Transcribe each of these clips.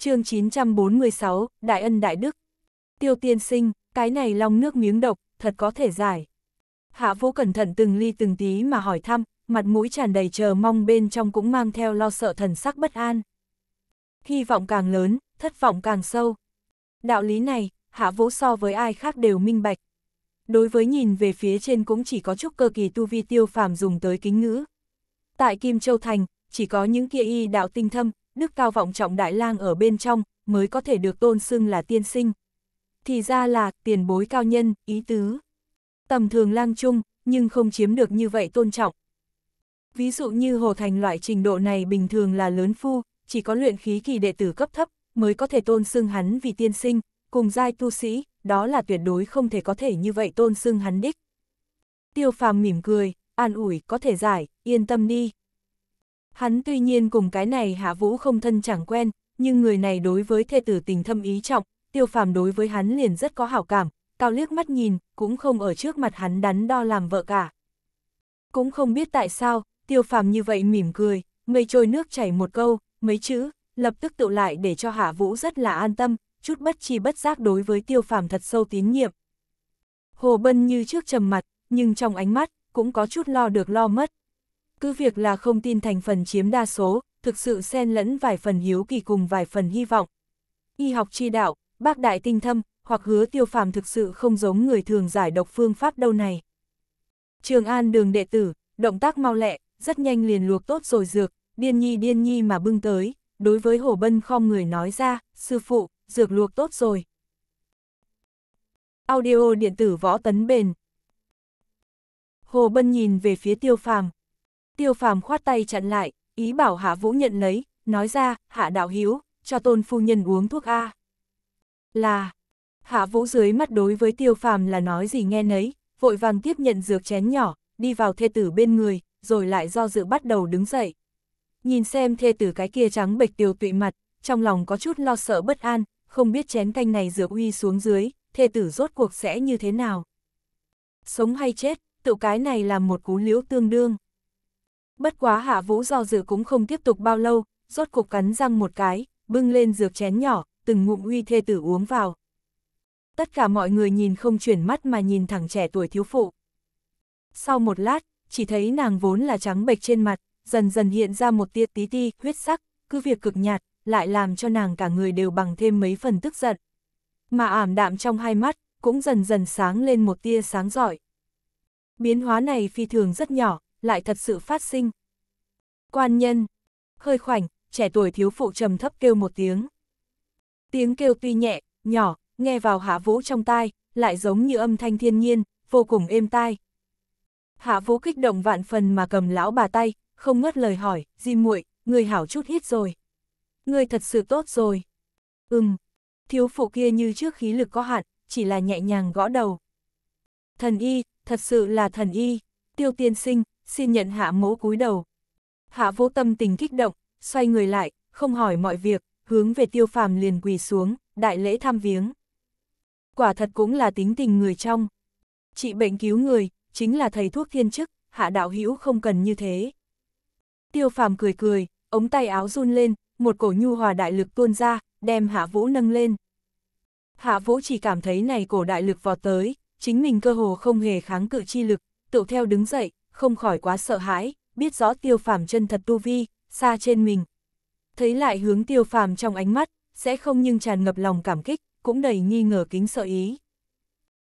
chương 946, Đại Ân Đại Đức. Tiêu tiên sinh, cái này long nước miếng độc, thật có thể giải. Hạ vô cẩn thận từng ly từng tí mà hỏi thăm, mặt mũi tràn đầy chờ mong bên trong cũng mang theo lo sợ thần sắc bất an. Hy vọng càng lớn, thất vọng càng sâu. Đạo lý này, hạ vũ so với ai khác đều minh bạch. Đối với nhìn về phía trên cũng chỉ có chút cơ kỳ tu vi tiêu phàm dùng tới kính ngữ. Tại Kim Châu Thành, chỉ có những kia y đạo tinh thâm, đức cao vọng trọng đại lang ở bên trong, mới có thể được tôn xưng là tiên sinh. Thì ra là, tiền bối cao nhân, ý tứ. Tầm thường lang chung, nhưng không chiếm được như vậy tôn trọng. Ví dụ như Hồ Thành loại trình độ này bình thường là lớn phu, chỉ có luyện khí kỳ đệ tử cấp thấp, mới có thể tôn xưng hắn vì tiên sinh, cùng giai tu sĩ, đó là tuyệt đối không thể có thể như vậy tôn xưng hắn đích. Tiêu phàm mỉm cười, an ủi, có thể giải, yên tâm đi, Hắn tuy nhiên cùng cái này hạ vũ không thân chẳng quen, nhưng người này đối với thê tử tình thâm ý trọng, tiêu phàm đối với hắn liền rất có hảo cảm, cao liếc mắt nhìn, cũng không ở trước mặt hắn đắn đo làm vợ cả. Cũng không biết tại sao, tiêu phàm như vậy mỉm cười, mây trôi nước chảy một câu, mấy chữ, lập tức tự lại để cho hạ vũ rất là an tâm, chút bất chi bất giác đối với tiêu phàm thật sâu tín nhiệm. Hồ Bân như trước trầm mặt, nhưng trong ánh mắt, cũng có chút lo được lo mất, cứ việc là không tin thành phần chiếm đa số, thực sự xen lẫn vài phần hiếu kỳ cùng vài phần hy vọng. Y học chi đạo, bác đại tinh thâm, hoặc hứa tiêu phàm thực sự không giống người thường giải độc phương pháp đâu này. Trường An đường đệ tử, động tác mau lẹ, rất nhanh liền luộc tốt rồi dược, điên nhi điên nhi mà bưng tới, đối với Hồ Bân không người nói ra, sư phụ, dược luộc tốt rồi. Audio điện tử võ tấn bền. Hồ Bân nhìn về phía tiêu phàm, Tiêu phàm khoát tay chặn lại, ý bảo hạ vũ nhận lấy, nói ra, hạ đạo hiếu, cho tôn phu nhân uống thuốc A. Là, hạ vũ dưới mắt đối với tiêu phàm là nói gì nghe nấy, vội vàng tiếp nhận dược chén nhỏ, đi vào thê tử bên người, rồi lại do dự bắt đầu đứng dậy. Nhìn xem thê tử cái kia trắng bệch tiêu tụy mặt, trong lòng có chút lo sợ bất an, không biết chén canh này dược uy xuống dưới, thê tử rốt cuộc sẽ như thế nào. Sống hay chết, tự cái này là một cú liễu tương đương. Bất quá hạ vũ do dự cũng không tiếp tục bao lâu, rốt cục cắn răng một cái, bưng lên dược chén nhỏ, từng ngụm uy thê tử uống vào. Tất cả mọi người nhìn không chuyển mắt mà nhìn thẳng trẻ tuổi thiếu phụ. Sau một lát, chỉ thấy nàng vốn là trắng bệch trên mặt, dần dần hiện ra một tia tí ti, huyết sắc, cứ việc cực nhạt, lại làm cho nàng cả người đều bằng thêm mấy phần tức giận. Mà ảm đạm trong hai mắt, cũng dần dần sáng lên một tia sáng giỏi. Biến hóa này phi thường rất nhỏ, lại thật sự phát sinh. Quan nhân, hơi khoảnh, trẻ tuổi thiếu phụ trầm thấp kêu một tiếng. Tiếng kêu tuy nhẹ, nhỏ, nghe vào hạ vũ trong tai, lại giống như âm thanh thiên nhiên, vô cùng êm tai. Hạ vũ kích động vạn phần mà cầm lão bà tay, không ngớt lời hỏi, di muội, người hảo chút hít rồi. Người thật sự tốt rồi. Ừm, thiếu phụ kia như trước khí lực có hạn, chỉ là nhẹ nhàng gõ đầu. Thần y, thật sự là thần y, tiêu tiên sinh, xin nhận hạ mẫu cúi đầu. Hạ vô tâm tình kích động, xoay người lại, không hỏi mọi việc, hướng về tiêu phàm liền quỳ xuống, đại lễ thăm viếng. Quả thật cũng là tính tình người trong. Chị bệnh cứu người, chính là thầy thuốc thiên chức, hạ đạo hữu không cần như thế. Tiêu phàm cười cười, ống tay áo run lên, một cổ nhu hòa đại lực tuôn ra, đem hạ vũ nâng lên. Hạ vũ chỉ cảm thấy này cổ đại lực vọt tới, chính mình cơ hồ không hề kháng cự chi lực, tự theo đứng dậy, không khỏi quá sợ hãi, biết rõ tiêu phàm chân thật tu vi, xa trên mình. Thấy lại hướng tiêu phàm trong ánh mắt, sẽ không nhưng tràn ngập lòng cảm kích, cũng đầy nghi ngờ kính sợ ý.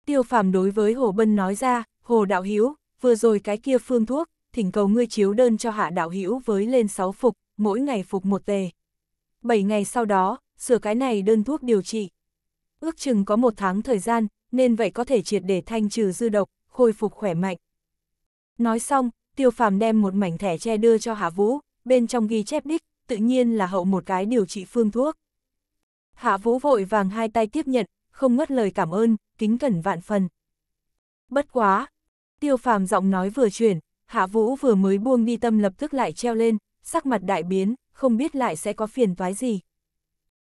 Tiêu phàm đối với Hồ Bân nói ra, Hồ Đạo Hiếu, vừa rồi cái kia phương thuốc, thỉnh cầu ngươi chiếu đơn cho Hạ Đạo Hiếu với lên 6 phục, mỗi ngày phục một tề. 7 ngày sau đó, sửa cái này đơn thuốc điều trị. Ước chừng có một tháng thời gian, nên vậy có thể triệt để thanh trừ dư độc, khôi phục khỏe mạnh. Nói xong, tiêu phàm đem một mảnh thẻ che đưa cho Hạ Vũ, bên trong ghi chép đích, tự nhiên là hậu một cái điều trị phương thuốc. Hạ Vũ vội vàng hai tay tiếp nhận, không ngất lời cảm ơn, kính cẩn vạn phần. Bất quá, tiêu phàm giọng nói vừa chuyển, Hạ Vũ vừa mới buông đi tâm lập tức lại treo lên, sắc mặt đại biến, không biết lại sẽ có phiền toái gì.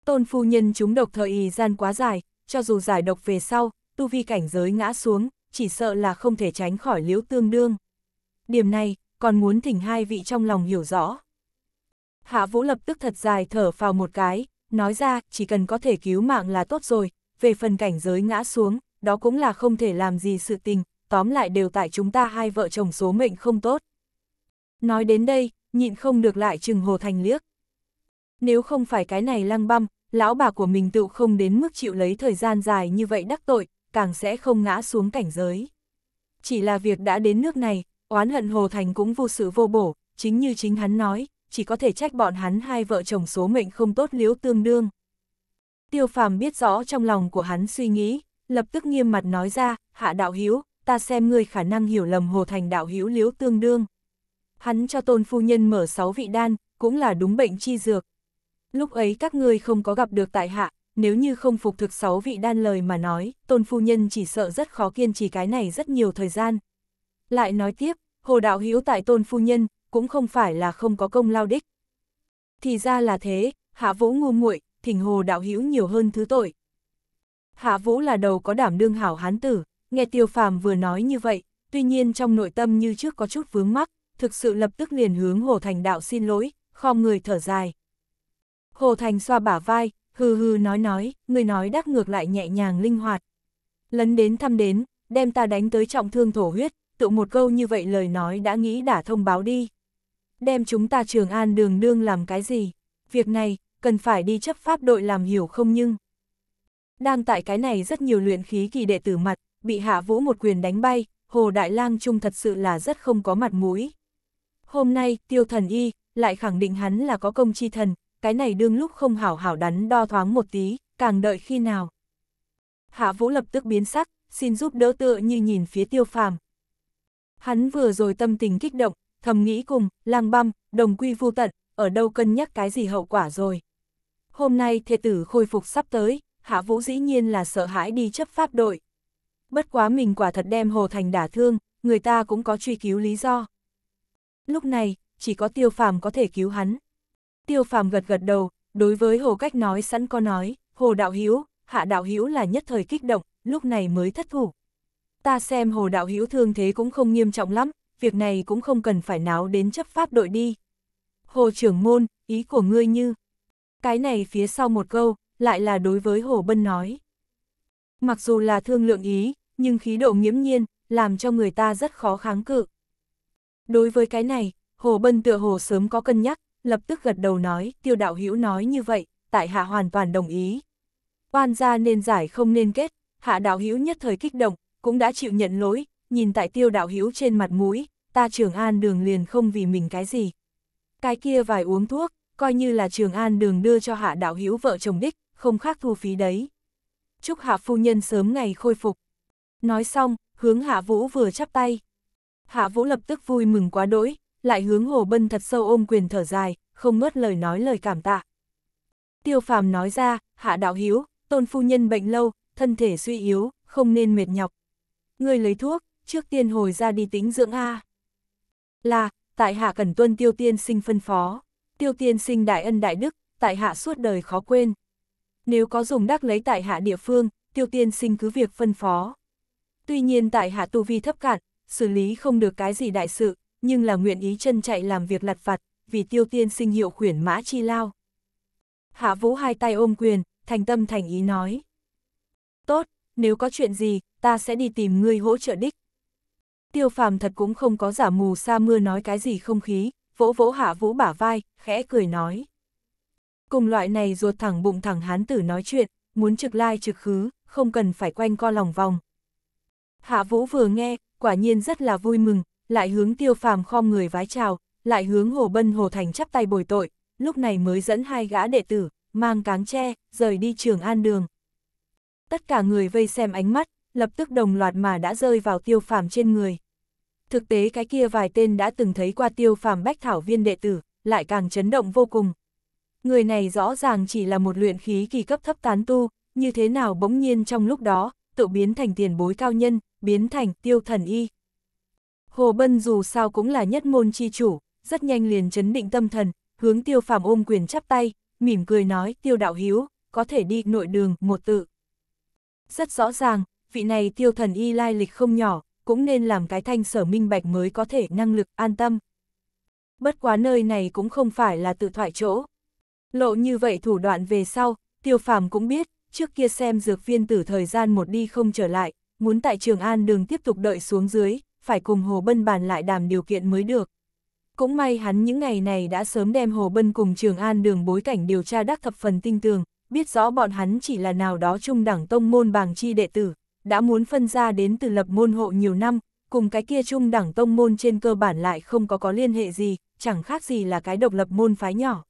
Tôn phu nhân chúng độc thời y gian quá dài, cho dù giải độc về sau, tu vi cảnh giới ngã xuống, chỉ sợ là không thể tránh khỏi liễu tương đương điểm này, còn muốn thỉnh hai vị trong lòng hiểu rõ. Hạ Vũ lập tức thật dài thở phào một cái, nói ra, chỉ cần có thể cứu mạng là tốt rồi, về phần cảnh giới ngã xuống, đó cũng là không thể làm gì sự tình, tóm lại đều tại chúng ta hai vợ chồng số mệnh không tốt. Nói đến đây, nhịn không được lại chừng Hồ Thành liếc. Nếu không phải cái này lăng băm, lão bà của mình tự không đến mức chịu lấy thời gian dài như vậy đắc tội, càng sẽ không ngã xuống cảnh giới. Chỉ là việc đã đến nước này, Oán hận Hồ Thành cũng vô sự vô bổ, chính như chính hắn nói, chỉ có thể trách bọn hắn hai vợ chồng số mệnh không tốt liễu tương đương. Tiêu phàm biết rõ trong lòng của hắn suy nghĩ, lập tức nghiêm mặt nói ra, hạ đạo hiếu, ta xem ngươi khả năng hiểu lầm Hồ Thành đạo hiếu liễu tương đương. Hắn cho tôn phu nhân mở sáu vị đan, cũng là đúng bệnh chi dược. Lúc ấy các ngươi không có gặp được tại hạ, nếu như không phục thực sáu vị đan lời mà nói, tôn phu nhân chỉ sợ rất khó kiên trì cái này rất nhiều thời gian, lại nói tiếp, Hồ Đạo Hiếu tại tôn phu nhân, cũng không phải là không có công lao đích. Thì ra là thế, Hạ Vũ ngu muội, thỉnh Hồ Đạo Hiếu nhiều hơn thứ tội. Hạ Vũ là đầu có đảm đương hảo hán tử, nghe Tiêu Phàm vừa nói như vậy, tuy nhiên trong nội tâm như trước có chút vướng mắc, thực sự lập tức liền hướng Hồ Thành Đạo xin lỗi, khom người thở dài. Hồ Thành xoa bả vai, hừ hừ nói nói, người nói đắc ngược lại nhẹ nhàng linh hoạt. Lấn đến thăm đến, đem ta đánh tới trọng thương thổ huyết, tự một câu như vậy lời nói đã nghĩ đã thông báo đi. Đem chúng ta trường an đường đương làm cái gì? Việc này, cần phải đi chấp pháp đội làm hiểu không nhưng... Đang tại cái này rất nhiều luyện khí kỳ đệ tử mặt, bị hạ vũ một quyền đánh bay, Hồ Đại Lang Trung thật sự là rất không có mặt mũi. Hôm nay, tiêu thần y, lại khẳng định hắn là có công chi thần, cái này đương lúc không hảo hảo đắn đo thoáng một tí, càng đợi khi nào. Hạ Vũ lập tức biến sắc, xin giúp đỡ tựa như nhìn phía tiêu phàm, Hắn vừa rồi tâm tình kích động, thầm nghĩ cùng, lang băm, đồng quy vô tận, ở đâu cân nhắc cái gì hậu quả rồi. Hôm nay thê tử khôi phục sắp tới, Hạ Vũ dĩ nhiên là sợ hãi đi chấp pháp đội. Bất quá mình quả thật đem Hồ Thành đả thương, người ta cũng có truy cứu lý do. Lúc này, chỉ có Tiêu Phàm có thể cứu hắn. Tiêu Phàm gật gật đầu, đối với Hồ Cách nói sẵn có nói, Hồ Đạo Hiếu, Hạ Đạo Hiếu là nhất thời kích động, lúc này mới thất thủ ta xem hồ đạo hữu thương thế cũng không nghiêm trọng lắm, việc này cũng không cần phải náo đến chấp pháp đội đi. Hồ trưởng môn, ý của ngươi như... Cái này phía sau một câu, lại là đối với hồ bân nói. Mặc dù là thương lượng ý, nhưng khí độ nghiễm nhiên, làm cho người ta rất khó kháng cự. Đối với cái này, hồ bân tựa hồ sớm có cân nhắc, lập tức gật đầu nói, tiêu đạo hữu nói như vậy, tại hạ hoàn toàn đồng ý. Oan gia nên giải không nên kết, hạ đạo hữu nhất thời kích động, cũng đã chịu nhận lỗi, nhìn tại tiêu đạo hữu trên mặt mũi, ta trường an đường liền không vì mình cái gì. Cái kia vài uống thuốc, coi như là trường an đường đưa cho hạ đạo hữu vợ chồng đích, không khác thu phí đấy. Chúc hạ phu nhân sớm ngày khôi phục. Nói xong, hướng hạ vũ vừa chắp tay. Hạ vũ lập tức vui mừng quá đỗi, lại hướng hồ bân thật sâu ôm quyền thở dài, không ngớt lời nói lời cảm tạ. Tiêu phàm nói ra, hạ đạo hiếu, tôn phu nhân bệnh lâu, thân thể suy yếu, không nên mệt nhọc, ngươi lấy thuốc, trước tiên hồi ra đi tính dưỡng A. Là, tại hạ cần tuân tiêu tiên sinh phân phó, tiêu tiên sinh đại ân đại đức, tại hạ suốt đời khó quên. Nếu có dùng đắc lấy tại hạ địa phương, tiêu tiên sinh cứ việc phân phó. Tuy nhiên tại hạ tu vi thấp cạn, xử lý không được cái gì đại sự, nhưng là nguyện ý chân chạy làm việc lặt vặt, vì tiêu tiên sinh hiệu khuyển mã chi lao. Hạ vũ hai tay ôm quyền, thành tâm thành ý nói. Tốt, nếu có chuyện gì, ta sẽ đi tìm ngươi hỗ trợ đích. Tiêu phàm thật cũng không có giả mù sa mưa nói cái gì không khí, vỗ vỗ hạ vũ bả vai, khẽ cười nói. Cùng loại này ruột thẳng bụng thẳng hán tử nói chuyện, muốn trực lai trực khứ, không cần phải quanh co lòng vòng. Hạ vũ vừa nghe, quả nhiên rất là vui mừng, lại hướng tiêu phàm khom người vái chào, lại hướng hồ bân hồ thành chắp tay bồi tội, lúc này mới dẫn hai gã đệ tử, mang cáng tre, rời đi trường an đường tất cả người vây xem ánh mắt, lập tức đồng loạt mà đã rơi vào tiêu phàm trên người. Thực tế cái kia vài tên đã từng thấy qua tiêu phàm bách thảo viên đệ tử, lại càng chấn động vô cùng. Người này rõ ràng chỉ là một luyện khí kỳ cấp thấp tán tu, như thế nào bỗng nhiên trong lúc đó, tự biến thành tiền bối cao nhân, biến thành tiêu thần y. Hồ Bân dù sao cũng là nhất môn chi chủ, rất nhanh liền chấn định tâm thần, hướng tiêu phàm ôm quyền chắp tay, mỉm cười nói tiêu đạo hiếu, có thể đi nội đường một tự. Rất rõ ràng, vị này tiêu thần y lai lịch không nhỏ, cũng nên làm cái thanh sở minh bạch mới có thể năng lực an tâm. Bất quá nơi này cũng không phải là tự thoại chỗ. Lộ như vậy thủ đoạn về sau, tiêu phàm cũng biết, trước kia xem dược viên tử thời gian một đi không trở lại, muốn tại Trường An đường tiếp tục đợi xuống dưới, phải cùng Hồ Bân bàn lại đàm điều kiện mới được. Cũng may hắn những ngày này đã sớm đem Hồ Bân cùng Trường An đường bối cảnh điều tra đắc thập phần tinh tường, biết rõ bọn hắn chỉ là nào đó trung đẳng tông môn bàng chi đệ tử, đã muốn phân ra đến từ lập môn hộ nhiều năm, cùng cái kia trung đẳng tông môn trên cơ bản lại không có có liên hệ gì, chẳng khác gì là cái độc lập môn phái nhỏ.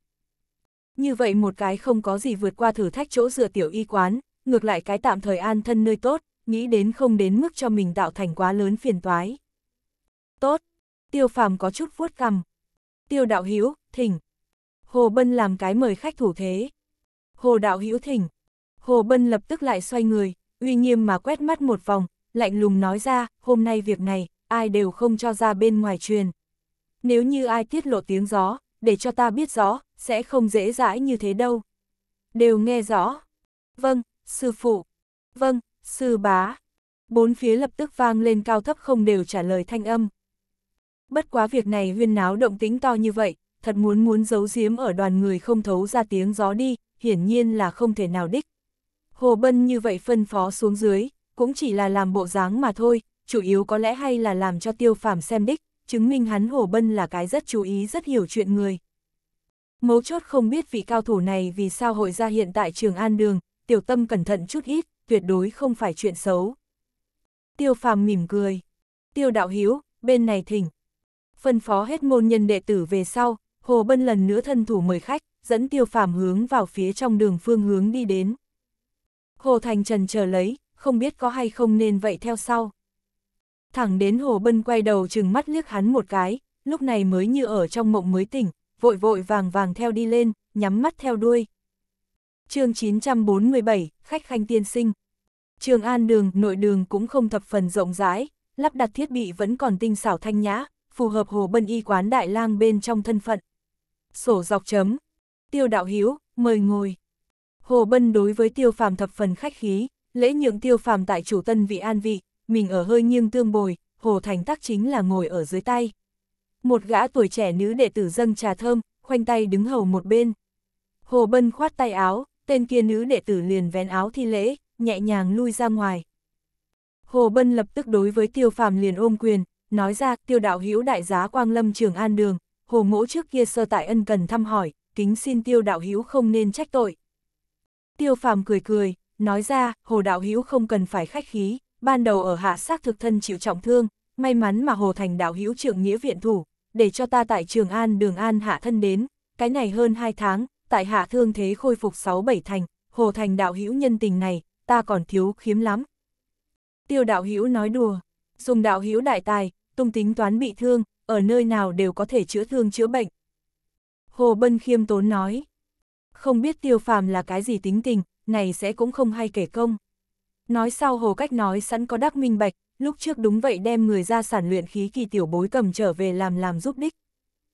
Như vậy một cái không có gì vượt qua thử thách chỗ dựa tiểu y quán, ngược lại cái tạm thời an thân nơi tốt, nghĩ đến không đến mức cho mình tạo thành quá lớn phiền toái. Tốt, tiêu phàm có chút vuốt cằm. Tiêu đạo hữu thỉnh. Hồ Bân làm cái mời khách thủ thế. Hồ đạo hữu thỉnh. Hồ Bân lập tức lại xoay người, uy nghiêm mà quét mắt một vòng, lạnh lùng nói ra, hôm nay việc này, ai đều không cho ra bên ngoài truyền. Nếu như ai tiết lộ tiếng gió, để cho ta biết rõ, sẽ không dễ dãi như thế đâu. Đều nghe rõ. Vâng, sư phụ. Vâng, sư bá. Bốn phía lập tức vang lên cao thấp không đều trả lời thanh âm. Bất quá việc này huyên náo động tính to như vậy, thật muốn muốn giấu giếm ở đoàn người không thấu ra tiếng gió đi, hiển nhiên là không thể nào đích. Hồ Bân như vậy phân phó xuống dưới, cũng chỉ là làm bộ dáng mà thôi, chủ yếu có lẽ hay là làm cho tiêu phàm xem đích, chứng minh hắn Hồ Bân là cái rất chú ý rất hiểu chuyện người. Mấu chốt không biết vị cao thủ này vì sao hội ra hiện tại trường An Đường, tiểu tâm cẩn thận chút ít, tuyệt đối không phải chuyện xấu. Tiêu phàm mỉm cười. Tiêu đạo hiếu, bên này thỉnh. Phân phó hết môn nhân đệ tử về sau, Hồ Bân lần nữa thân thủ mời khách, dẫn tiêu phàm hướng vào phía trong đường phương hướng đi đến. Hồ Thành Trần chờ lấy, không biết có hay không nên vậy theo sau. Thẳng đến Hồ Bân quay đầu chừng mắt liếc hắn một cái, lúc này mới như ở trong mộng mới tỉnh, vội vội vàng vàng theo đi lên, nhắm mắt theo đuôi. chương 947, Khách Khanh Tiên Sinh Trường An đường, nội đường cũng không thập phần rộng rãi, lắp đặt thiết bị vẫn còn tinh xảo thanh nhã, phù hợp Hồ Bân y quán đại lang bên trong thân phận. Sổ dọc chấm, tiêu đạo hiếu, mời ngồi. Hồ Bân đối với tiêu phàm thập phần khách khí, lễ nhượng tiêu phàm tại chủ tân vị an vị, mình ở hơi nghiêng tương bồi, Hồ Thành tác chính là ngồi ở dưới tay. Một gã tuổi trẻ nữ đệ tử dâng trà thơm, khoanh tay đứng hầu một bên. Hồ Bân khoát tay áo, tên kia nữ đệ tử liền vén áo thi lễ, nhẹ nhàng lui ra ngoài. Hồ Bân lập tức đối với tiêu phàm liền ôm quyền, nói ra tiêu đạo Hiếu đại giá quang lâm trường an đường, hồ mỗ trước kia sơ tại ân cần thăm hỏi, kính xin tiêu đạo hữu không nên trách tội. Tiêu phàm cười cười, nói ra, hồ đạo hữu không cần phải khách khí, ban đầu ở hạ xác thực thân chịu trọng thương, may mắn mà hồ thành đạo hữu trưởng nghĩa viện thủ, để cho ta tại trường an đường an hạ thân đến, cái này hơn 2 tháng, tại hạ thương thế khôi phục 6-7 thành, hồ thành đạo hữu nhân tình này, ta còn thiếu khiếm lắm. Tiêu đạo hữu nói đùa, dùng đạo hữu đại tài, tung tính toán bị thương, ở nơi nào đều có thể chữa thương chữa bệnh, Hồ Bân khiêm tốn nói. Không biết tiêu phàm là cái gì tính tình, này sẽ cũng không hay kể công. Nói sau hồ cách nói sẵn có đắc minh bạch, lúc trước đúng vậy đem người ra sản luyện khí kỳ tiểu bối cầm trở về làm làm giúp đích.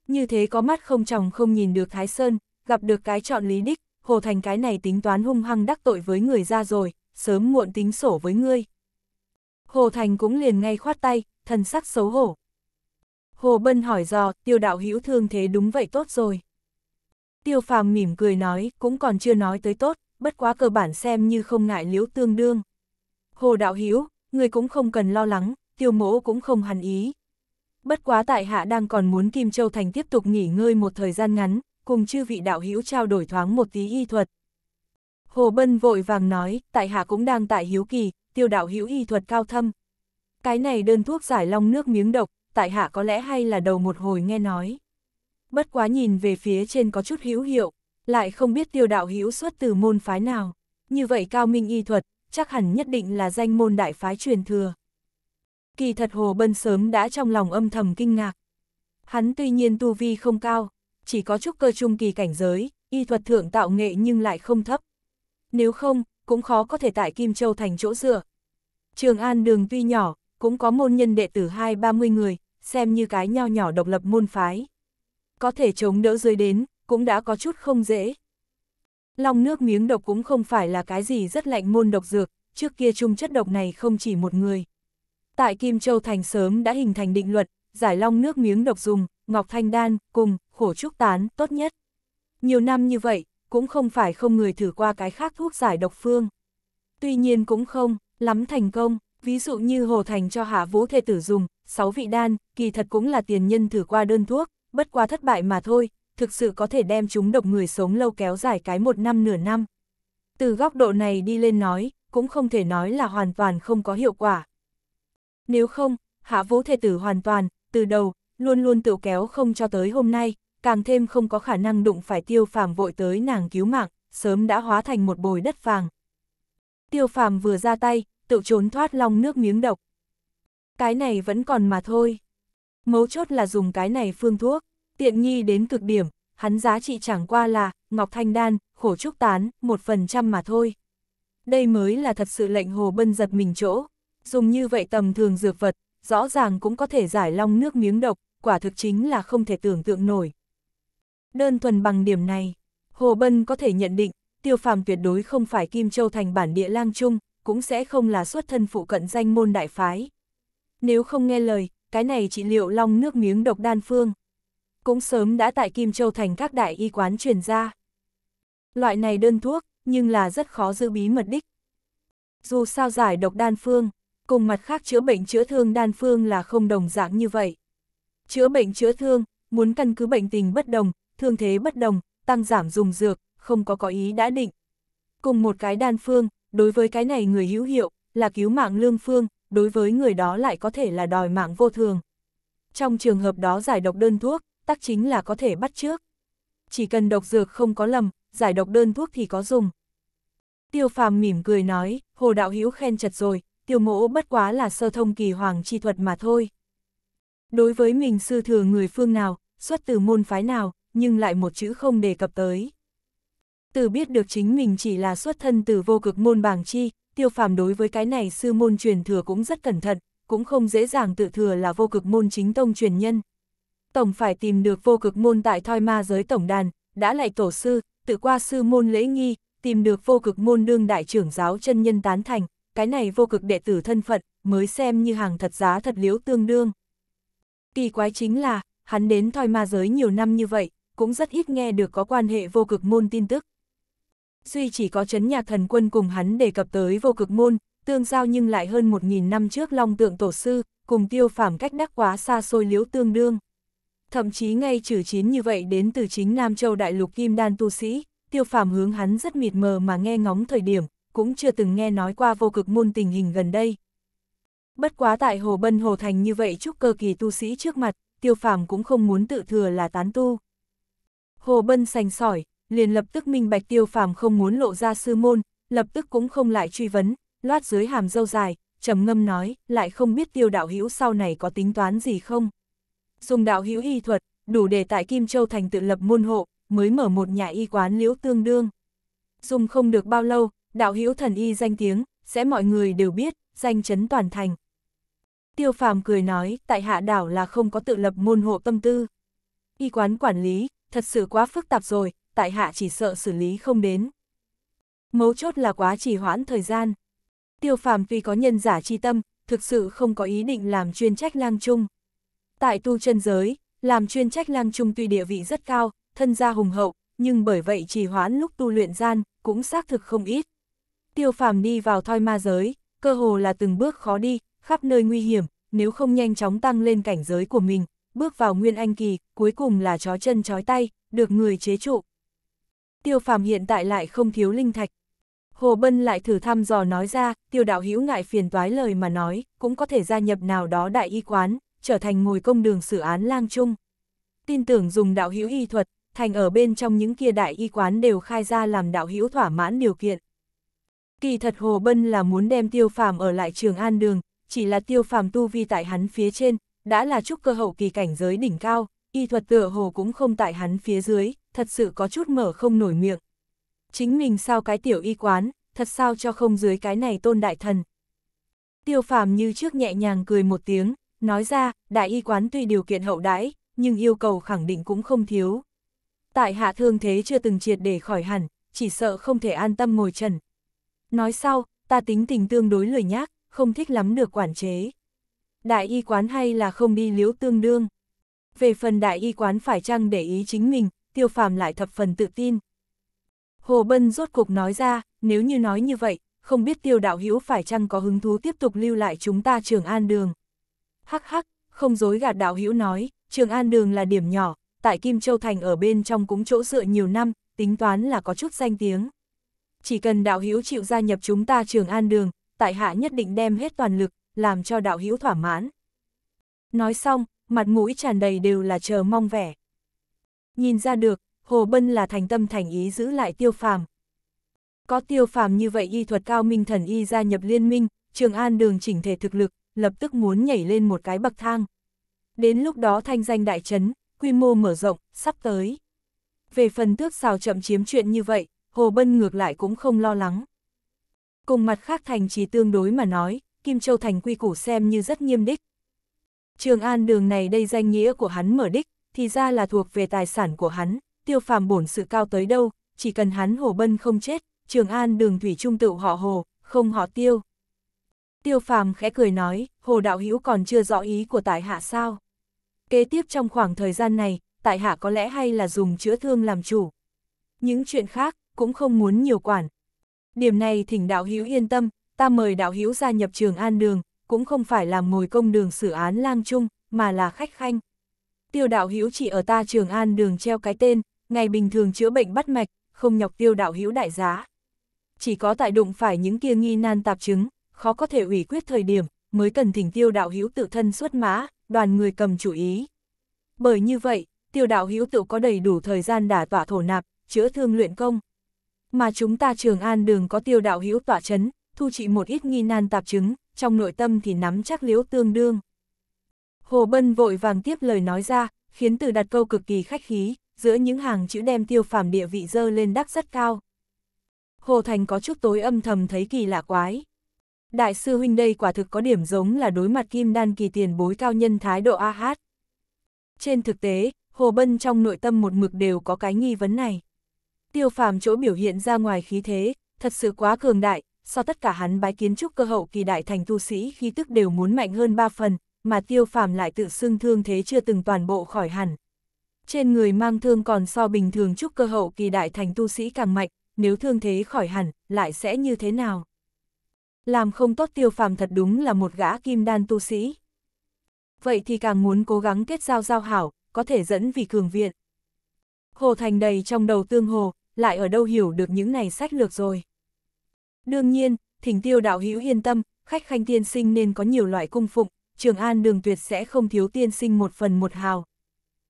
Như thế có mắt không chồng không nhìn được Thái Sơn, gặp được cái chọn lý đích, hồ thành cái này tính toán hung hăng đắc tội với người ra rồi, sớm muộn tính sổ với ngươi. Hồ thành cũng liền ngay khoát tay, thần sắc xấu hổ. Hồ Bân hỏi dò, tiêu đạo hữu thương thế đúng vậy tốt rồi. Tiêu phàm mỉm cười nói, cũng còn chưa nói tới tốt, bất quá cơ bản xem như không ngại liễu tương đương. Hồ đạo Hiếu, người cũng không cần lo lắng, tiêu mỗ cũng không hẳn ý. Bất quá tại hạ đang còn muốn Kim Châu Thành tiếp tục nghỉ ngơi một thời gian ngắn, cùng chư vị đạo hữu trao đổi thoáng một tí y thuật. Hồ Bân vội vàng nói, tại hạ cũng đang tại hiếu kỳ, tiêu đạo hữu y thuật cao thâm. Cái này đơn thuốc giải long nước miếng độc, tại hạ có lẽ hay là đầu một hồi nghe nói bất quá nhìn về phía trên có chút hữu hiệu, lại không biết tiêu đạo hữu xuất từ môn phái nào. Như vậy cao minh y thuật, chắc hẳn nhất định là danh môn đại phái truyền thừa. Kỳ thật Hồ Bân sớm đã trong lòng âm thầm kinh ngạc. Hắn tuy nhiên tu vi không cao, chỉ có chút cơ trung kỳ cảnh giới, y thuật thượng tạo nghệ nhưng lại không thấp. Nếu không, cũng khó có thể tại Kim Châu thành chỗ dựa. Trường An đường tuy nhỏ, cũng có môn nhân đệ tử hai ba mươi người, xem như cái nho nhỏ độc lập môn phái có thể chống đỡ dưới đến, cũng đã có chút không dễ. Long nước miếng độc cũng không phải là cái gì rất lạnh môn độc dược, trước kia chung chất độc này không chỉ một người. Tại Kim Châu Thành sớm đã hình thành định luật, giải long nước miếng độc dùng, ngọc thanh đan, cùng, khổ trúc tán, tốt nhất. Nhiều năm như vậy, cũng không phải không người thử qua cái khác thuốc giải độc phương. Tuy nhiên cũng không, lắm thành công, ví dụ như Hồ Thành cho Hạ Vũ Thê Tử dùng, sáu vị đan, kỳ thật cũng là tiền nhân thử qua đơn thuốc, bất qua thất bại mà thôi, thực sự có thể đem chúng độc người sống lâu kéo dài cái một năm nửa năm. Từ góc độ này đi lên nói, cũng không thể nói là hoàn toàn không có hiệu quả. Nếu không, hạ vũ thể tử hoàn toàn, từ đầu, luôn luôn tự kéo không cho tới hôm nay, càng thêm không có khả năng đụng phải tiêu phàm vội tới nàng cứu mạng, sớm đã hóa thành một bồi đất vàng. Tiêu phàm vừa ra tay, tự trốn thoát long nước miếng độc. Cái này vẫn còn mà thôi. Mấu chốt là dùng cái này phương thuốc, tiện nghi đến cực điểm, hắn giá trị chẳng qua là, ngọc thanh đan, khổ trúc tán, một phần trăm mà thôi. Đây mới là thật sự lệnh hồ bân giật mình chỗ, dùng như vậy tầm thường dược vật, rõ ràng cũng có thể giải long nước miếng độc, quả thực chính là không thể tưởng tượng nổi. Đơn thuần bằng điểm này, Hồ Bân có thể nhận định, tiêu phàm tuyệt đối không phải Kim Châu thành bản địa lang trung, cũng sẽ không là xuất thân phụ cận danh môn đại phái. Nếu không nghe lời, cái này trị liệu long nước miếng độc đan phương. Cũng sớm đã tại Kim Châu thành các đại y quán truyền ra. Loại này đơn thuốc, nhưng là rất khó giữ bí mật đích. Dù sao giải độc đan phương, cùng mặt khác chữa bệnh chữa thương đan phương là không đồng dạng như vậy. Chữa bệnh chữa thương, muốn căn cứ bệnh tình bất đồng, thương thế bất đồng, tăng giảm dùng dược, không có có ý đã định. Cùng một cái đan phương, đối với cái này người hữu hiệu, là cứu mạng lương phương, đối với người đó lại có thể là đòi mạng vô thường. Trong trường hợp đó giải độc đơn thuốc, tác chính là có thể bắt trước. Chỉ cần độc dược không có lầm, giải độc đơn thuốc thì có dùng. Tiêu phàm mỉm cười nói, hồ đạo hữu khen chật rồi, tiêu mỗ bất quá là sơ thông kỳ hoàng chi thuật mà thôi. Đối với mình sư thừa người phương nào, xuất từ môn phái nào, nhưng lại một chữ không đề cập tới. Từ biết được chính mình chỉ là xuất thân từ vô cực môn bảng chi, tiêu phàm đối với cái này sư môn truyền thừa cũng rất cẩn thận, cũng không dễ dàng tự thừa là vô cực môn chính tông truyền nhân. Tổng phải tìm được vô cực môn tại thoi ma giới tổng đàn, đã lại tổ sư, tự qua sư môn lễ nghi, tìm được vô cực môn đương đại trưởng giáo chân nhân tán thành, cái này vô cực đệ tử thân phận, mới xem như hàng thật giá thật liếu tương đương. Kỳ quái chính là, hắn đến thoi ma giới nhiều năm như vậy, cũng rất ít nghe được có quan hệ vô cực môn tin tức suy chỉ có chấn nhạc thần quân cùng hắn đề cập tới vô cực môn, tương giao nhưng lại hơn 1.000 năm trước long tượng tổ sư, cùng tiêu phàm cách đắc quá xa xôi liếu tương đương. Thậm chí ngay trừ chín như vậy đến từ chính Nam Châu Đại Lục Kim Đan Tu Sĩ, tiêu phàm hướng hắn rất mịt mờ mà nghe ngóng thời điểm, cũng chưa từng nghe nói qua vô cực môn tình hình gần đây. Bất quá tại Hồ Bân Hồ Thành như vậy chúc cơ kỳ tu sĩ trước mặt, tiêu phàm cũng không muốn tự thừa là tán tu. Hồ Bân sành sỏi, liền lập tức minh bạch tiêu phàm không muốn lộ ra sư môn, lập tức cũng không lại truy vấn, loát dưới hàm dâu dài, trầm ngâm nói, lại không biết tiêu đạo hữu sau này có tính toán gì không. Dùng đạo hữu y thuật, đủ để tại Kim Châu thành tự lập môn hộ, mới mở một nhà y quán liễu tương đương. Dùng không được bao lâu, đạo hữu thần y danh tiếng, sẽ mọi người đều biết, danh chấn toàn thành. Tiêu phàm cười nói, tại hạ đảo là không có tự lập môn hộ tâm tư. Y quán quản lý, thật sự quá phức tạp rồi, tại hạ chỉ sợ xử lý không đến. Mấu chốt là quá trì hoãn thời gian. Tiêu phàm vì có nhân giả chi tâm, thực sự không có ý định làm chuyên trách lang trung. Tại tu chân giới, làm chuyên trách lang trung tuy địa vị rất cao, thân gia hùng hậu, nhưng bởi vậy trì hoãn lúc tu luyện gian, cũng xác thực không ít. Tiêu phàm đi vào thoi ma giới, cơ hồ là từng bước khó đi, khắp nơi nguy hiểm, nếu không nhanh chóng tăng lên cảnh giới của mình, bước vào nguyên anh kỳ, cuối cùng là chó chân chói tay, được người chế trụ, tiêu phàm hiện tại lại không thiếu linh thạch. Hồ Bân lại thử thăm dò nói ra, tiêu đạo hữu ngại phiền toái lời mà nói, cũng có thể gia nhập nào đó đại y quán, trở thành ngồi công đường xử án lang chung. Tin tưởng dùng đạo hữu y thuật, thành ở bên trong những kia đại y quán đều khai ra làm đạo hữu thỏa mãn điều kiện. Kỳ thật Hồ Bân là muốn đem tiêu phàm ở lại trường an đường, chỉ là tiêu phàm tu vi tại hắn phía trên, đã là trúc cơ hậu kỳ cảnh giới đỉnh cao, y thuật tựa hồ cũng không tại hắn phía dưới, thật sự có chút mở không nổi miệng. Chính mình sao cái tiểu y quán, thật sao cho không dưới cái này tôn đại thần. Tiêu phàm như trước nhẹ nhàng cười một tiếng, nói ra, đại y quán tuy điều kiện hậu đãi, nhưng yêu cầu khẳng định cũng không thiếu. Tại hạ thương thế chưa từng triệt để khỏi hẳn, chỉ sợ không thể an tâm ngồi trần. Nói sau, ta tính tình tương đối lười nhác, không thích lắm được quản chế. Đại y quán hay là không đi liếu tương đương. Về phần đại y quán phải chăng để ý chính mình, tiêu phàm lại thập phần tự tin. Hồ Bân rốt cục nói ra, nếu như nói như vậy, không biết tiêu đạo hữu phải chăng có hứng thú tiếp tục lưu lại chúng ta trường an đường. Hắc hắc, không dối gạt đạo hữu nói, trường an đường là điểm nhỏ, tại Kim Châu Thành ở bên trong cũng chỗ dựa nhiều năm, tính toán là có chút danh tiếng. Chỉ cần đạo hữu chịu gia nhập chúng ta trường an đường, tại hạ nhất định đem hết toàn lực, làm cho đạo hữu thỏa mãn. Nói xong, mặt mũi tràn đầy đều là chờ mong vẻ nhìn ra được, Hồ Bân là thành tâm thành ý giữ lại tiêu phàm. Có tiêu phàm như vậy y thuật cao minh thần y gia nhập liên minh, Trường An đường chỉnh thể thực lực, lập tức muốn nhảy lên một cái bậc thang. Đến lúc đó thanh danh đại chấn quy mô mở rộng, sắp tới. Về phần tước xào chậm chiếm chuyện như vậy, Hồ Bân ngược lại cũng không lo lắng. Cùng mặt khác thành trì tương đối mà nói, Kim Châu Thành quy củ xem như rất nghiêm đích. Trường An đường này đây danh nghĩa của hắn mở đích, thì ra là thuộc về tài sản của hắn, tiêu phàm bổn sự cao tới đâu, chỉ cần hắn hồ bân không chết, Trường An đường thủy trung tự họ hồ, không họ tiêu. Tiêu phàm khẽ cười nói, hồ đạo hữu còn chưa rõ ý của tại hạ sao. Kế tiếp trong khoảng thời gian này, tại hạ có lẽ hay là dùng chữa thương làm chủ. Những chuyện khác, cũng không muốn nhiều quản. Điểm này thỉnh đạo hữu yên tâm, ta mời đạo hữu gia nhập trường an đường, cũng không phải làm ngồi công đường xử án lang chung, mà là khách khanh tiêu đạo hữu chỉ ở ta trường an đường treo cái tên, ngày bình thường chữa bệnh bắt mạch, không nhọc tiêu đạo hữu đại giá. Chỉ có tại đụng phải những kia nghi nan tạp chứng, khó có thể ủy quyết thời điểm, mới cần thỉnh tiêu đạo hữu tự thân xuất mã, đoàn người cầm chủ ý. Bởi như vậy, tiêu đạo hữu tự có đầy đủ thời gian đả tỏa thổ nạp, chữa thương luyện công. Mà chúng ta trường an đường có tiêu đạo hữu tỏa chấn, thu trị một ít nghi nan tạp chứng, trong nội tâm thì nắm chắc liễu tương đương. Hồ Bân vội vàng tiếp lời nói ra, khiến từ đặt câu cực kỳ khách khí, giữa những hàng chữ đem tiêu phàm địa vị dơ lên đắc rất cao. Hồ Thành có chút tối âm thầm thấy kỳ lạ quái. Đại sư huynh đây quả thực có điểm giống là đối mặt kim đan kỳ tiền bối cao nhân thái độ a hát. Trên thực tế, Hồ Bân trong nội tâm một mực đều có cái nghi vấn này. Tiêu phàm chỗ biểu hiện ra ngoài khí thế, thật sự quá cường đại, so tất cả hắn bái kiến trúc cơ hậu kỳ đại thành tu sĩ khi tức đều muốn mạnh hơn ba phần, mà tiêu phàm lại tự xưng thương thế chưa từng toàn bộ khỏi hẳn. Trên người mang thương còn so bình thường chúc cơ hậu kỳ đại thành tu sĩ càng mạnh, nếu thương thế khỏi hẳn, lại sẽ như thế nào? Làm không tốt tiêu phàm thật đúng là một gã kim đan tu sĩ. Vậy thì càng muốn cố gắng kết giao giao hảo, có thể dẫn vì cường viện. Hồ Thành đầy trong đầu tương hồ, lại ở đâu hiểu được những này sách lược rồi. Đương nhiên, thỉnh tiêu đạo hữu yên tâm, khách khanh tiên sinh nên có nhiều loại cung phụng, Trường An đường tuyệt sẽ không thiếu tiên sinh một phần một hào.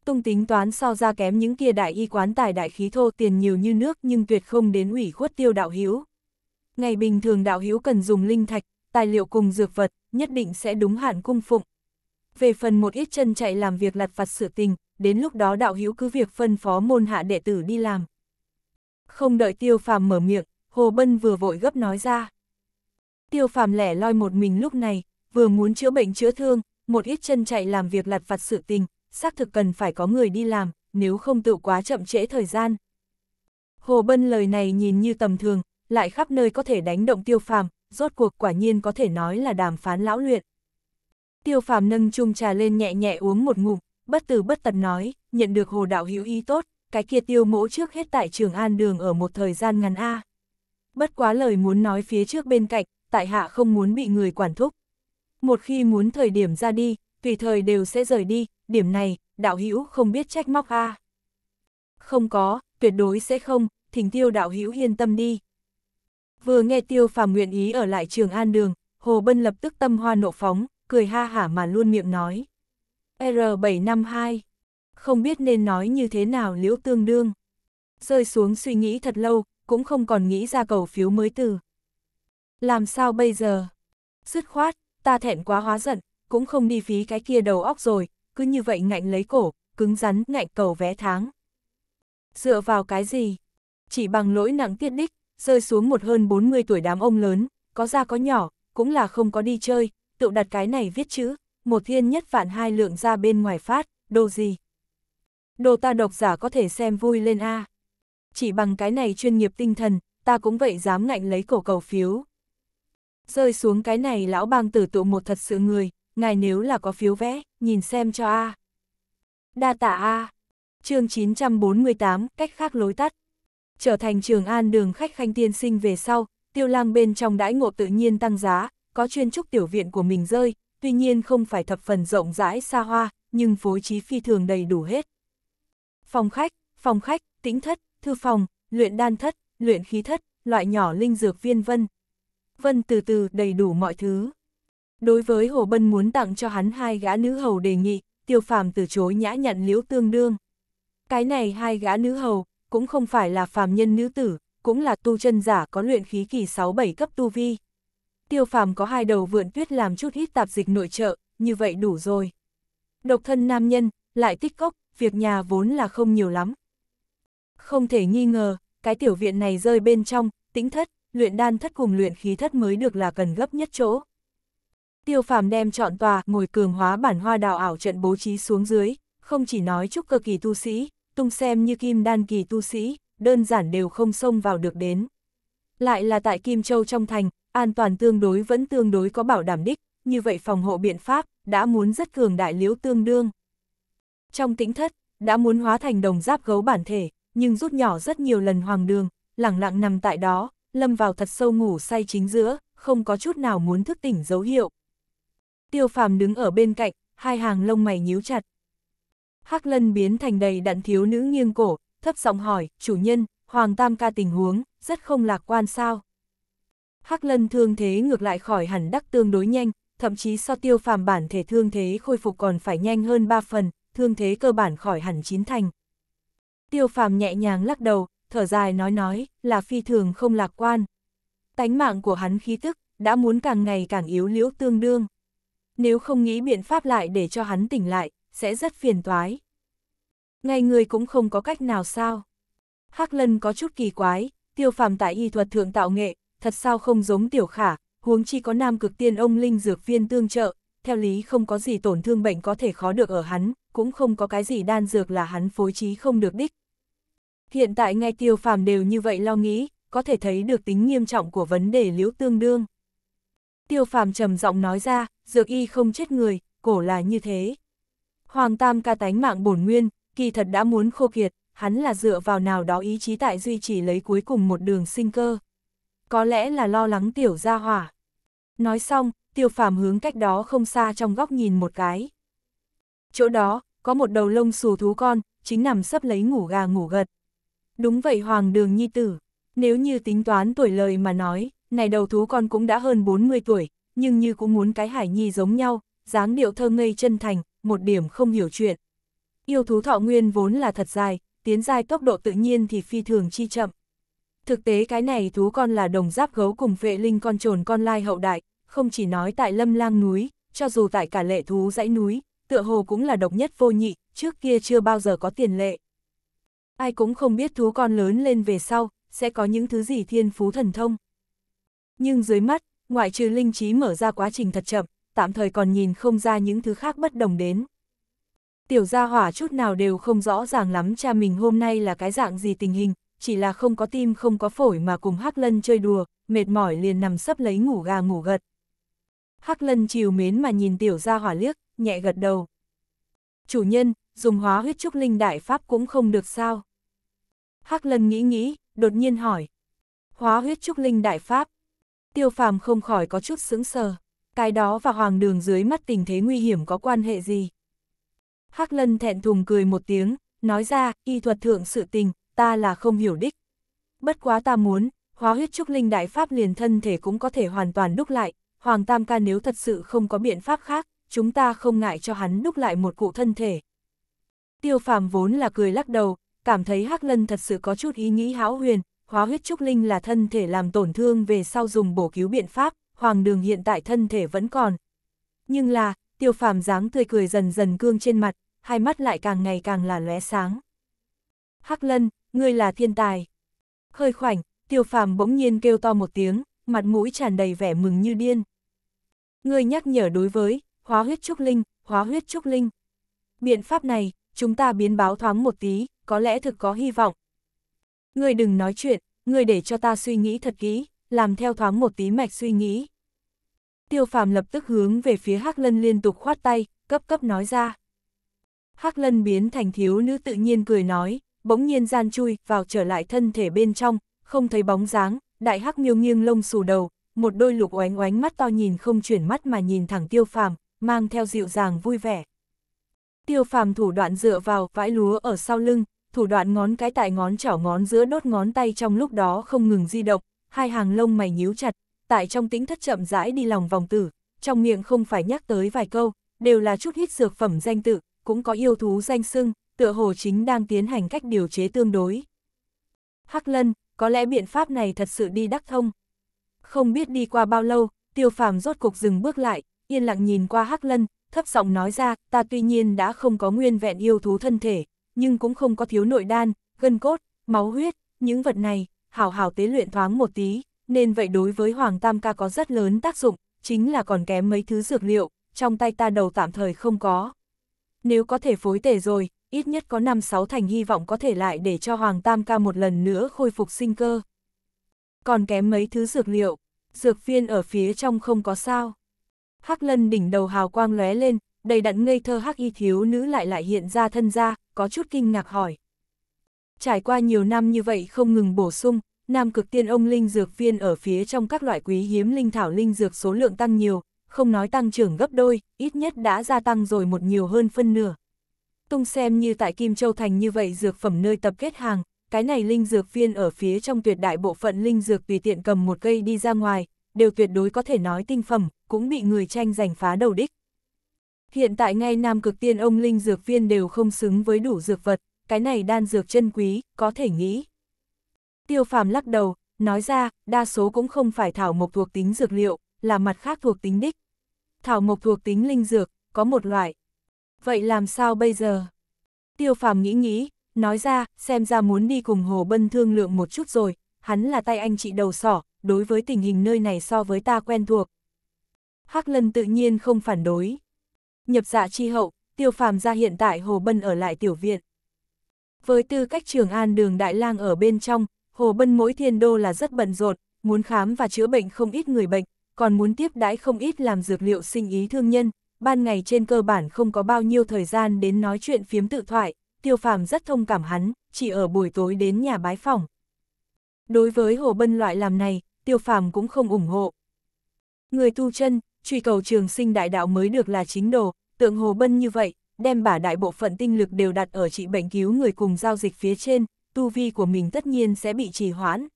Tung tính toán so ra kém những kia đại y quán tài đại khí thô tiền nhiều như nước nhưng tuyệt không đến ủy khuất tiêu đạo hiếu. Ngày bình thường đạo hiếu cần dùng linh thạch, tài liệu cùng dược vật, nhất định sẽ đúng hạn cung phụng. Về phần một ít chân chạy làm việc lặt vặt sửa tình, đến lúc đó đạo hữu cứ việc phân phó môn hạ đệ tử đi làm. Không đợi tiêu phàm mở miệng, Hồ Bân vừa vội gấp nói ra. Tiêu phàm lẻ loi một mình lúc này, vừa muốn chữa bệnh chữa thương, một ít chân chạy làm việc lặt vặt sự tình, xác thực cần phải có người đi làm, nếu không tự quá chậm trễ thời gian. Hồ Bân lời này nhìn như tầm thường, lại khắp nơi có thể đánh động tiêu phàm, rốt cuộc quả nhiên có thể nói là đàm phán lão luyện. Tiêu phàm nâng chung trà lên nhẹ nhẹ uống một ngụm, bất tử bất tật nói, nhận được hồ đạo hữu ý tốt, cái kia tiêu mỗ trước hết tại trường An Đường ở một thời gian ngắn A. Bất quá lời muốn nói phía trước bên cạnh, tại hạ không muốn bị người quản thúc một khi muốn thời điểm ra đi, tùy thời đều sẽ rời đi, điểm này, đạo hữu không biết trách móc a Không có, tuyệt đối sẽ không, thỉnh tiêu đạo hữu yên tâm đi. Vừa nghe tiêu phàm nguyện ý ở lại trường an đường, Hồ Bân lập tức tâm hoa nộ phóng, cười ha hả mà luôn miệng nói. R752, không biết nên nói như thế nào liễu tương đương. Rơi xuống suy nghĩ thật lâu, cũng không còn nghĩ ra cầu phiếu mới từ. Làm sao bây giờ? Dứt khoát, ta thẹn quá hóa giận, cũng không đi phí cái kia đầu óc rồi, cứ như vậy ngạnh lấy cổ, cứng rắn ngạnh cầu vé tháng. Dựa vào cái gì? Chỉ bằng lỗi nặng tiết đích, rơi xuống một hơn 40 tuổi đám ông lớn, có ra có nhỏ, cũng là không có đi chơi, tự đặt cái này viết chữ, một thiên nhất vạn hai lượng ra bên ngoài phát, đồ gì? Đồ ta độc giả có thể xem vui lên A. Chỉ bằng cái này chuyên nghiệp tinh thần, ta cũng vậy dám ngạnh lấy cổ cầu phiếu rơi xuống cái này lão bang tử tụ một thật sự người, ngài nếu là có phiếu vẽ, nhìn xem cho A. Đa tạ A. À. chương 948, cách khác lối tắt. Trở thành trường an đường khách khanh tiên sinh về sau, tiêu lang bên trong đãi ngộ tự nhiên tăng giá, có chuyên trúc tiểu viện của mình rơi, tuy nhiên không phải thập phần rộng rãi xa hoa, nhưng phối trí phi thường đầy đủ hết. Phòng khách, phòng khách, tĩnh thất, thư phòng, luyện đan thất, luyện khí thất, loại nhỏ linh dược viên vân, Vân từ từ đầy đủ mọi thứ. Đối với Hồ Bân muốn tặng cho hắn hai gã nữ hầu đề nghị, tiêu phàm từ chối nhã nhận liễu tương đương. Cái này hai gã nữ hầu, cũng không phải là phàm nhân nữ tử, cũng là tu chân giả có luyện khí kỳ 6-7 cấp tu vi. Tiêu phàm có hai đầu vượn tuyết làm chút hít tạp dịch nội trợ, như vậy đủ rồi. Độc thân nam nhân, lại tích cốc, việc nhà vốn là không nhiều lắm. Không thể nghi ngờ, cái tiểu viện này rơi bên trong, tĩnh thất, luyện đan thất cùng luyện khí thất mới được là cần gấp nhất chỗ. Tiêu phàm đem chọn tòa ngồi cường hóa bản hoa đào ảo trận bố trí xuống dưới, không chỉ nói chúc cơ kỳ tu sĩ, tung xem như kim đan kỳ tu sĩ, đơn giản đều không xông vào được đến. Lại là tại Kim Châu trong thành, an toàn tương đối vẫn tương đối có bảo đảm đích, như vậy phòng hộ biện pháp đã muốn rất cường đại liễu tương đương. Trong tĩnh thất, đã muốn hóa thành đồng giáp gấu bản thể, nhưng rút nhỏ rất nhiều lần hoàng đường, lẳng lặng nằm tại đó, lâm vào thật sâu ngủ say chính giữa, không có chút nào muốn thức tỉnh dấu hiệu. Tiêu phàm đứng ở bên cạnh, hai hàng lông mày nhíu chặt. Hắc lân biến thành đầy đặn thiếu nữ nghiêng cổ, thấp giọng hỏi, chủ nhân, Hoàng Tam ca tình huống, rất không lạc quan sao. Hắc lân thương thế ngược lại khỏi hẳn đắc tương đối nhanh, thậm chí so tiêu phàm bản thể thương thế khôi phục còn phải nhanh hơn 3 phần, thương thế cơ bản khỏi hẳn chín thành. Tiêu phàm nhẹ nhàng lắc đầu, thở dài nói nói, là phi thường không lạc quan. Tánh mạng của hắn khí tức, đã muốn càng ngày càng yếu liễu tương đương. Nếu không nghĩ biện pháp lại để cho hắn tỉnh lại, sẽ rất phiền toái. Ngay người cũng không có cách nào sao. Hắc lân có chút kỳ quái, tiêu phàm tại y thuật thượng tạo nghệ, thật sao không giống tiểu khả, huống chi có nam cực tiên ông linh dược viên tương trợ, theo lý không có gì tổn thương bệnh có thể khó được ở hắn, cũng không có cái gì đan dược là hắn phối trí không được đích, Hiện tại ngay tiêu phàm đều như vậy lo nghĩ, có thể thấy được tính nghiêm trọng của vấn đề liễu tương đương. Tiêu phàm trầm giọng nói ra, dược y không chết người, cổ là như thế. Hoàng Tam ca tánh mạng bổn nguyên, kỳ thật đã muốn khô kiệt, hắn là dựa vào nào đó ý chí tại duy trì lấy cuối cùng một đường sinh cơ. Có lẽ là lo lắng tiểu gia hỏa. Nói xong, tiêu phàm hướng cách đó không xa trong góc nhìn một cái. Chỗ đó, có một đầu lông xù thú con, chính nằm sấp lấy ngủ gà ngủ gật. Đúng vậy Hoàng Đường Nhi Tử, nếu như tính toán tuổi lời mà nói, này đầu thú con cũng đã hơn 40 tuổi, nhưng như cũng muốn cái Hải Nhi giống nhau, dáng điệu thơ ngây chân thành, một điểm không hiểu chuyện. Yêu thú thọ nguyên vốn là thật dài, tiến dài tốc độ tự nhiên thì phi thường chi chậm. Thực tế cái này thú con là đồng giáp gấu cùng vệ linh con trồn con lai hậu đại, không chỉ nói tại lâm lang núi, cho dù tại cả lệ thú dãy núi, tựa hồ cũng là độc nhất vô nhị, trước kia chưa bao giờ có tiền lệ. Ai cũng không biết thú con lớn lên về sau, sẽ có những thứ gì thiên phú thần thông. Nhưng dưới mắt, ngoại trừ linh trí mở ra quá trình thật chậm, tạm thời còn nhìn không ra những thứ khác bất đồng đến. Tiểu gia hỏa chút nào đều không rõ ràng lắm cha mình hôm nay là cái dạng gì tình hình, chỉ là không có tim không có phổi mà cùng Hắc Lân chơi đùa, mệt mỏi liền nằm sấp lấy ngủ gà ngủ gật. Hắc Lân chiều mến mà nhìn tiểu gia hỏa liếc, nhẹ gật đầu. Chủ nhân, dùng hóa huyết trúc linh đại pháp cũng không được sao. Hắc lân nghĩ nghĩ, đột nhiên hỏi. Hóa huyết trúc linh đại pháp. Tiêu phàm không khỏi có chút sững sờ. Cái đó và hoàng đường dưới mắt tình thế nguy hiểm có quan hệ gì? Hắc lân thẹn thùng cười một tiếng, nói ra, y thuật thượng sự tình, ta là không hiểu đích. Bất quá ta muốn, hóa huyết trúc linh đại pháp liền thân thể cũng có thể hoàn toàn đúc lại, hoàng tam ca nếu thật sự không có biện pháp khác, chúng ta không ngại cho hắn đúc lại một cụ thân thể, Tiêu phàm vốn là cười lắc đầu, cảm thấy Hắc Lân thật sự có chút ý nghĩ hão huyền, hóa huyết trúc linh là thân thể làm tổn thương về sau dùng bổ cứu biện pháp, hoàng đường hiện tại thân thể vẫn còn. Nhưng là, tiêu phàm dáng tươi cười dần dần cương trên mặt, hai mắt lại càng ngày càng là lóe sáng. Hắc Lân, ngươi là thiên tài. Khơi khoảnh, tiêu phàm bỗng nhiên kêu to một tiếng, mặt mũi tràn đầy vẻ mừng như điên. Ngươi nhắc nhở đối với, hóa huyết trúc linh, hóa huyết trúc linh. Biện pháp này, chúng ta biến báo thoáng một tí, có lẽ thực có hy vọng. Người đừng nói chuyện, người để cho ta suy nghĩ thật kỹ, làm theo thoáng một tí mạch suy nghĩ. Tiêu phàm lập tức hướng về phía Hắc Lân liên tục khoát tay, cấp cấp nói ra. Hắc Lân biến thành thiếu nữ tự nhiên cười nói, bỗng nhiên gian chui vào trở lại thân thể bên trong, không thấy bóng dáng, đại hắc miêu nghiêng lông xù đầu, một đôi lục oánh oánh mắt to nhìn không chuyển mắt mà nhìn thẳng tiêu phàm, mang theo dịu dàng vui vẻ. Tiêu phàm thủ đoạn dựa vào vãi lúa ở sau lưng, thủ đoạn ngón cái tại ngón chảo ngón giữa đốt ngón tay trong lúc đó không ngừng di động, hai hàng lông mày nhíu chặt, tại trong tĩnh thất chậm rãi đi lòng vòng tử, trong miệng không phải nhắc tới vài câu, đều là chút hít dược phẩm danh tự, cũng có yêu thú danh sưng, tựa hồ chính đang tiến hành cách điều chế tương đối. Hắc lân, có lẽ biện pháp này thật sự đi đắc thông. Không biết đi qua bao lâu, tiêu phàm rốt cục dừng bước lại, yên lặng nhìn qua Hắc lân, thấp giọng nói ra, ta tuy nhiên đã không có nguyên vẹn yêu thú thân thể, nhưng cũng không có thiếu nội đan, gân cốt, máu huyết, những vật này, hảo hảo tế luyện thoáng một tí, nên vậy đối với Hoàng Tam Ca có rất lớn tác dụng, chính là còn kém mấy thứ dược liệu, trong tay ta đầu tạm thời không có. Nếu có thể phối tể rồi, ít nhất có 5-6 thành hy vọng có thể lại để cho Hoàng Tam Ca một lần nữa khôi phục sinh cơ. Còn kém mấy thứ dược liệu, dược viên ở phía trong không có sao. Hắc lân đỉnh đầu hào quang lóe lên, đầy đặn ngây thơ hắc y thiếu nữ lại lại hiện ra thân ra, có chút kinh ngạc hỏi. Trải qua nhiều năm như vậy không ngừng bổ sung, nam cực tiên ông linh dược viên ở phía trong các loại quý hiếm linh thảo linh dược số lượng tăng nhiều, không nói tăng trưởng gấp đôi, ít nhất đã gia tăng rồi một nhiều hơn phân nửa. Tung xem như tại Kim Châu Thành như vậy dược phẩm nơi tập kết hàng, cái này linh dược viên ở phía trong tuyệt đại bộ phận linh dược tùy tiện cầm một cây đi ra ngoài, đều tuyệt đối có thể nói tinh phẩm, cũng bị người tranh giành phá đầu đích. Hiện tại ngay Nam Cực Tiên ông linh dược viên đều không xứng với đủ dược vật, cái này đan dược chân quý, có thể nghĩ. Tiêu phàm lắc đầu, nói ra, đa số cũng không phải thảo mộc thuộc tính dược liệu, là mặt khác thuộc tính đích. Thảo mộc thuộc tính linh dược, có một loại. Vậy làm sao bây giờ? Tiêu phàm nghĩ nghĩ, nói ra, xem ra muốn đi cùng Hồ Bân thương lượng một chút rồi, hắn là tay anh chị đầu sỏ, đối với tình hình nơi này so với ta quen thuộc. Hắc Lân tự nhiên không phản đối. Nhập dạ chi hậu, tiêu phàm ra hiện tại Hồ Bân ở lại tiểu viện. Với tư cách trường an đường Đại lang ở bên trong, Hồ Bân mỗi thiên đô là rất bận rộn, muốn khám và chữa bệnh không ít người bệnh, còn muốn tiếp đãi không ít làm dược liệu sinh ý thương nhân, ban ngày trên cơ bản không có bao nhiêu thời gian đến nói chuyện phiếm tự thoại, tiêu phàm rất thông cảm hắn, chỉ ở buổi tối đến nhà bái phòng. Đối với Hồ Bân loại làm này, tiêu phàm cũng không ủng hộ. Người tu chân, truy cầu trường sinh đại đạo mới được là chính đồ, tượng hồ bân như vậy, đem bả đại bộ phận tinh lực đều đặt ở trị bệnh cứu người cùng giao dịch phía trên, tu vi của mình tất nhiên sẽ bị trì hoãn.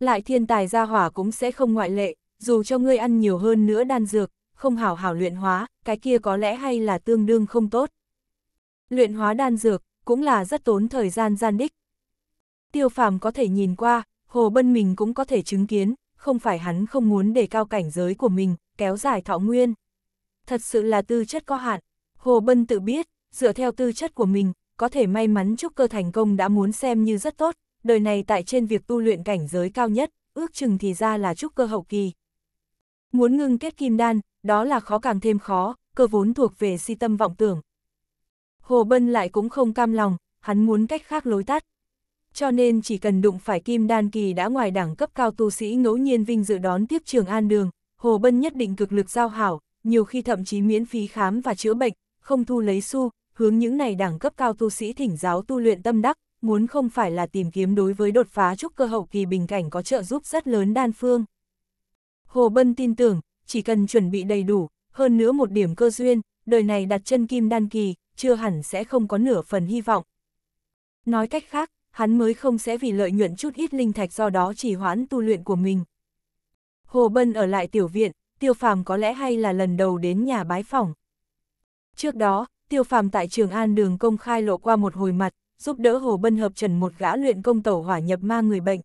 Lại thiên tài gia hỏa cũng sẽ không ngoại lệ, dù cho ngươi ăn nhiều hơn nữa đan dược, không hảo hảo luyện hóa, cái kia có lẽ hay là tương đương không tốt. Luyện hóa đan dược, cũng là rất tốn thời gian gian đích. Tiêu phàm có thể nhìn qua, Hồ Bân mình cũng có thể chứng kiến, không phải hắn không muốn để cao cảnh giới của mình, kéo dài thọ nguyên. Thật sự là tư chất có hạn, Hồ Bân tự biết, dựa theo tư chất của mình, có thể may mắn chúc cơ thành công đã muốn xem như rất tốt, đời này tại trên việc tu luyện cảnh giới cao nhất, ước chừng thì ra là chúc cơ hậu kỳ. Muốn ngưng kết kim đan, đó là khó càng thêm khó, cơ vốn thuộc về si tâm vọng tưởng. Hồ Bân lại cũng không cam lòng, hắn muốn cách khác lối tắt, cho nên chỉ cần đụng phải kim đan kỳ đã ngoài đẳng cấp cao tu sĩ ngẫu nhiên vinh dự đón tiếp trường an đường, Hồ Bân nhất định cực lực giao hảo, nhiều khi thậm chí miễn phí khám và chữa bệnh, không thu lấy xu, hướng những này đẳng cấp cao tu sĩ thỉnh giáo tu luyện tâm đắc, muốn không phải là tìm kiếm đối với đột phá trúc cơ hậu kỳ bình cảnh có trợ giúp rất lớn đan phương. Hồ Bân tin tưởng, chỉ cần chuẩn bị đầy đủ, hơn nữa một điểm cơ duyên, đời này đặt chân kim đan kỳ, chưa hẳn sẽ không có nửa phần hy vọng. Nói cách khác, hắn mới không sẽ vì lợi nhuận chút ít linh thạch do đó chỉ hoãn tu luyện của mình. Hồ Bân ở lại tiểu viện, Tiêu Phàm có lẽ hay là lần đầu đến nhà bái phỏng. Trước đó, Tiêu Phàm tại Trường An đường công khai lộ qua một hồi mặt, giúp đỡ Hồ Bân hợp trần một gã luyện công tẩu hỏa nhập ma người bệnh.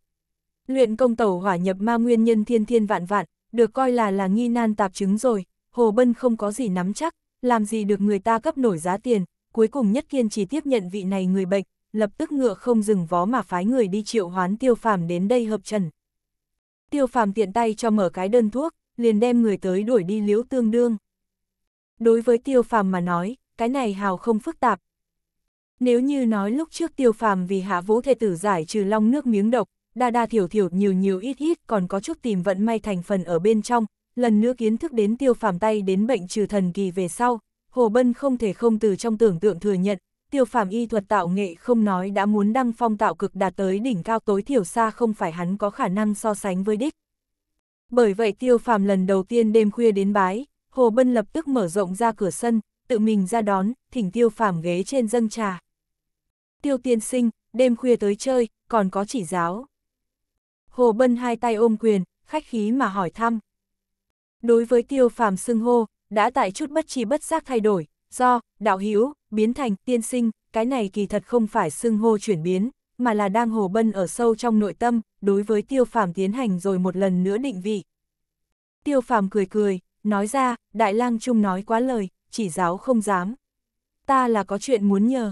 Luyện công tẩu hỏa nhập ma nguyên nhân thiên thiên vạn vạn, được coi là là nghi nan tạp chứng rồi, Hồ Bân không có gì nắm chắc, làm gì được người ta cấp nổi giá tiền, cuối cùng nhất kiên trì tiếp nhận vị này người bệnh, lập tức ngựa không dừng vó mà phái người đi triệu hoán tiêu phàm đến đây hợp trần. Tiêu phàm tiện tay cho mở cái đơn thuốc, liền đem người tới đuổi đi liễu tương đương. Đối với tiêu phàm mà nói, cái này hào không phức tạp. Nếu như nói lúc trước tiêu phàm vì hạ vũ thể tử giải trừ long nước miếng độc, đa đa thiểu thiểu nhiều nhiều ít ít còn có chút tìm vận may thành phần ở bên trong, lần nữa kiến thức đến tiêu phàm tay đến bệnh trừ thần kỳ về sau, Hồ Bân không thể không từ trong tưởng tượng thừa nhận, tiêu phàm y thuật tạo nghệ không nói đã muốn đăng phong tạo cực đạt tới đỉnh cao tối thiểu xa không phải hắn có khả năng so sánh với đích. Bởi vậy tiêu phàm lần đầu tiên đêm khuya đến bái, Hồ Bân lập tức mở rộng ra cửa sân, tự mình ra đón, thỉnh tiêu phàm ghế trên dâng trà. Tiêu tiên sinh, đêm khuya tới chơi, còn có chỉ giáo. Hồ Bân hai tay ôm quyền, khách khí mà hỏi thăm. Đối với tiêu phàm xưng hô, đã tại chút bất trí bất giác thay đổi, do, đạo hiếu biến thành tiên sinh, cái này kỳ thật không phải xưng hô chuyển biến, mà là đang hồ bân ở sâu trong nội tâm, đối với tiêu phàm tiến hành rồi một lần nữa định vị. Tiêu phàm cười cười, nói ra, đại lang trung nói quá lời, chỉ giáo không dám. Ta là có chuyện muốn nhờ.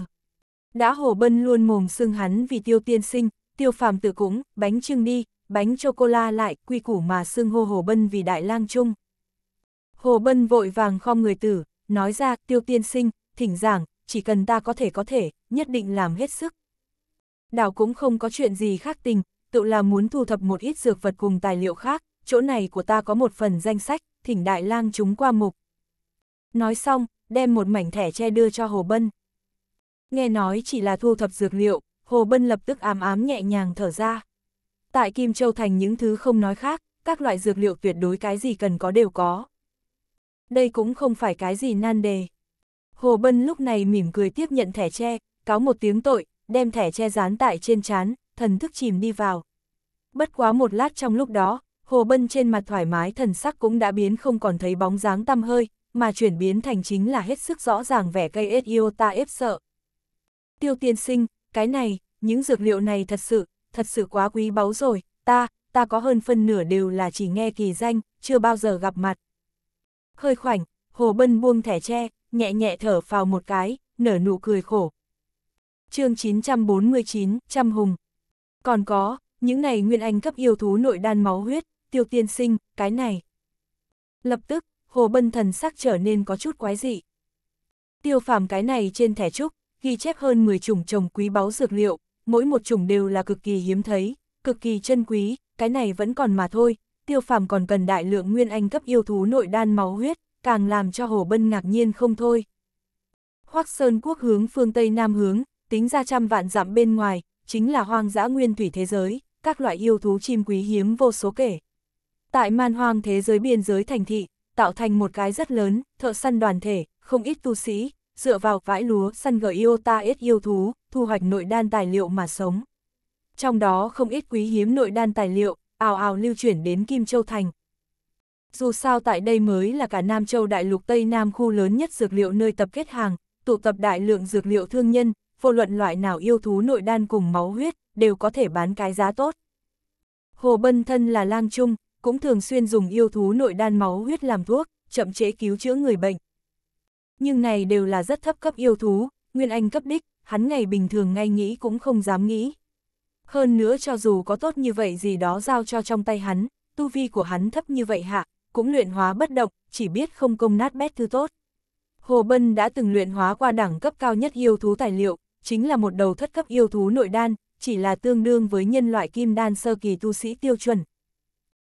Đã hồ bân luôn mồm xưng hắn vì tiêu tiên sinh, tiêu phàm tự cũng, bánh trưng đi, bánh chocola lại, quy củ mà xưng hô hồ bân vì đại lang trung. Hồ bân vội vàng khom người tử, nói ra, tiêu tiên sinh, thỉnh giảng, chỉ cần ta có thể có thể, nhất định làm hết sức. đào cũng không có chuyện gì khác tình, tự là muốn thu thập một ít dược vật cùng tài liệu khác, chỗ này của ta có một phần danh sách, thỉnh đại lang chúng qua mục. Nói xong, đem một mảnh thẻ che đưa cho Hồ Bân. Nghe nói chỉ là thu thập dược liệu, Hồ Bân lập tức ám ám nhẹ nhàng thở ra. Tại Kim Châu Thành những thứ không nói khác, các loại dược liệu tuyệt đối cái gì cần có đều có. Đây cũng không phải cái gì nan đề. Hồ Bân lúc này mỉm cười tiếp nhận thẻ tre, cáo một tiếng tội, đem thẻ tre dán tại trên chán, thần thức chìm đi vào. Bất quá một lát trong lúc đó, Hồ Bân trên mặt thoải mái thần sắc cũng đã biến không còn thấy bóng dáng tăm hơi, mà chuyển biến thành chính là hết sức rõ ràng vẻ cây ết yêu ta ép sợ. Tiêu tiên sinh, cái này, những dược liệu này thật sự, thật sự quá quý báu rồi, ta, ta có hơn phân nửa đều là chỉ nghe kỳ danh, chưa bao giờ gặp mặt. Hơi khoảnh, Hồ Bân buông thẻ tre, nhẹ nhẹ thở phào một cái, nở nụ cười khổ. chương 949, trăm hùng. Còn có, những này nguyên anh cấp yêu thú nội đan máu huyết, tiêu tiên sinh, cái này. Lập tức, Hồ Bân thần sắc trở nên có chút quái dị. Tiêu phàm cái này trên thẻ trúc, ghi chép hơn 10 chủng trồng quý báu dược liệu, mỗi một chủng đều là cực kỳ hiếm thấy, cực kỳ chân quý, cái này vẫn còn mà thôi, tiêu phàm còn cần đại lượng nguyên anh cấp yêu thú nội đan máu huyết, càng làm cho Hồ Bân ngạc nhiên không thôi. Hoắc Sơn Quốc hướng phương Tây Nam hướng, tính ra trăm vạn dặm bên ngoài, chính là hoang dã nguyên thủy thế giới, các loại yêu thú chim quý hiếm vô số kể. Tại man hoang thế giới biên giới thành thị, tạo thành một cái rất lớn, thợ săn đoàn thể, không ít tu sĩ, dựa vào vãi lúa săn gợi yêu ta ít yêu thú, thu hoạch nội đan tài liệu mà sống. Trong đó không ít quý hiếm nội đan tài liệu, ào ào lưu chuyển đến Kim Châu Thành, dù sao tại đây mới là cả Nam Châu Đại Lục Tây Nam khu lớn nhất dược liệu nơi tập kết hàng, tụ tập đại lượng dược liệu thương nhân, vô luận loại nào yêu thú nội đan cùng máu huyết, đều có thể bán cái giá tốt. Hồ Bân thân là lang trung, cũng thường xuyên dùng yêu thú nội đan máu huyết làm thuốc, chậm chế cứu chữa người bệnh. Nhưng này đều là rất thấp cấp yêu thú, Nguyên Anh cấp đích, hắn ngày bình thường ngay nghĩ cũng không dám nghĩ. Hơn nữa cho dù có tốt như vậy gì đó giao cho trong tay hắn, tu vi của hắn thấp như vậy hạ, cũng luyện hóa bất động, chỉ biết không công nát bét thứ tốt. Hồ Bân đã từng luyện hóa qua đẳng cấp cao nhất yêu thú tài liệu, chính là một đầu thất cấp yêu thú nội đan, chỉ là tương đương với nhân loại kim đan sơ kỳ tu sĩ tiêu chuẩn.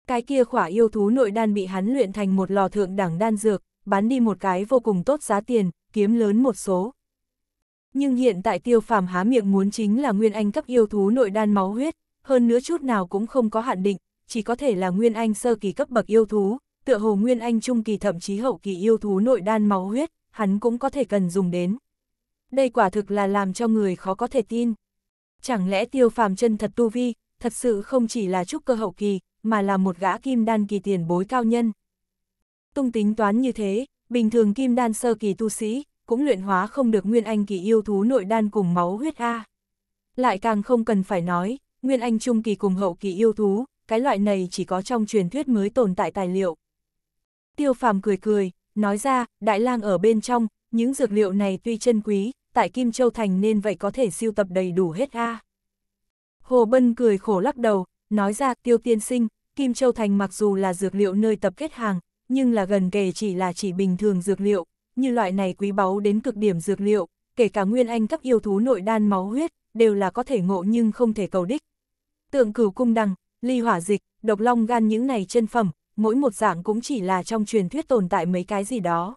Cái kia khỏa yêu thú nội đan bị hắn luyện thành một lò thượng đẳng đan dược, bán đi một cái vô cùng tốt giá tiền, kiếm lớn một số. Nhưng hiện tại tiêu phàm há miệng muốn chính là nguyên anh cấp yêu thú nội đan máu huyết, hơn nữa chút nào cũng không có hạn định, chỉ có thể là nguyên anh sơ kỳ cấp bậc yêu thú, tựa hồ Nguyên Anh Trung kỳ thậm chí hậu kỳ yêu thú nội đan máu huyết, hắn cũng có thể cần dùng đến. Đây quả thực là làm cho người khó có thể tin. Chẳng lẽ tiêu phàm chân thật tu vi, thật sự không chỉ là trúc cơ hậu kỳ, mà là một gã kim đan kỳ tiền bối cao nhân. Tung tính toán như thế, bình thường kim đan sơ kỳ tu sĩ, cũng luyện hóa không được nguyên anh kỳ yêu thú nội đan cùng máu huyết A. Lại càng không cần phải nói, nguyên anh trung kỳ cùng hậu kỳ yêu thú, cái loại này chỉ có trong truyền thuyết mới tồn tại tài liệu. Tiêu phàm cười cười, nói ra, đại lang ở bên trong, những dược liệu này tuy chân quý, tại Kim Châu Thành nên vậy có thể siêu tập đầy đủ hết a. Hồ Bân cười khổ lắc đầu, nói ra tiêu tiên sinh, Kim Châu Thành mặc dù là dược liệu nơi tập kết hàng, nhưng là gần kề chỉ là chỉ bình thường dược liệu, như loại này quý báu đến cực điểm dược liệu, kể cả nguyên anh cấp yêu thú nội đan máu huyết, đều là có thể ngộ nhưng không thể cầu đích. Tượng cửu cung đằng, ly hỏa dịch, độc long gan những này chân phẩm, mỗi một dạng cũng chỉ là trong truyền thuyết tồn tại mấy cái gì đó.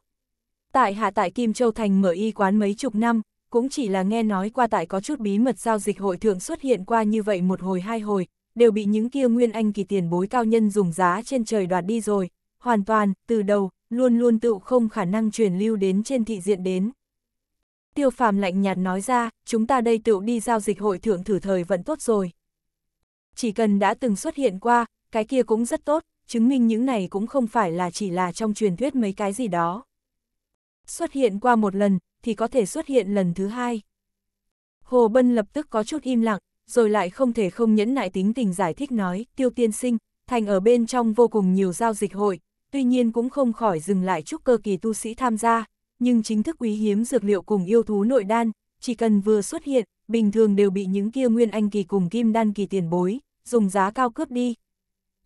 Tại hạ tại Kim Châu Thành mở y quán mấy chục năm, cũng chỉ là nghe nói qua tại có chút bí mật giao dịch hội thượng xuất hiện qua như vậy một hồi hai hồi, đều bị những kia nguyên anh kỳ tiền bối cao nhân dùng giá trên trời đoạt đi rồi, hoàn toàn, từ đầu, luôn luôn tự không khả năng truyền lưu đến trên thị diện đến. Tiêu phàm lạnh nhạt nói ra, chúng ta đây tự đi giao dịch hội thượng thử thời vẫn tốt rồi. Chỉ cần đã từng xuất hiện qua, cái kia cũng rất tốt, chứng minh những này cũng không phải là chỉ là trong truyền thuyết mấy cái gì đó. Xuất hiện qua một lần, thì có thể xuất hiện lần thứ hai. Hồ Bân lập tức có chút im lặng, rồi lại không thể không nhẫn nại tính tình giải thích nói, tiêu tiên sinh, thành ở bên trong vô cùng nhiều giao dịch hội, tuy nhiên cũng không khỏi dừng lại chút cơ kỳ tu sĩ tham gia, nhưng chính thức quý hiếm dược liệu cùng yêu thú nội đan, chỉ cần vừa xuất hiện, bình thường đều bị những kia nguyên anh kỳ cùng kim đan kỳ tiền bối, dùng giá cao cướp đi,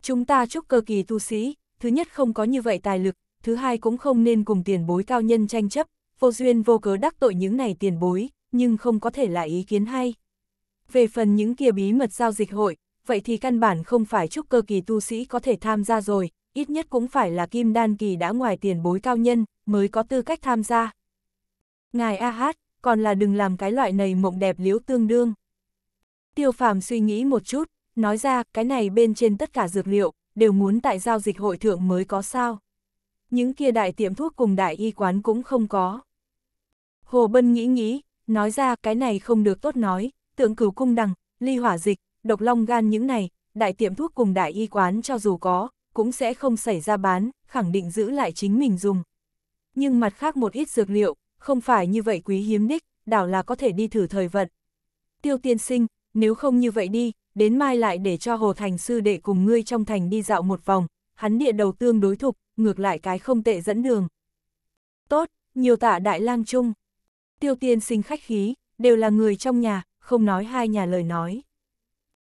Chúng ta chúc cơ kỳ tu sĩ, thứ nhất không có như vậy tài lực, thứ hai cũng không nên cùng tiền bối cao nhân tranh chấp, vô duyên vô cớ đắc tội những này tiền bối, nhưng không có thể là ý kiến hay. Về phần những kia bí mật giao dịch hội, vậy thì căn bản không phải chúc cơ kỳ tu sĩ có thể tham gia rồi, ít nhất cũng phải là kim đan kỳ đã ngoài tiền bối cao nhân, mới có tư cách tham gia. Ngài A Hát, còn là đừng làm cái loại này mộng đẹp liễu tương đương. Tiêu phàm suy nghĩ một chút, Nói ra, cái này bên trên tất cả dược liệu, đều muốn tại giao dịch hội thượng mới có sao. Những kia đại tiệm thuốc cùng đại y quán cũng không có. Hồ Bân nghĩ nghĩ, nói ra cái này không được tốt nói, tượng cửu cung đằng, ly hỏa dịch, độc long gan những này, đại tiệm thuốc cùng đại y quán cho dù có, cũng sẽ không xảy ra bán, khẳng định giữ lại chính mình dùng. Nhưng mặt khác một ít dược liệu, không phải như vậy quý hiếm đích, đảo là có thể đi thử thời vận. Tiêu tiên sinh, nếu không như vậy đi, đến mai lại để cho Hồ Thành Sư Đệ cùng ngươi trong thành đi dạo một vòng, hắn địa đầu tương đối thục, ngược lại cái không tệ dẫn đường. Tốt, nhiều tạ đại lang chung. Tiêu tiên sinh khách khí, đều là người trong nhà, không nói hai nhà lời nói.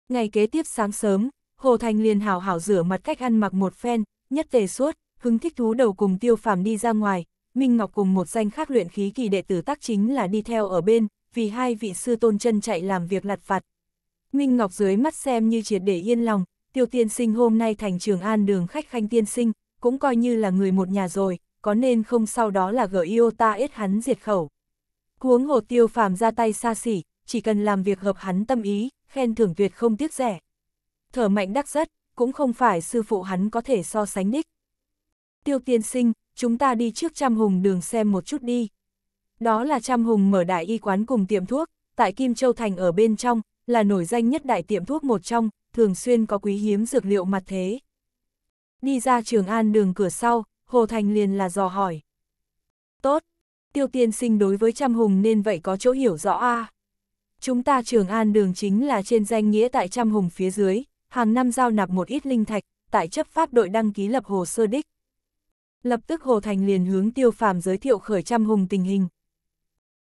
Ngày kế tiếp sáng sớm, Hồ Thành liền hào hảo rửa mặt cách ăn mặc một phen, nhất tề suốt, hứng thích thú đầu cùng tiêu phàm đi ra ngoài, Minh Ngọc cùng một danh khác luyện khí kỳ đệ tử tác chính là đi theo ở bên, vì hai vị sư tôn chân chạy làm việc lặt vặt, Minh Ngọc dưới mắt xem như triệt để yên lòng, tiêu tiên sinh hôm nay thành trường an đường khách khanh tiên sinh, cũng coi như là người một nhà rồi, có nên không sau đó là gỡ yêu ta ít hắn diệt khẩu. Huống hồ tiêu phàm ra tay xa xỉ, chỉ cần làm việc hợp hắn tâm ý, khen thưởng tuyệt không tiếc rẻ. Thở mạnh đắc rất, cũng không phải sư phụ hắn có thể so sánh đích. Tiêu tiên sinh, chúng ta đi trước trăm hùng đường xem một chút đi. Đó là trăm hùng mở đại y quán cùng tiệm thuốc, tại Kim Châu Thành ở bên trong, là nổi danh nhất đại tiệm thuốc một trong, thường xuyên có quý hiếm dược liệu mặt thế. Đi ra trường an đường cửa sau, Hồ Thành liền là dò hỏi. Tốt, tiêu tiên sinh đối với trăm hùng nên vậy có chỗ hiểu rõ a à. Chúng ta trường an đường chính là trên danh nghĩa tại trăm hùng phía dưới, hàng năm giao nạp một ít linh thạch, tại chấp pháp đội đăng ký lập hồ sơ đích. Lập tức Hồ Thành liền hướng tiêu phàm giới thiệu khởi trăm hùng tình hình.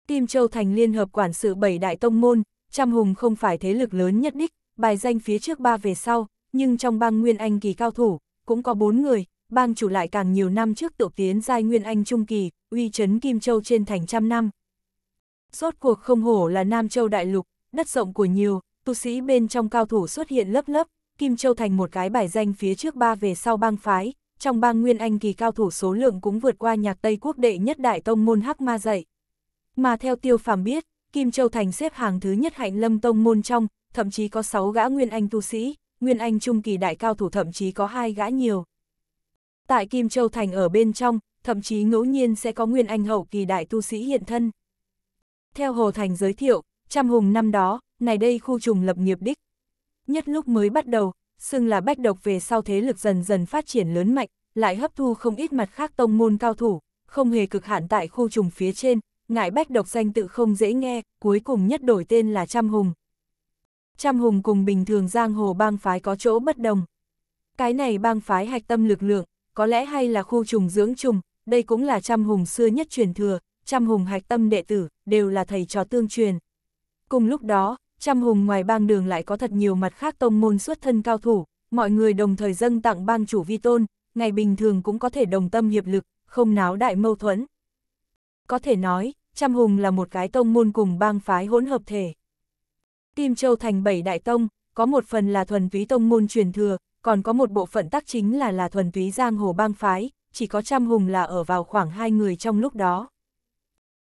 Kim Châu Thành liên hợp quản sự bảy đại tông môn, Trăm Hùng không phải thế lực lớn nhất đích, bài danh phía trước ba về sau, nhưng trong bang Nguyên Anh kỳ cao thủ, cũng có bốn người, bang chủ lại càng nhiều năm trước tự tiến giai Nguyên Anh Trung Kỳ, uy chấn Kim Châu trên thành trăm năm. Rốt cuộc không hổ là Nam Châu Đại Lục, đất rộng của nhiều, tu sĩ bên trong cao thủ xuất hiện lớp lớp, Kim Châu thành một cái bài danh phía trước ba về sau bang phái, trong bang Nguyên Anh kỳ cao thủ số lượng cũng vượt qua nhạc Tây Quốc đệ nhất đại tông môn Hắc Ma dạy. Mà theo tiêu phàm biết, Kim Châu Thành xếp hàng thứ nhất hạnh lâm tông môn trong, thậm chí có 6 gã Nguyên Anh tu sĩ, Nguyên Anh trung kỳ đại cao thủ thậm chí có hai gã nhiều. Tại Kim Châu Thành ở bên trong, thậm chí ngẫu nhiên sẽ có Nguyên Anh hậu kỳ đại tu sĩ hiện thân. Theo Hồ Thành giới thiệu, trăm hùng năm đó, này đây khu trùng lập nghiệp đích. Nhất lúc mới bắt đầu, xưng là bách độc về sau thế lực dần dần phát triển lớn mạnh, lại hấp thu không ít mặt khác tông môn cao thủ, không hề cực hạn tại khu trùng phía trên, ngại bách độc danh tự không dễ nghe, cuối cùng nhất đổi tên là Trăm Hùng. Trăm Hùng cùng bình thường giang hồ bang phái có chỗ bất đồng. Cái này bang phái hạch tâm lực lượng, có lẽ hay là khu trùng dưỡng trùng, đây cũng là Trăm Hùng xưa nhất truyền thừa, Trăm Hùng hạch tâm đệ tử, đều là thầy trò tương truyền. Cùng lúc đó, Trăm Hùng ngoài bang đường lại có thật nhiều mặt khác tông môn xuất thân cao thủ, mọi người đồng thời dâng tặng bang chủ vi tôn, ngày bình thường cũng có thể đồng tâm hiệp lực, không náo đại mâu thuẫn. Có thể nói, Trăm Hùng là một cái tông môn cùng bang phái hỗn hợp thể. Kim Châu thành bảy đại tông, có một phần là thuần túy tông môn truyền thừa, còn có một bộ phận tác chính là là thuần túy giang hồ bang phái, chỉ có Trăm Hùng là ở vào khoảng hai người trong lúc đó.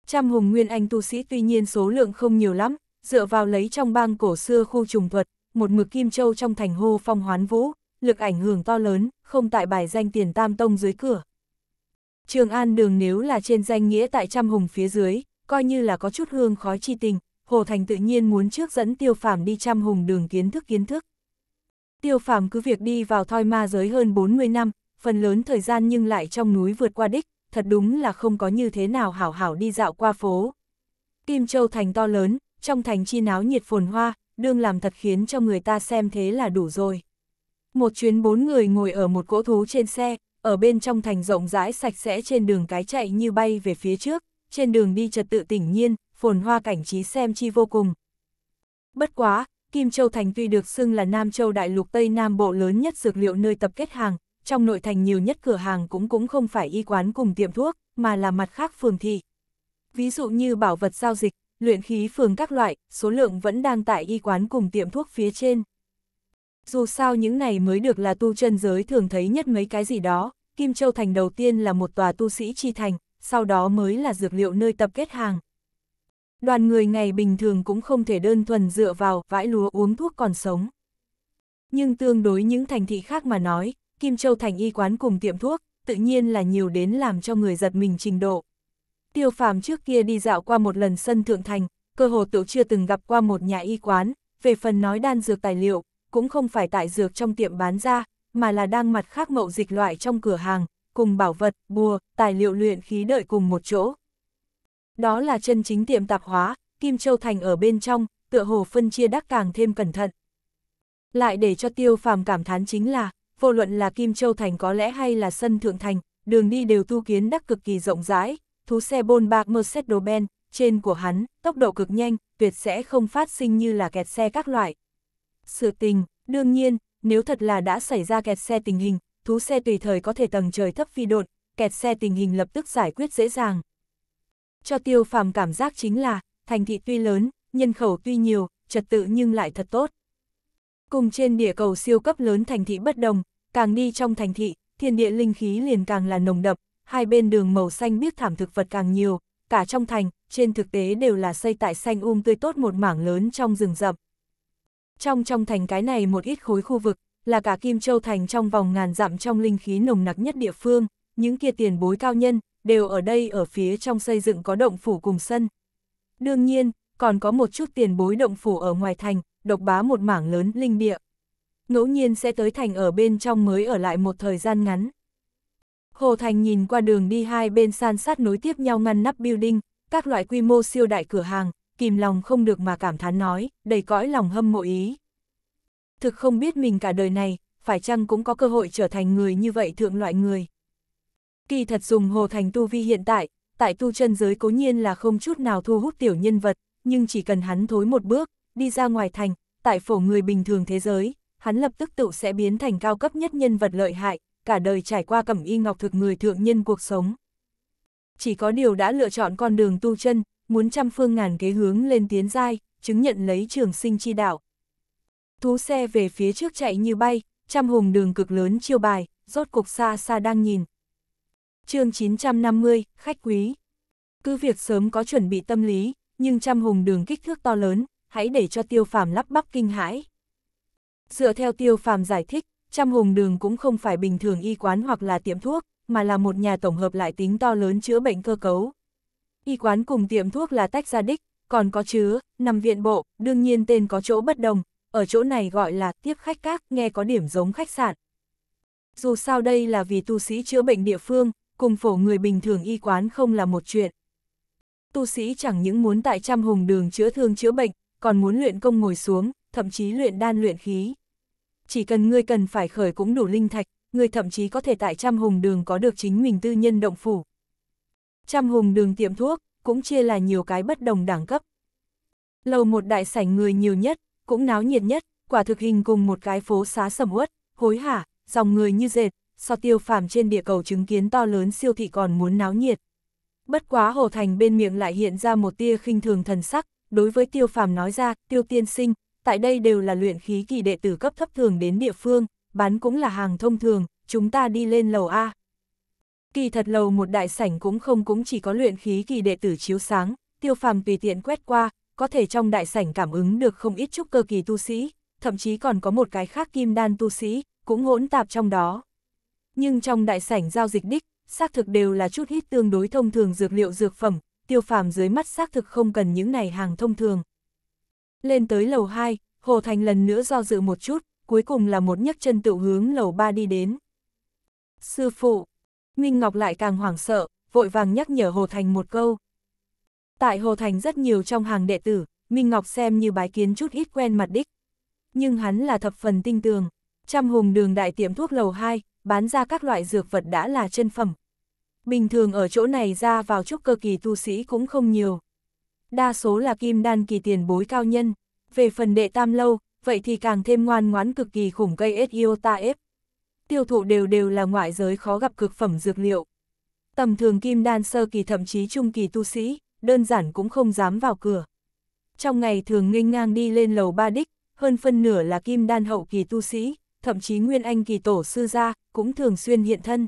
Trăm Hùng Nguyên Anh tu sĩ tuy nhiên số lượng không nhiều lắm, dựa vào lấy trong bang cổ xưa khu trùng thuật, một mực Kim Châu trong thành hô phong hoán vũ, lực ảnh hưởng to lớn, không tại bài danh tiền tam tông dưới cửa, Trường An đường nếu là trên danh nghĩa tại trăm hùng phía dưới, coi như là có chút hương khói chi tình, Hồ Thành tự nhiên muốn trước dẫn tiêu phàm đi trăm hùng đường kiến thức kiến thức. Tiêu phàm cứ việc đi vào thoi ma giới hơn 40 năm, phần lớn thời gian nhưng lại trong núi vượt qua đích, thật đúng là không có như thế nào hảo hảo đi dạo qua phố. Kim Châu Thành to lớn, trong thành chi náo nhiệt phồn hoa, đương làm thật khiến cho người ta xem thế là đủ rồi. Một chuyến bốn người ngồi ở một cỗ thú trên xe, ở bên trong thành rộng rãi sạch sẽ trên đường cái chạy như bay về phía trước, trên đường đi trật tự tỉnh nhiên, phồn hoa cảnh trí xem chi vô cùng. Bất quá, Kim Châu Thành tuy được xưng là Nam Châu Đại lục Tây Nam Bộ lớn nhất dược liệu nơi tập kết hàng, trong nội thành nhiều nhất cửa hàng cũng cũng không phải y quán cùng tiệm thuốc, mà là mặt khác phường thị. Ví dụ như bảo vật giao dịch, luyện khí phường các loại, số lượng vẫn đang tại y quán cùng tiệm thuốc phía trên. Dù sao những này mới được là tu chân giới thường thấy nhất mấy cái gì đó, Kim Châu Thành đầu tiên là một tòa tu sĩ chi thành, sau đó mới là dược liệu nơi tập kết hàng. Đoàn người ngày bình thường cũng không thể đơn thuần dựa vào vãi lúa uống thuốc còn sống. Nhưng tương đối những thành thị khác mà nói, Kim Châu Thành y quán cùng tiệm thuốc, tự nhiên là nhiều đến làm cho người giật mình trình độ. Tiêu phàm trước kia đi dạo qua một lần sân thượng thành, cơ hồ tự chưa từng gặp qua một nhà y quán, về phần nói đan dược tài liệu, cũng không phải tại dược trong tiệm bán ra, mà là đang mặt khác mậu dịch loại trong cửa hàng, cùng bảo vật, bùa, tài liệu luyện khí đợi cùng một chỗ. Đó là chân chính tiệm tạp hóa, Kim Châu Thành ở bên trong, tựa hồ phân chia đắc càng thêm cẩn thận. Lại để cho tiêu phàm cảm thán chính là, vô luận là Kim Châu Thành có lẽ hay là sân Thượng Thành, đường đi đều tu kiến đắc cực kỳ rộng rãi, thú xe bôn bạc Mercedes-Benz, trên của hắn, tốc độ cực nhanh, tuyệt sẽ không phát sinh như là kẹt xe các loại. Sự tình, đương nhiên, nếu thật là đã xảy ra kẹt xe tình hình, thú xe tùy thời có thể tầng trời thấp phi độn, kẹt xe tình hình lập tức giải quyết dễ dàng. Cho tiêu phàm cảm giác chính là, thành thị tuy lớn, nhân khẩu tuy nhiều, trật tự nhưng lại thật tốt. Cùng trên địa cầu siêu cấp lớn thành thị bất đồng, càng đi trong thành thị, thiên địa linh khí liền càng là nồng đậm, hai bên đường màu xanh biếc thảm thực vật càng nhiều, cả trong thành, trên thực tế đều là xây tại xanh um tươi tốt một mảng lớn trong rừng rậm. Trong trong thành cái này một ít khối khu vực, là cả Kim Châu Thành trong vòng ngàn dặm trong linh khí nồng nặc nhất địa phương, những kia tiền bối cao nhân, đều ở đây ở phía trong xây dựng có động phủ cùng sân. Đương nhiên, còn có một chút tiền bối động phủ ở ngoài thành, độc bá một mảng lớn linh địa. Ngẫu nhiên sẽ tới thành ở bên trong mới ở lại một thời gian ngắn. Hồ Thành nhìn qua đường đi hai bên san sát nối tiếp nhau ngăn nắp building, các loại quy mô siêu đại cửa hàng, kìm lòng không được mà cảm thán nói, đầy cõi lòng hâm mộ ý. Thực không biết mình cả đời này, phải chăng cũng có cơ hội trở thành người như vậy thượng loại người. Kỳ thật dùng Hồ Thành tu vi hiện tại, tại tu chân giới cố nhiên là không chút nào thu hút tiểu nhân vật, nhưng chỉ cần hắn thối một bước, đi ra ngoài thành, tại phổ người bình thường thế giới, hắn lập tức tự sẽ biến thành cao cấp nhất nhân vật lợi hại, cả đời trải qua cẩm y ngọc thực người thượng nhân cuộc sống. Chỉ có điều đã lựa chọn con đường tu chân, muốn trăm phương ngàn kế hướng lên tiến giai, chứng nhận lấy trường sinh chi đạo. Thú xe về phía trước chạy như bay, trăm hùng đường cực lớn chiêu bài, rốt cục xa xa đang nhìn. chương 950, khách quý. Cứ việc sớm có chuẩn bị tâm lý, nhưng trăm hùng đường kích thước to lớn, hãy để cho tiêu phàm lắp bắp kinh hãi. Dựa theo tiêu phàm giải thích, trăm hùng đường cũng không phải bình thường y quán hoặc là tiệm thuốc, mà là một nhà tổng hợp lại tính to lớn chữa bệnh cơ cấu, y quán cùng tiệm thuốc là tách ra đích, còn có chứa, nằm viện bộ, đương nhiên tên có chỗ bất đồng, ở chỗ này gọi là tiếp khách các, nghe có điểm giống khách sạn. Dù sao đây là vì tu sĩ chữa bệnh địa phương, cùng phổ người bình thường y quán không là một chuyện. Tu sĩ chẳng những muốn tại trăm hùng đường chữa thương chữa bệnh, còn muốn luyện công ngồi xuống, thậm chí luyện đan luyện khí. Chỉ cần ngươi cần phải khởi cũng đủ linh thạch, ngươi thậm chí có thể tại trăm hùng đường có được chính mình tư nhân động phủ, trăm hùng đường tiệm thuốc, cũng chia là nhiều cái bất đồng đẳng cấp. Lầu một đại sảnh người nhiều nhất, cũng náo nhiệt nhất, quả thực hình cùng một cái phố xá sầm uất, hối hả, dòng người như dệt, so tiêu phàm trên địa cầu chứng kiến to lớn siêu thị còn muốn náo nhiệt. Bất quá Hồ Thành bên miệng lại hiện ra một tia khinh thường thần sắc, đối với tiêu phàm nói ra, tiêu tiên sinh, tại đây đều là luyện khí kỳ đệ tử cấp thấp thường đến địa phương, bán cũng là hàng thông thường, chúng ta đi lên lầu A. Kỳ thật lầu một đại sảnh cũng không cũng chỉ có luyện khí kỳ đệ tử chiếu sáng, tiêu phàm tùy tiện quét qua, có thể trong đại sảnh cảm ứng được không ít chút cơ kỳ tu sĩ, thậm chí còn có một cái khác kim đan tu sĩ, cũng hỗn tạp trong đó. Nhưng trong đại sảnh giao dịch đích, xác thực đều là chút hít tương đối thông thường dược liệu dược phẩm, tiêu phàm dưới mắt xác thực không cần những này hàng thông thường. Lên tới lầu 2, Hồ Thành lần nữa do dự một chút, cuối cùng là một nhấc chân tự hướng lầu 3 đi đến. Sư phụ, Minh Ngọc lại càng hoảng sợ, vội vàng nhắc nhở Hồ Thành một câu. Tại Hồ Thành rất nhiều trong hàng đệ tử, Minh Ngọc xem như bái kiến chút ít quen mặt đích. Nhưng hắn là thập phần tinh tường, trăm hùng đường đại tiệm thuốc lầu 2, bán ra các loại dược vật đã là chân phẩm. Bình thường ở chỗ này ra vào chút cơ kỳ tu sĩ cũng không nhiều. Đa số là kim đan kỳ tiền bối cao nhân. Về phần đệ tam lâu, vậy thì càng thêm ngoan ngoãn cực kỳ khủng cây s i o t a tiêu thụ đều đều là ngoại giới khó gặp cực phẩm dược liệu. Tầm thường kim đan sơ kỳ thậm chí trung kỳ tu sĩ, đơn giản cũng không dám vào cửa. Trong ngày thường nghênh ngang đi lên lầu ba đích, hơn phân nửa là kim đan hậu kỳ tu sĩ, thậm chí nguyên anh kỳ tổ sư gia, cũng thường xuyên hiện thân.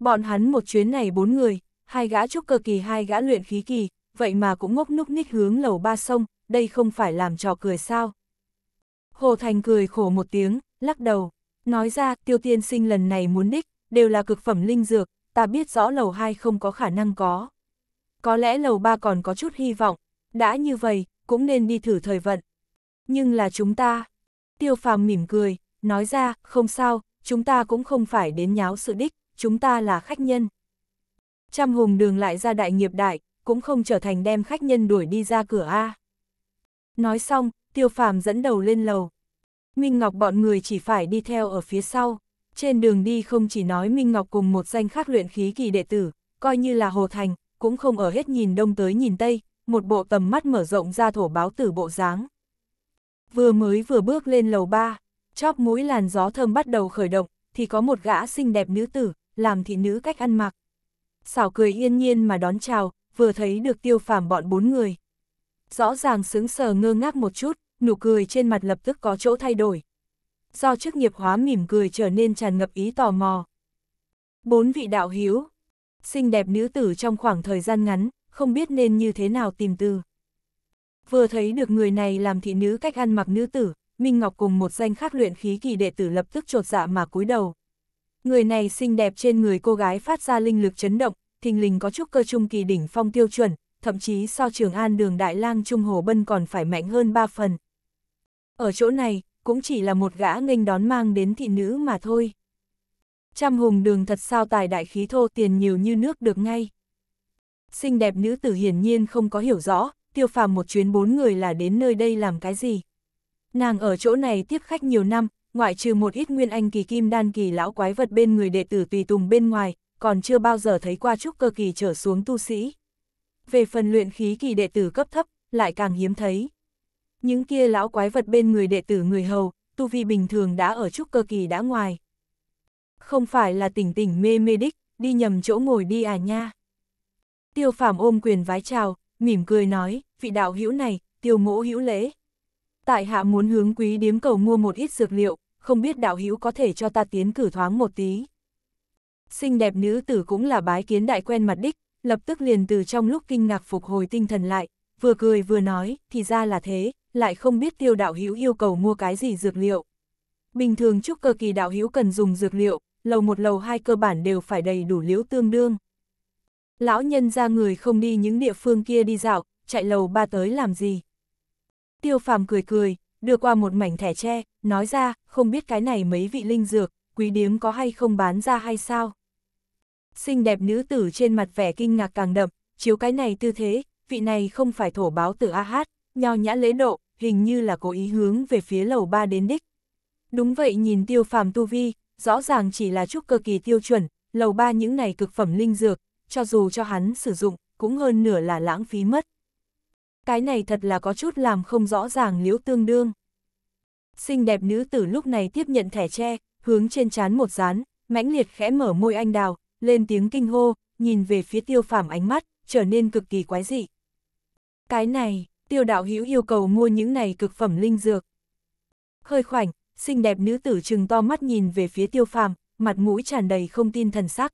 Bọn hắn một chuyến này bốn người, hai gã trúc cơ kỳ hai gã luyện khí kỳ, vậy mà cũng ngốc núc ních hướng lầu ba sông, đây không phải làm trò cười sao. Hồ Thành cười khổ một tiếng, lắc đầu. Nói ra, tiêu tiên sinh lần này muốn đích, đều là cực phẩm linh dược, ta biết rõ lầu 2 không có khả năng có. Có lẽ lầu 3 còn có chút hy vọng, đã như vậy, cũng nên đi thử thời vận. Nhưng là chúng ta, tiêu phàm mỉm cười, nói ra, không sao, chúng ta cũng không phải đến nháo sự đích, chúng ta là khách nhân. Trăm hùng đường lại ra đại nghiệp đại, cũng không trở thành đem khách nhân đuổi đi ra cửa A. Nói xong, tiêu phàm dẫn đầu lên lầu, Minh Ngọc bọn người chỉ phải đi theo ở phía sau. Trên đường đi không chỉ nói Minh Ngọc cùng một danh khác luyện khí kỳ đệ tử, coi như là Hồ Thành, cũng không ở hết nhìn đông tới nhìn tây, một bộ tầm mắt mở rộng ra thổ báo tử bộ dáng. Vừa mới vừa bước lên lầu ba, chóp mũi làn gió thơm bắt đầu khởi động, thì có một gã xinh đẹp nữ tử, làm thị nữ cách ăn mặc. Xảo cười yên nhiên mà đón chào, vừa thấy được tiêu phàm bọn bốn người. Rõ ràng sững sờ ngơ ngác một chút, nụ cười trên mặt lập tức có chỗ thay đổi. Do chức nghiệp hóa mỉm cười trở nên tràn ngập ý tò mò. Bốn vị đạo hiếu, xinh đẹp nữ tử trong khoảng thời gian ngắn, không biết nên như thế nào tìm từ. Vừa thấy được người này làm thị nữ cách ăn mặc nữ tử, Minh Ngọc cùng một danh khác luyện khí kỳ đệ tử lập tức trột dạ mà cúi đầu. Người này xinh đẹp trên người cô gái phát ra linh lực chấn động, thình lình có chút cơ trung kỳ đỉnh phong tiêu chuẩn, thậm chí so trường an đường Đại lang Trung Hồ Bân còn phải mạnh hơn ba phần. Ở chỗ này, cũng chỉ là một gã nghênh đón mang đến thị nữ mà thôi. Trăm hùng đường thật sao tài đại khí thô tiền nhiều như nước được ngay. Xinh đẹp nữ tử hiển nhiên không có hiểu rõ, tiêu phàm một chuyến bốn người là đến nơi đây làm cái gì. Nàng ở chỗ này tiếp khách nhiều năm, ngoại trừ một ít nguyên anh kỳ kim đan kỳ lão quái vật bên người đệ tử tùy tùng bên ngoài, còn chưa bao giờ thấy qua trúc cơ kỳ trở xuống tu sĩ. Về phần luyện khí kỳ đệ tử cấp thấp, lại càng hiếm thấy. Những kia lão quái vật bên người đệ tử người hầu, tu vi bình thường đã ở chút cơ kỳ đã ngoài. Không phải là tỉnh tỉnh mê mê đích, đi nhầm chỗ ngồi đi à nha. Tiêu phàm ôm quyền vái chào, mỉm cười nói, vị đạo hữu này, tiêu mỗ hữu lễ. Tại hạ muốn hướng quý điếm cầu mua một ít dược liệu, không biết đạo hữu có thể cho ta tiến cử thoáng một tí. Xinh đẹp nữ tử cũng là bái kiến đại quen mặt đích, lập tức liền từ trong lúc kinh ngạc phục hồi tinh thần lại, vừa cười vừa nói, thì ra là thế, lại không biết tiêu đạo hữu yêu cầu mua cái gì dược liệu. Bình thường trúc cơ kỳ đạo hữu cần dùng dược liệu, lầu một lầu hai cơ bản đều phải đầy đủ liễu tương đương. Lão nhân ra người không đi những địa phương kia đi dạo, chạy lầu ba tới làm gì. Tiêu phàm cười cười, đưa qua một mảnh thẻ tre, nói ra, không biết cái này mấy vị linh dược, quý điếm có hay không bán ra hay sao. Xinh đẹp nữ tử trên mặt vẻ kinh ngạc càng đậm, chiếu cái này tư thế, vị này không phải thổ báo tử A-hát, nho nhã lễ độ, hình như là cố ý hướng về phía lầu ba đến đích. Đúng vậy nhìn tiêu phàm tu vi, rõ ràng chỉ là chút cơ kỳ tiêu chuẩn, lầu ba những này cực phẩm linh dược, cho dù cho hắn sử dụng, cũng hơn nửa là lãng phí mất. Cái này thật là có chút làm không rõ ràng liễu tương đương. Xinh đẹp nữ tử lúc này tiếp nhận thẻ tre, hướng trên chán một dán, mãnh liệt khẽ mở môi anh đào, lên tiếng kinh hô, nhìn về phía tiêu phàm ánh mắt, trở nên cực kỳ quái dị. Cái này, tiêu đạo hữu yêu cầu mua những này cực phẩm linh dược. Hơi khoảnh, xinh đẹp nữ tử trừng to mắt nhìn về phía tiêu phàm, mặt mũi tràn đầy không tin thần sắc.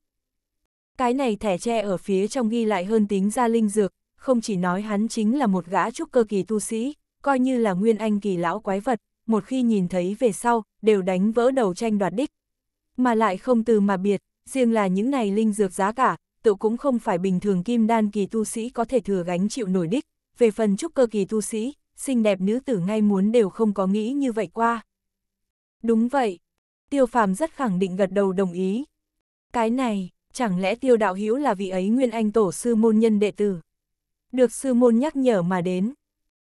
Cái này thẻ tre ở phía trong ghi lại hơn tính ra linh dược, không chỉ nói hắn chính là một gã trúc cơ kỳ tu sĩ, coi như là nguyên anh kỳ lão quái vật, một khi nhìn thấy về sau, đều đánh vỡ đầu tranh đoạt đích. Mà lại không từ mà biệt, riêng là những này linh dược giá cả, tự cũng không phải bình thường kim đan kỳ tu sĩ có thể thừa gánh chịu nổi đích về phần trúc cơ kỳ tu sĩ, xinh đẹp nữ tử ngay muốn đều không có nghĩ như vậy qua. Đúng vậy, tiêu phàm rất khẳng định gật đầu đồng ý. Cái này, chẳng lẽ tiêu đạo hữu là vị ấy nguyên anh tổ sư môn nhân đệ tử? Được sư môn nhắc nhở mà đến.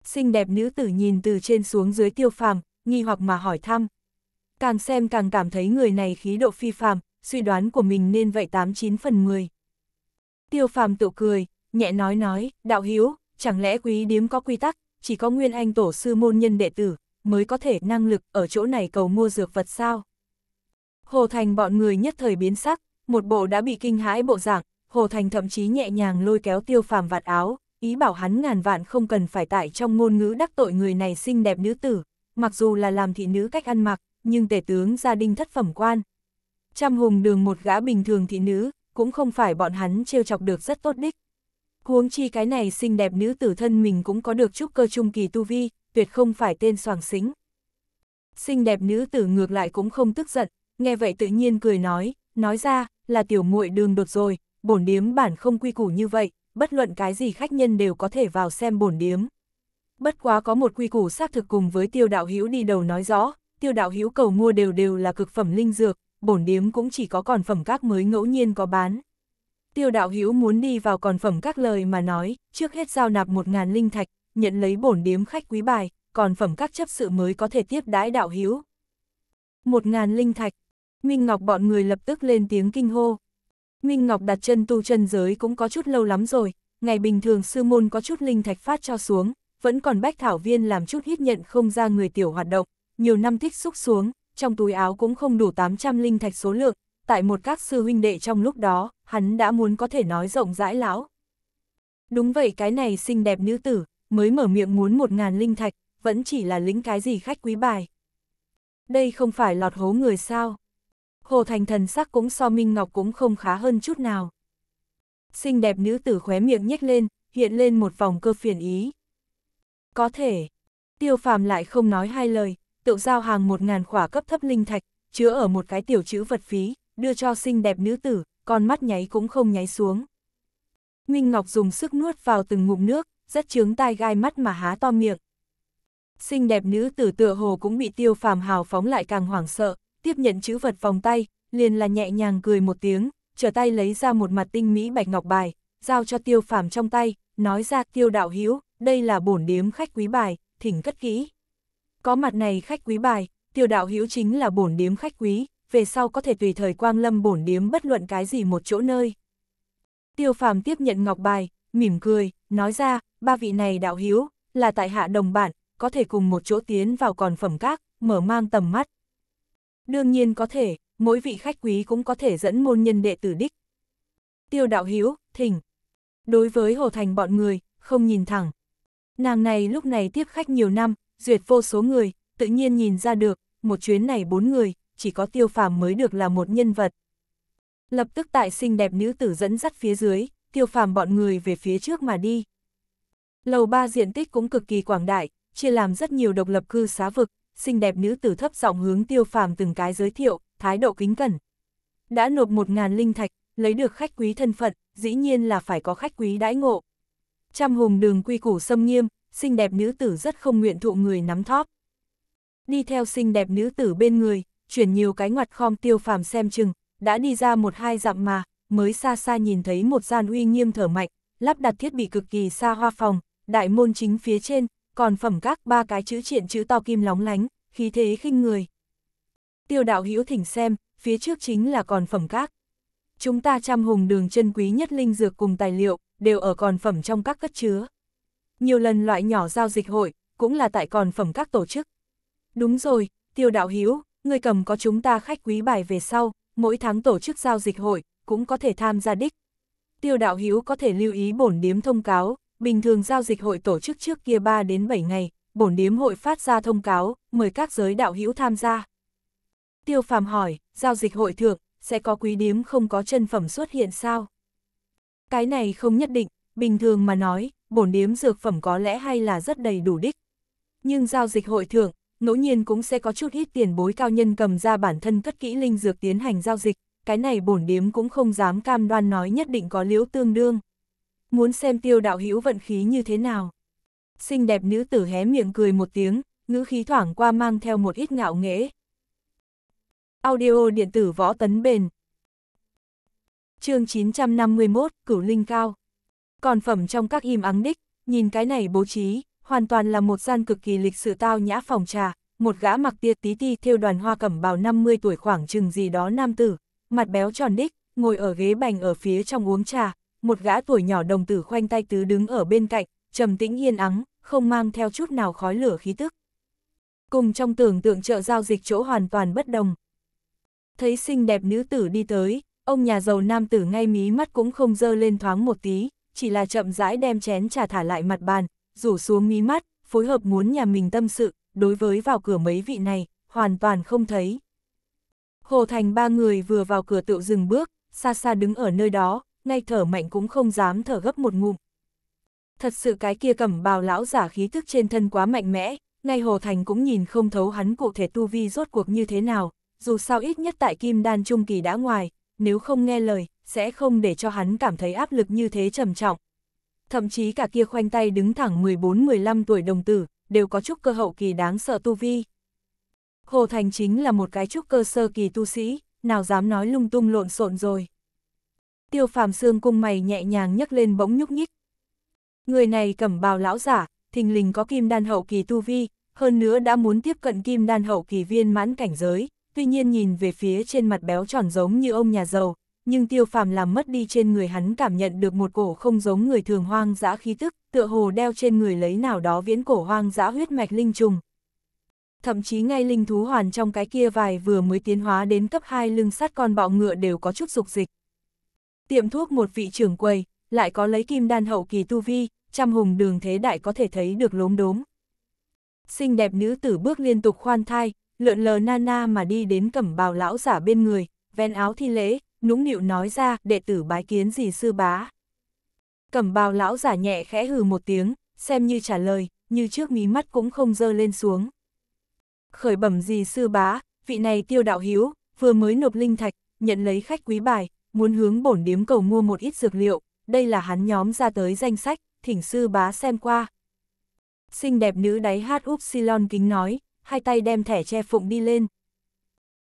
Xinh đẹp nữ tử nhìn từ trên xuống dưới tiêu phàm, nghi hoặc mà hỏi thăm. Càng xem càng cảm thấy người này khí độ phi phàm, suy đoán của mình nên vậy 89 phần 10. Tiêu phàm tự cười, nhẹ nói nói, đạo hiếu chẳng lẽ quý điếm có quy tắc, chỉ có nguyên anh tổ sư môn nhân đệ tử, mới có thể năng lực ở chỗ này cầu mua dược vật sao? Hồ Thành bọn người nhất thời biến sắc, một bộ đã bị kinh hãi bộ dạng, Hồ Thành thậm chí nhẹ nhàng lôi kéo tiêu phàm vạt áo, ý bảo hắn ngàn vạn không cần phải tại trong ngôn ngữ đắc tội người này xinh đẹp nữ tử, mặc dù là làm thị nữ cách ăn mặc, nhưng tể tướng gia đình thất phẩm quan. Trăm hùng đường một gã bình thường thị nữ, cũng không phải bọn hắn trêu chọc được rất tốt đích. Huống chi cái này xinh đẹp nữ tử thân mình cũng có được chút cơ trung kỳ tu vi, tuyệt không phải tên soàng xính. Xinh đẹp nữ tử ngược lại cũng không tức giận, nghe vậy tự nhiên cười nói, nói ra, là tiểu muội đường đột rồi, bổn điếm bản không quy củ như vậy, bất luận cái gì khách nhân đều có thể vào xem bổn điếm. Bất quá có một quy củ xác thực cùng với tiêu đạo hữu đi đầu nói rõ, tiêu đạo hữu cầu mua đều đều là cực phẩm linh dược, bổn điếm cũng chỉ có còn phẩm các mới ngẫu nhiên có bán, tiêu đạo hữu muốn đi vào còn phẩm các lời mà nói, trước hết giao nạp một ngàn linh thạch, nhận lấy bổn điếm khách quý bài, còn phẩm các chấp sự mới có thể tiếp đãi đạo hữu. Một ngàn linh thạch, Minh Ngọc bọn người lập tức lên tiếng kinh hô. Minh Ngọc đặt chân tu chân giới cũng có chút lâu lắm rồi, ngày bình thường sư môn có chút linh thạch phát cho xuống, vẫn còn bách thảo viên làm chút hít nhận không ra người tiểu hoạt động, nhiều năm thích xúc xuống, trong túi áo cũng không đủ 800 linh thạch số lượng, tại một các sư huynh đệ trong lúc đó, hắn đã muốn có thể nói rộng rãi lão. Đúng vậy cái này xinh đẹp nữ tử, mới mở miệng muốn một ngàn linh thạch, vẫn chỉ là lính cái gì khách quý bài. Đây không phải lọt hố người sao. Hồ Thành thần sắc cũng so Minh Ngọc cũng không khá hơn chút nào. Xinh đẹp nữ tử khóe miệng nhếch lên, hiện lên một vòng cơ phiền ý. Có thể, tiêu phàm lại không nói hai lời, tự giao hàng một ngàn khỏa cấp thấp linh thạch, chứa ở một cái tiểu chữ vật phí, đưa cho xinh đẹp nữ tử, con mắt nháy cũng không nháy xuống. Minh Ngọc dùng sức nuốt vào từng ngụm nước, rất chướng tai gai mắt mà há to miệng. Xinh đẹp nữ tử tựa hồ cũng bị tiêu phàm hào phóng lại càng hoảng sợ, tiếp nhận chữ vật vòng tay, liền là nhẹ nhàng cười một tiếng, trở tay lấy ra một mặt tinh mỹ bạch ngọc bài, giao cho tiêu phàm trong tay, nói ra tiêu đạo hữu đây là bổn điếm khách quý bài, thỉnh cất kỹ. Có mặt này khách quý bài, tiêu đạo hữu chính là bổn điếm khách quý, về sau có thể tùy thời quang lâm bổn điếm bất luận cái gì một chỗ nơi. Tiêu phàm tiếp nhận ngọc bài, mỉm cười, nói ra, ba vị này đạo hiếu, là tại hạ đồng bản, có thể cùng một chỗ tiến vào còn phẩm các, mở mang tầm mắt. Đương nhiên có thể, mỗi vị khách quý cũng có thể dẫn môn nhân đệ tử đích. Tiêu đạo hiếu, thỉnh. Đối với Hồ Thành bọn người, không nhìn thẳng. Nàng này lúc này tiếp khách nhiều năm, duyệt vô số người, tự nhiên nhìn ra được, một chuyến này bốn người, chỉ có tiêu phàm mới được là một nhân vật. Lập tức tại xinh đẹp nữ tử dẫn dắt phía dưới, tiêu phàm bọn người về phía trước mà đi. Lầu ba diện tích cũng cực kỳ quảng đại, chia làm rất nhiều độc lập cư xá vực, xinh đẹp nữ tử thấp giọng hướng tiêu phàm từng cái giới thiệu, thái độ kính cẩn. Đã nộp một ngàn linh thạch, lấy được khách quý thân phận, dĩ nhiên là phải có khách quý đãi ngộ. Trăm hùng đường quy củ xâm nghiêm, xinh đẹp nữ tử rất không nguyện thụ người nắm thóp. Đi theo xinh đẹp nữ tử bên người, chuyển nhiều cái ngoặt khom tiêu phàm xem chừng, đã đi ra một hai dặm mà, mới xa xa nhìn thấy một gian uy nghiêm thở mạnh, lắp đặt thiết bị cực kỳ xa hoa phòng, đại môn chính phía trên, còn phẩm các ba cái chữ triện chữ to kim lóng lánh, khí thế khinh người. Tiêu đạo hữu thỉnh xem, phía trước chính là còn phẩm các. Chúng ta trăm hùng đường chân quý nhất linh dược cùng tài liệu, đều ở còn phẩm trong các cất chứa. Nhiều lần loại nhỏ giao dịch hội, cũng là tại còn phẩm các tổ chức. Đúng rồi, tiêu đạo hữu người cầm có chúng ta khách quý bài về sau, mỗi tháng tổ chức giao dịch hội, cũng có thể tham gia đích. Tiêu đạo hữu có thể lưu ý bổn điếm thông cáo, bình thường giao dịch hội tổ chức trước kia 3 đến 7 ngày, bổn điếm hội phát ra thông cáo, mời các giới đạo hữu tham gia. Tiêu phàm hỏi, giao dịch hội thượng, sẽ có quý điếm không có chân phẩm xuất hiện sao? Cái này không nhất định, bình thường mà nói, bổn điếm dược phẩm có lẽ hay là rất đầy đủ đích. Nhưng giao dịch hội thượng, ngẫu nhiên cũng sẽ có chút ít tiền bối cao nhân cầm ra bản thân cất kỹ linh dược tiến hành giao dịch, cái này bổn điếm cũng không dám cam đoan nói nhất định có liễu tương đương. Muốn xem tiêu đạo hữu vận khí như thế nào. Xinh đẹp nữ tử hé miệng cười một tiếng, ngữ khí thoảng qua mang theo một ít ngạo nghễ. Audio điện tử võ tấn bền. chương 951, Cửu Linh Cao. Còn phẩm trong các im ắng đích, nhìn cái này bố trí, hoàn toàn là một gian cực kỳ lịch sự tao nhã phòng trà, một gã mặc tia tí ti theo đoàn hoa cẩm bào 50 tuổi khoảng chừng gì đó nam tử, mặt béo tròn đích, ngồi ở ghế bành ở phía trong uống trà, một gã tuổi nhỏ đồng tử khoanh tay tứ đứng ở bên cạnh, trầm tĩnh yên ắng, không mang theo chút nào khói lửa khí tức. Cùng trong tưởng tượng chợ giao dịch chỗ hoàn toàn bất đồng. Thấy xinh đẹp nữ tử đi tới, ông nhà giàu nam tử ngay mí mắt cũng không dơ lên thoáng một tí, chỉ là chậm rãi đem chén trà thả lại mặt bàn, rủ xuống mí mắt, phối hợp muốn nhà mình tâm sự, đối với vào cửa mấy vị này, hoàn toàn không thấy. Hồ Thành ba người vừa vào cửa tự dừng bước, xa xa đứng ở nơi đó, ngay thở mạnh cũng không dám thở gấp một ngụm. Thật sự cái kia cẩm bào lão giả khí thức trên thân quá mạnh mẽ, ngay Hồ Thành cũng nhìn không thấu hắn cụ thể tu vi rốt cuộc như thế nào, dù sao ít nhất tại kim đan trung kỳ đã ngoài, nếu không nghe lời, sẽ không để cho hắn cảm thấy áp lực như thế trầm trọng thậm chí cả kia khoanh tay đứng thẳng 14-15 tuổi đồng tử, đều có chút cơ hậu kỳ đáng sợ tu vi. Hồ Thành chính là một cái trúc cơ sơ kỳ tu sĩ, nào dám nói lung tung lộn xộn rồi. Tiêu phàm xương cung mày nhẹ nhàng nhấc lên bỗng nhúc nhích. Người này cẩm bào lão giả, thình lình có kim đan hậu kỳ tu vi, hơn nữa đã muốn tiếp cận kim đan hậu kỳ viên mãn cảnh giới, tuy nhiên nhìn về phía trên mặt béo tròn giống như ông nhà giàu, nhưng tiêu phàm làm mất đi trên người hắn cảm nhận được một cổ không giống người thường hoang dã khí tức, tựa hồ đeo trên người lấy nào đó viễn cổ hoang dã huyết mạch linh trùng. Thậm chí ngay linh thú hoàn trong cái kia vài vừa mới tiến hóa đến cấp 2 lưng sắt con bạo ngựa đều có chút dục dịch. Tiệm thuốc một vị trưởng quầy, lại có lấy kim đan hậu kỳ tu vi, trăm hùng đường thế đại có thể thấy được lốm đốm. Xinh đẹp nữ tử bước liên tục khoan thai, lượn lờ nana mà đi đến cẩm bào lão giả bên người, ven áo thi lễ, nũng nịu nói ra, đệ tử bái kiến gì sư bá. Cẩm bào lão giả nhẹ khẽ hừ một tiếng, xem như trả lời, như trước mí mắt cũng không dơ lên xuống. Khởi bẩm gì sư bá, vị này tiêu đạo hiếu, vừa mới nộp linh thạch, nhận lấy khách quý bài, muốn hướng bổn điếm cầu mua một ít dược liệu, đây là hắn nhóm ra tới danh sách, thỉnh sư bá xem qua. Xinh đẹp nữ đáy hát úp Silon kính nói, hai tay đem thẻ che phụng đi lên.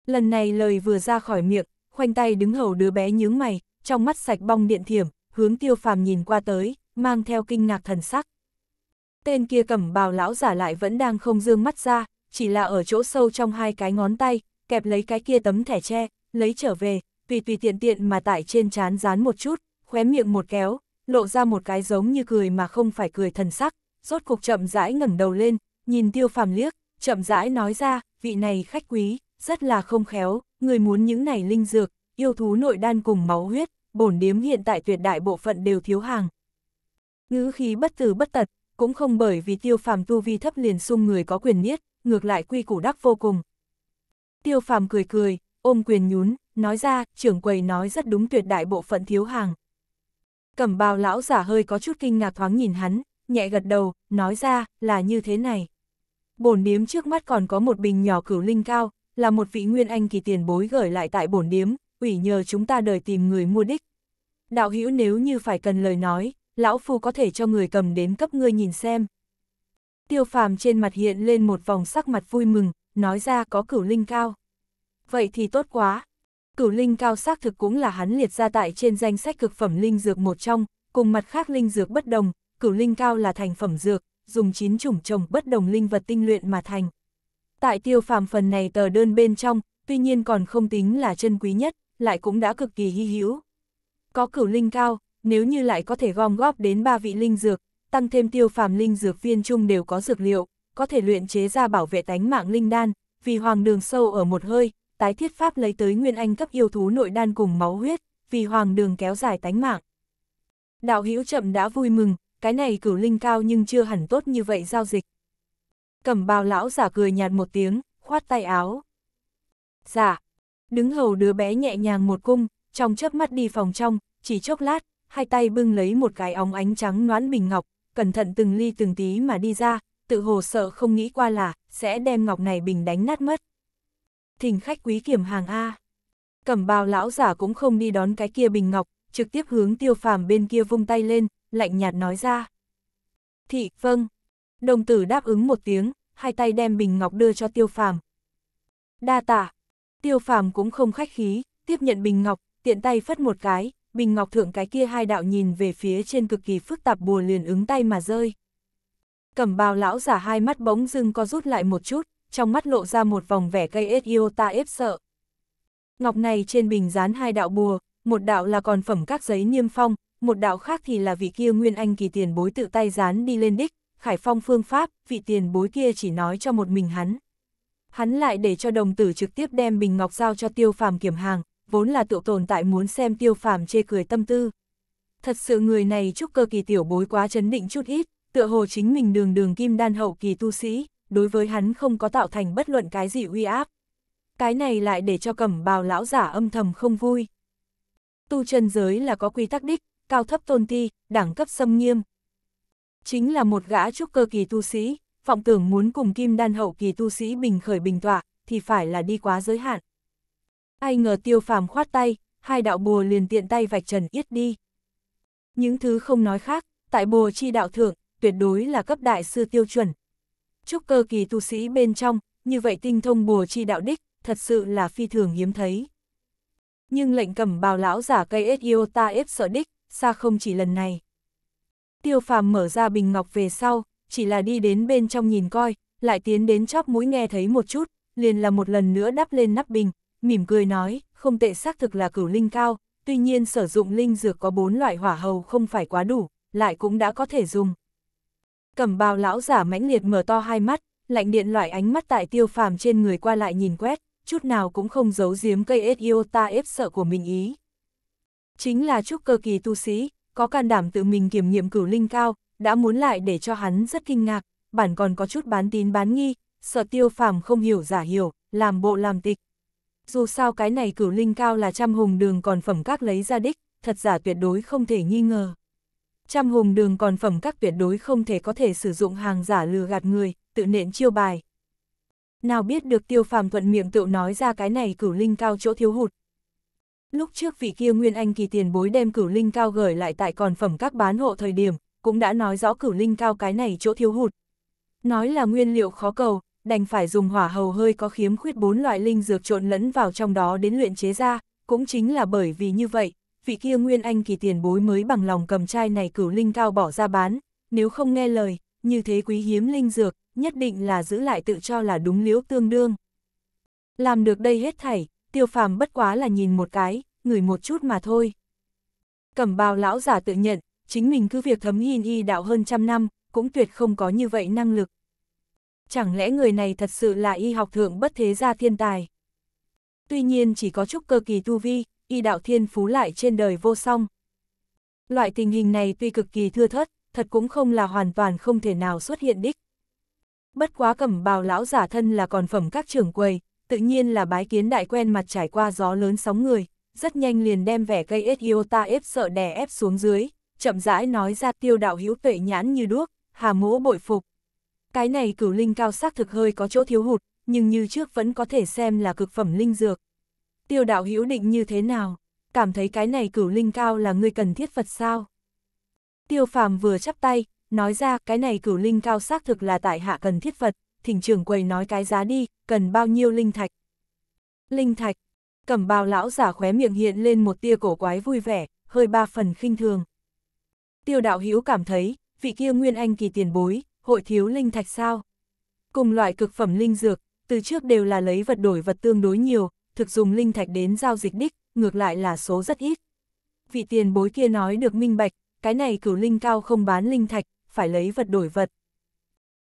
Lần này lời vừa ra khỏi miệng, khoanh tay đứng hầu đứa bé nhướng mày, trong mắt sạch bong điện thiểm, hướng tiêu phàm nhìn qua tới, mang theo kinh ngạc thần sắc. Tên kia cầm bào lão giả lại vẫn đang không dương mắt ra, chỉ là ở chỗ sâu trong hai cái ngón tay, kẹp lấy cái kia tấm thẻ tre, lấy trở về, tùy tùy tiện tiện mà tại trên trán dán một chút, khóe miệng một kéo, lộ ra một cái giống như cười mà không phải cười thần sắc, rốt cục chậm rãi ngẩng đầu lên, nhìn tiêu phàm liếc, chậm rãi nói ra, vị này khách quý, rất là không khéo, người muốn những này linh dược, yêu thú nội đan cùng máu huyết, bổn điếm hiện tại tuyệt đại bộ phận đều thiếu hàng. Ngữ khí bất tử bất tật, cũng không bởi vì tiêu phàm tu vi thấp liền sung người có quyền niết, ngược lại quy củ đắc vô cùng. Tiêu phàm cười cười, ôm quyền nhún, nói ra, trưởng quầy nói rất đúng tuyệt đại bộ phận thiếu hàng. Cẩm bào lão giả hơi có chút kinh ngạc thoáng nhìn hắn, nhẹ gật đầu, nói ra, là như thế này. Bổn điếm trước mắt còn có một bình nhỏ cửu linh cao, là một vị nguyên anh kỳ tiền bối gửi lại tại bổn điếm, ủy nhờ chúng ta đời tìm người mua đích. Đạo hữu nếu như phải cần lời nói, lão phu có thể cho người cầm đến cấp ngươi nhìn xem. Tiêu phàm trên mặt hiện lên một vòng sắc mặt vui mừng, nói ra có cửu linh cao. Vậy thì tốt quá. Cửu linh cao xác thực cũng là hắn liệt ra tại trên danh sách cực phẩm linh dược một trong, cùng mặt khác linh dược bất đồng, cửu linh cao là thành phẩm dược, dùng chín chủng trồng bất đồng linh vật tinh luyện mà thành. Tại tiêu phàm phần này tờ đơn bên trong, tuy nhiên còn không tính là chân quý nhất, lại cũng đã cực kỳ hy hữu. Có cửu linh cao, nếu như lại có thể gom góp đến ba vị linh dược, tăng thêm tiêu phàm linh dược viên chung đều có dược liệu, có thể luyện chế ra bảo vệ tánh mạng linh đan, vì hoàng đường sâu ở một hơi, tái thiết pháp lấy tới nguyên anh cấp yêu thú nội đan cùng máu huyết, vì hoàng đường kéo dài tánh mạng. Đạo hữu chậm đã vui mừng, cái này cửu linh cao nhưng chưa hẳn tốt như vậy giao dịch cẩm bào lão giả cười nhạt một tiếng, khoát tay áo. Dạ, đứng hầu đứa bé nhẹ nhàng một cung, trong chớp mắt đi phòng trong, chỉ chốc lát, hai tay bưng lấy một cái óng ánh trắng noãn bình ngọc, cẩn thận từng ly từng tí mà đi ra, tự hồ sợ không nghĩ qua là, sẽ đem ngọc này bình đánh nát mất. Thỉnh khách quý kiểm hàng A. Cẩm bào lão giả cũng không đi đón cái kia bình ngọc, trực tiếp hướng tiêu phàm bên kia vung tay lên, lạnh nhạt nói ra. Thị, vâng. Đồng tử đáp ứng một tiếng, hai tay đem bình ngọc đưa cho tiêu phàm. Đa tạ. Tiêu phàm cũng không khách khí, tiếp nhận bình ngọc, tiện tay phất một cái, bình ngọc thượng cái kia hai đạo nhìn về phía trên cực kỳ phức tạp bùa liền ứng tay mà rơi. Cẩm bào lão giả hai mắt bỗng dưng co rút lại một chút, trong mắt lộ ra một vòng vẻ gây ết yêu ta ép sợ. Ngọc này trên bình dán hai đạo bùa, một đạo là còn phẩm các giấy niêm phong, một đạo khác thì là vị kia nguyên anh kỳ tiền bối tự tay dán đi lên đích, Khải Phong phương pháp, vị tiền bối kia chỉ nói cho một mình hắn. Hắn lại để cho đồng tử trực tiếp đem bình ngọc giao cho tiêu phàm kiểm hàng, vốn là tự tồn tại muốn xem tiêu phàm chê cười tâm tư. Thật sự người này chúc cơ kỳ tiểu bối quá chấn định chút ít, tựa hồ chính mình đường đường kim đan hậu kỳ tu sĩ, đối với hắn không có tạo thành bất luận cái gì uy áp. Cái này lại để cho cẩm bào lão giả âm thầm không vui. Tu chân giới là có quy tắc đích, cao thấp tôn ti, đẳng cấp xâm nghiêm, chính là một gã trúc cơ kỳ tu sĩ, vọng tưởng muốn cùng kim đan hậu kỳ tu sĩ bình khởi bình tọa, thì phải là đi quá giới hạn. Ai ngờ tiêu phàm khoát tay, hai đạo bùa liền tiện tay vạch trần yết đi. Những thứ không nói khác, tại bùa chi đạo thượng, tuyệt đối là cấp đại sư tiêu chuẩn. Trúc cơ kỳ tu sĩ bên trong, như vậy tinh thông bùa chi đạo đích, thật sự là phi thường hiếm thấy. Nhưng lệnh cầm bào lão giả cây ết yêu ta ép sợ đích, xa không chỉ lần này tiêu phàm mở ra bình ngọc về sau, chỉ là đi đến bên trong nhìn coi, lại tiến đến chóp mũi nghe thấy một chút, liền là một lần nữa đắp lên nắp bình, mỉm cười nói, không tệ xác thực là cửu linh cao, tuy nhiên sử dụng linh dược có bốn loại hỏa hầu không phải quá đủ, lại cũng đã có thể dùng. Cẩm bào lão giả mãnh liệt mở to hai mắt, lạnh điện loại ánh mắt tại tiêu phàm trên người qua lại nhìn quét, chút nào cũng không giấu giếm cây ết yêu ta ép sợ của mình ý. Chính là trúc cơ kỳ tu sĩ, có can đảm tự mình kiểm nghiệm cửu linh cao, đã muốn lại để cho hắn rất kinh ngạc, bản còn có chút bán tín bán nghi, sợ tiêu phàm không hiểu giả hiểu, làm bộ làm tịch. Dù sao cái này cửu linh cao là trăm hùng đường còn phẩm các lấy ra đích, thật giả tuyệt đối không thể nghi ngờ. Trăm hùng đường còn phẩm các tuyệt đối không thể có thể sử dụng hàng giả lừa gạt người, tự nện chiêu bài. Nào biết được tiêu phàm thuận miệng tự nói ra cái này cửu linh cao chỗ thiếu hụt, Lúc trước vị kia Nguyên Anh kỳ tiền bối đem cửu linh cao gửi lại tại còn phẩm các bán hộ thời điểm, cũng đã nói rõ cửu linh cao cái này chỗ thiếu hụt. Nói là nguyên liệu khó cầu, đành phải dùng hỏa hầu hơi có khiếm khuyết bốn loại linh dược trộn lẫn vào trong đó đến luyện chế ra, cũng chính là bởi vì như vậy, vị kia Nguyên Anh kỳ tiền bối mới bằng lòng cầm chai này cửu linh cao bỏ ra bán, nếu không nghe lời, như thế quý hiếm linh dược, nhất định là giữ lại tự cho là đúng liễu tương đương. Làm được đây hết thảy, tiêu phàm bất quá là nhìn một cái, ngửi một chút mà thôi. Cẩm bào lão giả tự nhận, chính mình cứ việc thấm hiền y đạo hơn trăm năm, cũng tuyệt không có như vậy năng lực. Chẳng lẽ người này thật sự là y học thượng bất thế gia thiên tài? Tuy nhiên chỉ có chút cơ kỳ tu vi, y đạo thiên phú lại trên đời vô song. Loại tình hình này tuy cực kỳ thưa thớt, thật cũng không là hoàn toàn không thể nào xuất hiện đích. Bất quá cẩm bào lão giả thân là còn phẩm các trưởng quầy, tự nhiên là bái kiến đại quen mặt trải qua gió lớn sóng người, rất nhanh liền đem vẻ cây ết yêu ta ép sợ đè ép xuống dưới, chậm rãi nói ra tiêu đạo hữu tuệ nhãn như đuốc, hà mỗ bội phục. Cái này cửu linh cao sắc thực hơi có chỗ thiếu hụt, nhưng như trước vẫn có thể xem là cực phẩm linh dược. Tiêu đạo hữu định như thế nào? Cảm thấy cái này cửu linh cao là người cần thiết Phật sao? Tiêu phàm vừa chắp tay, nói ra cái này cửu linh cao xác thực là tại hạ cần thiết Phật, thỉnh trưởng quầy nói cái giá đi, cần bao nhiêu linh thạch. Linh thạch, cẩm bào lão giả khóe miệng hiện lên một tia cổ quái vui vẻ, hơi ba phần khinh thường. Tiêu đạo hữu cảm thấy, vị kia nguyên anh kỳ tiền bối, hội thiếu linh thạch sao? Cùng loại cực phẩm linh dược, từ trước đều là lấy vật đổi vật tương đối nhiều, thực dùng linh thạch đến giao dịch đích, ngược lại là số rất ít. Vị tiền bối kia nói được minh bạch, cái này cửu linh cao không bán linh thạch, phải lấy vật đổi vật.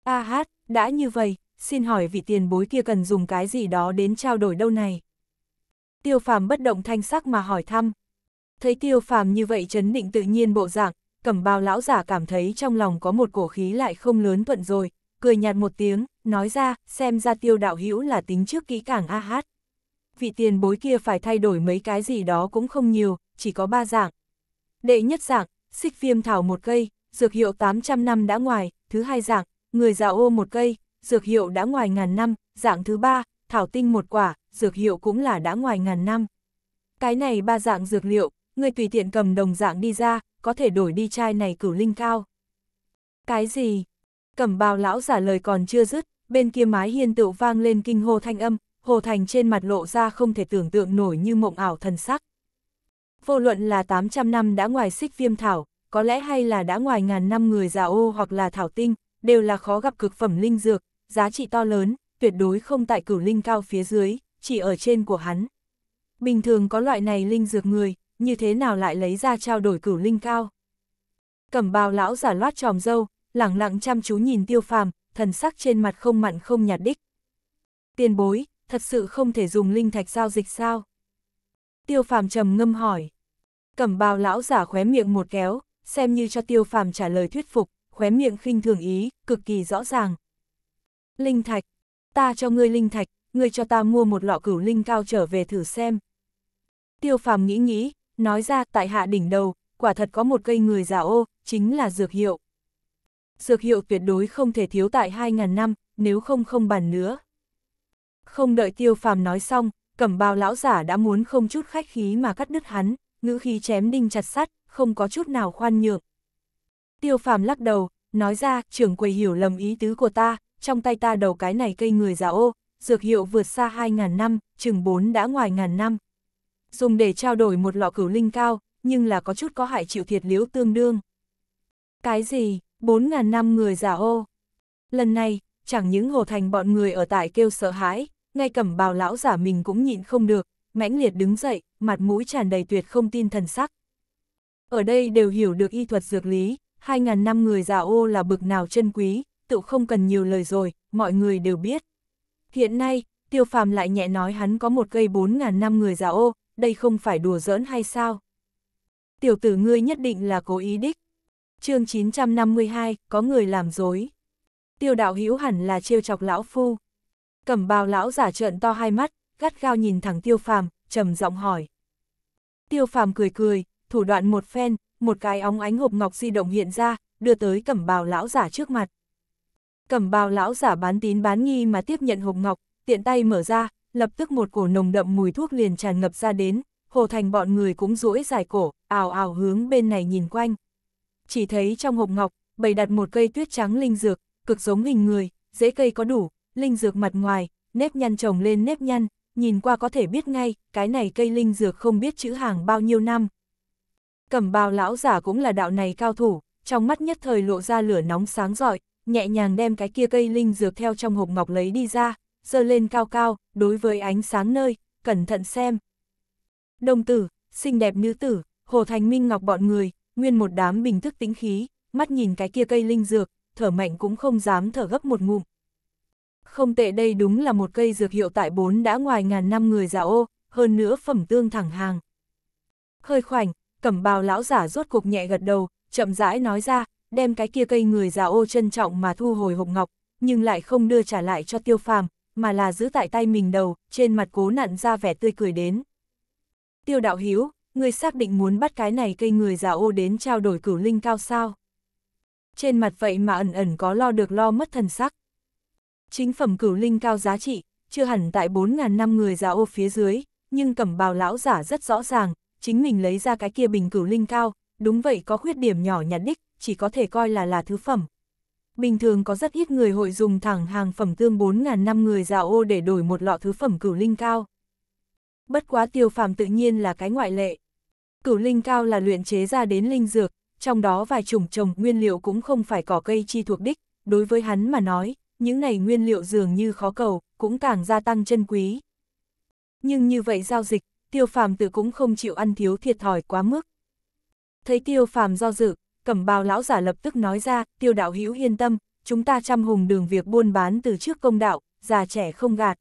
A hát, đã như vậy, xin hỏi vị tiền bối kia cần dùng cái gì đó đến trao đổi đâu này? Tiêu phàm bất động thanh sắc mà hỏi thăm. Thấy tiêu phàm như vậy chấn định tự nhiên bộ dạng, cẩm bào lão giả cảm thấy trong lòng có một cổ khí lại không lớn thuận rồi, cười nhạt một tiếng, nói ra, xem ra tiêu đạo hữu là tính trước kỹ càng a hát. Vị tiền bối kia phải thay đổi mấy cái gì đó cũng không nhiều, chỉ có ba dạng. Đệ nhất dạng, xích viêm thảo một cây, dược hiệu 800 năm đã ngoài, thứ hai dạng, người già ô một cây, dược hiệu đã ngoài ngàn năm, dạng thứ ba, thảo tinh một quả, dược hiệu cũng là đã ngoài ngàn năm. Cái này ba dạng dược liệu, người tùy tiện cầm đồng dạng đi ra, có thể đổi đi chai này cửu linh cao. Cái gì? Cẩm bào lão giả lời còn chưa dứt, bên kia mái hiên tựu vang lên kinh hô thanh âm, hồ thành trên mặt lộ ra không thể tưởng tượng nổi như mộng ảo thần sắc. Vô luận là 800 năm đã ngoài xích viêm thảo, có lẽ hay là đã ngoài ngàn năm người già ô hoặc là thảo tinh, đều là khó gặp cực phẩm linh dược, giá trị to lớn, tuyệt đối không tại cửu linh cao phía dưới, chỉ ở trên của hắn. Bình thường có loại này linh dược người, như thế nào lại lấy ra trao đổi cửu linh cao. Cẩm bào lão giả loát tròm dâu, lẳng lặng chăm chú nhìn tiêu phàm, thần sắc trên mặt không mặn không nhạt đích. Tiền bối, thật sự không thể dùng linh thạch giao dịch sao? Tiêu phàm trầm ngâm hỏi. Cẩm bào lão giả khóe miệng một kéo, xem như cho tiêu phàm trả lời thuyết phục khóe miệng khinh thường ý, cực kỳ rõ ràng. Linh thạch, ta cho ngươi linh thạch, ngươi cho ta mua một lọ cửu linh cao trở về thử xem. Tiêu phàm nghĩ nghĩ, nói ra tại hạ đỉnh đầu, quả thật có một cây người già ô, chính là dược hiệu. Dược hiệu tuyệt đối không thể thiếu tại 2.000 năm, nếu không không bàn nữa. Không đợi tiêu phàm nói xong, cẩm bào lão giả đã muốn không chút khách khí mà cắt đứt hắn, ngữ khí chém đinh chặt sắt, không có chút nào khoan nhượng. Tiêu phàm lắc đầu, nói ra, trưởng quầy hiểu lầm ý tứ của ta, trong tay ta đầu cái này cây người già ô, dược hiệu vượt xa 2.000 năm, chừng 4 đã ngoài ngàn năm. Dùng để trao đổi một lọ cửu linh cao, nhưng là có chút có hại chịu thiệt liễu tương đương. Cái gì, 4.000 năm người già ô? Lần này, chẳng những hồ thành bọn người ở tại kêu sợ hãi, ngay cẩm bào lão giả mình cũng nhịn không được, mãnh liệt đứng dậy, mặt mũi tràn đầy tuyệt không tin thần sắc. Ở đây đều hiểu được y thuật dược lý, hai ngàn năm người già ô là bực nào chân quý, tự không cần nhiều lời rồi, mọi người đều biết. Hiện nay, tiêu phàm lại nhẹ nói hắn có một cây bốn ngàn năm người già ô, đây không phải đùa giỡn hay sao? Tiểu tử ngươi nhất định là cố ý đích. chương 952, có người làm dối. Tiêu đạo hữu hẳn là trêu chọc lão phu. Cẩm bào lão giả trợn to hai mắt, gắt gao nhìn thẳng tiêu phàm, trầm giọng hỏi. Tiêu phàm cười cười, thủ đoạn một phen, một cái óng ánh hộp ngọc di động hiện ra, đưa tới cẩm bào lão giả trước mặt. Cẩm bào lão giả bán tín bán nghi mà tiếp nhận hộp ngọc, tiện tay mở ra, lập tức một cổ nồng đậm mùi thuốc liền tràn ngập ra đến, hồ thành bọn người cũng rũi dài cổ, ào ào hướng bên này nhìn quanh. Chỉ thấy trong hộp ngọc, bày đặt một cây tuyết trắng linh dược, cực giống hình người, dễ cây có đủ, linh dược mặt ngoài, nếp nhăn trồng lên nếp nhăn, nhìn qua có thể biết ngay, cái này cây linh dược không biết chữ hàng bao nhiêu năm, cẩm bào lão giả cũng là đạo này cao thủ, trong mắt nhất thời lộ ra lửa nóng sáng giỏi, nhẹ nhàng đem cái kia cây linh dược theo trong hộp ngọc lấy đi ra, dơ lên cao cao, đối với ánh sáng nơi, cẩn thận xem. Đồng tử, xinh đẹp nữ tử, Hồ Thành Minh Ngọc bọn người, nguyên một đám bình thức tính khí, mắt nhìn cái kia cây linh dược, thở mạnh cũng không dám thở gấp một ngụm. Không tệ đây đúng là một cây dược hiệu tại bốn đã ngoài ngàn năm người già ô, hơn nữa phẩm tương thẳng hàng. Hơi khoảnh, cẩm bào lão giả rốt cuộc nhẹ gật đầu, chậm rãi nói ra, đem cái kia cây người già ô trân trọng mà thu hồi hộp ngọc, nhưng lại không đưa trả lại cho tiêu phàm, mà là giữ tại tay mình đầu, trên mặt cố nặn ra vẻ tươi cười đến. Tiêu đạo hiếu, người xác định muốn bắt cái này cây người già ô đến trao đổi cửu linh cao sao. Trên mặt vậy mà ẩn ẩn có lo được lo mất thần sắc. Chính phẩm cửu linh cao giá trị, chưa hẳn tại 4.000 năm người già ô phía dưới, nhưng cẩm bào lão giả rất rõ ràng, chính mình lấy ra cái kia bình cửu linh cao, đúng vậy có khuyết điểm nhỏ nhặt đích, chỉ có thể coi là là thứ phẩm. Bình thường có rất ít người hội dùng thẳng hàng phẩm tương 4.000 năm người già ô để đổi một lọ thứ phẩm cửu linh cao. Bất quá tiêu phàm tự nhiên là cái ngoại lệ. Cửu linh cao là luyện chế ra đến linh dược, trong đó vài chủng trồng nguyên liệu cũng không phải cỏ cây chi thuộc đích, đối với hắn mà nói, những này nguyên liệu dường như khó cầu, cũng càng gia tăng chân quý. Nhưng như vậy giao dịch, tiêu phàm tự cũng không chịu ăn thiếu thiệt thòi quá mức. Thấy tiêu phàm do dự, cẩm bào lão giả lập tức nói ra, tiêu đạo hữu yên tâm, chúng ta chăm hùng đường việc buôn bán từ trước công đạo, già trẻ không gạt.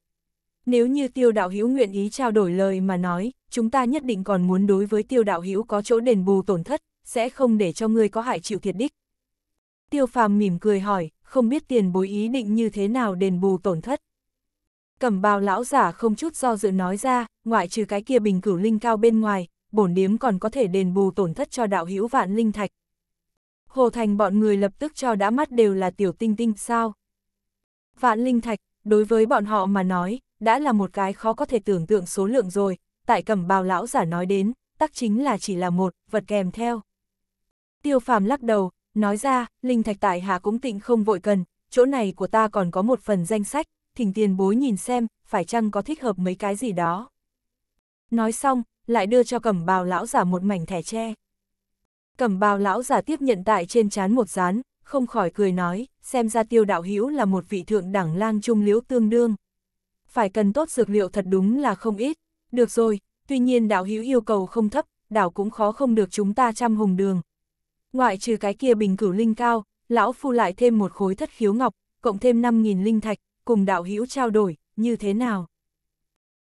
Nếu như tiêu đạo hữu nguyện ý trao đổi lời mà nói, chúng ta nhất định còn muốn đối với tiêu đạo hữu có chỗ đền bù tổn thất, sẽ không để cho ngươi có hại chịu thiệt đích. Tiêu phàm mỉm cười hỏi, không biết tiền bối ý định như thế nào đền bù tổn thất. Cẩm bào lão giả không chút do dự nói ra, ngoại trừ cái kia bình cửu linh cao bên ngoài, bổn điếm còn có thể đền bù tổn thất cho đạo hữu vạn linh thạch. Hồ Thành bọn người lập tức cho đã mắt đều là tiểu tinh tinh sao. Vạn linh thạch, đối với bọn họ mà nói, đã là một cái khó có thể tưởng tượng số lượng rồi, tại cẩm bào lão giả nói đến, tắc chính là chỉ là một, vật kèm theo. Tiêu phàm lắc đầu, nói ra, linh thạch tại hạ cũng tịnh không vội cần, chỗ này của ta còn có một phần danh sách, thỉnh tiền bối nhìn xem, phải chăng có thích hợp mấy cái gì đó. Nói xong, lại đưa cho cẩm bào lão giả một mảnh thẻ tre. Cẩm bào lão giả tiếp nhận tại trên chán một rán, không khỏi cười nói, xem ra tiêu đạo hữu là một vị thượng đẳng lang trung liễu tương đương. Phải cần tốt dược liệu thật đúng là không ít, được rồi, tuy nhiên đạo hữu yêu cầu không thấp, đảo cũng khó không được chúng ta trăm hùng đường. Ngoại trừ cái kia bình cửu linh cao, lão phu lại thêm một khối thất khiếu ngọc, cộng thêm 5.000 linh thạch, cùng đạo hữu trao đổi, như thế nào?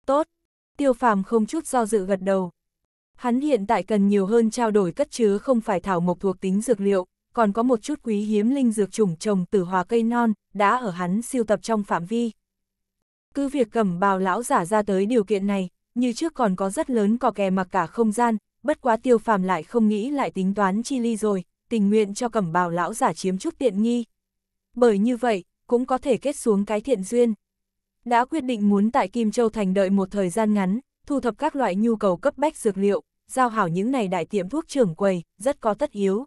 Tốt, tiêu phàm không chút do dự gật đầu. Hắn hiện tại cần nhiều hơn trao đổi cất chứa không phải thảo mộc thuộc tính dược liệu, còn có một chút quý hiếm linh dược chủng trồng tử hòa cây non, đã ở hắn siêu tập trong phạm vi. Cứ việc cầm bào lão giả ra tới điều kiện này, như trước còn có rất lớn cỏ kè mặc cả không gian, bất quá tiêu phàm lại không nghĩ lại tính toán chi ly rồi, tình nguyện cho cẩm bào lão giả chiếm chút tiện nghi. Bởi như vậy, cũng có thể kết xuống cái thiện duyên. Đã quyết định muốn tại Kim Châu Thành đợi một thời gian ngắn, thu thập các loại nhu cầu cấp bách dược liệu, giao hảo những này đại tiệm thuốc trưởng quầy, rất có tất yếu.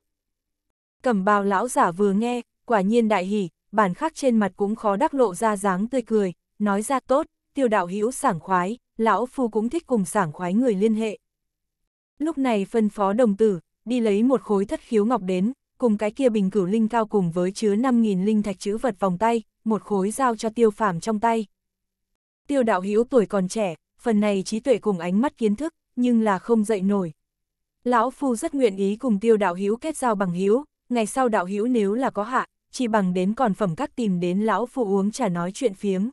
Cẩm bào lão giả vừa nghe, quả nhiên đại hỉ, bản khắc trên mặt cũng khó đắc lộ ra dáng tươi cười, nói ra tốt, tiêu đạo hữu sảng khoái, lão phu cũng thích cùng sảng khoái người liên hệ. Lúc này phân phó đồng tử, đi lấy một khối thất khiếu ngọc đến, cùng cái kia bình cửu linh cao cùng với chứa 5.000 linh thạch chữ vật vòng tay, một khối dao cho tiêu phàm trong tay. Tiêu đạo hiếu tuổi còn trẻ, phần này trí tuệ cùng ánh mắt kiến thức, nhưng là không dậy nổi. Lão Phu rất nguyện ý cùng tiêu đạo hiếu kết giao bằng hiếu, ngày sau đạo hiếu nếu là có hạ, chỉ bằng đến còn phẩm các tìm đến Lão Phu uống trà nói chuyện phiếm.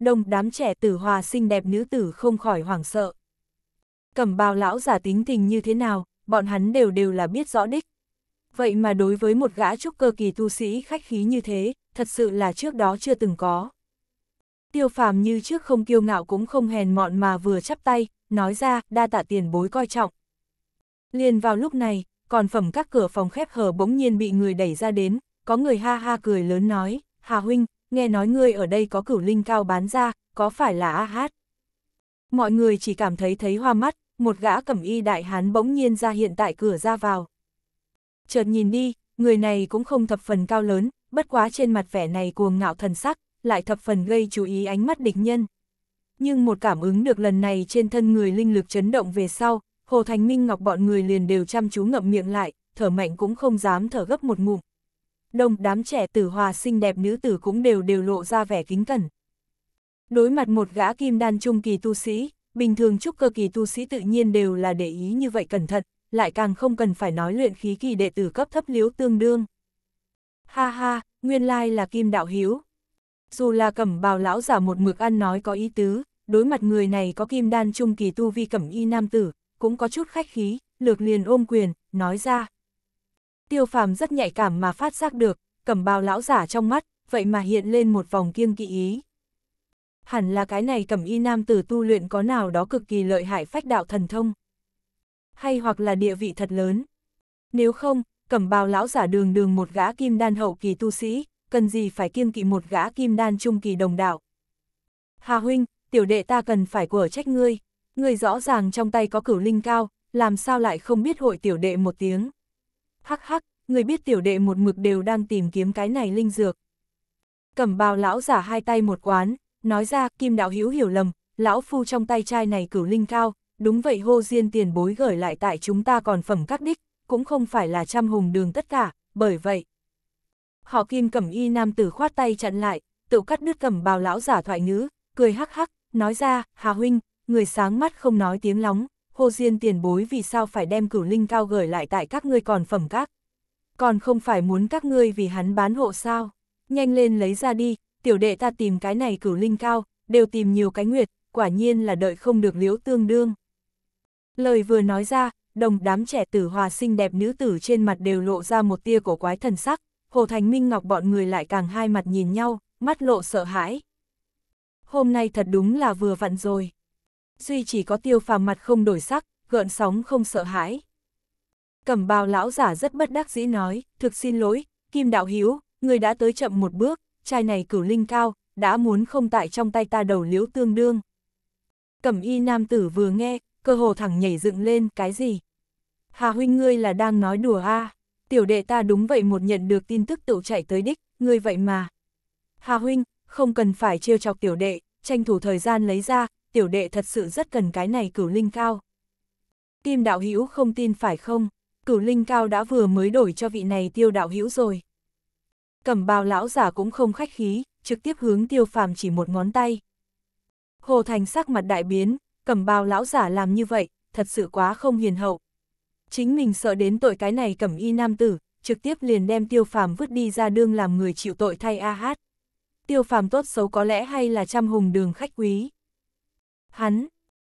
Đông đám trẻ tử hòa xinh đẹp nữ tử không khỏi hoảng sợ. Cẩm bào lão giả tính tình như thế nào, bọn hắn đều đều là biết rõ đích. Vậy mà đối với một gã trúc cơ kỳ tu sĩ khách khí như thế, thật sự là trước đó chưa từng có. Tiêu phàm như trước không kiêu ngạo cũng không hèn mọn mà vừa chắp tay, nói ra, đa tạ tiền bối coi trọng. Liền vào lúc này, còn phẩm các cửa phòng khép hờ bỗng nhiên bị người đẩy ra đến, có người ha ha cười lớn nói, Hà Huynh, nghe nói ngươi ở đây có cửu linh cao bán ra, có phải là A Hát? Mọi người chỉ cảm thấy thấy hoa mắt, một gã cẩm y đại hán bỗng nhiên ra hiện tại cửa ra vào chợt nhìn đi, người này cũng không thập phần cao lớn, bất quá trên mặt vẻ này cuồng ngạo thần sắc, lại thập phần gây chú ý ánh mắt địch nhân. Nhưng một cảm ứng được lần này trên thân người linh lực chấn động về sau, Hồ Thành Minh Ngọc bọn người liền đều chăm chú ngậm miệng lại, thở mạnh cũng không dám thở gấp một ngụm. Đông đám trẻ tử hòa xinh đẹp nữ tử cũng đều đều lộ ra vẻ kính cẩn. Đối mặt một gã kim đan trung kỳ tu sĩ, bình thường trúc cơ kỳ tu sĩ tự nhiên đều là để ý như vậy cẩn thận, lại càng không cần phải nói luyện khí kỳ đệ tử cấp thấp liếu tương đương. Ha ha, nguyên lai là Kim Đạo Hiếu. Dù là cẩm bào lão giả một mực ăn nói có ý tứ, đối mặt người này có kim đan trung kỳ tu vi cẩm y nam tử, cũng có chút khách khí, lược liền ôm quyền, nói ra. Tiêu phàm rất nhạy cảm mà phát giác được, cẩm bào lão giả trong mắt, vậy mà hiện lên một vòng kiêng kỵ ý. Hẳn là cái này cẩm y nam tử tu luyện có nào đó cực kỳ lợi hại phách đạo thần thông hay hoặc là địa vị thật lớn. Nếu không, cẩm bào lão giả đường đường một gã kim đan hậu kỳ tu sĩ, cần gì phải kiêng kỵ một gã kim đan trung kỳ đồng đạo. Hà huynh, tiểu đệ ta cần phải của trách ngươi, ngươi rõ ràng trong tay có cửu linh cao, làm sao lại không biết hội tiểu đệ một tiếng. Hắc hắc, người biết tiểu đệ một mực đều đang tìm kiếm cái này linh dược. Cẩm bào lão giả hai tay một quán, nói ra kim đạo hữu hiểu lầm, lão phu trong tay chai này cửu linh cao, đúng vậy hô diên tiền bối gửi lại tại chúng ta còn phẩm các đích, cũng không phải là trăm hùng đường tất cả, bởi vậy. Họ kim cầm y nam tử khoát tay chặn lại, tự cắt đứt cầm bào lão giả thoại ngữ, cười hắc hắc, nói ra, Hà Huynh, người sáng mắt không nói tiếng lóng, hô diên tiền bối vì sao phải đem cửu linh cao gửi lại tại các ngươi còn phẩm các. Còn không phải muốn các ngươi vì hắn bán hộ sao, nhanh lên lấy ra đi, tiểu đệ ta tìm cái này cửu linh cao, đều tìm nhiều cái nguyệt, quả nhiên là đợi không được liễu tương đương. Lời vừa nói ra, đồng đám trẻ tử hòa xinh đẹp nữ tử trên mặt đều lộ ra một tia cổ quái thần sắc, Hồ Thành Minh Ngọc bọn người lại càng hai mặt nhìn nhau, mắt lộ sợ hãi. Hôm nay thật đúng là vừa vặn rồi. Duy chỉ có tiêu phàm mặt không đổi sắc, gợn sóng không sợ hãi. Cẩm bào lão giả rất bất đắc dĩ nói, thực xin lỗi, Kim Đạo Hiếu, người đã tới chậm một bước, trai này cửu linh cao, đã muốn không tại trong tay ta đầu liếu tương đương. Cẩm y nam tử vừa nghe, cơ hồ thẳng nhảy dựng lên, cái gì? Hà huynh ngươi là đang nói đùa a Tiểu đệ ta đúng vậy một nhận được tin tức tựu chạy tới đích, ngươi vậy mà. Hà huynh, không cần phải trêu chọc tiểu đệ, tranh thủ thời gian lấy ra, tiểu đệ thật sự rất cần cái này cửu linh cao. Kim đạo hữu không tin phải không? Cửu linh cao đã vừa mới đổi cho vị này tiêu đạo hữu rồi. Cẩm bào lão giả cũng không khách khí, trực tiếp hướng tiêu phàm chỉ một ngón tay. Hồ Thành sắc mặt đại biến, cẩm bào lão giả làm như vậy, thật sự quá không hiền hậu. Chính mình sợ đến tội cái này cẩm y nam tử, trực tiếp liền đem tiêu phàm vứt đi ra đương làm người chịu tội thay a hát. Tiêu phàm tốt xấu có lẽ hay là trăm hùng đường khách quý. Hắn,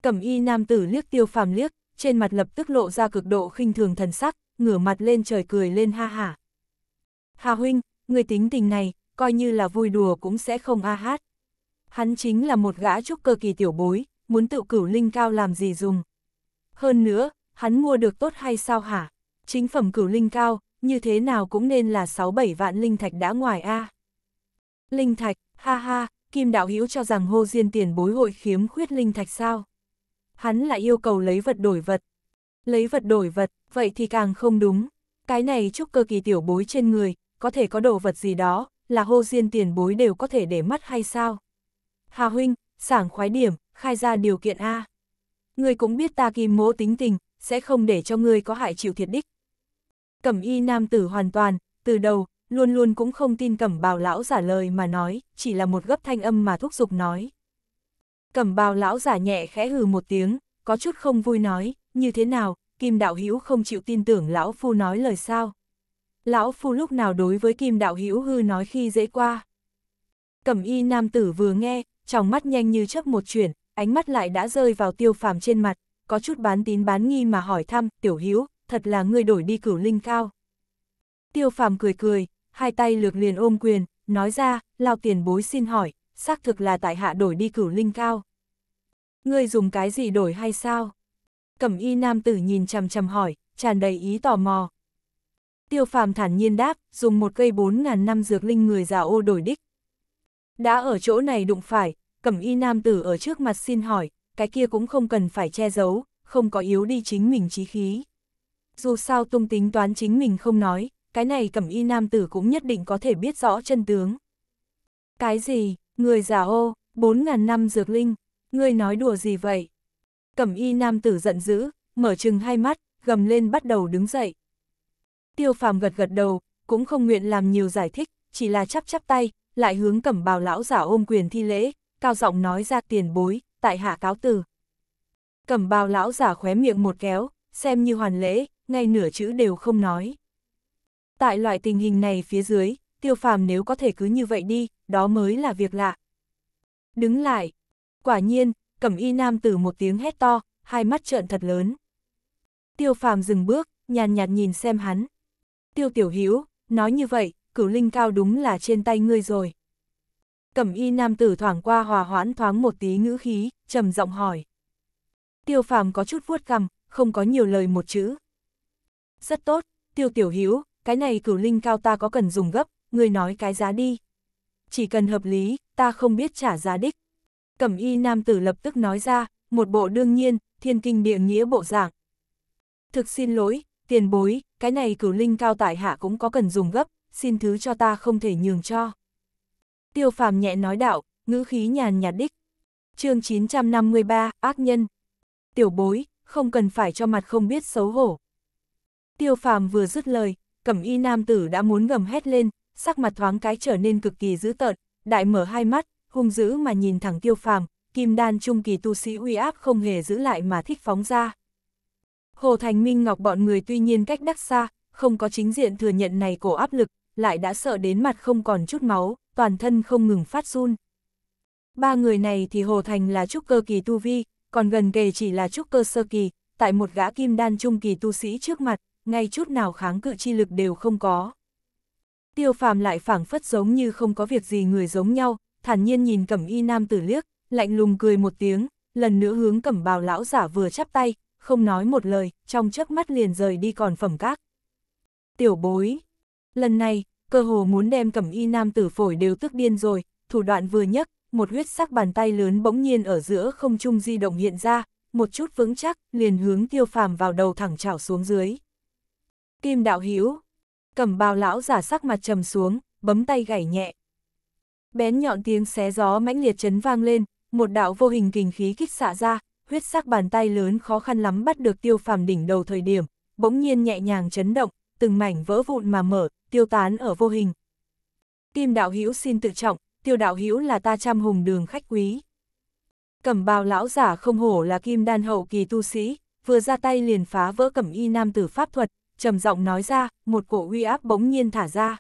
cẩm y nam tử liếc tiêu phàm liếc, trên mặt lập tức lộ ra cực độ khinh thường thần sắc, ngửa mặt lên trời cười lên ha hả. Hà huynh, người tính tình này, coi như là vui đùa cũng sẽ không a hát. Hắn chính là một gã trúc cơ kỳ tiểu bối, muốn tự cửu linh cao làm gì dùng. Hơn nữa, hắn mua được tốt hay sao hả? Chính phẩm cửu linh cao, như thế nào cũng nên là 6-7 vạn linh thạch đã ngoài a. Linh thạch, ha ha, Kim Đạo Hữu cho rằng hô diên tiền bối hội khiếm khuyết linh thạch sao? Hắn lại yêu cầu lấy vật đổi vật. Lấy vật đổi vật, vậy thì càng không đúng. Cái này chúc cơ kỳ tiểu bối trên người, có thể có đồ vật gì đó, là hô diên tiền bối đều có thể để mắt hay sao? Hà huynh, sảng khoái điểm, khai ra điều kiện A. người cũng biết ta kim mỗ tính tình, sẽ không để cho ngươi có hại chịu thiệt đích. Cẩm y nam tử hoàn toàn, từ đầu, luôn luôn cũng không tin cẩm bào lão giả lời mà nói, chỉ là một gấp thanh âm mà thúc giục nói. Cẩm bào lão giả nhẹ khẽ hừ một tiếng, có chút không vui nói, như thế nào, kim đạo hữu không chịu tin tưởng lão phu nói lời sao. Lão phu lúc nào đối với kim đạo hữu hư nói khi dễ qua. Cẩm y nam tử vừa nghe, trong mắt nhanh như chớp một chuyển, ánh mắt lại đã rơi vào tiêu phàm trên mặt, có chút bán tín bán nghi mà hỏi thăm, tiểu hữu thật là người đổi đi cửu linh cao. Tiêu phàm cười cười, hai tay lược liền ôm quyền, nói ra, lao tiền bối xin hỏi, xác thực là tại hạ đổi đi cửu linh cao. Ngươi dùng cái gì đổi hay sao? Cẩm y nam tử nhìn chằm chằm hỏi, tràn đầy ý tò mò. Tiêu phàm thản nhiên đáp, dùng một cây bốn ngàn năm dược linh người già ô đổi đích. Đã ở chỗ này đụng phải, cẩm y nam tử ở trước mặt xin hỏi, cái kia cũng không cần phải che giấu, không có yếu đi chính mình chí khí. Dù sao tung tính toán chính mình không nói, cái này cẩm y nam tử cũng nhất định có thể biết rõ chân tướng. Cái gì, người già ô, 4.000 năm dược linh, người nói đùa gì vậy? Cẩm y nam tử giận dữ, mở chừng hai mắt, gầm lên bắt đầu đứng dậy. Tiêu phàm gật gật đầu, cũng không nguyện làm nhiều giải thích, chỉ là chắp chắp tay, lại hướng cẩm bào lão giả ôm quyền thi lễ, cao giọng nói ra tiền bối, tại hạ cáo từ. Cẩm bào lão giả khóe miệng một kéo, xem như hoàn lễ, ngay nửa chữ đều không nói. Tại loại tình hình này phía dưới, tiêu phàm nếu có thể cứ như vậy đi, đó mới là việc lạ. Đứng lại, quả nhiên, cẩm y nam tử một tiếng hét to, hai mắt trợn thật lớn. Tiêu phàm dừng bước, nhàn nhạt nhìn xem hắn. Tiêu tiểu hữu nói như vậy, cửu linh cao đúng là trên tay ngươi rồi cẩm y nam tử thoảng qua hòa hoãn thoáng một tí ngữ khí, trầm giọng hỏi. Tiêu phàm có chút vuốt cằm, không có nhiều lời một chữ. Rất tốt, tiêu tiểu hữu cái này cửu linh cao ta có cần dùng gấp, người nói cái giá đi. Chỉ cần hợp lý, ta không biết trả giá đích. Cẩm y nam tử lập tức nói ra, một bộ đương nhiên, thiên kinh địa nghĩa bộ giảng. Thực xin lỗi, tiền bối, cái này cửu linh cao tại hạ cũng có cần dùng gấp, xin thứ cho ta không thể nhường cho tiêu phàm nhẹ nói đạo, ngữ khí nhàn nhạt đích. chương 953, ác nhân. Tiểu bối, không cần phải cho mặt không biết xấu hổ. Tiêu phàm vừa dứt lời, cẩm y nam tử đã muốn gầm hét lên, sắc mặt thoáng cái trở nên cực kỳ dữ tợn, đại mở hai mắt, hung dữ mà nhìn thẳng tiêu phàm, kim đan trung kỳ tu sĩ uy áp không hề giữ lại mà thích phóng ra. Hồ Thành Minh Ngọc bọn người tuy nhiên cách đắc xa, không có chính diện thừa nhận này cổ áp lực, lại đã sợ đến mặt không còn chút máu, toàn thân không ngừng phát run. Ba người này thì Hồ Thành là trúc cơ kỳ tu vi, còn gần kề chỉ là trúc cơ sơ kỳ, tại một gã kim đan trung kỳ tu sĩ trước mặt, ngay chút nào kháng cự chi lực đều không có. Tiêu phàm lại phảng phất giống như không có việc gì người giống nhau, thản nhiên nhìn cẩm y nam tử liếc, lạnh lùng cười một tiếng, lần nữa hướng cẩm bào lão giả vừa chắp tay, không nói một lời, trong chớp mắt liền rời đi còn phẩm các. Tiểu bối, lần này, cơ hồ muốn đem cẩm y nam tử phổi đều tức điên rồi, thủ đoạn vừa nhấc, một huyết sắc bàn tay lớn bỗng nhiên ở giữa không trung di động hiện ra, một chút vững chắc, liền hướng tiêu phàm vào đầu thẳng chảo xuống dưới. Kim đạo hữu cẩm bào lão giả sắc mặt trầm xuống, bấm tay gảy nhẹ. Bén nhọn tiếng xé gió mãnh liệt chấn vang lên, một đạo vô hình kình khí kích xạ ra, huyết sắc bàn tay lớn khó khăn lắm bắt được tiêu phàm đỉnh đầu thời điểm, bỗng nhiên nhẹ nhàng chấn động, từng mảnh vỡ vụn mà mở, tiêu tán ở vô hình. Kim đạo hữu xin tự trọng, tiêu đạo hữu là ta trăm hùng đường khách quý. Cẩm bào lão giả không hổ là kim đan hậu kỳ tu sĩ, vừa ra tay liền phá vỡ cẩm y nam tử pháp thuật, trầm giọng nói ra, một cổ uy áp bỗng nhiên thả ra.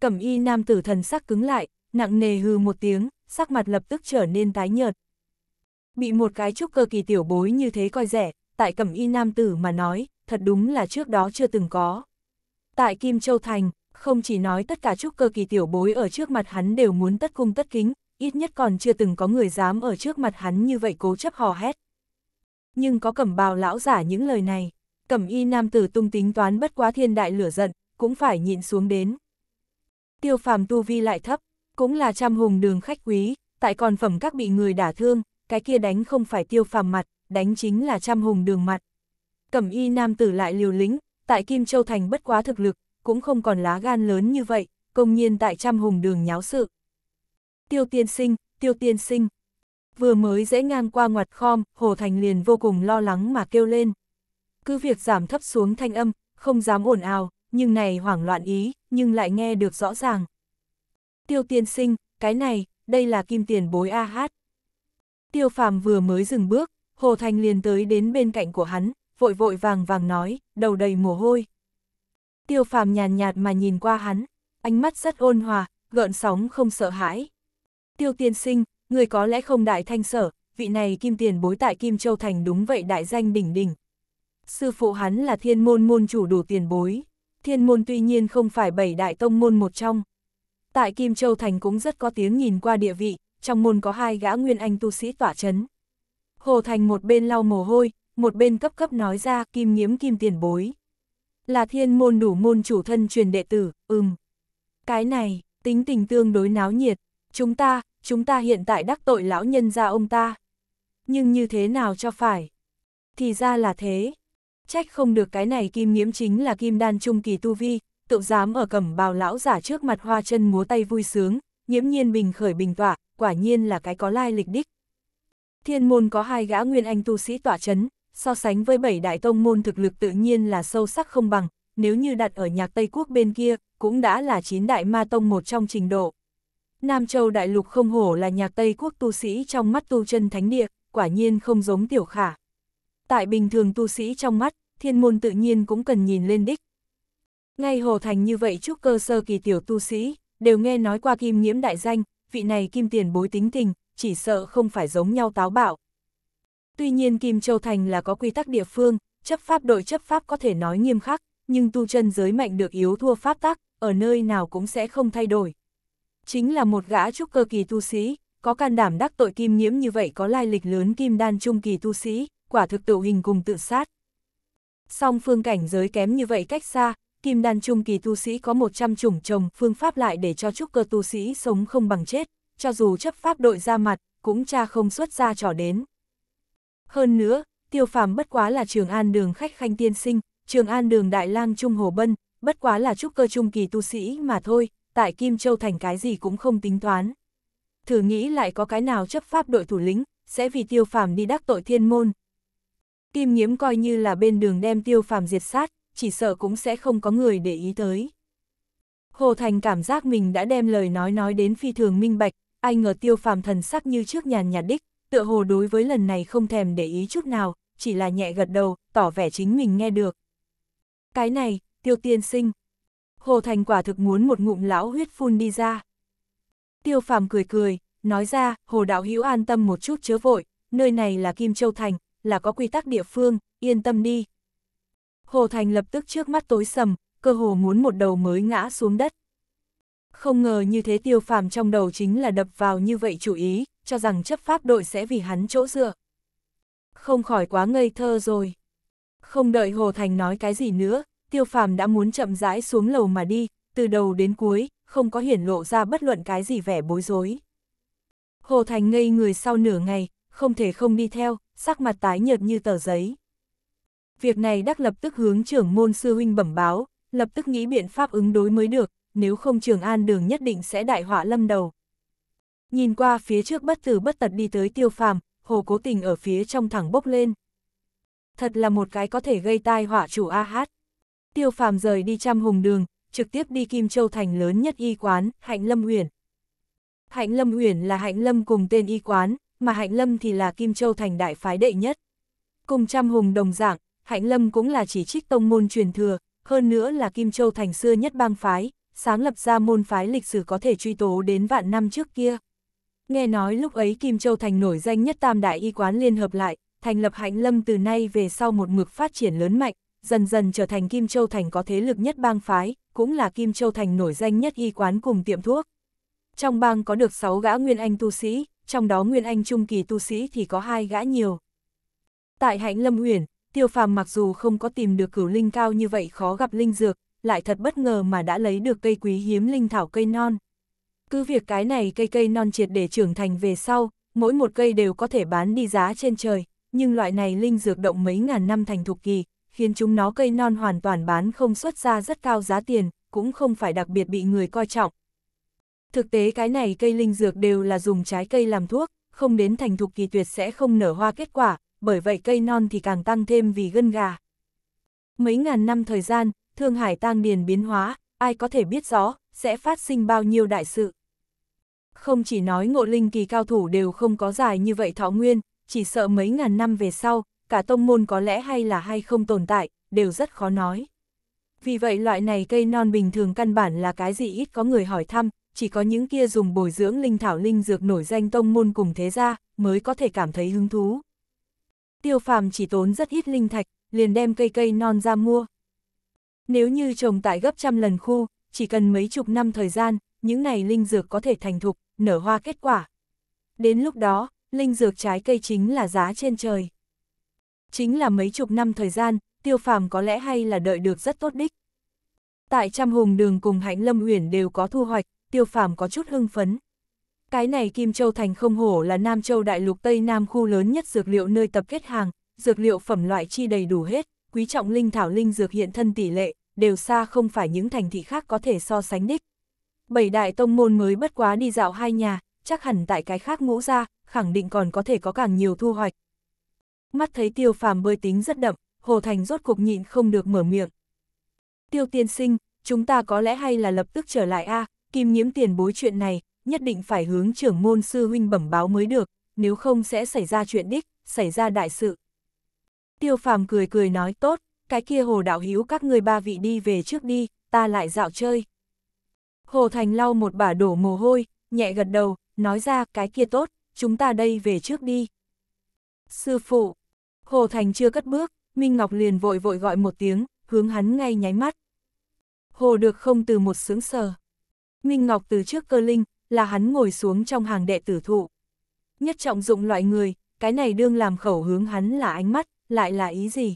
Cẩm y nam tử thần sắc cứng lại, nặng nề hư một tiếng, sắc mặt lập tức trở nên tái nhợt. Bị một cái trúc cơ kỳ tiểu bối như thế coi rẻ, tại cẩm y nam tử mà nói, thật đúng là trước đó chưa từng có. Tại Kim Châu Thành, không chỉ nói tất cả trúc cơ kỳ tiểu bối ở trước mặt hắn đều muốn tất cung tất kính, ít nhất còn chưa từng có người dám ở trước mặt hắn như vậy cố chấp hò hét. Nhưng có cẩm bào lão giả những lời này, cẩm y nam tử tung tính toán bất quá thiên đại lửa giận, cũng phải nhịn xuống đến. Tiêu phàm tu vi lại thấp, cũng là trăm hùng đường khách quý, tại còn phẩm các bị người đả thương, cái kia đánh không phải tiêu phàm mặt, đánh chính là trăm hùng đường mặt. Cẩm y nam tử lại liều lĩnh, tại Kim Châu Thành bất quá thực lực, cũng không còn lá gan lớn như vậy, công nhiên tại trăm hùng đường nháo sự. Tiêu tiên sinh, tiêu tiên sinh. Vừa mới dễ ngang qua ngoặt khom, Hồ Thành liền vô cùng lo lắng mà kêu lên. Cứ việc giảm thấp xuống thanh âm, không dám ồn ào, nhưng này hoảng loạn ý, nhưng lại nghe được rõ ràng. Tiêu tiên sinh, cái này, đây là kim tiền bối A hát. Tiêu phàm vừa mới dừng bước, Hồ Thành liền tới đến bên cạnh của hắn, vội vội vàng vàng nói, đầu đầy mồ hôi. Tiêu phàm nhàn nhạt, mà nhìn qua hắn, ánh mắt rất ôn hòa, gợn sóng không sợ hãi. Tiêu tiên sinh, người có lẽ không đại thanh sở, vị này kim tiền bối tại Kim Châu Thành đúng vậy đại danh đỉnh đỉnh. Sư phụ hắn là thiên môn môn chủ đủ tiền bối, thiên môn tuy nhiên không phải bảy đại tông môn một trong. Tại Kim Châu Thành cũng rất có tiếng nhìn qua địa vị, trong môn có hai gã nguyên anh tu sĩ tỏa chấn. Hồ Thành một bên lau mồ hôi, một bên cấp cấp nói ra kim nghiếm kim tiền bối. Là thiên môn đủ môn chủ thân truyền đệ tử, ừm. Cái này, tính tình tương đối náo nhiệt, chúng ta, chúng ta hiện tại đắc tội lão nhân ra ông ta. Nhưng như thế nào cho phải? Thì ra là thế. Trách không được cái này kim nghiễm chính là kim đan trung kỳ tu vi, tự dám ở cẩm bào lão giả trước mặt hoa chân múa tay vui sướng, nghiễm nhiên bình khởi bình tỏa, quả nhiên là cái có lai lịch đích. Thiên môn có hai gã nguyên anh tu sĩ tỏa chấn, so sánh với bảy đại tông môn thực lực tự nhiên là sâu sắc không bằng, nếu như đặt ở nhạc Tây Quốc bên kia, cũng đã là chín đại ma tông một trong trình độ. Nam Châu Đại Lục không hổ là nhạc Tây Quốc tu sĩ trong mắt tu chân thánh địa, quả nhiên không giống tiểu khả. Tại bình thường tu sĩ trong mắt, thiên môn tự nhiên cũng cần nhìn lên đích. Ngay Hồ Thành như vậy chúc cơ sơ kỳ tiểu tu sĩ, đều nghe nói qua kim nghiễm đại danh, vị này kim tiền bối tính tình, chỉ sợ không phải giống nhau táo bạo, Tuy nhiên Kim Châu Thành là có quy tắc địa phương, chấp pháp đội chấp pháp có thể nói nghiêm khắc, nhưng tu chân giới mạnh được yếu thua pháp tắc, ở nơi nào cũng sẽ không thay đổi. Chính là một gã trúc cơ kỳ tu sĩ, có can đảm đắc tội kim nhiễm như vậy có lai lịch lớn kim đan trung kỳ tu sĩ, quả thực tự hình cùng tự sát. Song phương cảnh giới kém như vậy cách xa, kim đan trung kỳ tu sĩ có 100 chủng trồng phương pháp lại để cho trúc cơ tu sĩ sống không bằng chết, cho dù chấp pháp đội ra mặt, cũng cha không xuất ra trò đến. Hơn nữa, tiêu phàm bất quá là trường an đường khách khanh tiên sinh, trường an đường đại lang trung hồ bân, bất quá là trúc cơ trung kỳ tu sĩ mà thôi, tại Kim Châu Thành cái gì cũng không tính toán. Thử nghĩ lại có cái nào chấp pháp đội thủ lĩnh, sẽ vì tiêu phàm đi đắc tội thiên môn. Kim nghiếm coi như là bên đường đem tiêu phàm diệt sát, chỉ sợ cũng sẽ không có người để ý tới. Hồ Thành cảm giác mình đã đem lời nói nói đến phi thường minh bạch, ai ngờ tiêu phàm thần sắc như trước nhàn nhạt đích, tựa hồ đối với lần này không thèm để ý chút nào, chỉ là nhẹ gật đầu, tỏ vẻ chính mình nghe được. Cái này, tiêu tiên sinh. Hồ Thành quả thực muốn một ngụm lão huyết phun đi ra. Tiêu phàm cười cười, nói ra, Hồ Đạo Hữu an tâm một chút chớ vội, nơi này là Kim Châu Thành, là có quy tắc địa phương, yên tâm đi. Hồ Thành lập tức trước mắt tối sầm, cơ hồ muốn một đầu mới ngã xuống đất. Không ngờ như thế tiêu phàm trong đầu chính là đập vào như vậy chủ ý, cho rằng chấp pháp đội sẽ vì hắn chỗ dựa. Không khỏi quá ngây thơ rồi. Không đợi Hồ Thành nói cái gì nữa, tiêu phàm đã muốn chậm rãi xuống lầu mà đi, từ đầu đến cuối, không có hiển lộ ra bất luận cái gì vẻ bối rối. Hồ Thành ngây người sau nửa ngày, không thể không đi theo, sắc mặt tái nhợt như tờ giấy. Việc này đắc lập tức hướng trưởng môn sư huynh bẩm báo, lập tức nghĩ biện pháp ứng đối mới được, nếu không Trường An đường nhất định sẽ đại họa lâm đầu. Nhìn qua phía trước bất tử bất tật đi tới tiêu phàm, hồ cố tình ở phía trong thẳng bốc lên. Thật là một cái có thể gây tai họa chủ A hát. Tiêu phàm rời đi trăm hùng đường, trực tiếp đi Kim Châu thành lớn nhất y quán, Hạnh Lâm Uyển. Hạnh Lâm Uyển là Hạnh Lâm cùng tên y quán, mà Hạnh Lâm thì là Kim Châu thành đại phái đệ nhất. Cùng trăm hùng đồng dạng, Hạnh Lâm cũng là chỉ trích tông môn truyền thừa, hơn nữa là Kim Châu thành xưa nhất bang phái, sáng lập ra môn phái lịch sử có thể truy tố đến vạn năm trước kia. Nghe nói lúc ấy Kim Châu Thành nổi danh nhất tam đại y quán liên hợp lại, thành lập hạnh lâm từ nay về sau một mực phát triển lớn mạnh, dần dần trở thành Kim Châu Thành có thế lực nhất bang phái, cũng là Kim Châu Thành nổi danh nhất y quán cùng tiệm thuốc. Trong bang có được 6 gã Nguyên Anh tu sĩ, trong đó Nguyên Anh trung kỳ tu sĩ thì có hai gã nhiều. Tại hạnh lâm huyền tiêu phàm mặc dù không có tìm được cửu linh cao như vậy khó gặp linh dược, lại thật bất ngờ mà đã lấy được cây quý hiếm linh thảo cây non. Cứ việc cái này cây cây non triệt để trưởng thành về sau, mỗi một cây đều có thể bán đi giá trên trời, nhưng loại này linh dược động mấy ngàn năm thành thục kỳ, khiến chúng nó cây non hoàn toàn bán không xuất ra rất cao giá tiền, cũng không phải đặc biệt bị người coi trọng. Thực tế cái này cây linh dược đều là dùng trái cây làm thuốc, không đến thành thục kỳ tuyệt sẽ không nở hoa kết quả, bởi vậy cây non thì càng tăng thêm vì gân gà. Mấy ngàn năm thời gian, Thương Hải tang điền biến hóa, ai có thể biết rõ, sẽ phát sinh bao nhiêu đại sự. Không chỉ nói ngộ linh kỳ cao thủ đều không có dài như vậy thọ nguyên, chỉ sợ mấy ngàn năm về sau, cả tông môn có lẽ hay là hay không tồn tại, đều rất khó nói. Vì vậy loại này cây non bình thường căn bản là cái gì ít có người hỏi thăm, chỉ có những kia dùng bồi dưỡng linh thảo linh dược nổi danh tông môn cùng thế gia, mới có thể cảm thấy hứng thú. Tiêu phàm chỉ tốn rất ít linh thạch, liền đem cây cây non ra mua, nếu như trồng tại gấp trăm lần khu, chỉ cần mấy chục năm thời gian, những này linh dược có thể thành thục, nở hoa kết quả. Đến lúc đó, linh dược trái cây chính là giá trên trời. Chính là mấy chục năm thời gian, tiêu phàm có lẽ hay là đợi được rất tốt đích. Tại trăm hùng đường cùng hạnh lâm uyển đều có thu hoạch, tiêu phàm có chút hưng phấn. Cái này Kim Châu Thành không hổ là Nam Châu Đại Lục Tây Nam khu lớn nhất dược liệu nơi tập kết hàng, dược liệu phẩm loại chi đầy đủ hết quý trọng linh thảo linh dược hiện thân tỷ lệ, đều xa không phải những thành thị khác có thể so sánh đích. Bảy đại tông môn mới bất quá đi dạo hai nhà, chắc hẳn tại cái khác ngũ ra, khẳng định còn có thể có càng nhiều thu hoạch. Mắt thấy tiêu phàm bơi tính rất đậm, Hồ Thành rốt cục nhịn không được mở miệng. Tiêu tiên sinh, chúng ta có lẽ hay là lập tức trở lại a à, kim nhiễm tiền bối chuyện này, nhất định phải hướng trưởng môn sư huynh bẩm báo mới được, nếu không sẽ xảy ra chuyện đích, xảy ra đại sự. Tiêu phàm cười cười nói tốt, cái kia hồ đạo hữu các người ba vị đi về trước đi, ta lại dạo chơi. Hồ Thành lau một bả đổ mồ hôi, nhẹ gật đầu, nói ra cái kia tốt, chúng ta đây về trước đi. Sư phụ, Hồ Thành chưa cất bước, Minh Ngọc liền vội vội gọi một tiếng, hướng hắn ngay nháy mắt. Hồ được không từ một sướng sờ. Minh Ngọc từ trước cơ linh, là hắn ngồi xuống trong hàng đệ tử thụ. Nhất trọng dụng loại người, cái này đương làm khẩu hướng hắn là ánh mắt, lại là ý gì?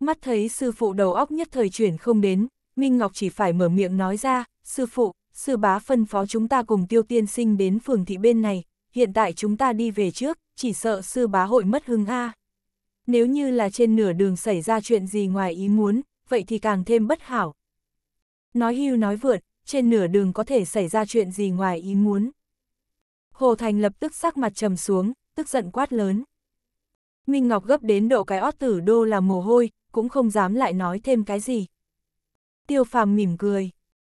Mắt thấy sư phụ đầu óc nhất thời chuyển không đến, Minh Ngọc chỉ phải mở miệng nói ra, sư phụ, sư bá phân phó chúng ta cùng tiêu tiên sinh đến phường thị bên này, hiện tại chúng ta đi về trước, chỉ sợ sư bá hội mất hưng ha. Nếu như là trên nửa đường xảy ra chuyện gì ngoài ý muốn, vậy thì càng thêm bất hảo. Nói hưu nói vượt, trên nửa đường có thể xảy ra chuyện gì ngoài ý muốn. Hồ Thành lập tức sắc mặt trầm xuống, tức giận quát lớn. Minh Ngọc gấp đến độ cái ót tử đô là mồ hôi, cũng không dám lại nói thêm cái gì. Tiêu phàm mỉm cười.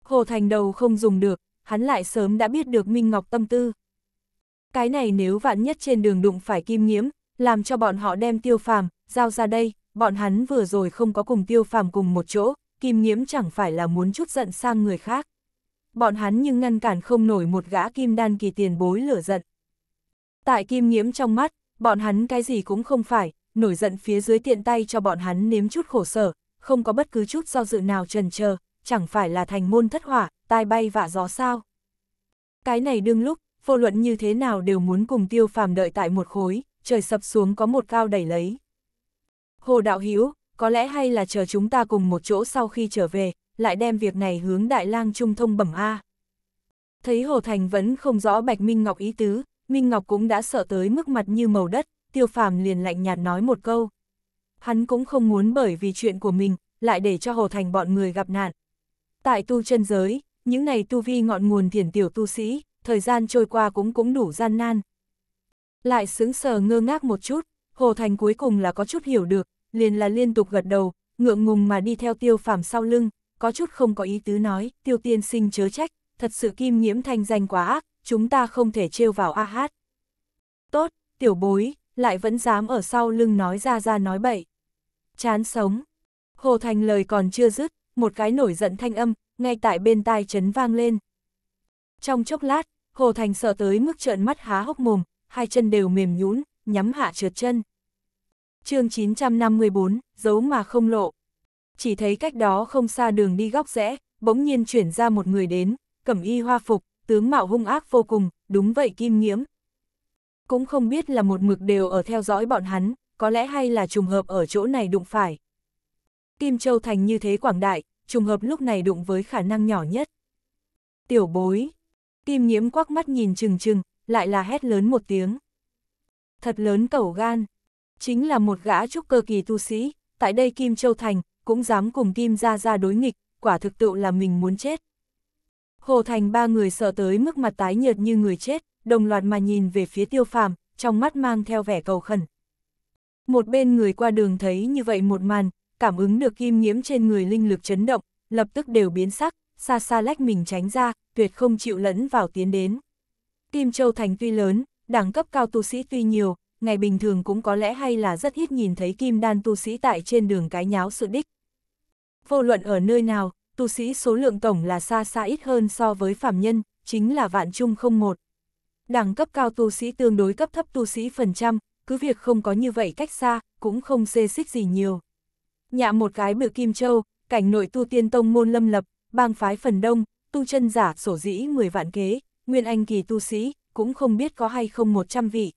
Hồ Thành đầu không dùng được, hắn lại sớm đã biết được Minh Ngọc tâm tư. Cái này nếu vạn nhất trên đường đụng phải kim nghiễm, làm cho bọn họ đem tiêu phàm, giao ra đây, bọn hắn vừa rồi không có cùng tiêu phàm cùng một chỗ, kim nghiễm chẳng phải là muốn chút giận sang người khác. Bọn hắn nhưng ngăn cản không nổi một gã kim đan kỳ tiền bối lửa giận. Tại kim nghiễm trong mắt, bọn hắn cái gì cũng không phải, nổi giận phía dưới tiện tay cho bọn hắn nếm chút khổ sở, không có bất cứ chút do dự nào trần chờ chẳng phải là thành môn thất hỏa, tai bay vạ gió sao. Cái này đương lúc, vô luận như thế nào đều muốn cùng tiêu phàm đợi tại một khối, trời sập xuống có một cao đẩy lấy. Hồ Đạo Hiếu, có lẽ hay là chờ chúng ta cùng một chỗ sau khi trở về, lại đem việc này hướng Đại lang Trung thông bẩm A. Thấy Hồ Thành vẫn không rõ Bạch Minh Ngọc ý tứ, Minh Ngọc cũng đã sợ tới mức mặt như màu đất, tiêu phàm liền lạnh nhạt nói một câu. Hắn cũng không muốn bởi vì chuyện của mình, lại để cho Hồ Thành bọn người gặp nạn. Tại tu chân giới, những này tu vi ngọn nguồn thiền tiểu tu sĩ, thời gian trôi qua cũng cũng đủ gian nan. Lại sướng sờ ngơ ngác một chút, Hồ Thành cuối cùng là có chút hiểu được, liền là liên tục gật đầu, ngượng ngùng mà đi theo tiêu phàm sau lưng, có chút không có ý tứ nói, tiêu tiên sinh chớ trách, thật sự kim nhiễm thanh danh quá ác, chúng ta không thể trêu vào A Hát. Tốt, tiểu bối, lại vẫn dám ở sau lưng nói ra ra nói bậy. Chán sống. Hồ Thành lời còn chưa dứt, một cái nổi giận thanh âm, ngay tại bên tai chấn vang lên. Trong chốc lát, Hồ Thành sợ tới mức trợn mắt há hốc mồm, hai chân đều mềm nhũn, nhắm hạ trượt chân. chương 954, giấu mà không lộ. Chỉ thấy cách đó không xa đường đi góc rẽ, bỗng nhiên chuyển ra một người đến, cẩm y hoa phục, tướng mạo hung ác vô cùng, đúng vậy Kim Nghiễm. Cũng không biết là một mực đều ở theo dõi bọn hắn, có lẽ hay là trùng hợp ở chỗ này đụng phải. Kim Châu Thành như thế quảng đại, trùng hợp lúc này đụng với khả năng nhỏ nhất. Tiểu bối, Kim Nghiễm quắc mắt nhìn chừng chừng, lại là hét lớn một tiếng. Thật lớn cẩu gan, chính là một gã trúc cơ kỳ tu sĩ, tại đây Kim Châu Thành, cũng dám cùng Kim ra ra đối nghịch, quả thực tự là mình muốn chết. Hồ Thành ba người sợ tới mức mặt tái nhợt như người chết, đồng loạt mà nhìn về phía tiêu phàm, trong mắt mang theo vẻ cầu khẩn. Một bên người qua đường thấy như vậy một màn, cảm ứng được kim nhiễm trên người linh lực chấn động, lập tức đều biến sắc, xa xa lách mình tránh ra, tuyệt không chịu lẫn vào tiến đến. Kim Châu Thành tuy lớn, đẳng cấp cao tu sĩ tuy nhiều, ngày bình thường cũng có lẽ hay là rất ít nhìn thấy kim đan tu sĩ tại trên đường cái nháo sự đích. Vô luận ở nơi nào, tu sĩ số lượng tổng là xa xa ít hơn so với phạm nhân, chính là vạn chung không một. Đẳng cấp cao tu sĩ tương đối cấp thấp tu sĩ phần trăm, cứ việc không có như vậy cách xa, cũng không xê xích gì nhiều. Nhạ một cái bự kim châu, cảnh nội tu tiên tông môn lâm lập, bang phái phần đông, tu chân giả sổ dĩ 10 vạn kế, nguyên anh kỳ tu sĩ, cũng không biết có hay không 100 vị.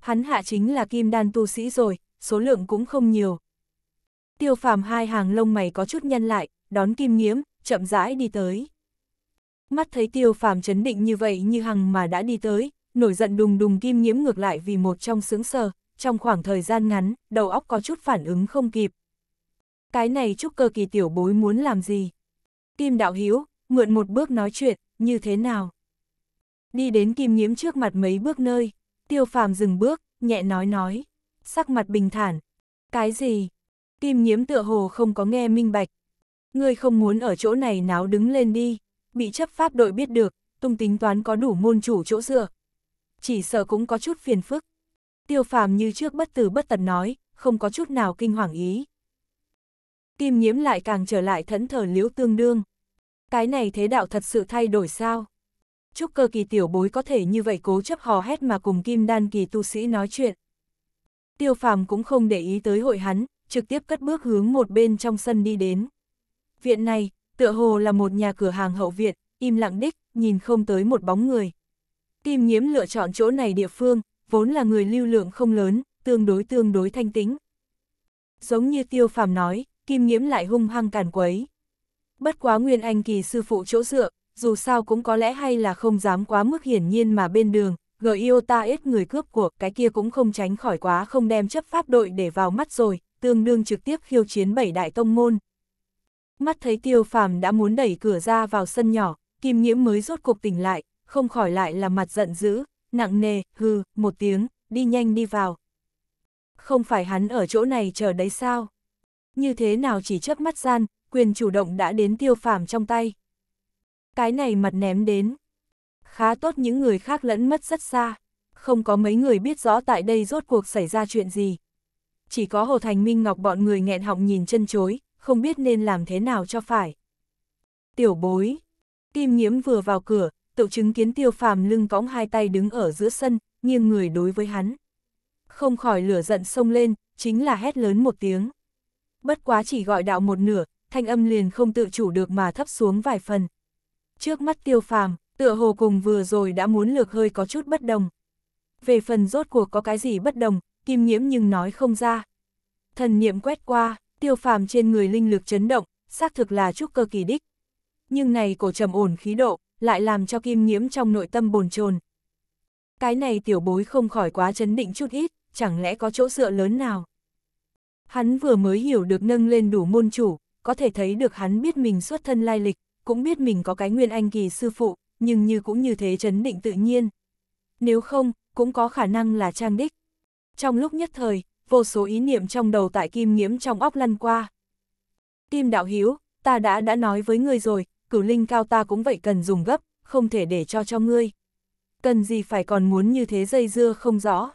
Hắn hạ chính là kim đan tu sĩ rồi, số lượng cũng không nhiều. Tiêu phàm hai hàng lông mày có chút nhăn lại, đón Kim Nghiễm, chậm rãi đi tới. Mắt thấy tiêu phàm chấn định như vậy như hằng mà đã đi tới, nổi giận đùng đùng Kim Nghiễm ngược lại vì một trong sướng sờ, trong khoảng thời gian ngắn, đầu óc có chút phản ứng không kịp. Cái này chúc cơ kỳ tiểu bối muốn làm gì? Kim Đạo Hiếu, mượn một bước nói chuyện, như thế nào? Đi đến Kim Nghiễm trước mặt mấy bước nơi, tiêu phàm dừng bước, nhẹ nói nói, sắc mặt bình thản. Cái gì? Kim Nghiễm tựa hồ không có nghe minh bạch, Ngươi không muốn ở chỗ này náo đứng lên đi, bị chấp pháp đội biết được, tung tính toán có đủ môn chủ chỗ dựa. Chỉ sợ cũng có chút phiền phức. Tiêu phàm như trước bất tử bất tật nói, không có chút nào kinh hoàng ý. Kim nhiễm lại càng trở lại thẫn thờ liễu tương đương. Cái này thế đạo thật sự thay đổi sao? Chúc cơ kỳ tiểu bối có thể như vậy cố chấp hò hét mà cùng kim đan kỳ tu sĩ nói chuyện. Tiêu phàm cũng không để ý tới hội hắn, trực tiếp cất bước hướng một bên trong sân đi đến. Viện này, tựa hồ là một nhà cửa hàng hậu viện, im lặng đích, nhìn không tới một bóng người. Kim nhiễm lựa chọn chỗ này địa phương, vốn là người lưu lượng không lớn, tương đối tương đối thanh tính. Giống như tiêu phàm nói, kim nhiễm lại hung hăng càn quấy. Bất quá Nguyên Anh kỳ sư phụ chỗ dựa, dù sao cũng có lẽ hay là không dám quá mức hiển nhiên mà bên đường, gợi yêu ta ít người cướp của, cái kia cũng không tránh khỏi quá không đem chấp pháp đội để vào mắt rồi, tương đương trực tiếp khiêu chiến bảy đại tông môn mắt thấy tiêu phàm đã muốn đẩy cửa ra vào sân nhỏ, kim nghiễm mới rốt cuộc tỉnh lại, không khỏi lại là mặt giận dữ, nặng nề, hư, một tiếng, đi nhanh đi vào. Không phải hắn ở chỗ này chờ đấy sao? Như thế nào chỉ chớp mắt gian, quyền chủ động đã đến tiêu phàm trong tay. Cái này mặt ném đến. Khá tốt những người khác lẫn mất rất xa, không có mấy người biết rõ tại đây rốt cuộc xảy ra chuyện gì. Chỉ có Hồ Thành Minh Ngọc bọn người nghẹn họng nhìn chân chối, không biết nên làm thế nào cho phải. Tiểu bối, kim nhiễm vừa vào cửa, tự chứng kiến tiêu phàm lưng cõng hai tay đứng ở giữa sân, nghiêng người đối với hắn. Không khỏi lửa giận sông lên, chính là hét lớn một tiếng. Bất quá chỉ gọi đạo một nửa, thanh âm liền không tự chủ được mà thấp xuống vài phần. Trước mắt tiêu phàm, tựa hồ cùng vừa rồi đã muốn lược hơi có chút bất đồng. Về phần rốt cuộc có cái gì bất đồng, kim nhiễm nhưng nói không ra. Thần niệm quét qua, tiêu phàm trên người linh lực chấn động, xác thực là trúc cơ kỳ đích. Nhưng này cổ trầm ổn khí độ, lại làm cho kim nhiễm trong nội tâm bồn chồn. Cái này tiểu bối không khỏi quá chấn định chút ít, chẳng lẽ có chỗ dựa lớn nào. Hắn vừa mới hiểu được nâng lên đủ môn chủ, có thể thấy được hắn biết mình xuất thân lai lịch, cũng biết mình có cái nguyên anh kỳ sư phụ, nhưng như cũng như thế chấn định tự nhiên. Nếu không, cũng có khả năng là trang đích. Trong lúc nhất thời, vô số ý niệm trong đầu tại kim nghiễm trong óc lăn qua. Kim đạo hiếu, ta đã đã nói với ngươi rồi, cửu linh cao ta cũng vậy cần dùng gấp, không thể để cho cho ngươi. Cần gì phải còn muốn như thế dây dưa không rõ.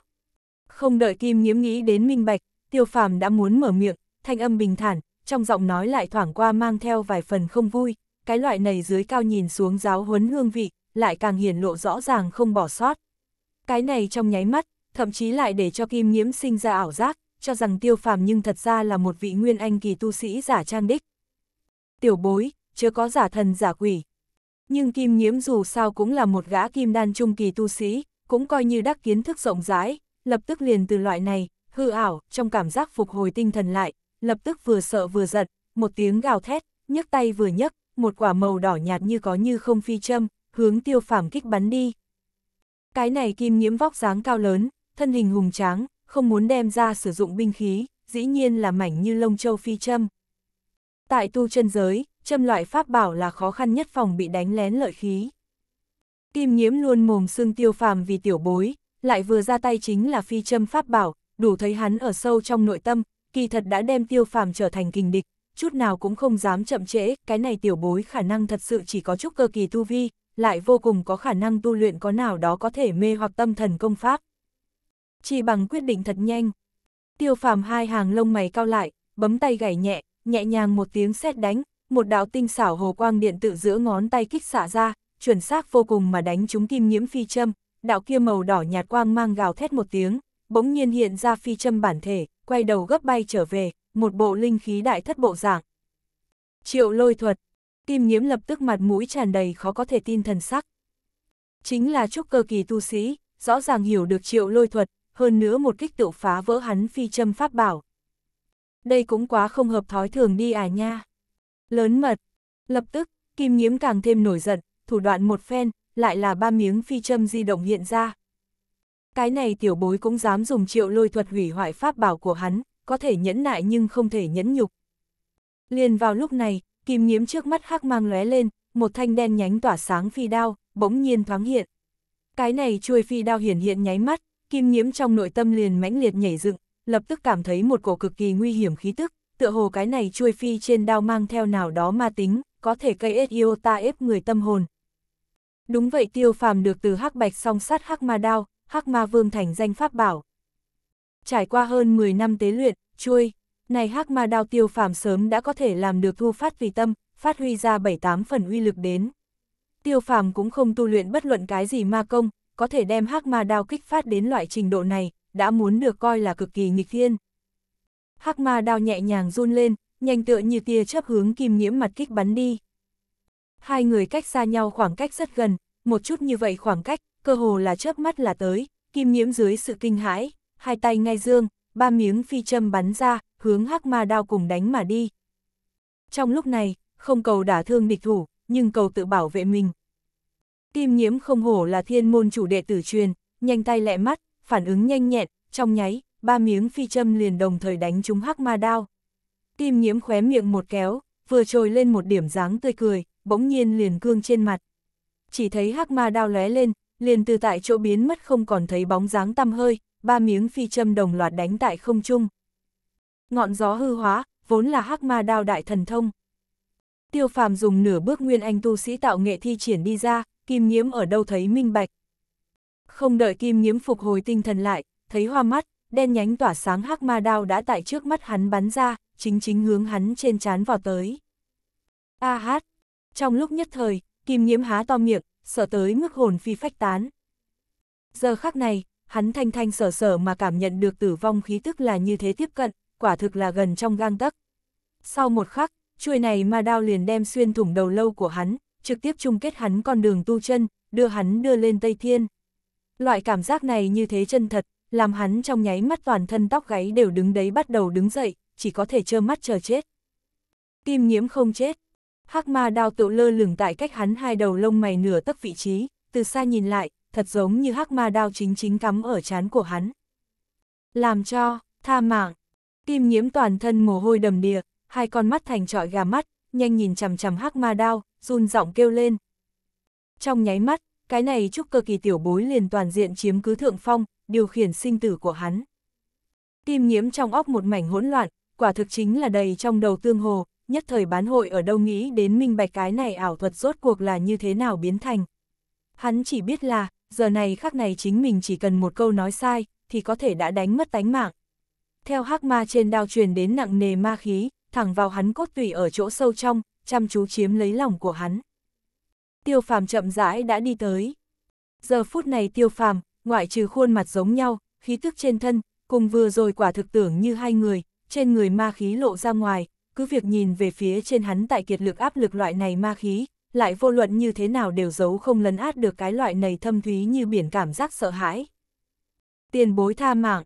Không đợi kim nghiễm nghĩ đến minh bạch, tiêu phàm đã muốn mở miệng, thanh âm bình thản, trong giọng nói lại thoảng qua mang theo vài phần không vui, cái loại này dưới cao nhìn xuống giáo huấn hương vị, lại càng hiển lộ rõ ràng không bỏ sót. Cái này trong nháy mắt, thậm chí lại để cho Kim Nghiễm sinh ra ảo giác, cho rằng tiêu phàm nhưng thật ra là một vị nguyên anh kỳ tu sĩ giả trang đích. Tiểu bối, chưa có giả thần giả quỷ. Nhưng Kim Nghiễm dù sao cũng là một gã kim đan trung kỳ tu sĩ, cũng coi như đắc kiến thức rộng rãi, lập tức liền từ loại này, hư ảo, trong cảm giác phục hồi tinh thần lại, lập tức vừa sợ vừa giật, một tiếng gào thét, nhấc tay vừa nhấc, một quả màu đỏ nhạt như có như không phi châm, hướng tiêu phàm kích bắn đi. Cái này kim nhiễm vóc dáng cao lớn, thân hình hùng tráng, không muốn đem ra sử dụng binh khí, dĩ nhiên là mảnh như lông châu phi châm. Tại tu chân giới, châm loại pháp bảo là khó khăn nhất phòng bị đánh lén lợi khí. Kim nhiễm luôn mồm xương tiêu phàm vì tiểu bối, lại vừa ra tay chính là phi châm pháp bảo, đủ thấy hắn ở sâu trong nội tâm, kỳ thật đã đem tiêu phàm trở thành kình địch, chút nào cũng không dám chậm trễ, cái này tiểu bối khả năng thật sự chỉ có chút cơ kỳ tu vi, lại vô cùng có khả năng tu luyện có nào đó có thể mê hoặc tâm thần công pháp. Chi bằng quyết định thật nhanh. Tiêu phàm hai hàng lông mày cao lại, bấm tay gảy nhẹ, nhẹ nhàng một tiếng sét đánh, một đạo tinh xảo hồ quang điện tự giữa ngón tay kích xả ra, chuẩn xác vô cùng mà đánh trúng kim nhiễm phi châm, đạo kia màu đỏ nhạt quang mang gào thét một tiếng, bỗng nhiên hiện ra phi châm bản thể, quay đầu gấp bay trở về, một bộ linh khí đại thất bộ dạng. Triệu lôi thuật, kim nhiễm lập tức mặt mũi tràn đầy khó có thể tin thần sắc. Chính là trúc cơ kỳ tu sĩ, rõ ràng hiểu được triệu lôi thuật, hơn nữa một kích tự phá vỡ hắn phi châm pháp bảo. Đây cũng quá không hợp thói thường đi à nha. Lớn mật. Lập tức, Kim Nhiễm càng thêm nổi giận, thủ đoạn một phen, lại là ba miếng phi châm di động hiện ra. Cái này tiểu bối cũng dám dùng triệu lôi thuật hủy hoại pháp bảo của hắn, có thể nhẫn nại nhưng không thể nhẫn nhục. Liền vào lúc này, Kim Nhiễm trước mắt hắc mang lóe lên, một thanh đen nhánh tỏa sáng phi đao, bỗng nhiên thoáng hiện. Cái này chuôi phi đao hiển hiện nháy mắt, Kim Nghiễm trong nội tâm liền mãnh liệt nhảy dựng, lập tức cảm thấy một cổ cực kỳ nguy hiểm khí tức, tựa hồ cái này chuôi phi trên đao mang theo nào đó ma tính, có thể cây ết yêu ta ép người tâm hồn. Đúng vậy tiêu phàm được từ hắc bạch song sát hắc ma đao, hắc ma vương thành danh pháp bảo. Trải qua hơn 10 năm tế luyện, chuôi, này hắc ma đao tiêu phàm sớm đã có thể làm được thu phát vì tâm, phát huy ra 7-8 phần uy lực đến. Tiêu phàm cũng không tu luyện bất luận cái gì ma công, có thể đem hắc ma đao kích phát đến loại trình độ này, đã muốn được coi là cực kỳ nghịch thiên. Hắc ma đao nhẹ nhàng run lên, nhanh tựa như tia chấp hướng kim nhiễm mặt kích bắn đi. Hai người cách xa nhau khoảng cách rất gần, một chút như vậy khoảng cách, cơ hồ là chớp mắt là tới, kim nhiễm dưới sự kinh hãi, hai tay ngay dương, ba miếng phi châm bắn ra, hướng hắc ma đao cùng đánh mà đi. Trong lúc này, không cầu đả thương địch thủ, nhưng cầu tự bảo vệ mình, Kim nhiễm không hổ là thiên môn chủ đệ tử truyền, nhanh tay lẹ mắt, phản ứng nhanh nhẹn, trong nháy, ba miếng phi châm liền đồng thời đánh trúng hắc ma đao. Kim nhiễm khóe miệng một kéo, vừa trồi lên một điểm dáng tươi cười, bỗng nhiên liền cương trên mặt. Chỉ thấy hắc ma đao lóe lên, liền từ tại chỗ biến mất không còn thấy bóng dáng tăm hơi, ba miếng phi châm đồng loạt đánh tại không trung. Ngọn gió hư hóa, vốn là hắc ma đao đại thần thông. Tiêu phàm dùng nửa bước nguyên anh tu sĩ tạo nghệ thi triển đi ra, Kim Nhiễm ở đâu thấy minh bạch. Không đợi Kim Nhiễm phục hồi tinh thần lại, thấy hoa mắt, đen nhánh tỏa sáng hắc ma đao đã tại trước mắt hắn bắn ra, chính chính hướng hắn trên chán vào tới. A à hát! Trong lúc nhất thời, Kim Nhiễm há to miệng, sợ tới mức hồn phi phách tán. Giờ khắc này, hắn thanh thanh sở sở mà cảm nhận được tử vong khí tức là như thế tiếp cận, quả thực là gần trong gang tấc. Sau một khắc, chuôi này ma đao liền đem xuyên thủng đầu lâu của hắn, trực tiếp chung kết hắn con đường tu chân, đưa hắn đưa lên Tây Thiên. Loại cảm giác này như thế chân thật, làm hắn trong nháy mắt toàn thân tóc gáy đều đứng đấy bắt đầu đứng dậy, chỉ có thể trơ mắt chờ chết. Kim nhiễm không chết. Hắc ma đao tự lơ lửng tại cách hắn hai đầu lông mày nửa tấc vị trí, từ xa nhìn lại, thật giống như hắc ma đao chính chính cắm ở chán của hắn. Làm cho, tha mạng, kim nhiễm toàn thân mồ hôi đầm đìa, hai con mắt thành trọi gà mắt, nhanh nhìn chằm chằm hắc ma đao, run giọng kêu lên. Trong nháy mắt, cái này trúc cơ kỳ tiểu bối liền toàn diện chiếm cứ thượng phong, điều khiển sinh tử của hắn. Tim nhiễm trong óc một mảnh hỗn loạn, quả thực chính là đầy trong đầu tương hồ, nhất thời bán hội ở đâu nghĩ đến minh bạch cái này ảo thuật rốt cuộc là như thế nào biến thành. Hắn chỉ biết là, giờ này khắc này chính mình chỉ cần một câu nói sai, thì có thể đã đánh mất tánh mạng. Theo hắc ma trên đao truyền đến nặng nề ma khí, thẳng vào hắn cốt tủy ở chỗ sâu trong, chăm chú chiếm lấy lòng của hắn. Tiêu phàm chậm rãi đã đi tới. Giờ phút này tiêu phàm, ngoại trừ khuôn mặt giống nhau, khí tức trên thân, cùng vừa rồi quả thực tưởng như hai người, trên người ma khí lộ ra ngoài, cứ việc nhìn về phía trên hắn tại kiệt lực áp lực loại này ma khí, lại vô luận như thế nào đều giấu không lấn át được cái loại này thâm thúy như biển cảm giác sợ hãi. Tiền bối tha mạng,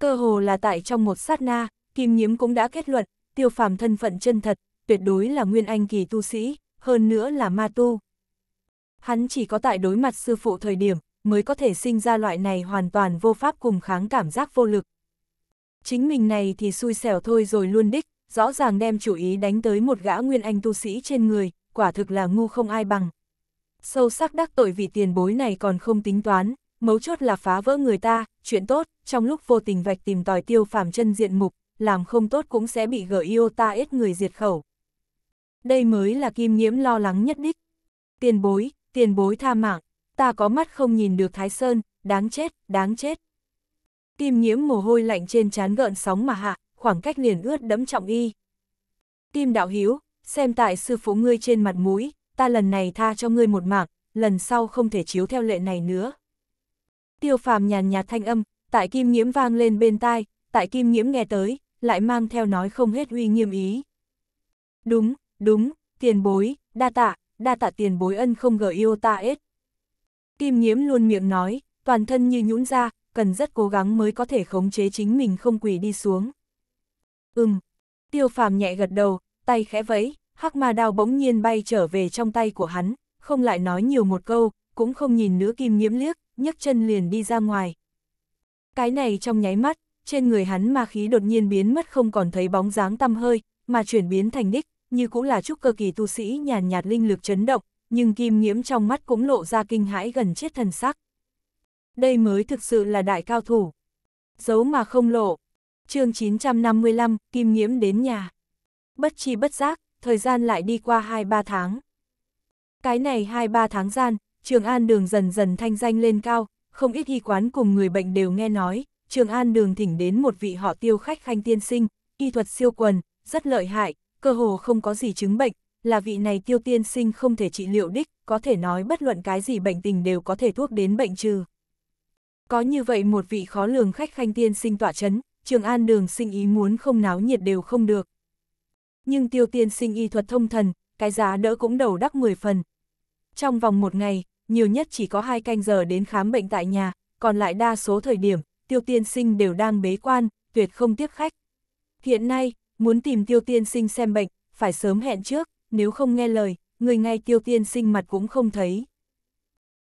cơ hồ là tại trong một sát na, kim nhiễm cũng đã kết luận, tiêu phàm thân phận chân thật, tuyệt đối là nguyên anh kỳ tu sĩ, hơn nữa là ma tu. Hắn chỉ có tại đối mặt sư phụ thời điểm, mới có thể sinh ra loại này hoàn toàn vô pháp cùng kháng cảm giác vô lực. Chính mình này thì xui xẻo thôi rồi luôn đích, rõ ràng đem chủ ý đánh tới một gã nguyên anh tu sĩ trên người, quả thực là ngu không ai bằng. Sâu sắc đắc tội vì tiền bối này còn không tính toán, mấu chốt là phá vỡ người ta, chuyện tốt, trong lúc vô tình vạch tìm tòi tiêu phàm chân diện mục, làm không tốt cũng sẽ bị gợi yêu ta ít người diệt khẩu đây mới là kim nhiễm lo lắng nhất đích. Tiền bối, tiền bối tha mạng, ta có mắt không nhìn được Thái Sơn, đáng chết, đáng chết. Kim nhiễm mồ hôi lạnh trên trán gợn sóng mà hạ, khoảng cách liền ướt đẫm trọng y. Kim đạo hiếu, xem tại sư phụ ngươi trên mặt mũi, ta lần này tha cho ngươi một mạng, lần sau không thể chiếu theo lệ này nữa. Tiêu phàm nhàn nhạt thanh âm, tại kim nhiễm vang lên bên tai, tại kim nhiễm nghe tới, lại mang theo nói không hết uy nghiêm ý. Đúng, đúng, tiền bối, đa tạ, đa tạ tiền bối ân không gờ yêu ta hết. Kim nhiễm luôn miệng nói, toàn thân như nhũn ra, cần rất cố gắng mới có thể khống chế chính mình không quỳ đi xuống. Ừm, tiêu phàm nhẹ gật đầu, tay khẽ vẫy, hắc ma đao bỗng nhiên bay trở về trong tay của hắn, không lại nói nhiều một câu, cũng không nhìn nữa kim nhiễm liếc, nhấc chân liền đi ra ngoài. Cái này trong nháy mắt, trên người hắn ma khí đột nhiên biến mất không còn thấy bóng dáng tăm hơi, mà chuyển biến thành đích, như cũng là trúc cơ kỳ tu sĩ nhàn nhạt, linh lực chấn động, nhưng kim nhiễm trong mắt cũng lộ ra kinh hãi gần chết thần sắc. Đây mới thực sự là đại cao thủ. Giấu mà không lộ. chương 955, kim nhiễm đến nhà. Bất chi bất giác, thời gian lại đi qua 2-3 tháng. Cái này 2-3 tháng gian, Trường An Đường dần dần thanh danh lên cao, không ít y quán cùng người bệnh đều nghe nói, Trường An Đường thỉnh đến một vị họ tiêu khách khanh tiên sinh, y thuật siêu quần, rất lợi hại, cơ hồ không có gì chứng bệnh, là vị này tiêu tiên sinh không thể trị liệu đích, có thể nói bất luận cái gì bệnh tình đều có thể thuốc đến bệnh trừ. Có như vậy một vị khó lường khách khanh tiên sinh tỏa chấn, Trường An đường sinh ý muốn không náo nhiệt đều không được. Nhưng tiêu tiên sinh y thuật thông thần, cái giá đỡ cũng đầu đắc 10 phần. Trong vòng một ngày, nhiều nhất chỉ có hai canh giờ đến khám bệnh tại nhà, còn lại đa số thời điểm, tiêu tiên sinh đều đang bế quan, tuyệt không tiếp khách. Hiện nay, muốn tìm tiêu tiên sinh xem bệnh, phải sớm hẹn trước, nếu không nghe lời, người ngay tiêu tiên sinh mặt cũng không thấy.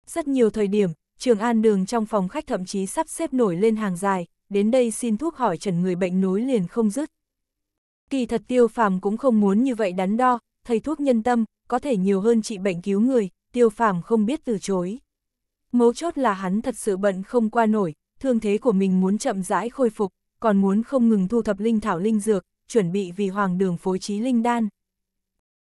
Rất nhiều thời điểm, Trường An đường trong phòng khách thậm chí sắp xếp nổi lên hàng dài, đến đây xin thuốc hỏi trần người bệnh nối liền không dứt. Kỳ thật tiêu phàm cũng không muốn như vậy đắn đo, thầy thuốc nhân tâm, có thể nhiều hơn trị bệnh cứu người, tiêu phàm không biết từ chối. Mấu chốt là hắn thật sự bận không qua nổi, thương thế của mình muốn chậm rãi khôi phục, còn muốn không ngừng thu thập linh thảo linh dược, chuẩn bị vì hoàng đường phối trí linh đan.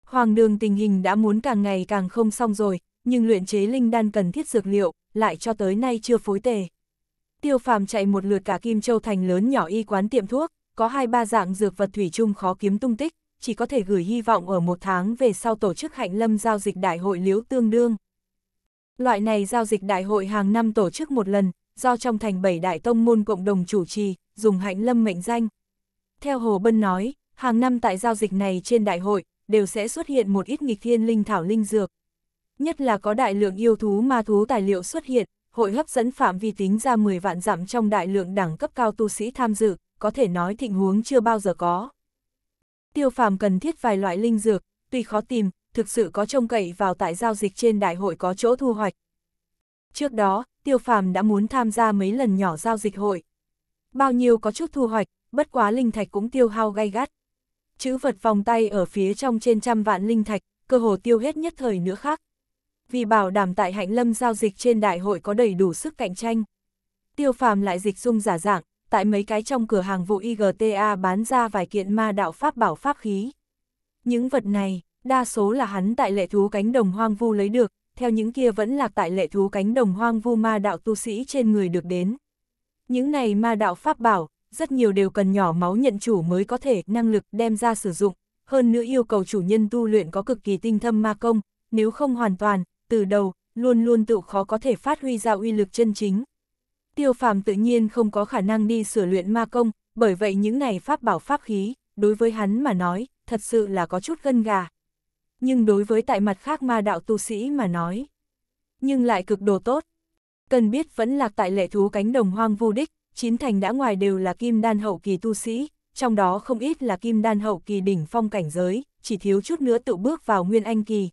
Hoàng đường tình hình đã muốn càng ngày càng không xong rồi, nhưng luyện chế linh đan cần thiết dược liệu, lại cho tới nay chưa phối tề. Tiêu phàm chạy một lượt cả Kim Châu thành lớn nhỏ y quán tiệm thuốc, có hai ba dạng dược vật thủy chung khó kiếm tung tích, chỉ có thể gửi hy vọng ở một tháng về sau tổ chức hạnh lâm giao dịch đại hội liễu tương đương. Loại này giao dịch đại hội hàng năm tổ chức một lần, do trong thành bảy đại tông môn cộng đồng chủ trì, dùng hạnh lâm mệnh danh. Theo Hồ Bân nói, hàng năm tại giao dịch này trên đại hội, đều sẽ xuất hiện một ít nghịch thiên linh thảo linh dược. Nhất là có đại lượng yêu thú ma thú tài liệu xuất hiện, hội hấp dẫn phạm vi tính ra 10 vạn dặm trong đại lượng đẳng cấp cao tu sĩ tham dự, có thể nói thịnh huống chưa bao giờ có. Tiêu phàm cần thiết vài loại linh dược, tuy khó tìm, thực sự có trông cậy vào tại giao dịch trên đại hội có chỗ thu hoạch. Trước đó, tiêu phàm đã muốn tham gia mấy lần nhỏ giao dịch hội. Bao nhiêu có chút thu hoạch, bất quá linh thạch cũng tiêu hao gay gắt. Chữ vật vòng tay ở phía trong trên trăm vạn linh thạch, cơ hồ tiêu hết nhất thời nữa khác. Vì bảo đảm tại hạnh lâm giao dịch trên đại hội có đầy đủ sức cạnh tranh. Tiêu phàm lại dịch dung giả dạng, tại mấy cái trong cửa hàng vụ IGTA bán ra vài kiện ma đạo pháp bảo pháp khí. Những vật này, đa số là hắn tại lệ thú cánh đồng hoang vu lấy được, theo những kia vẫn là tại lệ thú cánh đồng hoang vu ma đạo tu sĩ trên người được đến. Những này ma đạo pháp bảo, rất nhiều đều cần nhỏ máu nhận chủ mới có thể năng lực đem ra sử dụng, hơn nữa yêu cầu chủ nhân tu luyện có cực kỳ tinh thâm ma công, nếu không hoàn toàn, từ đầu, luôn luôn tự khó có thể phát huy ra uy lực chân chính. Tiêu phàm tự nhiên không có khả năng đi sửa luyện ma công, bởi vậy những này pháp bảo pháp khí, đối với hắn mà nói, thật sự là có chút gân gà. Nhưng đối với tại mặt khác ma đạo tu sĩ mà nói, nhưng lại cực đồ tốt. Cần biết vẫn lạc tại lệ thú cánh đồng hoang vu đích, chín thành đã ngoài đều là kim đan hậu kỳ tu sĩ, trong đó không ít là kim đan hậu kỳ đỉnh phong cảnh giới, chỉ thiếu chút nữa tự bước vào nguyên anh kỳ.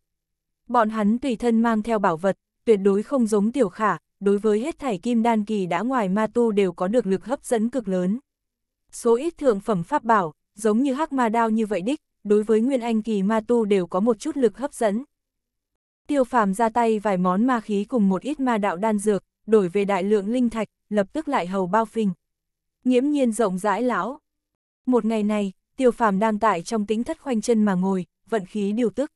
Bọn hắn tùy thân mang theo bảo vật, tuyệt đối không giống tiểu khả, đối với hết thảy kim đan kỳ đã ngoài ma tu đều có được lực hấp dẫn cực lớn. Số ít thượng phẩm pháp bảo, giống như hắc ma đao như vậy đích, đối với nguyên anh kỳ ma tu đều có một chút lực hấp dẫn. Tiêu phàm ra tay vài món ma khí cùng một ít ma đạo đan dược, đổi về đại lượng linh thạch, lập tức lại hầu bao phình. Nghiễm nhiên rộng rãi lão. Một ngày này, tiêu phàm đang tại trong tính thất khoanh chân mà ngồi, vận khí điều tức.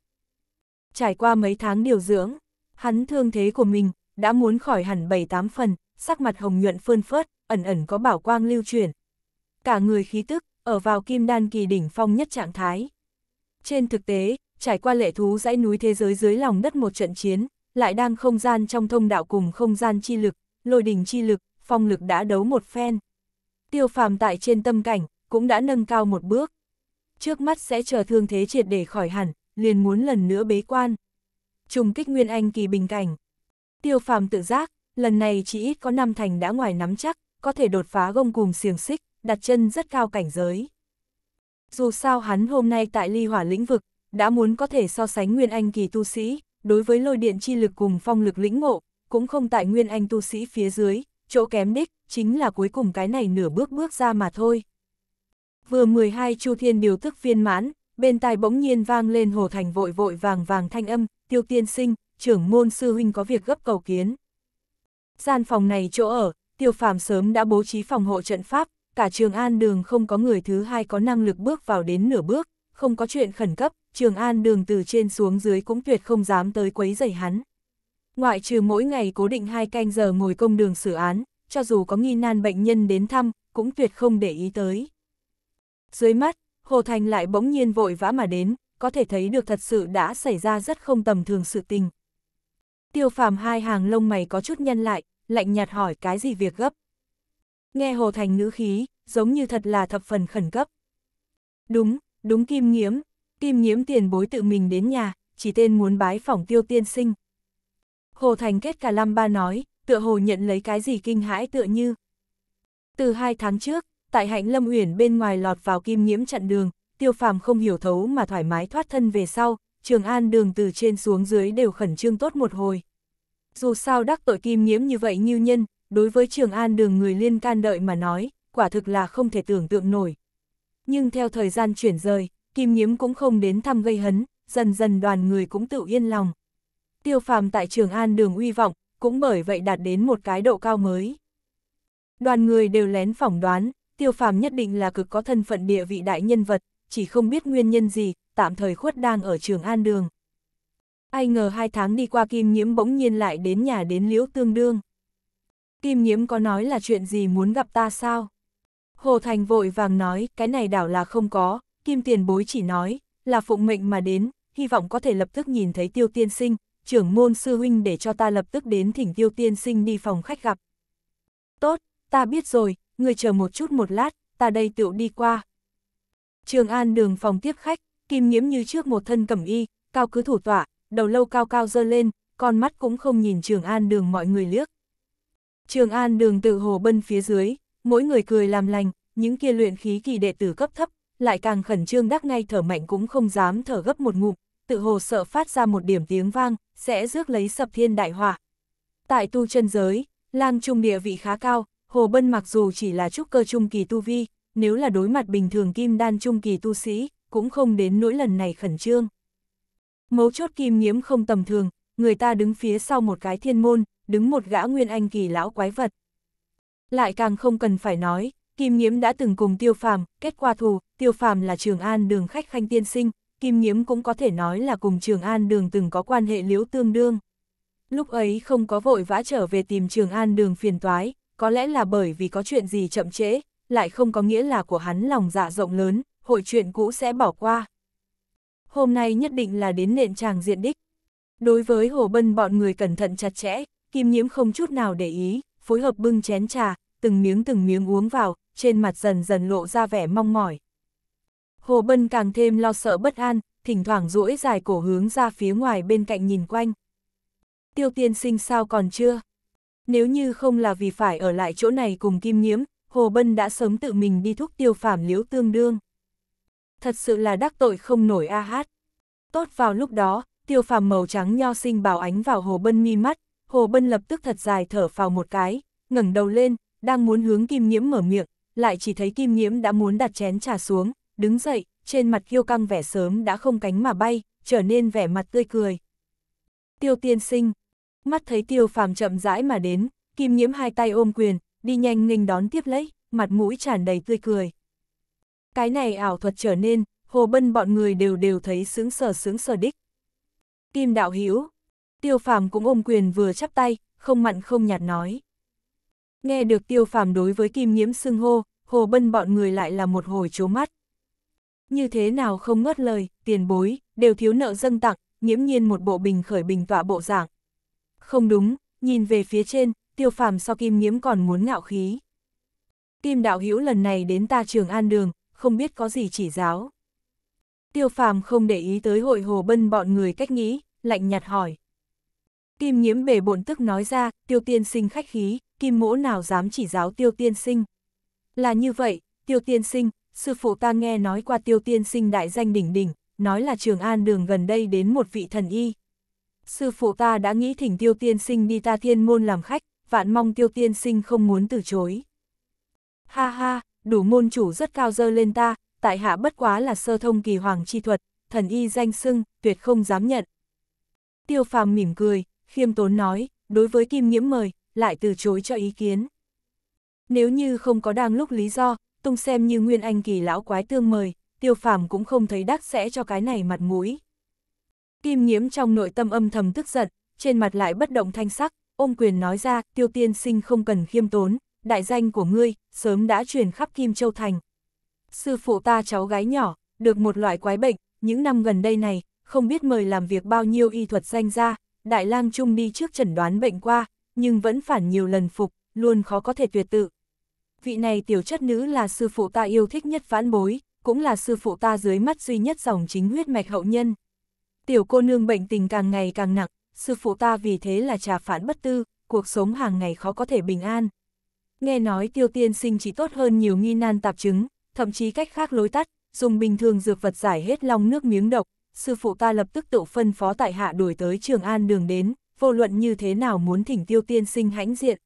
Trải qua mấy tháng điều dưỡng, hắn thương thế của mình, đã muốn khỏi hẳn bảy tám phần, sắc mặt hồng nhuận phơn phớt, ẩn ẩn có bảo quang lưu chuyển. Cả người khí tức, ở vào kim đan kỳ đỉnh phong nhất trạng thái. Trên thực tế, trải qua lệ thú dãy núi thế giới dưới lòng đất một trận chiến, lại đang không gian trong thông đạo cùng không gian chi lực, lôi đình chi lực, phong lực đã đấu một phen. Tiêu phàm tại trên tâm cảnh, cũng đã nâng cao một bước. Trước mắt sẽ chờ thương thế triệt để khỏi hẳn, liền muốn lần nữa bế quan. Trùng kích Nguyên Anh kỳ bình cảnh. Tiêu phàm tự giác, lần này chỉ ít có năm thành đã ngoài nắm chắc, có thể đột phá gông cùng xiềng xích, đặt chân rất cao cảnh giới. Dù sao hắn hôm nay tại ly hỏa lĩnh vực, đã muốn có thể so sánh Nguyên Anh kỳ tu sĩ, đối với lôi điện chi lực cùng phong lực lĩnh ngộ, cũng không tại Nguyên Anh tu sĩ phía dưới, chỗ kém đích chính là cuối cùng cái này nửa bước bước ra mà thôi. Vừa 12 Chu Thiên điều tức viên mãn, bên tai bỗng nhiên vang lên Hồ Thành vội vội vàng vàng thanh âm, tiêu tiên sinh, trưởng môn sư huynh có việc gấp cầu kiến. Gian phòng này chỗ ở, tiêu phàm sớm đã bố trí phòng hộ trận pháp, cả trường an đường không có người thứ hai có năng lực bước vào đến nửa bước, không có chuyện khẩn cấp, trường an đường từ trên xuống dưới cũng tuyệt không dám tới quấy rầy hắn ngoại trừ mỗi ngày cố định hai canh giờ ngồi công đường xử án, cho dù có nghi nan bệnh nhân đến thăm, cũng tuyệt không để ý tới. Dưới mắt, Hồ Thành lại bỗng nhiên vội vã mà đến, có thể thấy được thật sự đã xảy ra rất không tầm thường sự tình. Tiêu phàm hai hàng lông mày có chút nhăn lại, lạnh nhạt hỏi cái gì việc gấp. Nghe Hồ Thành ngữ khí, giống như thật là thập phần khẩn cấp. Đúng, đúng Kim Nghiễm, Kim Nghiễm tiền bối tự mình đến nhà, chỉ tên muốn bái phỏng tiêu tiên sinh, Hồ Thành kết cả lăm ba nói, tựa hồ nhận lấy cái gì kinh hãi tựa như. Từ hai tháng trước, tại hạnh lâm uyển bên ngoài lọt vào kim nghiễm chặn đường, tiêu phàm không hiểu thấu mà thoải mái thoát thân về sau, trường an đường từ trên xuống dưới đều khẩn trương tốt một hồi. Dù sao đắc tội kim nghiễm như vậy như nhân, đối với trường an đường người liên can đợi mà nói, quả thực là không thể tưởng tượng nổi. Nhưng theo thời gian chuyển rời, kim nghiễm cũng không đến thăm gây hấn, dần dần đoàn người cũng tự yên lòng tiêu phàm tại Trường An đường uy vọng, cũng bởi vậy đạt đến một cái độ cao mới. Đoàn người đều lén phỏng đoán, tiêu phàm nhất định là cực có thân phận địa vị đại nhân vật, chỉ không biết nguyên nhân gì, tạm thời khuất đang ở Trường An đường. Ai ngờ hai tháng đi qua Kim Nhiễm bỗng nhiên lại đến nhà đến Liễu Tương Đương. Kim Nhiễm có nói là chuyện gì muốn gặp ta sao? Hồ Thành vội vàng nói, cái này đảo là không có, Kim Tiền Bối chỉ nói, là phụng mệnh mà đến, hy vọng có thể lập tức nhìn thấy Tiêu Tiên Sinh, trưởng môn sư huynh để cho ta lập tức đến thỉnh tiêu tiên sinh đi phòng khách gặp. Tốt, ta biết rồi, người chờ một chút một lát, ta đây tựu đi qua. Trường An đường phòng tiếp khách, kim nghiễm như trước một thân cẩm y, cao cứ thủ tọa, đầu lâu cao cao dơ lên, con mắt cũng không nhìn Trường An đường mọi người liếc. Trường An đường tự hồ bân phía dưới, mỗi người cười làm lành, những kia luyện khí kỳ đệ tử cấp thấp, lại càng khẩn trương đắc ngay thở mạnh cũng không dám thở gấp một ngụm, tự hồ sợ phát ra một điểm tiếng vang, sẽ rước lấy sập thiên đại hỏa. Tại tu chân giới, lang trung địa vị khá cao, Hồ Bân mặc dù chỉ là trúc cơ trung kỳ tu vi, nếu là đối mặt bình thường kim đan trung kỳ tu sĩ, cũng không đến nỗi lần này khẩn trương. Mấu chốt kim nghiễm không tầm thường, người ta đứng phía sau một cái thiên môn, đứng một gã nguyên anh kỳ lão quái vật. Lại càng không cần phải nói, kim nghiễm đã từng cùng tiêu phàm, kết qua thù, tiêu phàm là trường an đường khách khanh tiên sinh, Kim Nghiễm cũng có thể nói là cùng Trường An Đường từng có quan hệ liễu tương đương. Lúc ấy không có vội vã trở về tìm Trường An Đường phiền toái, có lẽ là bởi vì có chuyện gì chậm trễ, lại không có nghĩa là của hắn lòng dạ rộng lớn, hội chuyện cũ sẽ bỏ qua. Hôm nay nhất định là đến nền tràng diện đích. Đối với Hồ Bân bọn người cẩn thận chặt chẽ, Kim Nhiễm không chút nào để ý, phối hợp bưng chén trà, từng miếng từng miếng uống vào, trên mặt dần dần lộ ra vẻ mong mỏi, Hồ Bân càng thêm lo sợ bất an, thỉnh thoảng duỗi dài cổ hướng ra phía ngoài bên cạnh nhìn quanh. Tiêu tiên sinh sao còn chưa? Nếu như không là vì phải ở lại chỗ này cùng Kim Nhiễm, Hồ Bân đã sớm tự mình đi thúc tiêu phàm liễu tương đương. Thật sự là đắc tội không nổi a hát. Tốt vào lúc đó, tiêu phàm màu trắng nho sinh bảo ánh vào Hồ Bân mi mắt, Hồ Bân lập tức thật dài thở vào một cái, ngẩng đầu lên, đang muốn hướng Kim Nhiễm mở miệng, lại chỉ thấy Kim Nhiễm đã muốn đặt chén trà xuống, đứng dậy, trên mặt kiêu căng vẻ sớm đã không cánh mà bay, trở nên vẻ mặt tươi cười. Tiêu tiên sinh, mắt thấy tiêu phàm chậm rãi mà đến, kim nhiễm hai tay ôm quyền, đi nhanh nghênh đón tiếp lấy, mặt mũi tràn đầy tươi cười. Cái này ảo thuật trở nên, hồ bân bọn người đều đều thấy sướng sờ sướng sờ đích. Kim đạo hiểu, tiêu phàm cũng ôm quyền vừa chắp tay, không mặn không nhạt nói. Nghe được tiêu phàm đối với kim nhiễm xưng hô, hồ bân bọn người lại là một hồi chố mắt như thế nào không ngớt lời, tiền bối, đều thiếu nợ dâng tặng, nghiễm nhiên một bộ bình khởi bình tọa bộ dạng. Không đúng, nhìn về phía trên, tiêu phàm so kim nghiễm còn muốn ngạo khí. Kim đạo hữu lần này đến ta trường an đường, không biết có gì chỉ giáo. Tiêu phàm không để ý tới hội hồ bân bọn người cách nghĩ, lạnh nhạt hỏi. Kim nhiễm bể bộn tức nói ra, tiêu tiên sinh khách khí, kim mỗ nào dám chỉ giáo tiêu tiên sinh. Là như vậy, tiêu tiên sinh, sư phụ ta nghe nói qua tiêu tiên sinh đại danh đỉnh đỉnh, nói là trường an đường gần đây đến một vị thần y. Sư phụ ta đã nghĩ thỉnh tiêu tiên sinh đi ta thiên môn làm khách, vạn mong tiêu tiên sinh không muốn từ chối. Ha ha, đủ môn chủ rất cao dơ lên ta, tại hạ bất quá là sơ thông kỳ hoàng chi thuật, thần y danh sưng, tuyệt không dám nhận. Tiêu phàm mỉm cười, khiêm tốn nói, đối với kim nghiễm mời, lại từ chối cho ý kiến. Nếu như không có đang lúc lý do, tung xem như nguyên anh kỳ lão quái tương mời, tiêu phàm cũng không thấy đắc sẽ cho cái này mặt mũi. Kim nhiễm trong nội tâm âm thầm tức giận, trên mặt lại bất động thanh sắc, ôm quyền nói ra, tiêu tiên sinh không cần khiêm tốn, đại danh của ngươi, sớm đã truyền khắp Kim Châu Thành. Sư phụ ta cháu gái nhỏ, được một loại quái bệnh, những năm gần đây này, không biết mời làm việc bao nhiêu y thuật danh ra, đại lang trung đi trước chẩn đoán bệnh qua, nhưng vẫn phản nhiều lần phục, luôn khó có thể tuyệt tự vị này tiểu chất nữ là sư phụ ta yêu thích nhất vãn bối, cũng là sư phụ ta dưới mắt duy nhất dòng chính huyết mạch hậu nhân. Tiểu cô nương bệnh tình càng ngày càng nặng, sư phụ ta vì thế là trà phản bất tư, cuộc sống hàng ngày khó có thể bình an. Nghe nói tiêu tiên sinh chỉ tốt hơn nhiều nghi nan tạp chứng, thậm chí cách khác lối tắt, dùng bình thường dược vật giải hết long nước miếng độc, sư phụ ta lập tức tự phân phó tại hạ đuổi tới Trường An đường đến, vô luận như thế nào muốn thỉnh tiêu tiên sinh hãnh diện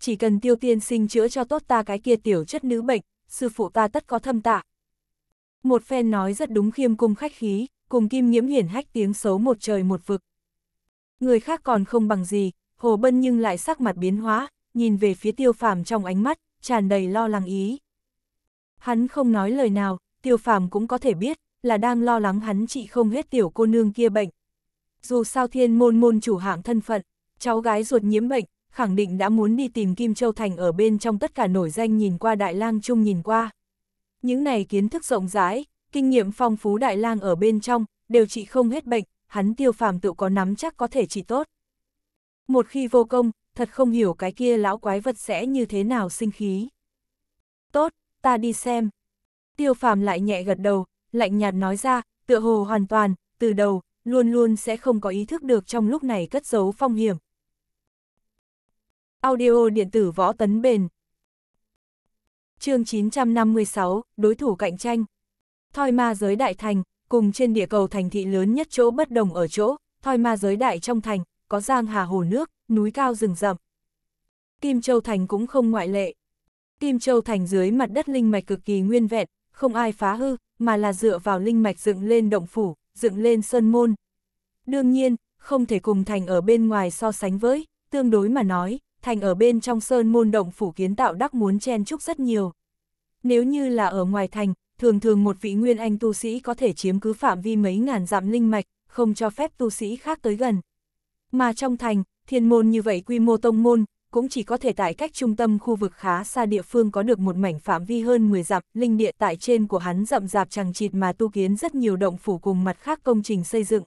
chỉ cần tiêu tiên sinh chữa cho tốt ta cái kia tiểu chất nữ bệnh, sư phụ ta tất có thâm tạ. Một phen nói rất đúng khiêm cung khách khí, cùng kim nhiễm hiển hách tiếng xấu một trời một vực. Người khác còn không bằng gì, hồ bân nhưng lại sắc mặt biến hóa, nhìn về phía tiêu phàm trong ánh mắt, tràn đầy lo lắng ý. Hắn không nói lời nào, tiêu phàm cũng có thể biết, là đang lo lắng hắn chị không hết tiểu cô nương kia bệnh. Dù sao thiên môn môn chủ hạng thân phận, cháu gái ruột nhiễm bệnh, khẳng định đã muốn đi tìm Kim Châu Thành ở bên trong tất cả nổi danh nhìn qua Đại lang chung nhìn qua. Những này kiến thức rộng rãi, kinh nghiệm phong phú Đại lang ở bên trong, đều trị không hết bệnh, hắn tiêu phàm tự có nắm chắc có thể trị tốt. Một khi vô công, thật không hiểu cái kia lão quái vật sẽ như thế nào sinh khí. Tốt, ta đi xem. Tiêu phàm lại nhẹ gật đầu, lạnh nhạt nói ra, tựa hồ hoàn toàn, từ đầu, luôn luôn sẽ không có ý thức được trong lúc này cất giấu phong hiểm, Audio điện tử võ tấn bền. chương 956, đối thủ cạnh tranh. Thoi ma giới đại thành, cùng trên địa cầu thành thị lớn nhất chỗ bất đồng ở chỗ, thoi ma giới đại trong thành, có giang hà hồ nước, núi cao rừng rậm. Kim Châu Thành cũng không ngoại lệ. Kim Châu Thành dưới mặt đất linh mạch cực kỳ nguyên vẹn, không ai phá hư, mà là dựa vào linh mạch dựng lên động phủ, dựng lên sơn môn. Đương nhiên, không thể cùng thành ở bên ngoài so sánh với, tương đối mà nói, thành ở bên trong sơn môn động phủ kiến tạo đắc muốn chen chúc rất nhiều. Nếu như là ở ngoài thành, thường thường một vị nguyên anh tu sĩ có thể chiếm cứ phạm vi mấy ngàn dặm linh mạch, không cho phép tu sĩ khác tới gần. Mà trong thành, thiên môn như vậy quy mô tông môn, cũng chỉ có thể tại cách trung tâm khu vực khá xa địa phương có được một mảnh phạm vi hơn 10 dặm, linh địa tại trên của hắn rậm rạp chẳng chịt mà tu kiến rất nhiều động phủ cùng mặt khác công trình xây dựng.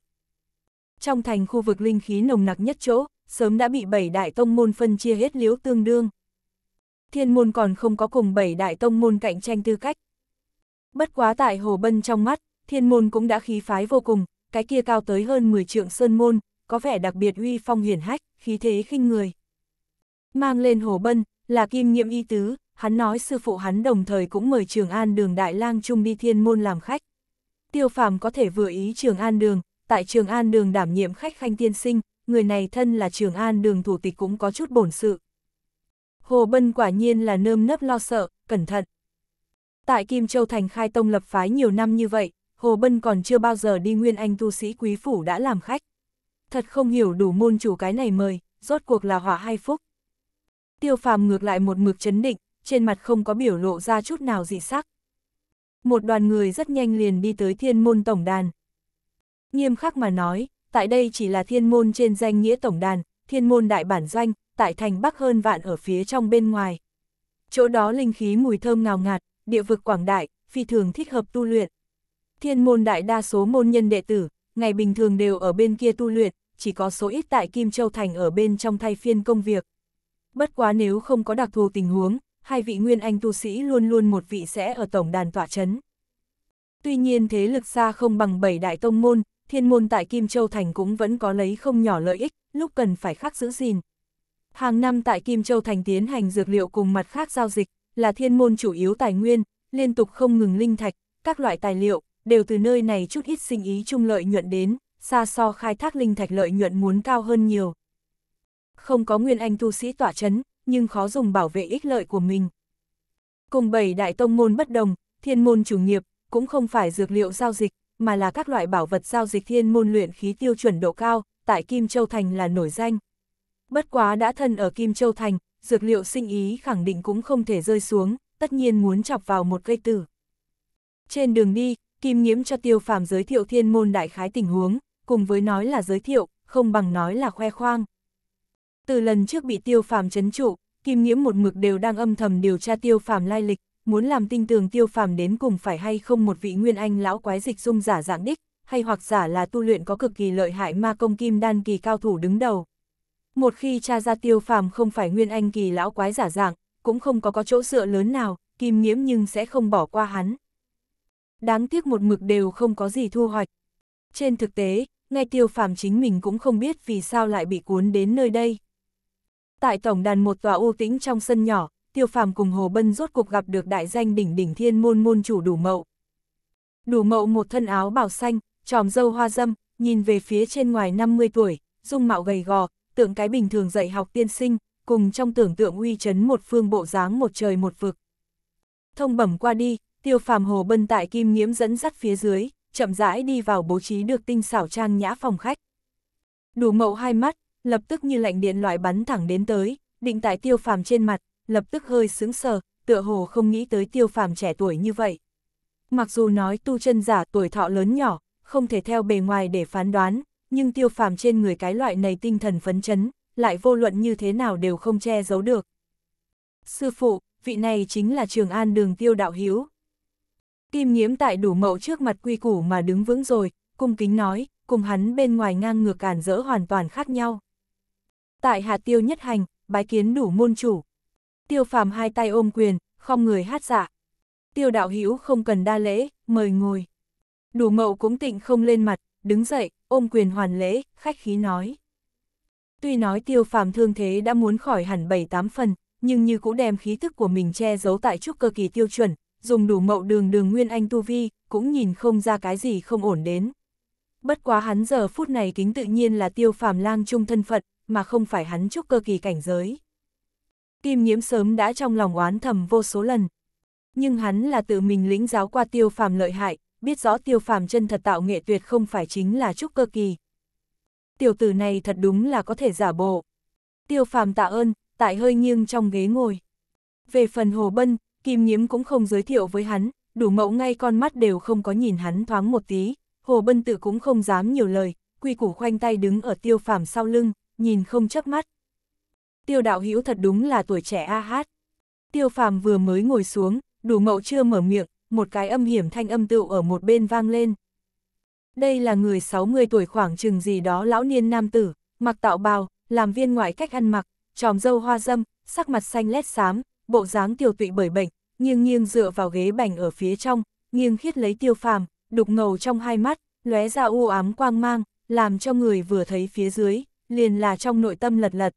Trong thành khu vực linh khí nồng nặc nhất chỗ, sớm đã bị bảy đại tông môn phân chia hết liếu tương đương. Thiên môn còn không có cùng bảy đại tông môn cạnh tranh tư cách. Bất quá tại Hồ Bân trong mắt, thiên môn cũng đã khí phái vô cùng, cái kia cao tới hơn 10 trượng sơn môn, có vẻ đặc biệt uy phong hiển hách, khí thế khinh người. Mang lên Hồ Bân, là kim nghiệm y tứ, hắn nói sư phụ hắn đồng thời cũng mời Trường An đường Đại lang Trung đi thiên môn làm khách. Tiêu phàm có thể vừa ý Trường An đường, tại Trường An đường đảm nhiệm khách khanh tiên sinh, người này thân là trường an đường thủ tịch cũng có chút bổn sự. Hồ Bân quả nhiên là nơm nấp lo sợ, cẩn thận. Tại Kim Châu Thành khai tông lập phái nhiều năm như vậy, Hồ Bân còn chưa bao giờ đi nguyên anh tu sĩ quý phủ đã làm khách. Thật không hiểu đủ môn chủ cái này mời, rốt cuộc là hỏa hay phúc. Tiêu phàm ngược lại một mực chấn định, trên mặt không có biểu lộ ra chút nào dị sắc. Một đoàn người rất nhanh liền đi tới thiên môn tổng đàn. Nghiêm khắc mà nói, tại đây chỉ là thiên môn trên danh nghĩa tổng đàn, thiên môn đại bản doanh, tại thành Bắc hơn vạn ở phía trong bên ngoài. Chỗ đó linh khí mùi thơm ngào ngạt, địa vực quảng đại, phi thường thích hợp tu luyện. Thiên môn đại đa số môn nhân đệ tử, ngày bình thường đều ở bên kia tu luyện, chỉ có số ít tại Kim Châu Thành ở bên trong thay phiên công việc. Bất quá nếu không có đặc thù tình huống, hai vị nguyên anh tu sĩ luôn luôn một vị sẽ ở tổng đàn tỏa chấn. Tuy nhiên thế lực xa không bằng bảy đại tông môn, thiên môn tại Kim Châu Thành cũng vẫn có lấy không nhỏ lợi ích, lúc cần phải khắc giữ gìn. Hàng năm tại Kim Châu Thành tiến hành dược liệu cùng mặt khác giao dịch, là thiên môn chủ yếu tài nguyên, liên tục không ngừng linh thạch, các loại tài liệu, đều từ nơi này chút ít sinh ý chung lợi nhuận đến, xa so khai thác linh thạch lợi nhuận muốn cao hơn nhiều. Không có nguyên anh tu sĩ tỏa chấn, nhưng khó dùng bảo vệ ích lợi của mình. Cùng bảy đại tông môn bất đồng, thiên môn chủ nghiệp, cũng không phải dược liệu giao dịch, mà là các loại bảo vật giao dịch thiên môn luyện khí tiêu chuẩn độ cao, tại Kim Châu Thành là nổi danh. Bất quá đã thân ở Kim Châu Thành, dược liệu sinh ý khẳng định cũng không thể rơi xuống, tất nhiên muốn chọc vào một cây tử. Trên đường đi, Kim Nghiễm cho Tiêu Phàm giới thiệu thiên môn đại khái tình huống, cùng với nói là giới thiệu, không bằng nói là khoe khoang. Từ lần trước bị Tiêu Phàm chấn trụ, Kim Nghiễm một mực đều đang âm thầm điều tra Tiêu Phàm lai lịch, muốn làm tinh tường tiêu phàm đến cùng phải hay không một vị nguyên anh lão quái dịch dung giả dạng đích, hay hoặc giả là tu luyện có cực kỳ lợi hại ma công kim đan kỳ cao thủ đứng đầu. Một khi cha ra tiêu phàm không phải nguyên anh kỳ lão quái giả dạng, cũng không có có chỗ dựa lớn nào, kim nghiễm nhưng sẽ không bỏ qua hắn. Đáng tiếc một mực đều không có gì thu hoạch. Trên thực tế, ngay tiêu phàm chính mình cũng không biết vì sao lại bị cuốn đến nơi đây. Tại tổng đàn một tòa u tĩnh trong sân nhỏ, Tiêu Phàm cùng Hồ Bân rốt cuộc gặp được đại danh đỉnh đỉnh thiên môn môn chủ đủ mậu. Đủ mậu một thân áo bào xanh, tròm dâu hoa dâm, nhìn về phía trên ngoài 50 tuổi, dung mạo gầy gò, tượng cái bình thường dạy học tiên sinh, cùng trong tưởng tượng uy chấn một phương bộ dáng một trời một vực. Thông bẩm qua đi, tiêu phàm hồ bân tại kim nghiễm dẫn dắt phía dưới, chậm rãi đi vào bố trí được tinh xảo trang nhã phòng khách. Đủ mậu hai mắt, lập tức như lạnh điện loại bắn thẳng đến tới, định tại tiêu phàm trên mặt, lập tức hơi sướng sờ, tựa hồ không nghĩ tới tiêu phàm trẻ tuổi như vậy. Mặc dù nói tu chân giả tuổi thọ lớn nhỏ, không thể theo bề ngoài để phán đoán, nhưng tiêu phàm trên người cái loại này tinh thần phấn chấn, lại vô luận như thế nào đều không che giấu được. Sư phụ, vị này chính là trường an đường tiêu đạo hiếu. Kim nghiễm tại đủ mậu trước mặt quy củ mà đứng vững rồi, cung kính nói, cùng hắn bên ngoài ngang ngược cản rỡ hoàn toàn khác nhau. Tại hạ tiêu nhất hành, bái kiến đủ môn chủ tiêu phàm hai tay ôm quyền, không người hát dạ. Tiêu đạo Hữu không cần đa lễ, mời ngồi. Đủ mậu cũng tịnh không lên mặt, đứng dậy, ôm quyền hoàn lễ, khách khí nói. Tuy nói tiêu phàm thương thế đã muốn khỏi hẳn bảy tám phần, nhưng như cũng đem khí thức của mình che giấu tại trúc cơ kỳ tiêu chuẩn, dùng đủ mậu đường đường nguyên anh tu vi, cũng nhìn không ra cái gì không ổn đến. Bất quá hắn giờ phút này kính tự nhiên là tiêu phàm lang trung thân phận, mà không phải hắn trúc cơ kỳ cảnh giới. Kim nhiễm sớm đã trong lòng oán thầm vô số lần. Nhưng hắn là tự mình lĩnh giáo qua tiêu phàm lợi hại, biết rõ tiêu phàm chân thật tạo nghệ tuyệt không phải chính là trúc cơ kỳ. Tiểu tử này thật đúng là có thể giả bộ. Tiêu phàm tạ ơn, tại hơi nghiêng trong ghế ngồi. Về phần hồ bân, kim nhiễm cũng không giới thiệu với hắn, đủ mẫu ngay con mắt đều không có nhìn hắn thoáng một tí, hồ bân tự cũng không dám nhiều lời, quy củ khoanh tay đứng ở tiêu phàm sau lưng, nhìn không chớp mắt, tiêu đạo hữu thật đúng là tuổi trẻ a hát. Tiêu phàm vừa mới ngồi xuống, đủ mậu chưa mở miệng, một cái âm hiểm thanh âm tựu ở một bên vang lên. Đây là người 60 tuổi khoảng chừng gì đó lão niên nam tử, mặc tạo bào, làm viên ngoại cách ăn mặc, tròm dâu hoa dâm, sắc mặt xanh lét xám, bộ dáng tiểu tụy bởi bệnh, nghiêng nghiêng dựa vào ghế bành ở phía trong, nghiêng khiết lấy tiêu phàm, đục ngầu trong hai mắt, lóe ra u ám quang mang, làm cho người vừa thấy phía dưới, liền là trong nội tâm lật lật,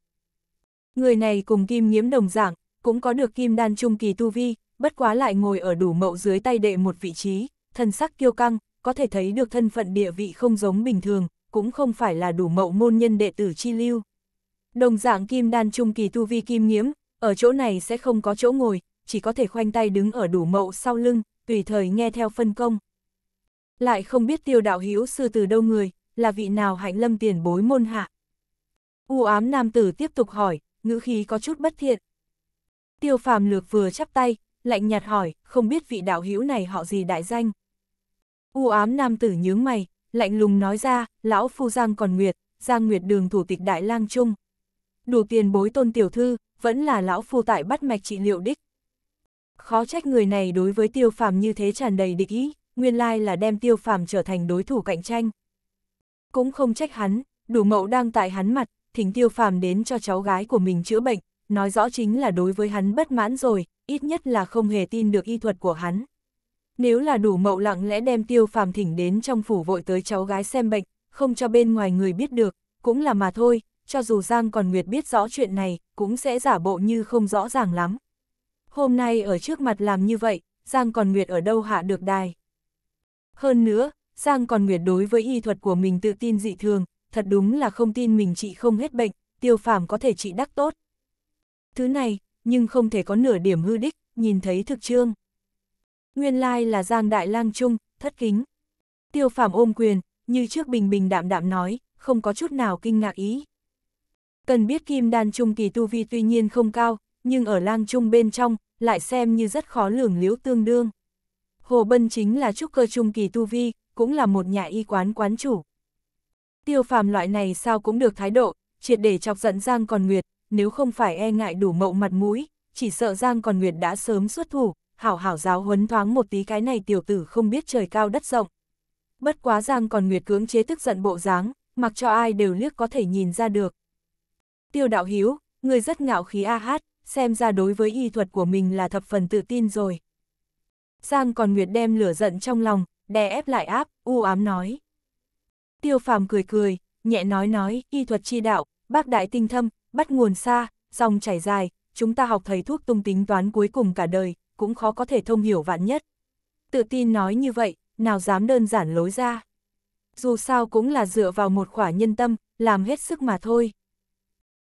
Người này cùng kim nghiễm đồng dạng, cũng có được kim đan trung kỳ tu vi, bất quá lại ngồi ở đủ mậu dưới tay đệ một vị trí, thân sắc kiêu căng, có thể thấy được thân phận địa vị không giống bình thường, cũng không phải là đủ mậu môn nhân đệ tử chi lưu. Đồng dạng kim đan trung kỳ tu vi kim nghiễm, ở chỗ này sẽ không có chỗ ngồi, chỉ có thể khoanh tay đứng ở đủ mậu sau lưng, tùy thời nghe theo phân công. Lại không biết tiêu đạo hữu sư từ đâu người, là vị nào hạnh lâm tiền bối môn hạ. U ám nam tử tiếp tục hỏi, ngữ khí có chút bất thiện. Tiêu phàm lược vừa chắp tay, lạnh nhạt hỏi, không biết vị đạo hữu này họ gì đại danh. U ám nam tử nhướng mày, lạnh lùng nói ra, lão phu Giang còn Nguyệt, Giang Nguyệt đường thủ tịch đại lang trung. Đủ tiền bối tôn tiểu thư, vẫn là lão phu tại bắt mạch trị liệu đích. Khó trách người này đối với tiêu phàm như thế tràn đầy địch ý, nguyên lai là đem tiêu phàm trở thành đối thủ cạnh tranh. Cũng không trách hắn, đủ mậu đang tại hắn mặt, thỉnh tiêu phàm đến cho cháu gái của mình chữa bệnh, nói rõ chính là đối với hắn bất mãn rồi, ít nhất là không hề tin được y thuật của hắn. Nếu là đủ mậu lặng lẽ đem tiêu phàm thỉnh đến trong phủ vội tới cháu gái xem bệnh, không cho bên ngoài người biết được, cũng là mà thôi, cho dù Giang còn Nguyệt biết rõ chuyện này, cũng sẽ giả bộ như không rõ ràng lắm. Hôm nay ở trước mặt làm như vậy, Giang còn Nguyệt ở đâu hạ được đài. Hơn nữa, Giang còn Nguyệt đối với y thuật của mình tự tin dị thường, thật đúng là không tin mình trị không hết bệnh, tiêu phàm có thể trị đắc tốt. Thứ này, nhưng không thể có nửa điểm hư đích, nhìn thấy thực trương. Nguyên lai là Giang Đại Lang Trung, thất kính. Tiêu phàm ôm quyền, như trước bình bình đạm đạm nói, không có chút nào kinh ngạc ý. Cần biết kim đan trung kỳ tu vi tuy nhiên không cao, nhưng ở lang trung bên trong, lại xem như rất khó lường liễu tương đương. Hồ Bân chính là trúc cơ trung kỳ tu vi, cũng là một nhà y quán quán chủ, Tiêu phàm loại này sao cũng được thái độ, triệt để chọc giận Giang Còn Nguyệt, nếu không phải e ngại đủ mậu mặt mũi, chỉ sợ Giang Còn Nguyệt đã sớm xuất thủ, hảo hảo giáo huấn thoáng một tí cái này tiểu tử không biết trời cao đất rộng. Bất quá Giang Còn Nguyệt cưỡng chế tức giận bộ dáng, mặc cho ai đều liếc có thể nhìn ra được. Tiêu đạo hiếu, người rất ngạo khí a hát, xem ra đối với y thuật của mình là thập phần tự tin rồi. Giang còn Nguyệt đem lửa giận trong lòng, đè ép lại áp, u ám nói tiêu phàm cười cười, nhẹ nói nói, y thuật chi đạo, bác đại tinh thâm, bắt nguồn xa, dòng chảy dài, chúng ta học thầy thuốc tung tính toán cuối cùng cả đời, cũng khó có thể thông hiểu vạn nhất. Tự tin nói như vậy, nào dám đơn giản lối ra. Dù sao cũng là dựa vào một khỏa nhân tâm, làm hết sức mà thôi.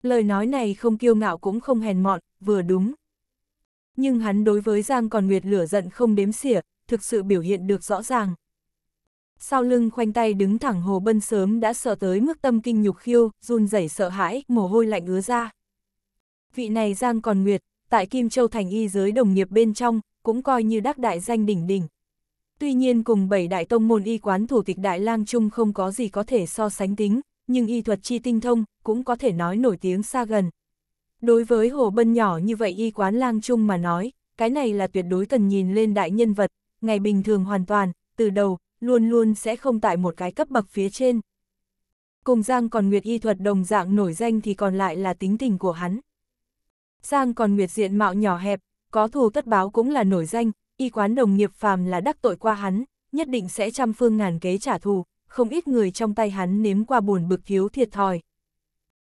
Lời nói này không kiêu ngạo cũng không hèn mọn, vừa đúng. Nhưng hắn đối với Giang còn Nguyệt lửa giận không đếm xỉa, thực sự biểu hiện được rõ ràng. Sau lưng khoanh tay đứng thẳng Hồ Bân sớm đã sợ tới mức tâm kinh nhục khiêu, run rẩy sợ hãi, mồ hôi lạnh ứa ra. Vị này Giang còn nguyệt, tại Kim Châu Thành y giới đồng nghiệp bên trong, cũng coi như đắc đại danh đỉnh đỉnh. Tuy nhiên cùng bảy đại tông môn y quán thủ tịch Đại lang Trung không có gì có thể so sánh tính, nhưng y thuật chi tinh thông cũng có thể nói nổi tiếng xa gần. Đối với Hồ Bân nhỏ như vậy y quán lang Trung mà nói, cái này là tuyệt đối cần nhìn lên đại nhân vật, ngày bình thường hoàn toàn, từ đầu, luôn luôn sẽ không tại một cái cấp bậc phía trên. Cùng Giang còn Nguyệt y thuật đồng dạng nổi danh thì còn lại là tính tình của hắn. Giang còn Nguyệt diện mạo nhỏ hẹp, có thù tất báo cũng là nổi danh, y quán đồng nghiệp phàm là đắc tội qua hắn, nhất định sẽ trăm phương ngàn kế trả thù, không ít người trong tay hắn nếm qua buồn bực thiếu thiệt thòi.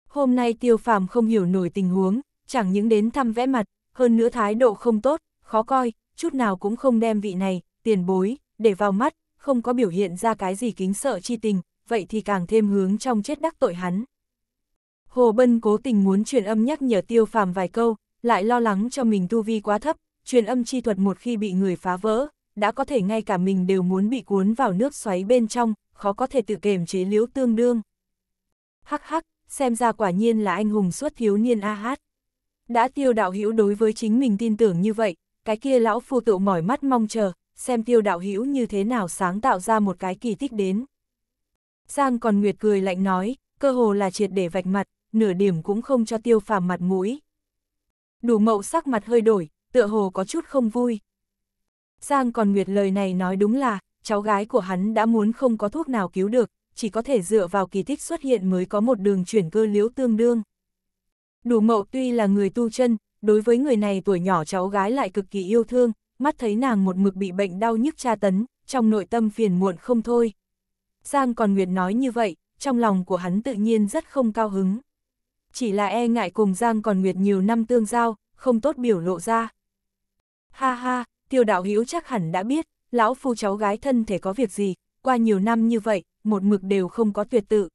Hôm nay tiêu phàm không hiểu nổi tình huống, chẳng những đến thăm vẽ mặt, hơn nữa thái độ không tốt, khó coi, chút nào cũng không đem vị này, tiền bối, để vào mắt, không có biểu hiện ra cái gì kính sợ chi tình, vậy thì càng thêm hướng trong chết đắc tội hắn. Hồ Bân cố tình muốn truyền âm nhắc nhở tiêu phàm vài câu, lại lo lắng cho mình tu vi quá thấp, truyền âm chi thuật một khi bị người phá vỡ, đã có thể ngay cả mình đều muốn bị cuốn vào nước xoáy bên trong, khó có thể tự kềm chế liễu tương đương. Hắc hắc, xem ra quả nhiên là anh hùng suốt thiếu niên A Hát. Đã tiêu đạo hữu đối với chính mình tin tưởng như vậy, cái kia lão phu tựu mỏi mắt mong chờ, xem tiêu đạo hữu như thế nào sáng tạo ra một cái kỳ tích đến. Giang còn Nguyệt cười lạnh nói, cơ hồ là triệt để vạch mặt, nửa điểm cũng không cho tiêu phàm mặt mũi. Đủ mậu sắc mặt hơi đổi, tựa hồ có chút không vui. Giang còn Nguyệt lời này nói đúng là, cháu gái của hắn đã muốn không có thuốc nào cứu được, chỉ có thể dựa vào kỳ tích xuất hiện mới có một đường chuyển cơ liễu tương đương. Đủ mậu tuy là người tu chân, đối với người này tuổi nhỏ cháu gái lại cực kỳ yêu thương, mắt thấy nàng một mực bị bệnh đau nhức tra tấn, trong nội tâm phiền muộn không thôi. Giang còn Nguyệt nói như vậy, trong lòng của hắn tự nhiên rất không cao hứng. Chỉ là e ngại cùng Giang còn Nguyệt nhiều năm tương giao, không tốt biểu lộ ra. Ha ha, tiêu đạo hữu chắc hẳn đã biết, lão phu cháu gái thân thể có việc gì, qua nhiều năm như vậy, một mực đều không có tuyệt tự.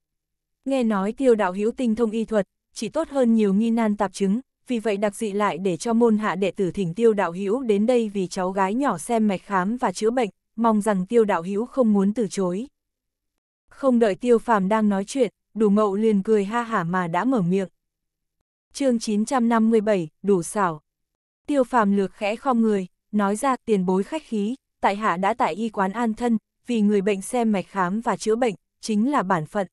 Nghe nói tiêu đạo hữu tinh thông y thuật, chỉ tốt hơn nhiều nghi nan tạp chứng, vì vậy đặc dị lại để cho môn hạ đệ tử thỉnh tiêu đạo hữu đến đây vì cháu gái nhỏ xem mạch khám và chữa bệnh, mong rằng tiêu đạo hữu không muốn từ chối. Không đợi tiêu phàm đang nói chuyện, đủ mậu liền cười ha hả mà đã mở miệng. chương 957, đủ xảo. Tiêu phàm lược khẽ khom người, nói ra tiền bối khách khí, tại hạ đã tại y quán an thân, vì người bệnh xem mạch khám và chữa bệnh, chính là bản phận.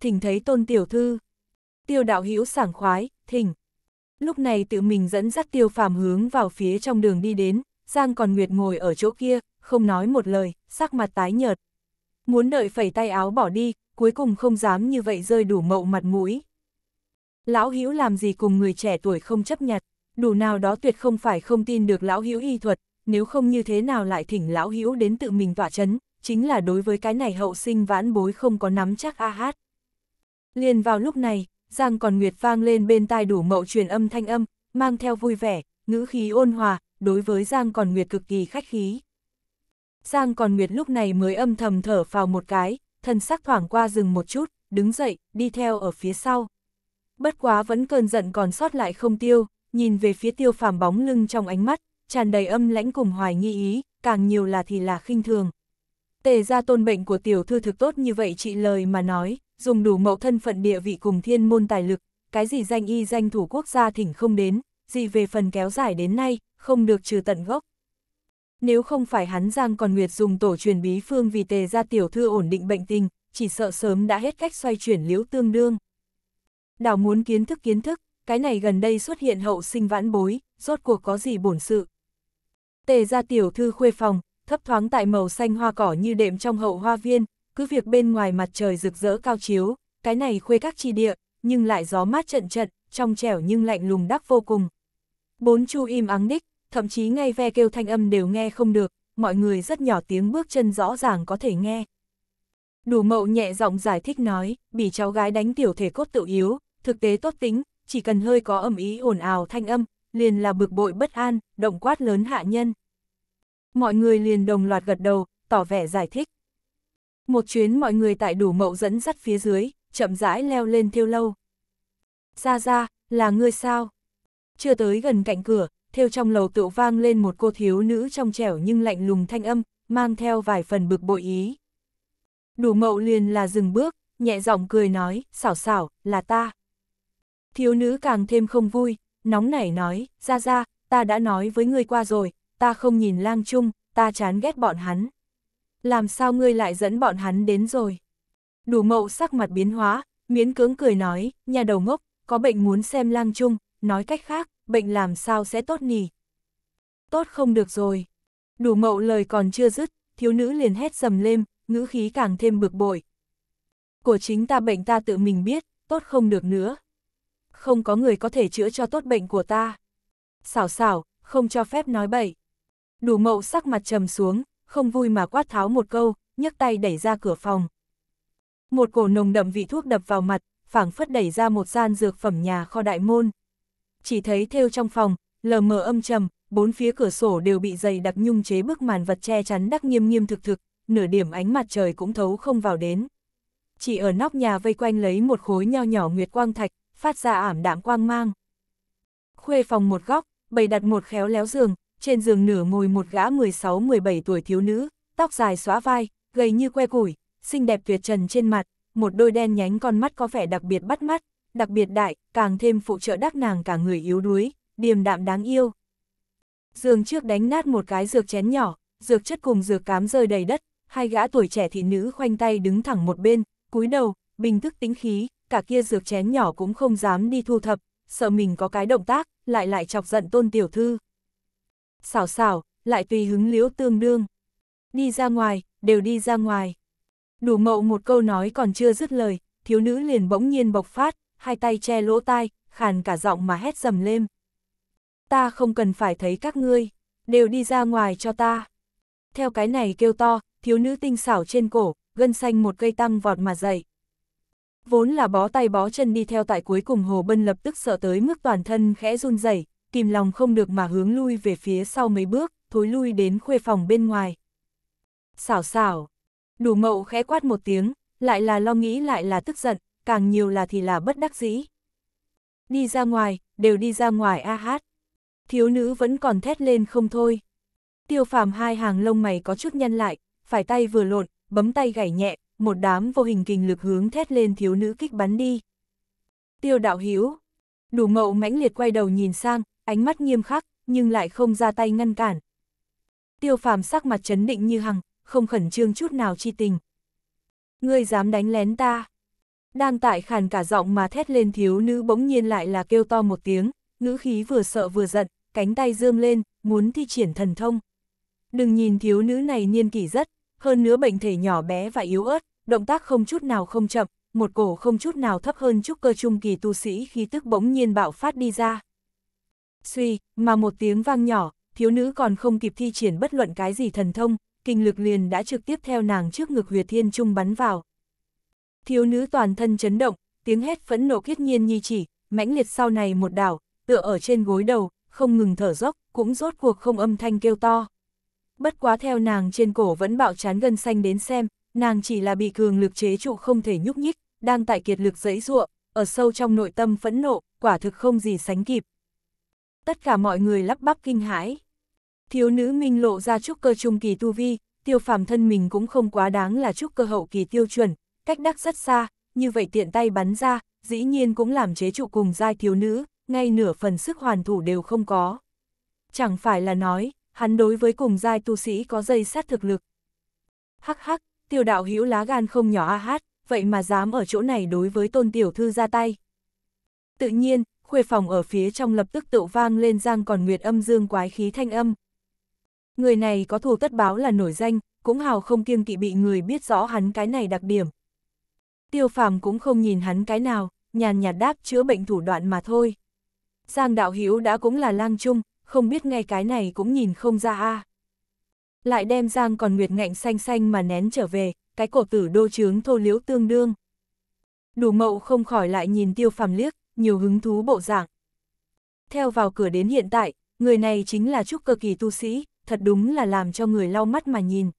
Thỉnh thấy tôn tiểu thư. Tiêu đạo hữu sảng khoái, thỉnh, lúc này tự mình dẫn dắt tiêu phàm hướng vào phía trong đường đi đến, Giang còn Nguyệt ngồi ở chỗ kia, không nói một lời, sắc mặt tái nhợt. Muốn đợi phẩy tay áo bỏ đi, cuối cùng không dám như vậy rơi đủ mậu mặt mũi. Lão Hữu làm gì cùng người trẻ tuổi không chấp nhặt, đủ nào đó tuyệt không phải không tin được lão Hữu y thuật, nếu không như thế nào lại thỉnh lão Hữu đến tự mình tỏa chấn, chính là đối với cái này hậu sinh vãn bối không có nắm chắc a hát. Liền vào lúc này, Giang còn nguyệt vang lên bên tai đủ mậu truyền âm thanh âm, mang theo vui vẻ, ngữ khí ôn hòa, đối với Giang còn nguyệt cực kỳ khách khí. Giang còn nguyệt lúc này mới âm thầm thở vào một cái, thân sắc thoảng qua rừng một chút, đứng dậy, đi theo ở phía sau. Bất quá vẫn cơn giận còn sót lại không tiêu, nhìn về phía tiêu phàm bóng lưng trong ánh mắt, tràn đầy âm lãnh cùng hoài nghi ý, càng nhiều là thì là khinh thường. Tề ra tôn bệnh của tiểu thư thực tốt như vậy chị lời mà nói, dùng đủ mẫu thân phận địa vị cùng thiên môn tài lực, cái gì danh y danh thủ quốc gia thỉnh không đến, gì về phần kéo dài đến nay, không được trừ tận gốc. Nếu không phải hắn Giang còn Nguyệt dùng tổ truyền bí phương vì tề ra tiểu thư ổn định bệnh tình, chỉ sợ sớm đã hết cách xoay chuyển liễu tương đương. đào muốn kiến thức kiến thức, cái này gần đây xuất hiện hậu sinh vãn bối, rốt cuộc có gì bổn sự. Tề ra tiểu thư khuê phòng, thấp thoáng tại màu xanh hoa cỏ như đệm trong hậu hoa viên, cứ việc bên ngoài mặt trời rực rỡ cao chiếu, cái này khuê các chi địa, nhưng lại gió mát trận trận, trong trẻo nhưng lạnh lùng đắc vô cùng. Bốn chu im ắng đích, thậm chí ngay ve kêu thanh âm đều nghe không được, mọi người rất nhỏ tiếng bước chân rõ ràng có thể nghe. Đủ mậu nhẹ giọng giải thích nói, bị cháu gái đánh tiểu thể cốt tự yếu, thực tế tốt tính, chỉ cần hơi có âm ý ồn ào thanh âm, liền là bực bội bất an, động quát lớn hạ nhân. Mọi người liền đồng loạt gật đầu, tỏ vẻ giải thích. Một chuyến mọi người tại đủ mậu dẫn dắt phía dưới, chậm rãi leo lên thiêu lâu. Ra ra, là ngươi sao? Chưa tới gần cạnh cửa, theo trong lầu tựu vang lên một cô thiếu nữ trong trẻo nhưng lạnh lùng thanh âm, mang theo vài phần bực bội ý. Đủ mậu liền là dừng bước, nhẹ giọng cười nói, xảo xảo, là ta. Thiếu nữ càng thêm không vui, nóng nảy nói, ra ra, ta đã nói với ngươi qua rồi, ta không nhìn lang chung, ta chán ghét bọn hắn làm sao ngươi lại dẫn bọn hắn đến rồi? Đủ mậu sắc mặt biến hóa, miến cưỡng cười nói, nhà đầu ngốc, có bệnh muốn xem lang chung, nói cách khác, bệnh làm sao sẽ tốt nhỉ? Tốt không được rồi. Đủ mậu lời còn chưa dứt, thiếu nữ liền hét dầm lên, ngữ khí càng thêm bực bội. Của chính ta bệnh ta tự mình biết, tốt không được nữa. Không có người có thể chữa cho tốt bệnh của ta. Xảo xảo, không cho phép nói bậy. Đủ mậu sắc mặt trầm xuống, không vui mà quát tháo một câu, nhấc tay đẩy ra cửa phòng. Một cổ nồng đậm vị thuốc đập vào mặt, phảng phất đẩy ra một gian dược phẩm nhà kho đại môn. Chỉ thấy theo trong phòng, lờ mờ âm trầm, bốn phía cửa sổ đều bị dày đặc nhung chế bức màn vật che chắn đắc nghiêm nghiêm thực thực, nửa điểm ánh mặt trời cũng thấu không vào đến. Chỉ ở nóc nhà vây quanh lấy một khối nho nhỏ nguyệt quang thạch, phát ra ảm đạm quang mang. Khuê phòng một góc, bày đặt một khéo léo giường, trên giường nửa ngồi một gã 16-17 tuổi thiếu nữ, tóc dài xóa vai, gầy như que củi, xinh đẹp tuyệt trần trên mặt, một đôi đen nhánh con mắt có vẻ đặc biệt bắt mắt, đặc biệt đại, càng thêm phụ trợ đắc nàng cả người yếu đuối, điềm đạm đáng yêu. Giường trước đánh nát một cái dược chén nhỏ, dược chất cùng dược cám rơi đầy đất, hai gã tuổi trẻ thị nữ khoanh tay đứng thẳng một bên, cúi đầu, bình thức tính khí, cả kia dược chén nhỏ cũng không dám đi thu thập, sợ mình có cái động tác, lại lại chọc giận tôn tiểu thư xảo xảo, lại tùy hứng liễu tương đương. Đi ra ngoài, đều đi ra ngoài. Đủ mậu một câu nói còn chưa dứt lời, thiếu nữ liền bỗng nhiên bộc phát, hai tay che lỗ tai, khàn cả giọng mà hét dầm lên. Ta không cần phải thấy các ngươi, đều đi ra ngoài cho ta. Theo cái này kêu to, thiếu nữ tinh xảo trên cổ, gân xanh một cây tăng vọt mà dậy. Vốn là bó tay bó chân đi theo tại cuối cùng Hồ Bân lập tức sợ tới mức toàn thân khẽ run rẩy kìm lòng không được mà hướng lui về phía sau mấy bước, thối lui đến khuê phòng bên ngoài. Xảo xảo, đủ mậu khẽ quát một tiếng, lại là lo nghĩ lại là tức giận, càng nhiều là thì là bất đắc dĩ. Đi ra ngoài, đều đi ra ngoài a hát. Thiếu nữ vẫn còn thét lên không thôi. Tiêu phàm hai hàng lông mày có chút nhăn lại, phải tay vừa lộn, bấm tay gảy nhẹ, một đám vô hình kình lực hướng thét lên thiếu nữ kích bắn đi. Tiêu đạo hiếu, đủ mậu mãnh liệt quay đầu nhìn sang, ánh mắt nghiêm khắc, nhưng lại không ra tay ngăn cản. Tiêu phàm sắc mặt chấn định như hằng, không khẩn trương chút nào chi tình. Ngươi dám đánh lén ta. Đang tại khàn cả giọng mà thét lên thiếu nữ bỗng nhiên lại là kêu to một tiếng, ngữ khí vừa sợ vừa giận, cánh tay dương lên, muốn thi triển thần thông. Đừng nhìn thiếu nữ này niên kỷ rất, hơn nữa bệnh thể nhỏ bé và yếu ớt, động tác không chút nào không chậm, một cổ không chút nào thấp hơn chút cơ trung kỳ tu sĩ khi tức bỗng nhiên bạo phát đi ra suy, mà một tiếng vang nhỏ, thiếu nữ còn không kịp thi triển bất luận cái gì thần thông, kinh lực liền đã trực tiếp theo nàng trước ngực huyệt thiên trung bắn vào. Thiếu nữ toàn thân chấn động, tiếng hét phẫn nộ kiết nhiên như chỉ, mãnh liệt sau này một đảo, tựa ở trên gối đầu, không ngừng thở dốc, cũng rốt cuộc không âm thanh kêu to. Bất quá theo nàng trên cổ vẫn bạo chán gân xanh đến xem, nàng chỉ là bị cường lực chế trụ không thể nhúc nhích, đang tại kiệt lực dẫy ruộng, ở sâu trong nội tâm phẫn nộ, quả thực không gì sánh kịp tất cả mọi người lắp bắp kinh hãi. Thiếu nữ minh lộ ra trúc cơ trung kỳ tu vi, tiêu phàm thân mình cũng không quá đáng là trúc cơ hậu kỳ tiêu chuẩn, cách đắc rất xa, như vậy tiện tay bắn ra, dĩ nhiên cũng làm chế trụ cùng giai thiếu nữ, ngay nửa phần sức hoàn thủ đều không có. Chẳng phải là nói, hắn đối với cùng giai tu sĩ có dây sát thực lực. Hắc hắc, tiêu đạo hữu lá gan không nhỏ a hát, vậy mà dám ở chỗ này đối với tôn tiểu thư ra tay. Tự nhiên, khuê phòng ở phía trong lập tức tự vang lên giang còn nguyệt âm dương quái khí thanh âm. Người này có thù tất báo là nổi danh, cũng hào không kiêng kỵ bị người biết rõ hắn cái này đặc điểm. Tiêu phàm cũng không nhìn hắn cái nào, nhàn nhạt đáp chữa bệnh thủ đoạn mà thôi. Giang đạo Hiếu đã cũng là lang trung, không biết nghe cái này cũng nhìn không ra a. Lại đem Giang còn nguyệt ngạnh xanh xanh mà nén trở về, cái cổ tử đô trướng thô liễu tương đương. Đủ mậu không khỏi lại nhìn tiêu phàm liếc, nhiều hứng thú bộ dạng. Theo vào cửa đến hiện tại, người này chính là trúc cơ kỳ tu sĩ, thật đúng là làm cho người lau mắt mà nhìn.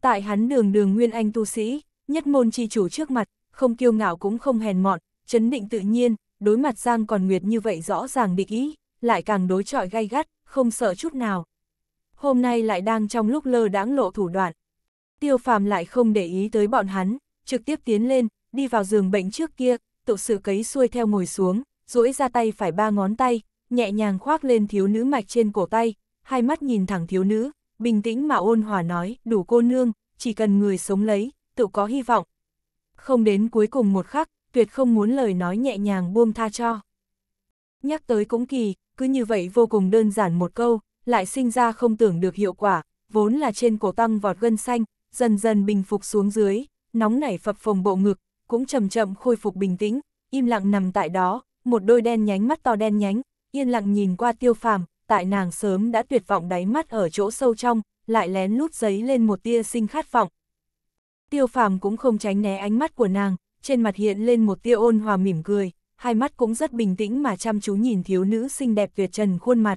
Tại hắn đường đường nguyên anh tu sĩ, nhất môn chi chủ trước mặt, không kiêu ngạo cũng không hèn mọn, chấn định tự nhiên, đối mặt Giang còn Nguyệt như vậy rõ ràng địch ý, lại càng đối chọi gay gắt, không sợ chút nào. Hôm nay lại đang trong lúc lơ đãng lộ thủ đoạn. Tiêu phàm lại không để ý tới bọn hắn, trực tiếp tiến lên, đi vào giường bệnh trước kia, tụ sự cấy xuôi theo ngồi xuống, duỗi ra tay phải ba ngón tay, nhẹ nhàng khoác lên thiếu nữ mạch trên cổ tay, hai mắt nhìn thẳng thiếu nữ, bình tĩnh mà ôn hòa nói, đủ cô nương, chỉ cần người sống lấy, tự có hy vọng. Không đến cuối cùng một khắc, tuyệt không muốn lời nói nhẹ nhàng buông tha cho. Nhắc tới cũng kỳ, cứ như vậy vô cùng đơn giản một câu, lại sinh ra không tưởng được hiệu quả, vốn là trên cổ tăng vọt gân xanh, dần dần bình phục xuống dưới, nóng nảy phập phồng bộ ngực, cũng chậm chậm khôi phục bình tĩnh, im lặng nằm tại đó, một đôi đen nhánh mắt to đen nhánh, yên lặng nhìn qua tiêu phàm, tại nàng sớm đã tuyệt vọng đáy mắt ở chỗ sâu trong, lại lén lút giấy lên một tia sinh khát vọng. Tiêu phàm cũng không tránh né ánh mắt của nàng, trên mặt hiện lên một tia ôn hòa mỉm cười, hai mắt cũng rất bình tĩnh mà chăm chú nhìn thiếu nữ xinh đẹp tuyệt trần khuôn mặt.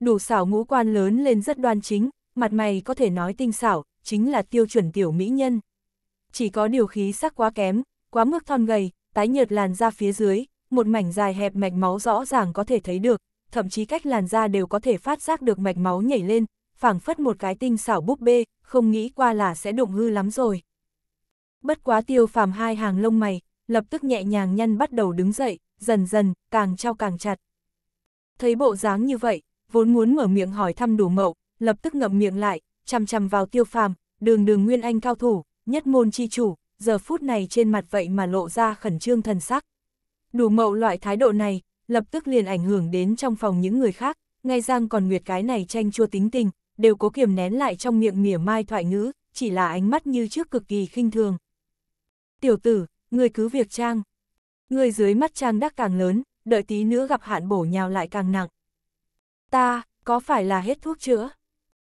Đủ xảo ngũ quan lớn lên rất đoan chính, mặt mày có thể nói tinh xảo, chính là tiêu chuẩn tiểu mỹ nhân chỉ có điều khí sắc quá kém, quá mức thon gầy, tái nhợt làn da phía dưới, một mảnh dài hẹp mạch máu rõ ràng có thể thấy được, thậm chí cách làn da đều có thể phát giác được mạch máu nhảy lên, phảng phất một cái tinh xảo búp bê, không nghĩ qua là sẽ đụng hư lắm rồi. Bất quá tiêu phàm hai hàng lông mày, lập tức nhẹ nhàng nhăn bắt đầu đứng dậy, dần dần, càng trao càng chặt. Thấy bộ dáng như vậy, vốn muốn mở miệng hỏi thăm đủ mậu, lập tức ngậm miệng lại, chằm chằm vào tiêu phàm, đường đường nguyên anh cao thủ, nhất môn chi chủ, giờ phút này trên mặt vậy mà lộ ra khẩn trương thần sắc. Đủ mậu loại thái độ này, lập tức liền ảnh hưởng đến trong phòng những người khác, ngay Giang còn Nguyệt cái này tranh chua tính tình, đều cố kiềm nén lại trong miệng mỉa mai thoại ngữ, chỉ là ánh mắt như trước cực kỳ khinh thường. Tiểu tử, người cứ việc trang. Người dưới mắt trang đắc càng lớn, đợi tí nữa gặp hạn bổ nhào lại càng nặng. Ta, có phải là hết thuốc chữa?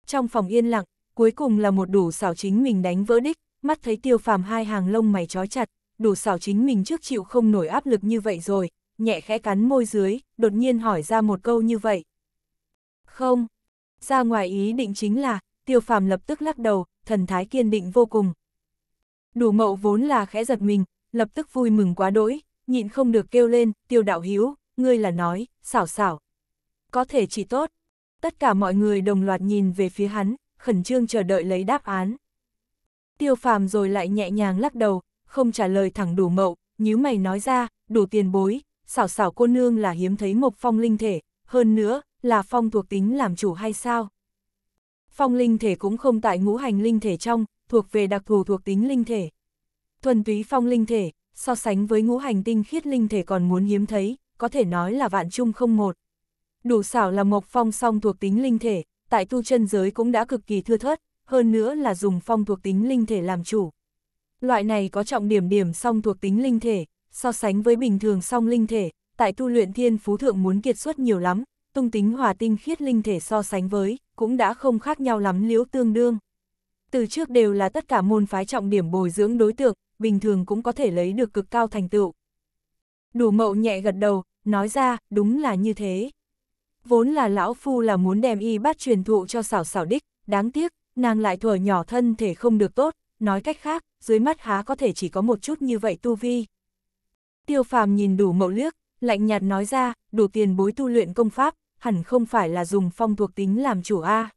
Trong phòng yên lặng, cuối cùng là một đủ xảo chính mình đánh vỡ đích, mắt thấy tiêu phàm hai hàng lông mày trói chặt, đủ xảo chính mình trước chịu không nổi áp lực như vậy rồi, nhẹ khẽ cắn môi dưới, đột nhiên hỏi ra một câu như vậy. Không, ra ngoài ý định chính là, tiêu phàm lập tức lắc đầu, thần thái kiên định vô cùng. Đủ mậu vốn là khẽ giật mình, lập tức vui mừng quá đỗi, nhịn không được kêu lên, tiêu đạo hiếu, ngươi là nói, xảo xảo. Có thể chỉ tốt. Tất cả mọi người đồng loạt nhìn về phía hắn, khẩn trương chờ đợi lấy đáp án. Tiêu phàm rồi lại nhẹ nhàng lắc đầu, không trả lời thẳng đủ mậu, nhíu mày nói ra, đủ tiền bối, xảo xảo cô nương là hiếm thấy mộc phong linh thể, hơn nữa, là phong thuộc tính làm chủ hay sao? Phong linh thể cũng không tại ngũ hành linh thể trong, thuộc về đặc thù thuộc tính linh thể. Thuần túy phong linh thể, so sánh với ngũ hành tinh khiết linh thể còn muốn hiếm thấy, có thể nói là vạn chung không một. Đủ xảo là mộc phong song thuộc tính linh thể, tại tu chân giới cũng đã cực kỳ thưa thớt, hơn nữa là dùng phong thuộc tính linh thể làm chủ. Loại này có trọng điểm điểm song thuộc tính linh thể, so sánh với bình thường song linh thể, tại tu luyện thiên phú thượng muốn kiệt xuất nhiều lắm, tung tính hòa tinh khiết linh thể so sánh với, cũng đã không khác nhau lắm liễu tương đương. Từ trước đều là tất cả môn phái trọng điểm bồi dưỡng đối tượng, bình thường cũng có thể lấy được cực cao thành tựu. Đủ mậu nhẹ gật đầu, nói ra, đúng là như thế. Vốn là lão phu là muốn đem y bát truyền thụ cho xảo xảo đích, đáng tiếc, nàng lại thuở nhỏ thân thể không được tốt, nói cách khác, dưới mắt há có thể chỉ có một chút như vậy tu vi. Tiêu phàm nhìn đủ mậu liếc, lạnh nhạt nói ra, đủ tiền bối tu luyện công pháp, hẳn không phải là dùng phong thuộc tính làm chủ A.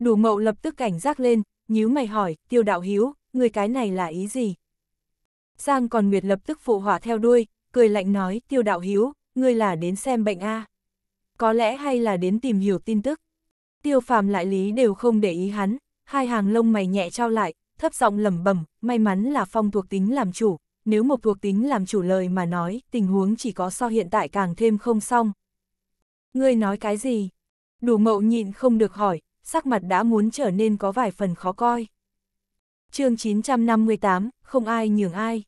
Đủ mậu lập tức cảnh giác lên, nhíu mày hỏi, tiêu đạo hiếu, người cái này là ý gì? Giang còn Nguyệt lập tức phụ hỏa theo đuôi, cười lạnh nói, tiêu đạo hiếu, ngươi là đến xem bệnh A. Có lẽ hay là đến tìm hiểu tin tức tiêu phàm lại lý đều không để ý hắn, hai hàng lông mày nhẹ trao lại, thấp giọng lẩm bẩm, may mắn là phong thuộc tính làm chủ, nếu một thuộc tính làm chủ lời mà nói, tình huống chỉ có so hiện tại càng thêm không xong. Ngươi nói cái gì? Đủ mậu nhịn không được hỏi, sắc mặt đã muốn trở nên có vài phần khó coi. chương 958, không ai nhường ai.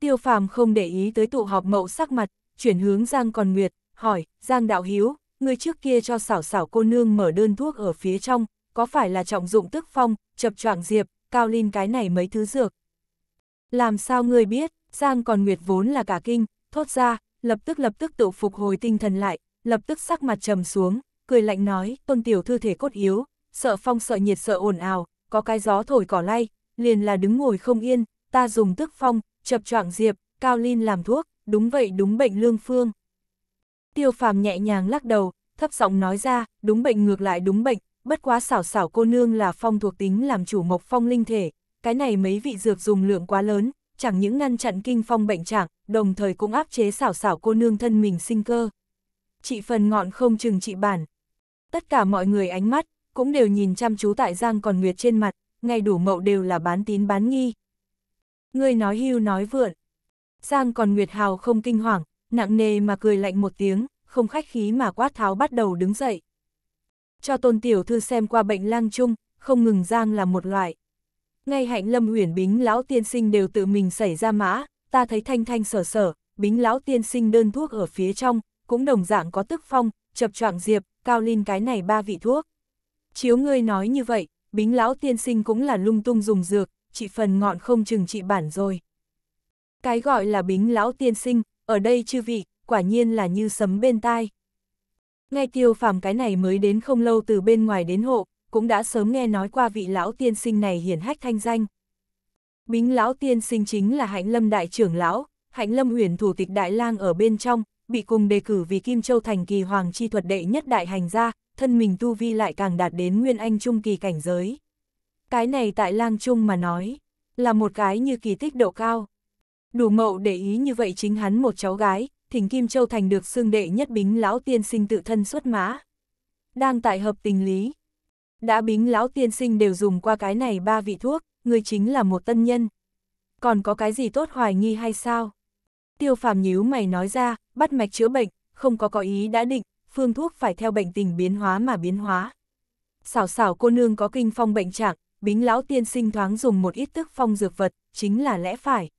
Tiêu phàm không để ý tới tụ họp mậu sắc mặt, chuyển hướng Giang Còn Nguyệt, hỏi, Giang Đạo Hiếu, người trước kia cho xảo xảo cô nương mở đơn thuốc ở phía trong, có phải là trọng dụng tức phong, chập choạng diệp, cao linh cái này mấy thứ dược. Làm sao người biết, Giang còn Nguyệt vốn là cả kinh, thốt ra, lập tức lập tức tự phục hồi tinh thần lại, lập tức sắc mặt trầm xuống, cười lạnh nói, tôn tiểu thư thể cốt yếu, sợ phong sợ nhiệt sợ ồn ào, có cái gió thổi cỏ lay, liền là đứng ngồi không yên, ta dùng tức phong, chập choạng diệp, cao linh làm thuốc, đúng vậy đúng bệnh lương phương. Tiêu phàm nhẹ nhàng lắc đầu, thấp giọng nói ra, đúng bệnh ngược lại đúng bệnh, bất quá xảo xảo cô nương là phong thuộc tính làm chủ mộc phong linh thể, cái này mấy vị dược dùng lượng quá lớn, chẳng những ngăn chặn kinh phong bệnh trạng, đồng thời cũng áp chế xảo xảo cô nương thân mình sinh cơ. Chị phần ngọn không chừng chị bản. Tất cả mọi người ánh mắt, cũng đều nhìn chăm chú tại Giang còn Nguyệt trên mặt, ngay đủ mậu đều là bán tín bán nghi. Người nói hưu nói vượn. Giang còn Nguyệt Hào không kinh hoàng, nặng nề mà cười lạnh một tiếng, không khách khí mà quát tháo bắt đầu đứng dậy. Cho tôn tiểu thư xem qua bệnh lang chung, không ngừng giang là một loại. Ngay hạnh lâm uyển bính lão tiên sinh đều tự mình xảy ra mã, ta thấy thanh thanh sở sở, bính lão tiên sinh đơn thuốc ở phía trong, cũng đồng dạng có tức phong, chập choạng diệp, cao linh cái này ba vị thuốc. Chiếu ngươi nói như vậy, bính lão tiên sinh cũng là lung tung dùng dược, chỉ phần ngọn không chừng trị bản rồi. Cái gọi là bính lão tiên sinh, ở đây chư vị, quả nhiên là như sấm bên tai. Ngay tiêu phàm cái này mới đến không lâu từ bên ngoài đến hộ, cũng đã sớm nghe nói qua vị lão tiên sinh này hiển hách thanh danh. Bính lão tiên sinh chính là hạnh lâm đại trưởng lão, hạnh lâm huyền thủ tịch đại lang ở bên trong, bị cùng đề cử vì Kim Châu thành kỳ hoàng chi thuật đệ nhất đại hành gia, thân mình tu vi lại càng đạt đến nguyên anh trung kỳ cảnh giới. Cái này tại lang trung mà nói, là một cái như kỳ tích độ cao. Đủ mậu để ý như vậy chính hắn một cháu gái, thỉnh Kim Châu Thành được xương đệ nhất bính lão tiên sinh tự thân xuất mã. Đang tại hợp tình lý. Đã bính lão tiên sinh đều dùng qua cái này ba vị thuốc, người chính là một tân nhân. Còn có cái gì tốt hoài nghi hay sao? Tiêu phàm nhíu mày nói ra, bắt mạch chữa bệnh, không có có ý đã định, phương thuốc phải theo bệnh tình biến hóa mà biến hóa. Xảo xảo cô nương có kinh phong bệnh trạng, bính lão tiên sinh thoáng dùng một ít tức phong dược vật, chính là lẽ phải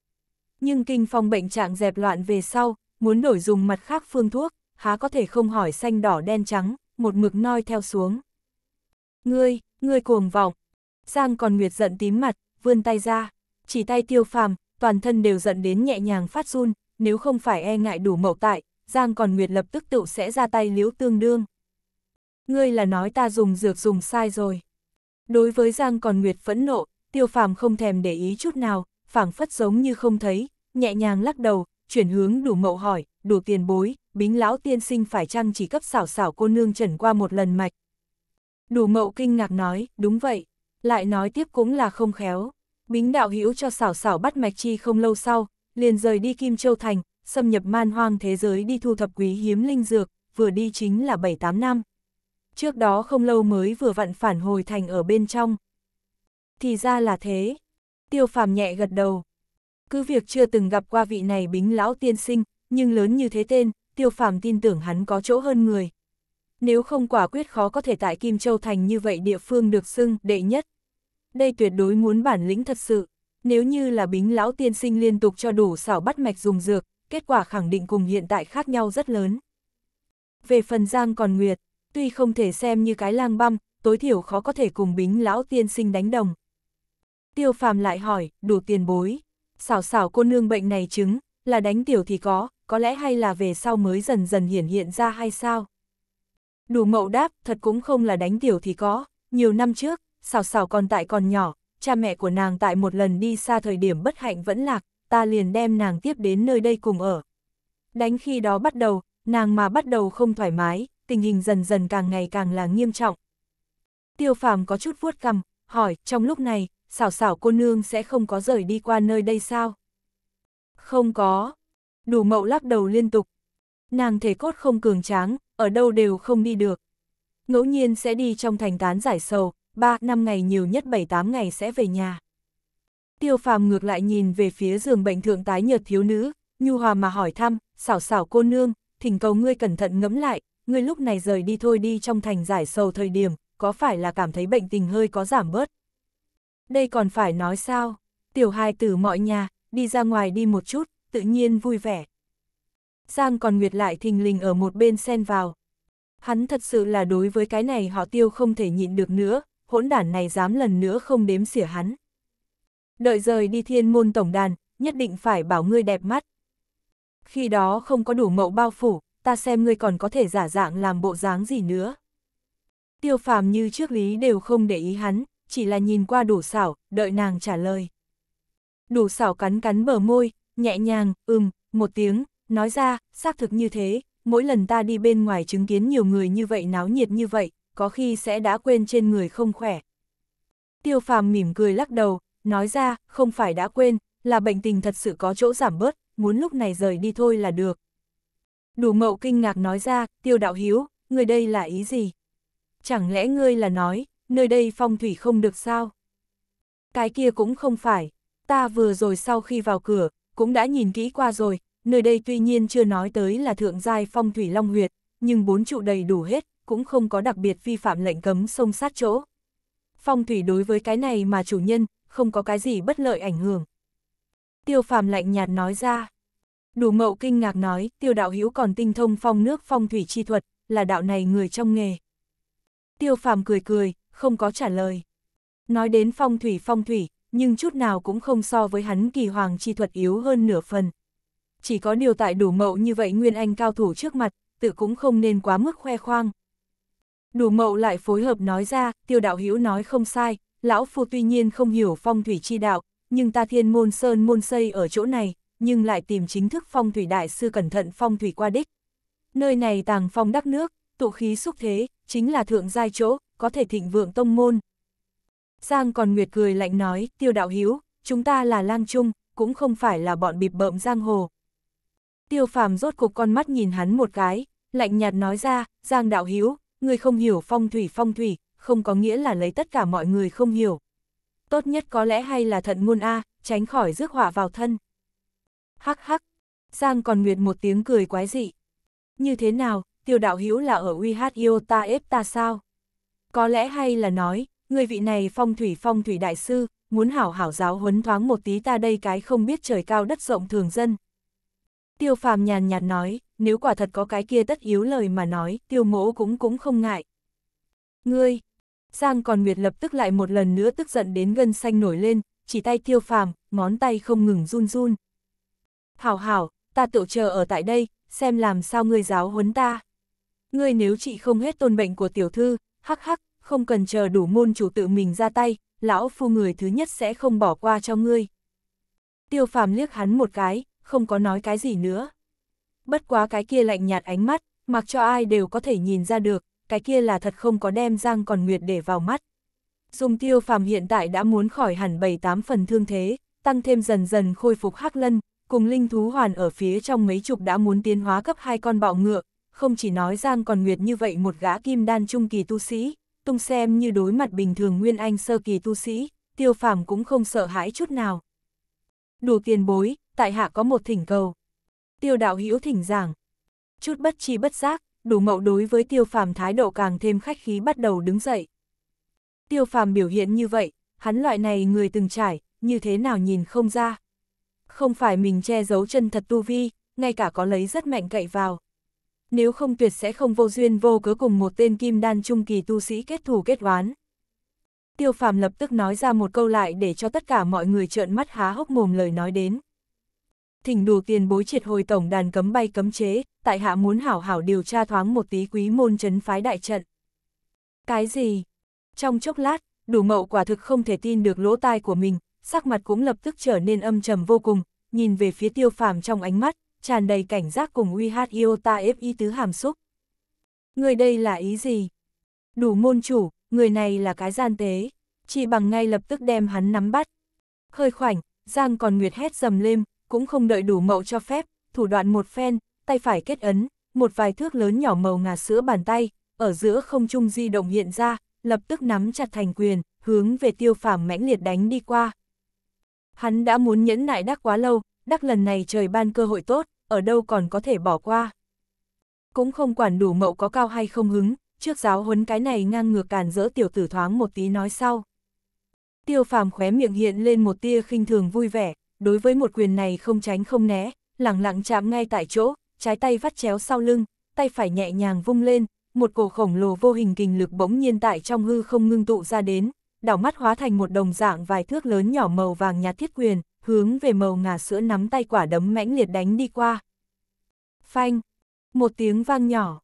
nhưng kinh phong bệnh trạng dẹp loạn về sau, muốn đổi dùng mặt khác phương thuốc, há có thể không hỏi xanh đỏ đen trắng, một mực noi theo xuống. Ngươi, ngươi cuồng vọng. Giang còn nguyệt giận tím mặt, vươn tay ra, chỉ tay tiêu phàm, toàn thân đều giận đến nhẹ nhàng phát run, nếu không phải e ngại đủ mậu tại, Giang còn nguyệt lập tức tự sẽ ra tay liễu tương đương. Ngươi là nói ta dùng dược dùng sai rồi. Đối với Giang còn nguyệt phẫn nộ, tiêu phàm không thèm để ý chút nào, phảng phất giống như không thấy, nhẹ nhàng lắc đầu, chuyển hướng đủ mậu hỏi, đủ tiền bối, bính lão tiên sinh phải chăng chỉ cấp xảo xảo cô nương trần qua một lần mạch. Đủ mậu kinh ngạc nói, đúng vậy, lại nói tiếp cũng là không khéo. Bính đạo hữu cho xảo xảo bắt mạch chi không lâu sau, liền rời đi Kim Châu Thành, xâm nhập man hoang thế giới đi thu thập quý hiếm linh dược, vừa đi chính là 7-8 năm. Trước đó không lâu mới vừa vặn phản hồi thành ở bên trong. Thì ra là thế. Tiêu phàm nhẹ gật đầu, cứ việc chưa từng gặp qua vị này bính lão tiên sinh, nhưng lớn như thế tên, tiêu phàm tin tưởng hắn có chỗ hơn người. Nếu không quả quyết khó có thể tại Kim Châu Thành như vậy địa phương được xưng đệ nhất. Đây tuyệt đối muốn bản lĩnh thật sự, nếu như là bính lão tiên sinh liên tục cho đủ xảo bắt mạch dùng dược, kết quả khẳng định cùng hiện tại khác nhau rất lớn. Về phần Giang còn Nguyệt, tuy không thể xem như cái lang băm, tối thiểu khó có thể cùng bính lão tiên sinh đánh đồng. Tiêu phàm lại hỏi, đủ tiền bối, xảo xảo cô nương bệnh này chứng, là đánh tiểu thì có, có lẽ hay là về sau mới dần dần hiển hiện ra hay sao? Đủ mậu đáp, thật cũng không là đánh tiểu thì có, nhiều năm trước, xảo xảo còn tại còn nhỏ, cha mẹ của nàng tại một lần đi xa thời điểm bất hạnh vẫn lạc, ta liền đem nàng tiếp đến nơi đây cùng ở. Đánh khi đó bắt đầu, nàng mà bắt đầu không thoải mái, tình hình dần dần càng ngày càng là nghiêm trọng. Tiêu phàm có chút vuốt cằm, hỏi, trong lúc này, xảo xảo cô nương sẽ không có rời đi qua nơi đây sao? Không có. Đủ mậu lắc đầu liên tục. Nàng thể cốt không cường tráng, ở đâu đều không đi được. Ngẫu nhiên sẽ đi trong thành tán giải sầu, 3 năm ngày nhiều nhất 7-8 ngày sẽ về nhà. Tiêu phàm ngược lại nhìn về phía giường bệnh thượng tái nhợt thiếu nữ, nhu hòa mà hỏi thăm, xảo xảo cô nương, thỉnh cầu ngươi cẩn thận ngẫm lại, ngươi lúc này rời đi thôi đi trong thành giải sầu thời điểm, có phải là cảm thấy bệnh tình hơi có giảm bớt? đây còn phải nói sao, tiểu hài tử mọi nhà, đi ra ngoài đi một chút, tự nhiên vui vẻ. Giang còn Nguyệt lại thình lình ở một bên xen vào. Hắn thật sự là đối với cái này họ tiêu không thể nhịn được nữa, hỗn đản này dám lần nữa không đếm xỉa hắn. Đợi rời đi thiên môn tổng đàn, nhất định phải bảo ngươi đẹp mắt. Khi đó không có đủ mậu bao phủ, ta xem ngươi còn có thể giả dạng làm bộ dáng gì nữa. Tiêu phàm như trước lý đều không để ý hắn, chỉ là nhìn qua đủ xảo, đợi nàng trả lời. Đủ xảo cắn cắn bờ môi, nhẹ nhàng, ừm, một tiếng, nói ra, xác thực như thế, mỗi lần ta đi bên ngoài chứng kiến nhiều người như vậy náo nhiệt như vậy, có khi sẽ đã quên trên người không khỏe. Tiêu phàm mỉm cười lắc đầu, nói ra, không phải đã quên, là bệnh tình thật sự có chỗ giảm bớt, muốn lúc này rời đi thôi là được. Đủ mậu kinh ngạc nói ra, tiêu đạo hiếu, người đây là ý gì? Chẳng lẽ ngươi là nói, nơi đây phong thủy không được sao. Cái kia cũng không phải, ta vừa rồi sau khi vào cửa, cũng đã nhìn kỹ qua rồi, nơi đây tuy nhiên chưa nói tới là thượng giai phong thủy long huyệt, nhưng bốn trụ đầy đủ hết, cũng không có đặc biệt vi phạm lệnh cấm sông sát chỗ. Phong thủy đối với cái này mà chủ nhân, không có cái gì bất lợi ảnh hưởng. Tiêu phàm lạnh nhạt nói ra. Đủ mậu kinh ngạc nói, tiêu đạo hữu còn tinh thông phong nước phong thủy chi thuật, là đạo này người trong nghề. Tiêu phàm cười cười, không có trả lời. Nói đến phong thủy phong thủy, nhưng chút nào cũng không so với hắn kỳ hoàng chi thuật yếu hơn nửa phần. Chỉ có điều tại đủ mậu như vậy Nguyên Anh cao thủ trước mặt, tự cũng không nên quá mức khoe khoang. Đủ mậu lại phối hợp nói ra, tiêu đạo hữu nói không sai, lão phu tuy nhiên không hiểu phong thủy chi đạo, nhưng ta thiên môn sơn môn xây ở chỗ này, nhưng lại tìm chính thức phong thủy đại sư cẩn thận phong thủy qua đích. Nơi này tàng phong đắc nước, tụ khí xúc thế, chính là thượng giai chỗ, có thể thịnh vượng tông môn. Giang còn nguyệt cười lạnh nói, tiêu đạo hiếu, chúng ta là lang chung, cũng không phải là bọn bịp bợm giang hồ. Tiêu phàm rốt cục con mắt nhìn hắn một cái, lạnh nhạt nói ra, giang đạo hiếu, người không hiểu phong thủy phong thủy, không có nghĩa là lấy tất cả mọi người không hiểu. Tốt nhất có lẽ hay là thận ngôn A, tránh khỏi rước họa vào thân. Hắc hắc, Giang còn nguyệt một tiếng cười quái dị. Như thế nào, tiêu đạo hữu là ở uy hát yêu ta ép ta sao? Có lẽ hay là nói, người vị này phong thủy phong thủy đại sư, muốn hảo hảo giáo huấn thoáng một tí ta đây cái không biết trời cao đất rộng thường dân. Tiêu phàm nhàn nhạt nói, nếu quả thật có cái kia tất yếu lời mà nói, tiêu mỗ cũng cũng không ngại. Ngươi, Giang còn Nguyệt lập tức lại một lần nữa tức giận đến gân xanh nổi lên, chỉ tay tiêu phàm, ngón tay không ngừng run run. Hảo hảo, ta tự chờ ở tại đây, xem làm sao ngươi giáo huấn ta. Ngươi nếu trị không hết tôn bệnh của tiểu thư, hắc hắc, không cần chờ đủ môn chủ tự mình ra tay, lão phu người thứ nhất sẽ không bỏ qua cho ngươi. Tiêu phàm liếc hắn một cái, không có nói cái gì nữa. Bất quá cái kia lạnh nhạt ánh mắt, mặc cho ai đều có thể nhìn ra được, cái kia là thật không có đem Giang còn Nguyệt để vào mắt. Dùng tiêu phàm hiện tại đã muốn khỏi hẳn 7-8 phần thương thế, tăng thêm dần dần khôi phục hắc lân, cùng linh thú hoàn ở phía trong mấy chục đã muốn tiến hóa cấp hai con bạo ngựa, không chỉ nói Giang còn Nguyệt như vậy một gã kim đan trung kỳ tu sĩ, tung xem như đối mặt bình thường Nguyên Anh sơ kỳ tu sĩ, tiêu phàm cũng không sợ hãi chút nào. Đủ tiền bối, tại hạ có một thỉnh cầu. Tiêu đạo hữu thỉnh giảng. Chút bất chi bất giác, đủ mậu đối với tiêu phàm thái độ càng thêm khách khí bắt đầu đứng dậy. Tiêu phàm biểu hiện như vậy, hắn loại này người từng trải, như thế nào nhìn không ra. Không phải mình che giấu chân thật tu vi, ngay cả có lấy rất mạnh cậy vào, nếu không tuyệt sẽ không vô duyên vô cớ cùng một tên kim đan trung kỳ tu sĩ kết thù kết oán. Tiêu phàm lập tức nói ra một câu lại để cho tất cả mọi người trợn mắt há hốc mồm lời nói đến. Thỉnh đủ tiền bối triệt hồi tổng đàn cấm bay cấm chế, tại hạ muốn hảo hảo điều tra thoáng một tí quý môn chấn phái đại trận. Cái gì? Trong chốc lát, đủ mậu quả thực không thể tin được lỗ tai của mình, sắc mặt cũng lập tức trở nên âm trầm vô cùng, nhìn về phía tiêu phàm trong ánh mắt, tràn đầy cảnh giác cùng hát yêu ta ép FI tứ hàm xúc. Người đây là ý gì? Đủ môn chủ, người này là cái gian tế, chỉ bằng ngay lập tức đem hắn nắm bắt. Hơi khoảnh, Giang còn nguyệt hét dầm lên, cũng không đợi đủ mậu cho phép, thủ đoạn một phen, tay phải kết ấn, một vài thước lớn nhỏ màu ngà sữa bàn tay, ở giữa không trung di động hiện ra, lập tức nắm chặt thành quyền, hướng về tiêu phàm mãnh liệt đánh đi qua. Hắn đã muốn nhẫn nại đắc quá lâu, đắc lần này trời ban cơ hội tốt, ở đâu còn có thể bỏ qua. Cũng không quản đủ mậu có cao hay không hứng, trước giáo huấn cái này ngang ngược càn dỡ tiểu tử thoáng một tí nói sau. Tiêu phàm khóe miệng hiện lên một tia khinh thường vui vẻ, đối với một quyền này không tránh không né, lẳng lặng chạm ngay tại chỗ, trái tay vắt chéo sau lưng, tay phải nhẹ nhàng vung lên, một cổ khổng lồ vô hình kình lực bỗng nhiên tại trong hư không ngưng tụ ra đến, đảo mắt hóa thành một đồng dạng vài thước lớn nhỏ màu vàng nhạt thiết quyền, hướng về màu ngà sữa nắm tay quả đấm mãnh liệt đánh đi qua. Phanh, một tiếng vang nhỏ,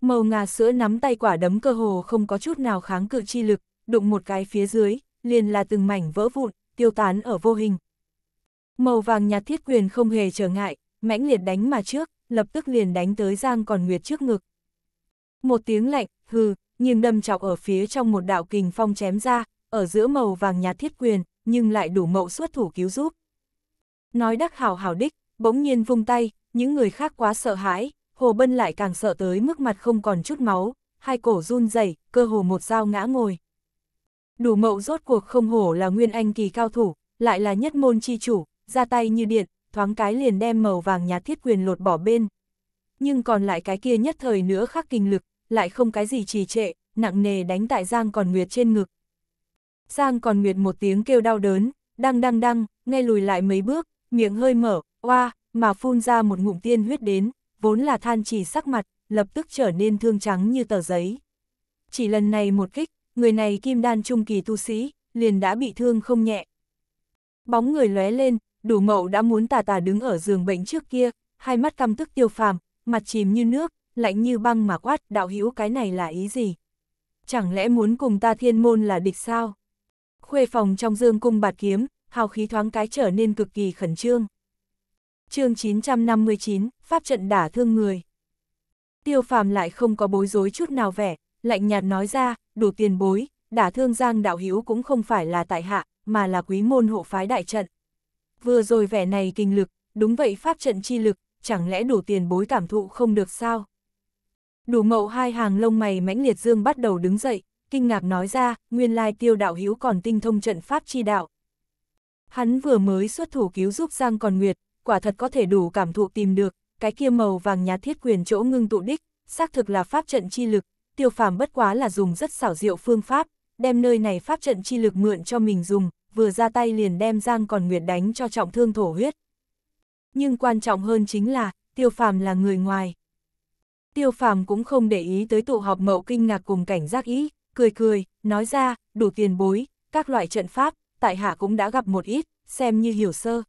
màu ngà sữa nắm tay quả đấm cơ hồ không có chút nào kháng cự chi lực, đụng một cái phía dưới, liền là từng mảnh vỡ vụn, tiêu tán ở vô hình. Màu vàng nhạt thiết quyền không hề trở ngại, mãnh liệt đánh mà trước, lập tức liền đánh tới Giang còn Nguyệt trước ngực. Một tiếng lạnh, hừ, nghiêng đâm chọc ở phía trong một đạo kình phong chém ra, ở giữa màu vàng nhạt thiết quyền, nhưng lại đủ mậu xuất thủ cứu giúp. Nói đắc hảo hảo đích, bỗng nhiên vung tay, những người khác quá sợ hãi, Hồ Bân lại càng sợ tới mức mặt không còn chút máu, hai cổ run rẩy, cơ hồ một dao ngã ngồi. Đủ mậu rốt cuộc không hổ là nguyên anh kỳ cao thủ, lại là nhất môn chi chủ, ra tay như điện, thoáng cái liền đem màu vàng nhà thiết quyền lột bỏ bên. Nhưng còn lại cái kia nhất thời nữa khắc kinh lực, lại không cái gì trì trệ, nặng nề đánh tại Giang Còn Nguyệt trên ngực. Giang Còn Nguyệt một tiếng kêu đau đớn, đang đang đang, ngay lùi lại mấy bước, miệng hơi mở, oa, mà phun ra một ngụm tiên huyết đến, vốn là than chỉ sắc mặt, lập tức trở nên thương trắng như tờ giấy. Chỉ lần này một kích, người này kim đan trung kỳ tu sĩ, liền đã bị thương không nhẹ. Bóng người lóe lên, đủ mậu đã muốn tà tà đứng ở giường bệnh trước kia, hai mắt căm tức tiêu phàm, mặt chìm như nước, lạnh như băng mà quát, đạo hữu cái này là ý gì? Chẳng lẽ muốn cùng ta thiên môn là địch sao? Khuê phòng trong dương cung bạt kiếm, hào khí thoáng cái trở nên cực kỳ khẩn trương. chương 959, Pháp trận đả thương người. Tiêu phàm lại không có bối rối chút nào vẻ, lạnh nhạt nói ra, đủ tiền bối, đả thương giang đạo hiếu cũng không phải là tại hạ, mà là quý môn hộ phái đại trận. Vừa rồi vẻ này kinh lực, đúng vậy pháp trận chi lực, chẳng lẽ đủ tiền bối cảm thụ không được sao? Đủ mậu hai hàng lông mày mãnh liệt dương bắt đầu đứng dậy, kinh ngạc nói ra, nguyên lai tiêu đạo hiếu còn tinh thông trận pháp chi đạo. Hắn vừa mới xuất thủ cứu giúp Giang Còn Nguyệt, quả thật có thể đủ cảm thụ tìm được, cái kia màu vàng nhà thiết quyền chỗ ngưng tụ đích, xác thực là pháp trận chi lực, tiêu phàm bất quá là dùng rất xảo diệu phương pháp, đem nơi này pháp trận chi lực mượn cho mình dùng, vừa ra tay liền đem Giang Còn Nguyệt đánh cho trọng thương thổ huyết. Nhưng quan trọng hơn chính là, tiêu phàm là người ngoài. Tiêu phàm cũng không để ý tới tụ họp mậu kinh ngạc cùng cảnh giác ý, cười cười, nói ra, đủ tiền bối, các loại trận pháp, tại hạ cũng đã gặp một ít, xem như hiểu sơ.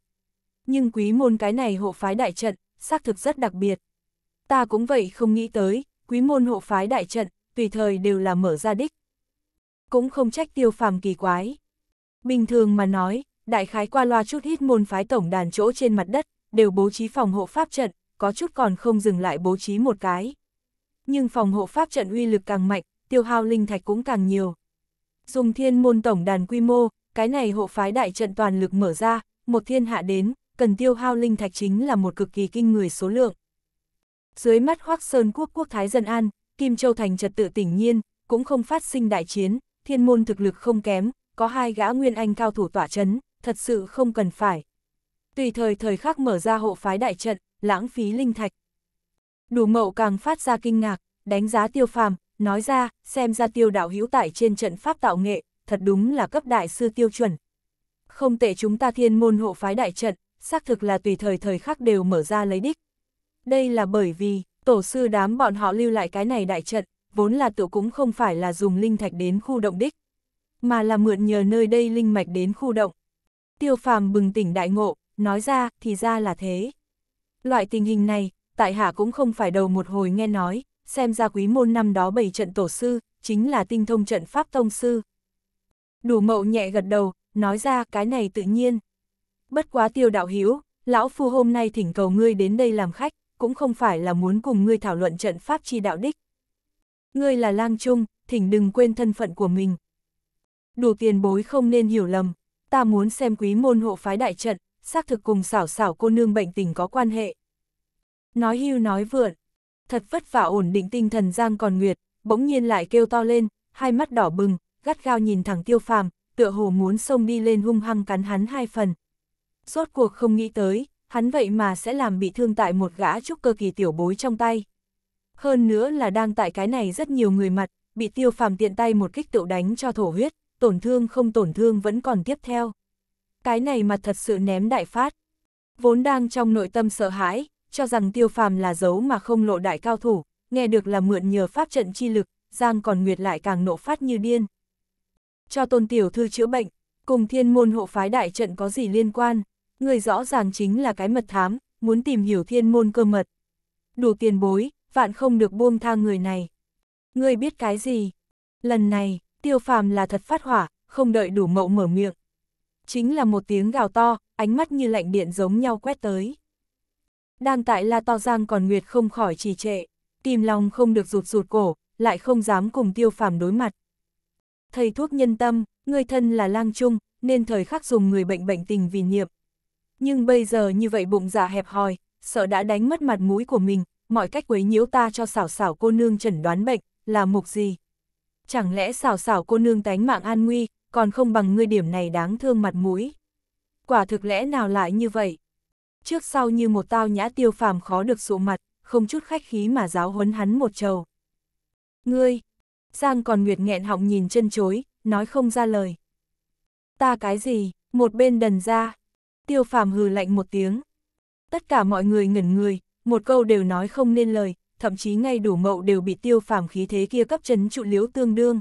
Nhưng quý môn cái này hộ phái đại trận, xác thực rất đặc biệt. Ta cũng vậy không nghĩ tới, quý môn hộ phái đại trận, tùy thời đều là mở ra đích. Cũng không trách tiêu phàm kỳ quái. Bình thường mà nói, đại khái qua loa chút ít môn phái tổng đàn chỗ trên mặt đất, đều bố trí phòng hộ pháp trận, có chút còn không dừng lại bố trí một cái. Nhưng phòng hộ pháp trận uy lực càng mạnh, tiêu hao linh thạch cũng càng nhiều. Dùng thiên môn tổng đàn quy mô, cái này hộ phái đại trận toàn lực mở ra, một thiên hạ đến, cần tiêu hao linh thạch chính là một cực kỳ kinh người số lượng. Dưới mắt Hoắc Sơn quốc quốc thái dân an, Kim Châu thành trật tự tỉnh nhiên, cũng không phát sinh đại chiến, thiên môn thực lực không kém, có hai gã nguyên anh cao thủ tỏa chấn, thật sự không cần phải. Tùy thời thời khắc mở ra hộ phái đại trận, lãng phí linh thạch. Đủ mậu càng phát ra kinh ngạc, đánh giá tiêu phàm, nói ra, xem ra tiêu đạo hữu tại trên trận pháp tạo nghệ, thật đúng là cấp đại sư tiêu chuẩn. Không tệ chúng ta thiên môn hộ phái đại trận, xác thực là tùy thời thời khắc đều mở ra lấy đích. Đây là bởi vì, tổ sư đám bọn họ lưu lại cái này đại trận, vốn là tự cũng không phải là dùng linh thạch đến khu động đích, mà là mượn nhờ nơi đây linh mạch đến khu động. Tiêu phàm bừng tỉnh đại ngộ, nói ra thì ra là thế. Loại tình hình này, tại hạ cũng không phải đầu một hồi nghe nói, xem ra quý môn năm đó bày trận tổ sư, chính là tinh thông trận pháp tông sư, Đủ mậu nhẹ gật đầu, nói ra cái này tự nhiên. Bất quá tiêu đạo hiếu, lão phu hôm nay thỉnh cầu ngươi đến đây làm khách, cũng không phải là muốn cùng ngươi thảo luận trận pháp chi đạo đích. Ngươi là lang trung, thỉnh đừng quên thân phận của mình. Đủ tiền bối không nên hiểu lầm, ta muốn xem quý môn hộ phái đại trận, xác thực cùng xảo xảo cô nương bệnh tình có quan hệ. Nói hưu nói vượn, thật vất vả ổn định tinh thần Giang còn Nguyệt, bỗng nhiên lại kêu to lên, hai mắt đỏ bừng, gắt gao nhìn thẳng tiêu phàm, tựa hồ muốn xông đi lên hung hăng cắn hắn hai phần. Rốt cuộc không nghĩ tới, hắn vậy mà sẽ làm bị thương tại một gã trúc cơ kỳ tiểu bối trong tay. Hơn nữa là đang tại cái này rất nhiều người mặt, bị tiêu phàm tiện tay một kích tựu đánh cho thổ huyết, tổn thương không tổn thương vẫn còn tiếp theo. Cái này mà thật sự ném đại phát. Vốn đang trong nội tâm sợ hãi, cho rằng tiêu phàm là giấu mà không lộ đại cao thủ, nghe được là mượn nhờ pháp trận chi lực, Giang còn Nguyệt lại càng nộ phát như điên cho tôn tiểu thư chữa bệnh, cùng thiên môn hộ phái đại trận có gì liên quan, người rõ ràng chính là cái mật thám, muốn tìm hiểu thiên môn cơ mật. Đủ tiền bối, vạn không được buông tha người này. Người biết cái gì? Lần này, tiêu phàm là thật phát hỏa, không đợi đủ mậu mở miệng. Chính là một tiếng gào to, ánh mắt như lạnh điện giống nhau quét tới. Đang tại là To Giang còn Nguyệt không khỏi trì trệ, tìm lòng không được rụt rụt cổ, lại không dám cùng tiêu phàm đối mặt thầy thuốc nhân tâm, người thân là lang trung, nên thời khắc dùng người bệnh bệnh tình vì nghiệp. Nhưng bây giờ như vậy bụng dạ hẹp hòi, sợ đã đánh mất mặt mũi của mình, mọi cách quấy nhiễu ta cho xảo xảo cô nương chẩn đoán bệnh, là mục gì? Chẳng lẽ xảo xảo cô nương tánh mạng an nguy, còn không bằng ngươi điểm này đáng thương mặt mũi? Quả thực lẽ nào lại như vậy? Trước sau như một tao nhã tiêu phàm khó được sụ mặt, không chút khách khí mà giáo huấn hắn một trầu. Ngươi, Giang còn nguyệt nghẹn họng nhìn chân chối, nói không ra lời. Ta cái gì, một bên đần ra. Tiêu phàm hừ lạnh một tiếng. Tất cả mọi người ngẩn người, một câu đều nói không nên lời, thậm chí ngay đủ mậu đều bị tiêu phàm khí thế kia cấp chấn trụ liếu tương đương.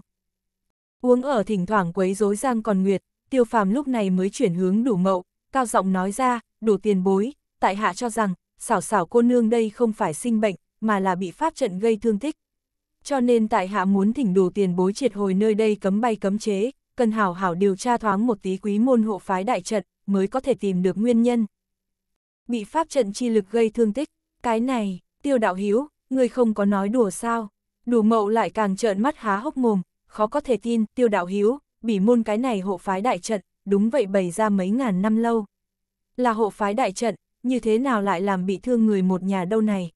Uống ở thỉnh thoảng quấy rối Giang còn nguyệt, tiêu phàm lúc này mới chuyển hướng đủ mậu, cao giọng nói ra, đủ tiền bối, tại hạ cho rằng, xảo xảo cô nương đây không phải sinh bệnh, mà là bị pháp trận gây thương tích, cho nên tại hạ muốn thỉnh đủ tiền bối triệt hồi nơi đây cấm bay cấm chế, cần hảo hảo điều tra thoáng một tí quý môn hộ phái đại trận, mới có thể tìm được nguyên nhân. Bị pháp trận chi lực gây thương tích, cái này, tiêu đạo hiếu, người không có nói đùa sao, đùa mậu lại càng trợn mắt há hốc mồm, khó có thể tin, tiêu đạo hiếu, bị môn cái này hộ phái đại trận, đúng vậy bày ra mấy ngàn năm lâu. Là hộ phái đại trận, như thế nào lại làm bị thương người một nhà đâu này?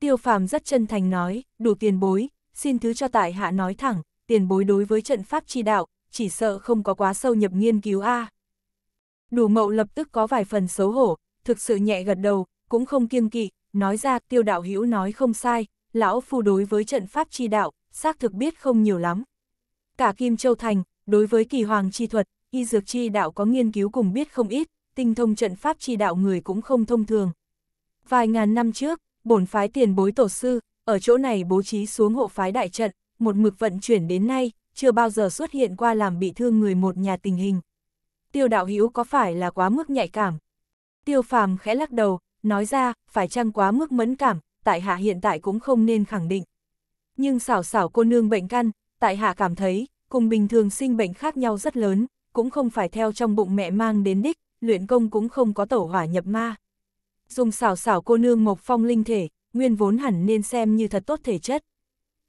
Tiêu phàm rất chân thành nói, đủ tiền bối, xin thứ cho tại hạ nói thẳng, tiền bối đối với trận pháp chi đạo, chỉ sợ không có quá sâu nhập nghiên cứu a. Đủ mậu lập tức có vài phần xấu hổ, thực sự nhẹ gật đầu, cũng không kiêng kỵ, nói ra tiêu đạo hữu nói không sai, lão phu đối với trận pháp chi đạo, xác thực biết không nhiều lắm. Cả Kim Châu Thành, đối với kỳ hoàng chi thuật, y dược chi đạo có nghiên cứu cùng biết không ít, tinh thông trận pháp chi đạo người cũng không thông thường. Vài ngàn năm trước, bổn phái tiền bối tổ sư, ở chỗ này bố trí xuống hộ phái đại trận, một mực vận chuyển đến nay, chưa bao giờ xuất hiện qua làm bị thương người một nhà tình hình. Tiêu đạo hữu có phải là quá mức nhạy cảm? Tiêu phàm khẽ lắc đầu, nói ra, phải chăng quá mức mẫn cảm, tại hạ hiện tại cũng không nên khẳng định. Nhưng xảo xảo cô nương bệnh căn, tại hạ cảm thấy, cùng bình thường sinh bệnh khác nhau rất lớn, cũng không phải theo trong bụng mẹ mang đến đích, luyện công cũng không có tổ hỏa nhập ma dùng xảo xảo cô nương Mộc Phong linh thể, nguyên vốn hẳn nên xem như thật tốt thể chất.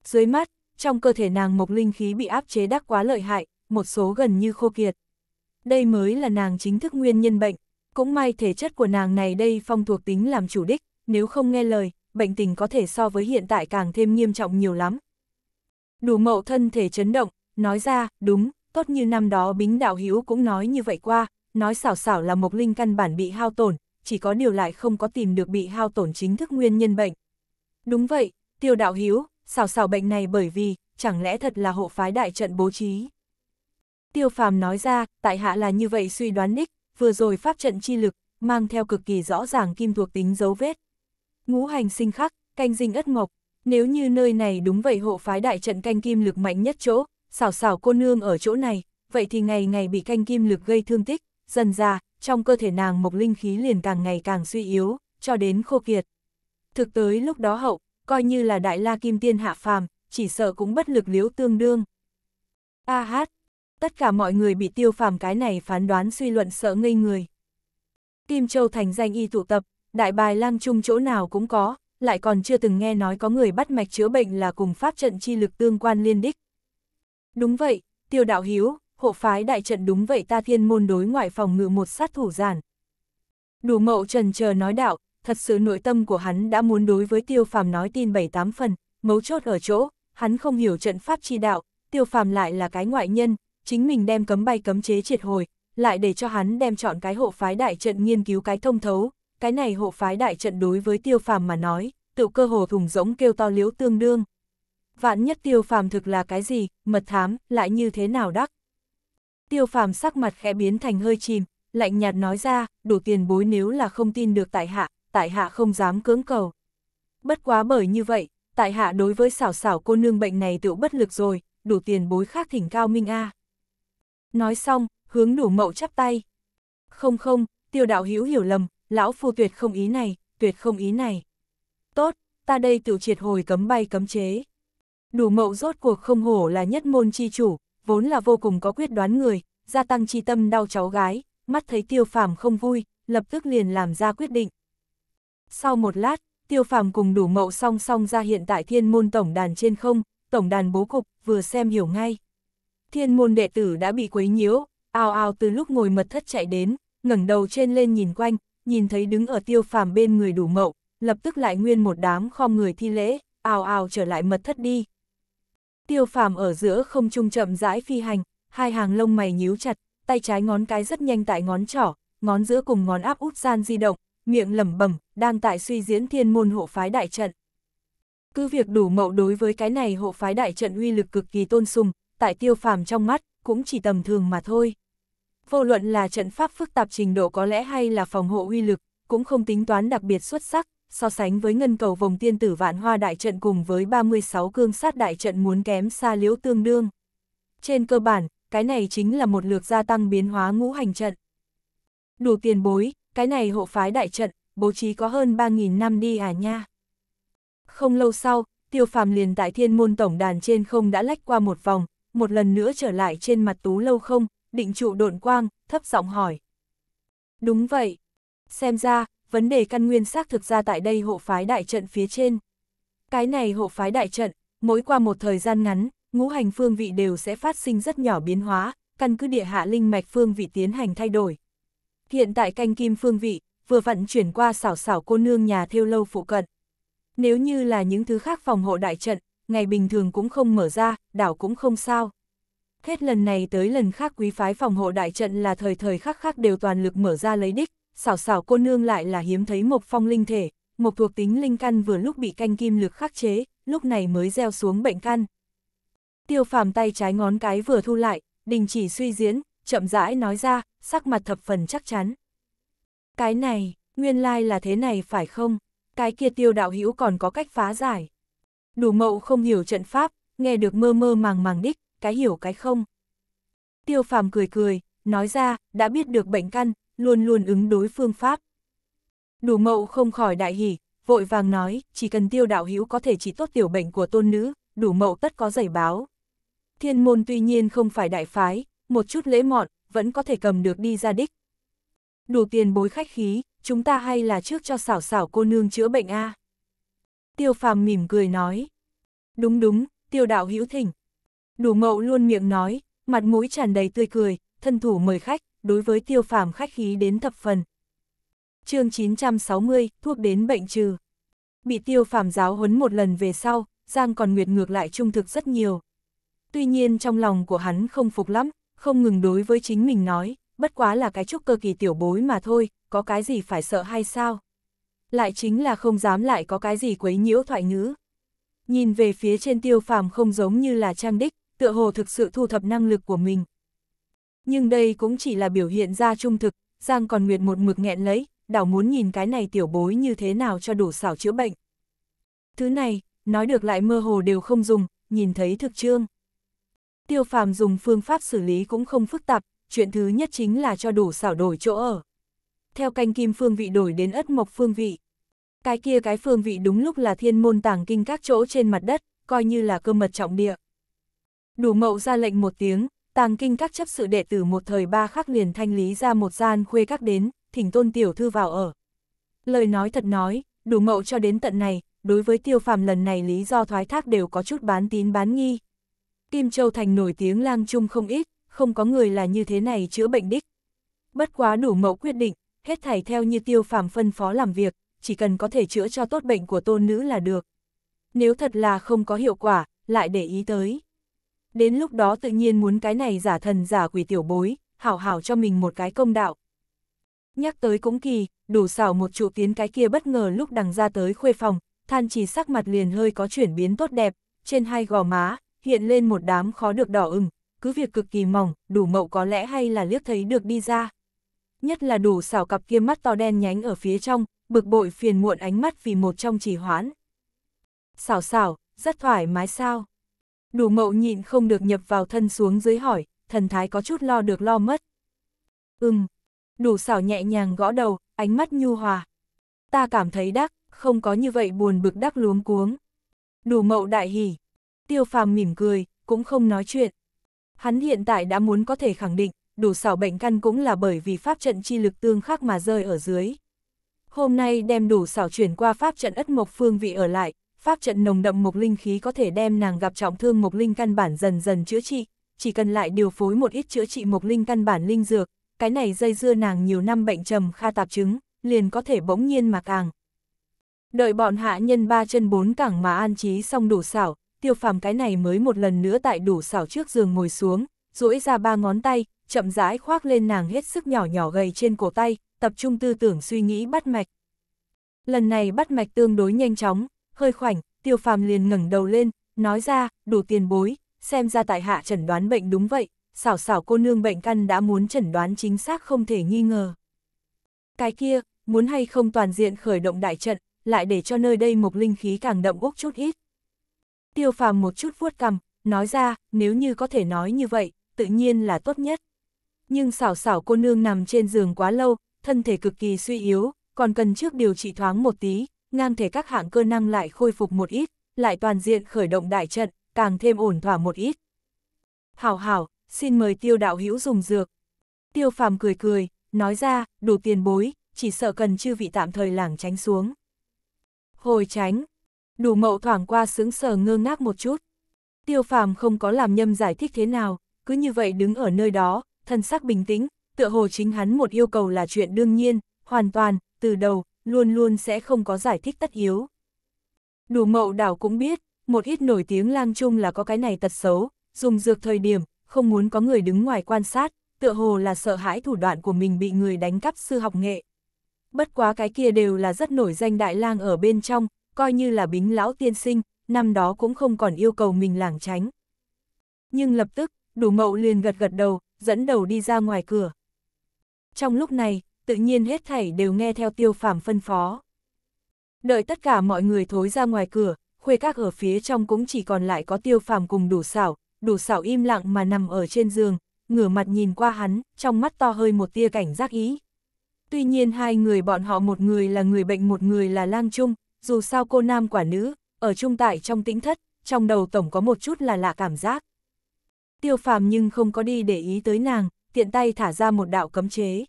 Dưới mắt, trong cơ thể nàng Mộc linh khí bị áp chế đắc quá lợi hại, một số gần như khô kiệt. Đây mới là nàng chính thức nguyên nhân bệnh, cũng may thể chất của nàng này đây phong thuộc tính làm chủ đích, nếu không nghe lời, bệnh tình có thể so với hiện tại càng thêm nghiêm trọng nhiều lắm. Đủ mậu thân thể chấn động, nói ra, đúng, tốt như năm đó Bính Đạo Hữu cũng nói như vậy qua, nói xảo xảo là Mộc Linh căn bản bị hao tổn, chỉ có điều lại không có tìm được bị hao tổn chính thức nguyên nhân bệnh. Đúng vậy, tiêu đạo hiếu, xào xào bệnh này bởi vì, chẳng lẽ thật là hộ phái đại trận bố trí. Tiêu phàm nói ra, tại hạ là như vậy suy đoán đích, vừa rồi pháp trận chi lực, mang theo cực kỳ rõ ràng kim thuộc tính dấu vết. Ngũ hành sinh khắc, canh dinh ất mộc, nếu như nơi này đúng vậy hộ phái đại trận canh kim lực mạnh nhất chỗ, xảo xảo cô nương ở chỗ này, vậy thì ngày ngày bị canh kim lực gây thương tích, dần ra, trong cơ thể nàng mộc linh khí liền càng ngày càng suy yếu, cho đến khô kiệt. Thực tới lúc đó hậu, coi như là đại la kim tiên hạ phàm, chỉ sợ cũng bất lực liếu tương đương. A à hát, tất cả mọi người bị tiêu phàm cái này phán đoán suy luận sợ ngây người. Kim Châu thành danh y tụ tập, đại bài lang chung chỗ nào cũng có, lại còn chưa từng nghe nói có người bắt mạch chữa bệnh là cùng pháp trận chi lực tương quan liên đích. Đúng vậy, tiêu đạo hiếu, hộ phái đại trận đúng vậy ta thiên môn đối ngoại phòng ngự một sát thủ giản. Đủ mậu trần chờ nói đạo, thật sự nội tâm của hắn đã muốn đối với tiêu phàm nói tin bảy tám phần, mấu chốt ở chỗ, hắn không hiểu trận pháp chi đạo, tiêu phàm lại là cái ngoại nhân, chính mình đem cấm bay cấm chế triệt hồi, lại để cho hắn đem chọn cái hộ phái đại trận nghiên cứu cái thông thấu, cái này hộ phái đại trận đối với tiêu phàm mà nói, tự cơ hồ thùng rỗng kêu to liếu tương đương. Vạn nhất tiêu phàm thực là cái gì, mật thám, lại như thế nào đắc? Tiêu phàm sắc mặt khẽ biến thành hơi chìm, lạnh nhạt nói ra, đủ tiền bối nếu là không tin được tại hạ, tại hạ không dám cưỡng cầu. Bất quá bởi như vậy, tại hạ đối với xảo xảo cô nương bệnh này tựu bất lực rồi, đủ tiền bối khác thỉnh cao minh A. Nói xong, hướng đủ mậu chắp tay. Không không, tiêu đạo hữu hiểu lầm, lão phu tuyệt không ý này, tuyệt không ý này. Tốt, ta đây tựu triệt hồi cấm bay cấm chế. Đủ mậu rốt cuộc không hổ là nhất môn chi chủ, vốn là vô cùng có quyết đoán người, gia tăng chi tâm đau cháu gái, mắt thấy tiêu phàm không vui, lập tức liền làm ra quyết định. Sau một lát, tiêu phàm cùng đủ mậu song song ra hiện tại thiên môn tổng đàn trên không, tổng đàn bố cục, vừa xem hiểu ngay. Thiên môn đệ tử đã bị quấy nhiễu, ao ao từ lúc ngồi mật thất chạy đến, ngẩng đầu trên lên nhìn quanh, nhìn thấy đứng ở tiêu phàm bên người đủ mậu, lập tức lại nguyên một đám kho người thi lễ, ao ao trở lại mật thất đi, Tiêu phàm ở giữa không trung chậm rãi phi hành, hai hàng lông mày nhíu chặt, tay trái ngón cái rất nhanh tại ngón trỏ, ngón giữa cùng ngón áp út gian di động, miệng lẩm bẩm, đang tại suy diễn thiên môn hộ phái đại trận. Cứ việc đủ mậu đối với cái này hộ phái đại trận uy lực cực kỳ tôn sùng, tại tiêu phàm trong mắt, cũng chỉ tầm thường mà thôi. Vô luận là trận pháp phức tạp trình độ có lẽ hay là phòng hộ uy lực, cũng không tính toán đặc biệt xuất sắc, so sánh với ngân cầu vòng tiên tử vạn hoa đại trận cùng với 36 cương sát đại trận muốn kém xa liễu tương đương. Trên cơ bản, cái này chính là một lược gia tăng biến hóa ngũ hành trận. Đủ tiền bối, cái này hộ phái đại trận, bố trí có hơn 3.000 năm đi à nha. Không lâu sau, tiêu phàm liền tại thiên môn tổng đàn trên không đã lách qua một vòng, một lần nữa trở lại trên mặt tú lâu không, định trụ độn quang, thấp giọng hỏi. Đúng vậy. Xem ra, vấn đề căn nguyên xác thực ra tại đây hộ phái đại trận phía trên. Cái này hộ phái đại trận, mỗi qua một thời gian ngắn, ngũ hành phương vị đều sẽ phát sinh rất nhỏ biến hóa, căn cứ địa hạ linh mạch phương vị tiến hành thay đổi. Hiện tại canh kim phương vị, vừa vận chuyển qua xảo xảo cô nương nhà theo lâu phụ cận. Nếu như là những thứ khác phòng hộ đại trận, ngày bình thường cũng không mở ra, đảo cũng không sao. Hết lần này tới lần khác quý phái phòng hộ đại trận là thời thời khắc khắc đều toàn lực mở ra lấy đích, xảo xảo cô nương lại là hiếm thấy một Phong linh thể, một thuộc tính linh căn vừa lúc bị canh kim lực khắc chế, lúc này mới gieo xuống bệnh căn. Tiêu phàm tay trái ngón cái vừa thu lại, đình chỉ suy diễn, chậm rãi nói ra, sắc mặt thập phần chắc chắn. Cái này, nguyên lai là thế này phải không? Cái kia tiêu đạo hữu còn có cách phá giải. Đủ mậu không hiểu trận pháp, nghe được mơ mơ màng màng đích, cái hiểu cái không. Tiêu phàm cười cười, nói ra, đã biết được bệnh căn, luôn luôn ứng đối phương pháp. Đủ mậu không khỏi đại hỉ, vội vàng nói, chỉ cần tiêu đạo hữu có thể trị tốt tiểu bệnh của tôn nữ, đủ mậu tất có giày báo. Thiên môn tuy nhiên không phải đại phái, một chút lễ mọn, vẫn có thể cầm được đi ra đích. Đủ tiền bối khách khí, chúng ta hay là trước cho xảo xảo cô nương chữa bệnh a Tiêu phàm mỉm cười nói. Đúng đúng, tiêu đạo hữu thỉnh. Đủ mậu luôn miệng nói, mặt mũi tràn đầy tươi cười, thân thủ mời khách đối với tiêu phàm khách khí đến thập phần. chương 960, thuốc đến bệnh trừ. Bị tiêu phàm giáo huấn một lần về sau, Giang còn nguyệt ngược lại trung thực rất nhiều. Tuy nhiên trong lòng của hắn không phục lắm, không ngừng đối với chính mình nói, bất quá là cái trúc cơ kỳ tiểu bối mà thôi, có cái gì phải sợ hay sao? Lại chính là không dám lại có cái gì quấy nhiễu thoại ngữ. Nhìn về phía trên tiêu phàm không giống như là trang đích, tựa hồ thực sự thu thập năng lực của mình, nhưng đây cũng chỉ là biểu hiện ra trung thực, Giang còn nguyệt một mực nghẹn lấy, đảo muốn nhìn cái này tiểu bối như thế nào cho đủ xảo chữa bệnh. Thứ này, nói được lại mơ hồ đều không dùng, nhìn thấy thực trương. Tiêu phàm dùng phương pháp xử lý cũng không phức tạp, chuyện thứ nhất chính là cho đủ xảo đổi chỗ ở. Theo canh kim phương vị đổi đến ất mộc phương vị. Cái kia cái phương vị đúng lúc là thiên môn tàng kinh các chỗ trên mặt đất, coi như là cơ mật trọng địa. Đủ mậu ra lệnh một tiếng, Tàng kinh các chấp sự đệ tử một thời ba khắc liền thanh lý ra một gian khuê các đến, thỉnh tôn tiểu thư vào ở. Lời nói thật nói, đủ mậu cho đến tận này, đối với tiêu phàm lần này lý do thoái thác đều có chút bán tín bán nghi. Kim Châu Thành nổi tiếng lang chung không ít, không có người là như thế này chữa bệnh đích. Bất quá đủ mẫu quyết định, hết thảy theo như tiêu phàm phân phó làm việc, chỉ cần có thể chữa cho tốt bệnh của tôn nữ là được. Nếu thật là không có hiệu quả, lại để ý tới. Đến lúc đó tự nhiên muốn cái này giả thần giả quỷ tiểu bối, hảo hảo cho mình một cái công đạo. Nhắc tới cũng kỳ, đủ xảo một trụ tiến cái kia bất ngờ lúc đằng ra tới khuê phòng, than chỉ sắc mặt liền hơi có chuyển biến tốt đẹp, trên hai gò má, hiện lên một đám khó được đỏ ửng, cứ việc cực kỳ mỏng, đủ mậu có lẽ hay là liếc thấy được đi ra. Nhất là đủ xảo cặp kia mắt to đen nhánh ở phía trong, bực bội phiền muộn ánh mắt vì một trong chỉ hoãn. Xảo xảo, rất thoải mái sao. Đủ mậu nhịn không được nhập vào thân xuống dưới hỏi, thần thái có chút lo được lo mất. Ừm, đủ xảo nhẹ nhàng gõ đầu, ánh mắt nhu hòa. Ta cảm thấy đắc, không có như vậy buồn bực đắc luống cuống. Đủ mậu đại hỉ, tiêu phàm mỉm cười, cũng không nói chuyện. Hắn hiện tại đã muốn có thể khẳng định, đủ xảo bệnh căn cũng là bởi vì pháp trận chi lực tương khắc mà rơi ở dưới. Hôm nay đem đủ xảo chuyển qua pháp trận ất mộc phương vị ở lại, pháp trận nồng đậm mộc linh khí có thể đem nàng gặp trọng thương mộc linh căn bản dần dần chữa trị, chỉ cần lại điều phối một ít chữa trị mộc linh căn bản linh dược, cái này dây dưa nàng nhiều năm bệnh trầm kha tạp chứng, liền có thể bỗng nhiên mà càng. Đợi bọn hạ nhân ba chân bốn cẳng mà an trí xong đủ xảo, tiêu phàm cái này mới một lần nữa tại đủ xảo trước giường ngồi xuống, duỗi ra ba ngón tay, chậm rãi khoác lên nàng hết sức nhỏ nhỏ gầy trên cổ tay, tập trung tư tưởng suy nghĩ bắt mạch. Lần này bắt mạch tương đối nhanh chóng, hơi khoảnh, tiêu phàm liền ngẩng đầu lên, nói ra, đủ tiền bối, xem ra tại hạ chẩn đoán bệnh đúng vậy, xảo xảo cô nương bệnh căn đã muốn chẩn đoán chính xác không thể nghi ngờ. Cái kia, muốn hay không toàn diện khởi động đại trận, lại để cho nơi đây một linh khí càng đậm úc chút ít. Tiêu phàm một chút vuốt cằm, nói ra, nếu như có thể nói như vậy, tự nhiên là tốt nhất. Nhưng xảo xảo cô nương nằm trên giường quá lâu, thân thể cực kỳ suy yếu, còn cần trước điều trị thoáng một tí, ngang thể các hạng cơ năng lại khôi phục một ít, lại toàn diện khởi động đại trận, càng thêm ổn thỏa một ít. Hảo hảo, xin mời tiêu đạo hữu dùng dược. Tiêu phàm cười cười, nói ra, đủ tiền bối, chỉ sợ cần chư vị tạm thời làng tránh xuống. Hồi tránh, đủ mậu thoảng qua sướng sờ ngơ ngác một chút. Tiêu phàm không có làm nhâm giải thích thế nào, cứ như vậy đứng ở nơi đó, thân sắc bình tĩnh, tựa hồ chính hắn một yêu cầu là chuyện đương nhiên, hoàn toàn, từ đầu, luôn luôn sẽ không có giải thích tất yếu. Đủ mậu đảo cũng biết, một ít nổi tiếng lang chung là có cái này tật xấu, dùng dược thời điểm, không muốn có người đứng ngoài quan sát, tựa hồ là sợ hãi thủ đoạn của mình bị người đánh cắp sư học nghệ. Bất quá cái kia đều là rất nổi danh đại lang ở bên trong, coi như là bính lão tiên sinh, năm đó cũng không còn yêu cầu mình lảng tránh. Nhưng lập tức, đủ mậu liền gật gật đầu, dẫn đầu đi ra ngoài cửa. Trong lúc này, tự nhiên hết thảy đều nghe theo tiêu phàm phân phó. Đợi tất cả mọi người thối ra ngoài cửa, khuê các ở phía trong cũng chỉ còn lại có tiêu phàm cùng đủ xảo, đủ xảo im lặng mà nằm ở trên giường, ngửa mặt nhìn qua hắn, trong mắt to hơi một tia cảnh giác ý. Tuy nhiên hai người bọn họ một người là người bệnh một người là lang chung, dù sao cô nam quả nữ, ở trung tại trong tĩnh thất, trong đầu tổng có một chút là lạ cảm giác. Tiêu phàm nhưng không có đi để ý tới nàng, tiện tay thả ra một đạo cấm chế.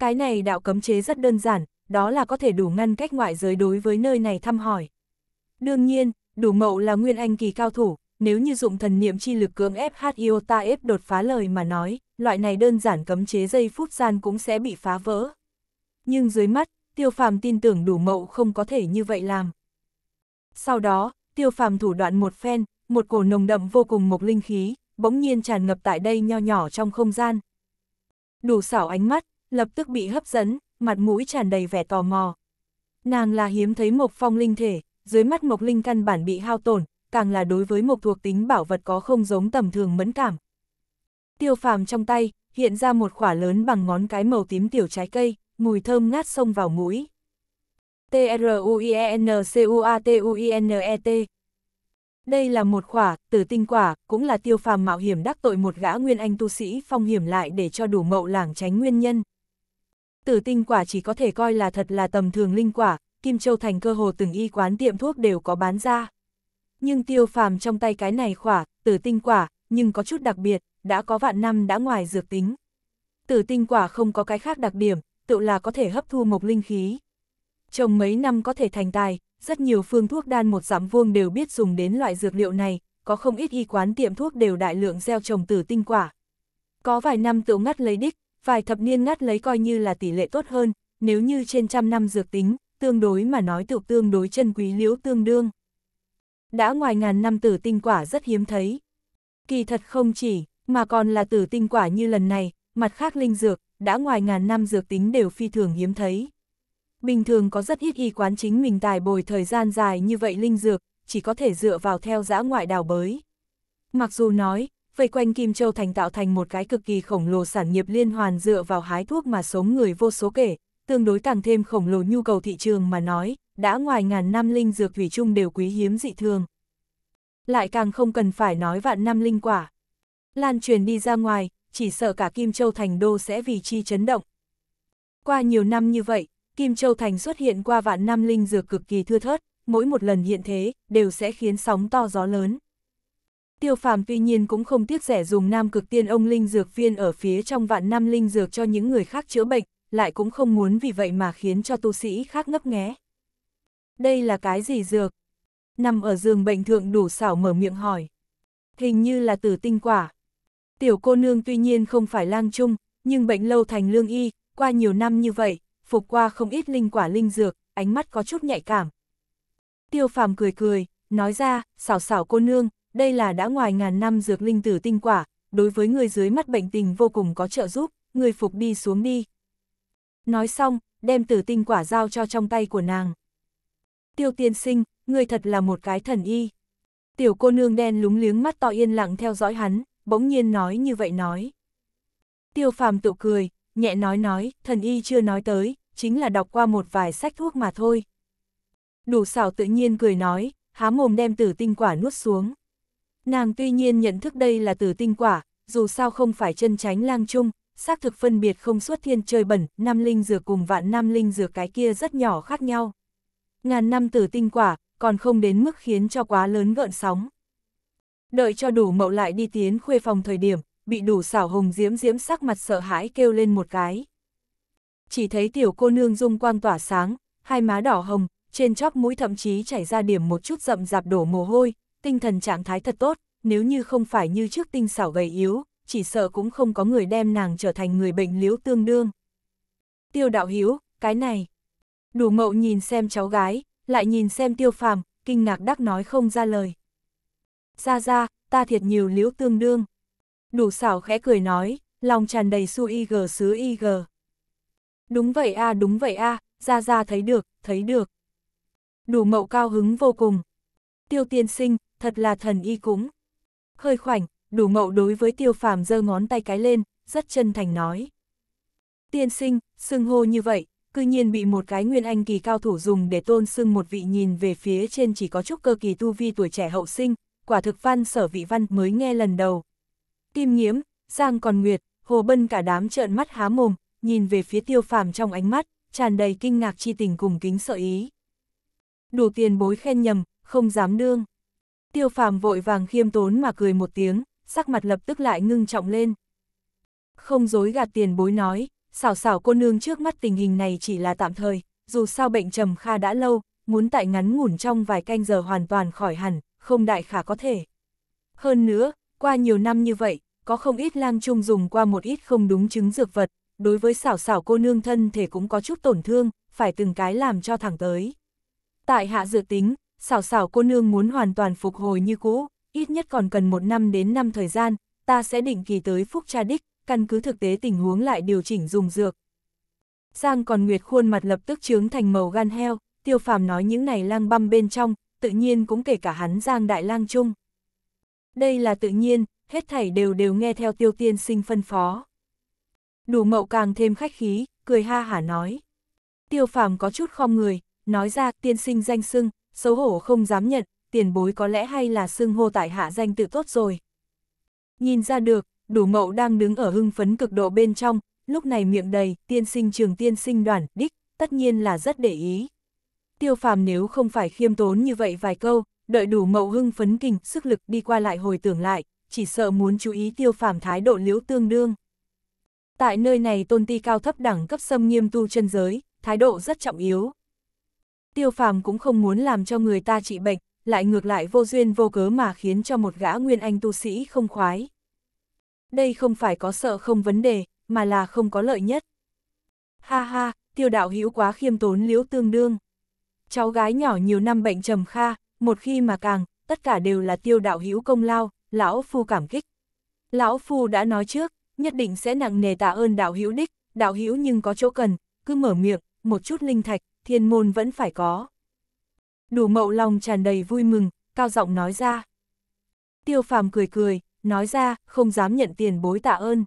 Cái này đạo cấm chế rất đơn giản, đó là có thể đủ ngăn cách ngoại giới đối với nơi này thăm hỏi. Đương nhiên, đủ mậu là nguyên anh kỳ cao thủ, nếu như dụng thần niệm chi lực cưỡng ép Hiota ép đột phá lời mà nói, loại này đơn giản cấm chế giây phút gian cũng sẽ bị phá vỡ. Nhưng dưới mắt, tiêu phàm tin tưởng đủ mậu không có thể như vậy làm. Sau đó, tiêu phàm thủ đoạn một phen, một cổ nồng đậm vô cùng mộc linh khí, bỗng nhiên tràn ngập tại đây nho nhỏ trong không gian. Đủ xảo ánh mắt, lập tức bị hấp dẫn, mặt mũi tràn đầy vẻ tò mò. Nàng là hiếm thấy Mộc Phong linh thể, dưới mắt Mộc Linh căn bản bị hao tổn, càng là đối với mộc thuộc tính bảo vật có không giống tầm thường mẫn cảm. Tiêu phàm trong tay, hiện ra một khỏa lớn bằng ngón cái màu tím tiểu trái cây, mùi thơm ngát xông vào mũi. T-R-U-I-E-N-C-U-A-T-U-I-N-E-T e Đây là một khỏa, tử tinh quả, cũng là tiêu phàm mạo hiểm đắc tội một gã nguyên anh tu sĩ phong hiểm lại để cho đủ mậu làng tránh nguyên nhân. Tử tinh quả chỉ có thể coi là thật là tầm thường linh quả, Kim Châu Thành cơ hồ từng y quán tiệm thuốc đều có bán ra. Nhưng tiêu phàm trong tay cái này khỏa, tử tinh quả, nhưng có chút đặc biệt, đã có vạn năm đã ngoài dược tính. Tử tinh quả không có cái khác đặc điểm, tự là có thể hấp thu mộc linh khí. Trồng mấy năm có thể thành tài, rất nhiều phương thuốc đan một giảm vuông đều biết dùng đến loại dược liệu này, có không ít y quán tiệm thuốc đều đại lượng gieo trồng tử tinh quả. Có vài năm tự ngắt lấy đích, vài thập niên ngắt lấy coi như là tỷ lệ tốt hơn, nếu như trên trăm năm dược tính, tương đối mà nói tiểu tương đối chân quý liễu tương đương. Đã ngoài ngàn năm tử tinh quả rất hiếm thấy. Kỳ thật không chỉ, mà còn là tử tinh quả như lần này, mặt khác linh dược, đã ngoài ngàn năm dược tính đều phi thường hiếm thấy. Bình thường có rất ít y quán chính mình tài bồi thời gian dài như vậy linh dược, chỉ có thể dựa vào theo dã ngoại đào bới. Mặc dù nói, vây quanh Kim Châu Thành tạo thành một cái cực kỳ khổng lồ sản nghiệp liên hoàn dựa vào hái thuốc mà sống người vô số kể, tương đối càng thêm khổng lồ nhu cầu thị trường mà nói, đã ngoài ngàn năm linh dược thủy chung đều quý hiếm dị thường. Lại càng không cần phải nói vạn năm linh quả. Lan truyền đi ra ngoài, chỉ sợ cả Kim Châu Thành đô sẽ vì chi chấn động. Qua nhiều năm như vậy, Kim Châu Thành xuất hiện qua vạn năm linh dược cực kỳ thưa thớt, mỗi một lần hiện thế, đều sẽ khiến sóng to gió lớn. Tiêu phàm tuy nhiên cũng không tiếc rẻ dùng nam cực tiên ông linh dược viên ở phía trong vạn năm linh dược cho những người khác chữa bệnh, lại cũng không muốn vì vậy mà khiến cho tu sĩ khác ngấp nghé. Đây là cái gì dược? Nằm ở giường bệnh thượng đủ xảo mở miệng hỏi. Hình như là tử tinh quả. Tiểu cô nương tuy nhiên không phải lang trung, nhưng bệnh lâu thành lương y, qua nhiều năm như vậy, phục qua không ít linh quả linh dược, ánh mắt có chút nhạy cảm. Tiêu phàm cười cười, nói ra, xảo xảo cô nương, đây là đã ngoài ngàn năm dược linh tử tinh quả, đối với người dưới mắt bệnh tình vô cùng có trợ giúp, người phục đi xuống đi. Nói xong, đem tử tinh quả giao cho trong tay của nàng. Tiêu tiên sinh, người thật là một cái thần y. Tiểu cô nương đen lúng liếng mắt to yên lặng theo dõi hắn, bỗng nhiên nói như vậy nói. Tiêu phàm tự cười, nhẹ nói nói, thần y chưa nói tới, chính là đọc qua một vài sách thuốc mà thôi. Đủ xảo tự nhiên cười nói, há mồm đem tử tinh quả nuốt xuống. Nàng tuy nhiên nhận thức đây là tử tinh quả, dù sao không phải chân tránh lang chung, xác thực phân biệt không xuất thiên chơi bẩn, nam linh dừa cùng vạn nam linh dừa cái kia rất nhỏ khác nhau. Ngàn năm tử tinh quả, còn không đến mức khiến cho quá lớn gợn sóng. Đợi cho đủ mậu lại đi tiến khuê phòng thời điểm, bị đủ xảo hồng diễm diễm sắc mặt sợ hãi kêu lên một cái. Chỉ thấy tiểu cô nương dung quang tỏa sáng, hai má đỏ hồng, trên chóp mũi thậm chí chảy ra điểm một chút rậm rạp đổ mồ hôi, tinh thần trạng thái thật tốt, nếu như không phải như trước tinh xảo gầy yếu, chỉ sợ cũng không có người đem nàng trở thành người bệnh liếu tương đương. Tiêu đạo hiếu, cái này. Đủ mậu nhìn xem cháu gái, lại nhìn xem tiêu phàm, kinh ngạc đắc nói không ra lời. Ra ra, ta thiệt nhiều liếu tương đương. Đủ xảo khẽ cười nói, lòng tràn đầy su y gờ xứ y gờ. Đúng vậy a đúng vậy a à, ra ra thấy được, thấy được. Đủ mậu cao hứng vô cùng. Tiêu tiên sinh, thật là thần y cúng. Hơi khoảnh, đủ mậu đối với tiêu phàm giơ ngón tay cái lên, rất chân thành nói. Tiên sinh, xưng hô như vậy, cư nhiên bị một cái nguyên anh kỳ cao thủ dùng để tôn xưng một vị nhìn về phía trên chỉ có chút cơ kỳ tu vi tuổi trẻ hậu sinh, quả thực văn sở vị văn mới nghe lần đầu. Kim nghiếm, Giang còn nguyệt, hồ bân cả đám trợn mắt há mồm, nhìn về phía tiêu phàm trong ánh mắt, tràn đầy kinh ngạc chi tình cùng kính sợ ý. Đủ tiền bối khen nhầm, không dám đương. Tiêu phàm vội vàng khiêm tốn mà cười một tiếng, sắc mặt lập tức lại ngưng trọng lên. Không dối gạt tiền bối nói, xảo xảo cô nương trước mắt tình hình này chỉ là tạm thời, dù sao bệnh trầm kha đã lâu, muốn tại ngắn ngủn trong vài canh giờ hoàn toàn khỏi hẳn, không đại khả có thể. Hơn nữa, qua nhiều năm như vậy, có không ít lang trung dùng qua một ít không đúng chứng dược vật, đối với xảo xảo cô nương thân thể cũng có chút tổn thương, phải từng cái làm cho thẳng tới. Tại hạ dự tính, xảo xảo cô nương muốn hoàn toàn phục hồi như cũ, ít nhất còn cần một năm đến năm thời gian, ta sẽ định kỳ tới phúc tra đích, căn cứ thực tế tình huống lại điều chỉnh dùng dược. Giang còn Nguyệt khuôn mặt lập tức trướng thành màu gan heo, tiêu phàm nói những này lang băm bên trong, tự nhiên cũng kể cả hắn Giang Đại lang chung. Đây là tự nhiên, hết thảy đều đều nghe theo tiêu tiên sinh phân phó. Đủ mậu càng thêm khách khí, cười ha hả nói. Tiêu phàm có chút khom người, nói ra tiên sinh danh sưng, xấu hổ không dám nhận, tiền bối có lẽ hay là xưng hô tại hạ danh tự tốt rồi. Nhìn ra được, đủ mậu đang đứng ở hưng phấn cực độ bên trong, lúc này miệng đầy, tiên sinh trường tiên sinh đoàn, đích, tất nhiên là rất để ý. Tiêu phàm nếu không phải khiêm tốn như vậy vài câu, đợi đủ mậu hưng phấn kinh, sức lực đi qua lại hồi tưởng lại, chỉ sợ muốn chú ý tiêu phàm thái độ liễu tương đương. Tại nơi này tôn ti cao thấp đẳng cấp xâm nghiêm tu chân giới, thái độ rất trọng yếu. Tiêu phàm cũng không muốn làm cho người ta trị bệnh, lại ngược lại vô duyên vô cớ mà khiến cho một gã nguyên anh tu sĩ không khoái. Đây không phải có sợ không vấn đề, mà là không có lợi nhất. Ha ha, tiêu đạo hữu quá khiêm tốn liễu tương đương. Cháu gái nhỏ nhiều năm bệnh trầm kha, một khi mà càng, tất cả đều là tiêu đạo hữu công lao, lão phu cảm kích. Lão phu đã nói trước, nhất định sẽ nặng nề tạ ơn đạo hữu đích, đạo hữu nhưng có chỗ cần, cứ mở miệng, một chút linh thạch, thiên môn vẫn phải có. Đủ mậu lòng tràn đầy vui mừng, cao giọng nói ra. Tiêu phàm cười cười, nói ra, không dám nhận tiền bối tạ ơn.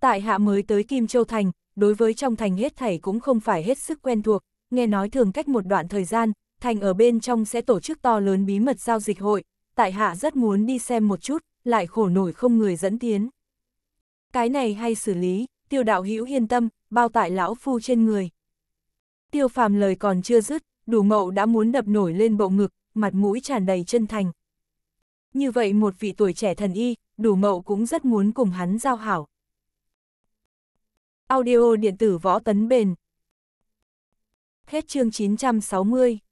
Tại hạ mới tới Kim Châu Thành, đối với trong thành hết thảy cũng không phải hết sức quen thuộc, nghe nói thường cách một đoạn thời gian, thành ở bên trong sẽ tổ chức to lớn bí mật giao dịch hội, tại hạ rất muốn đi xem một chút, lại khổ nổi không người dẫn tiến. Cái này hay xử lý, tiêu đạo hữu yên tâm, bao tại lão phu trên người. Tiêu phàm lời còn chưa dứt, đủ mậu đã muốn đập nổi lên bộ ngực, mặt mũi tràn đầy chân thành. Như vậy một vị tuổi trẻ thần y, đủ mậu cũng rất muốn cùng hắn giao hảo. Audio điện tử võ tấn bền. Hết chương 960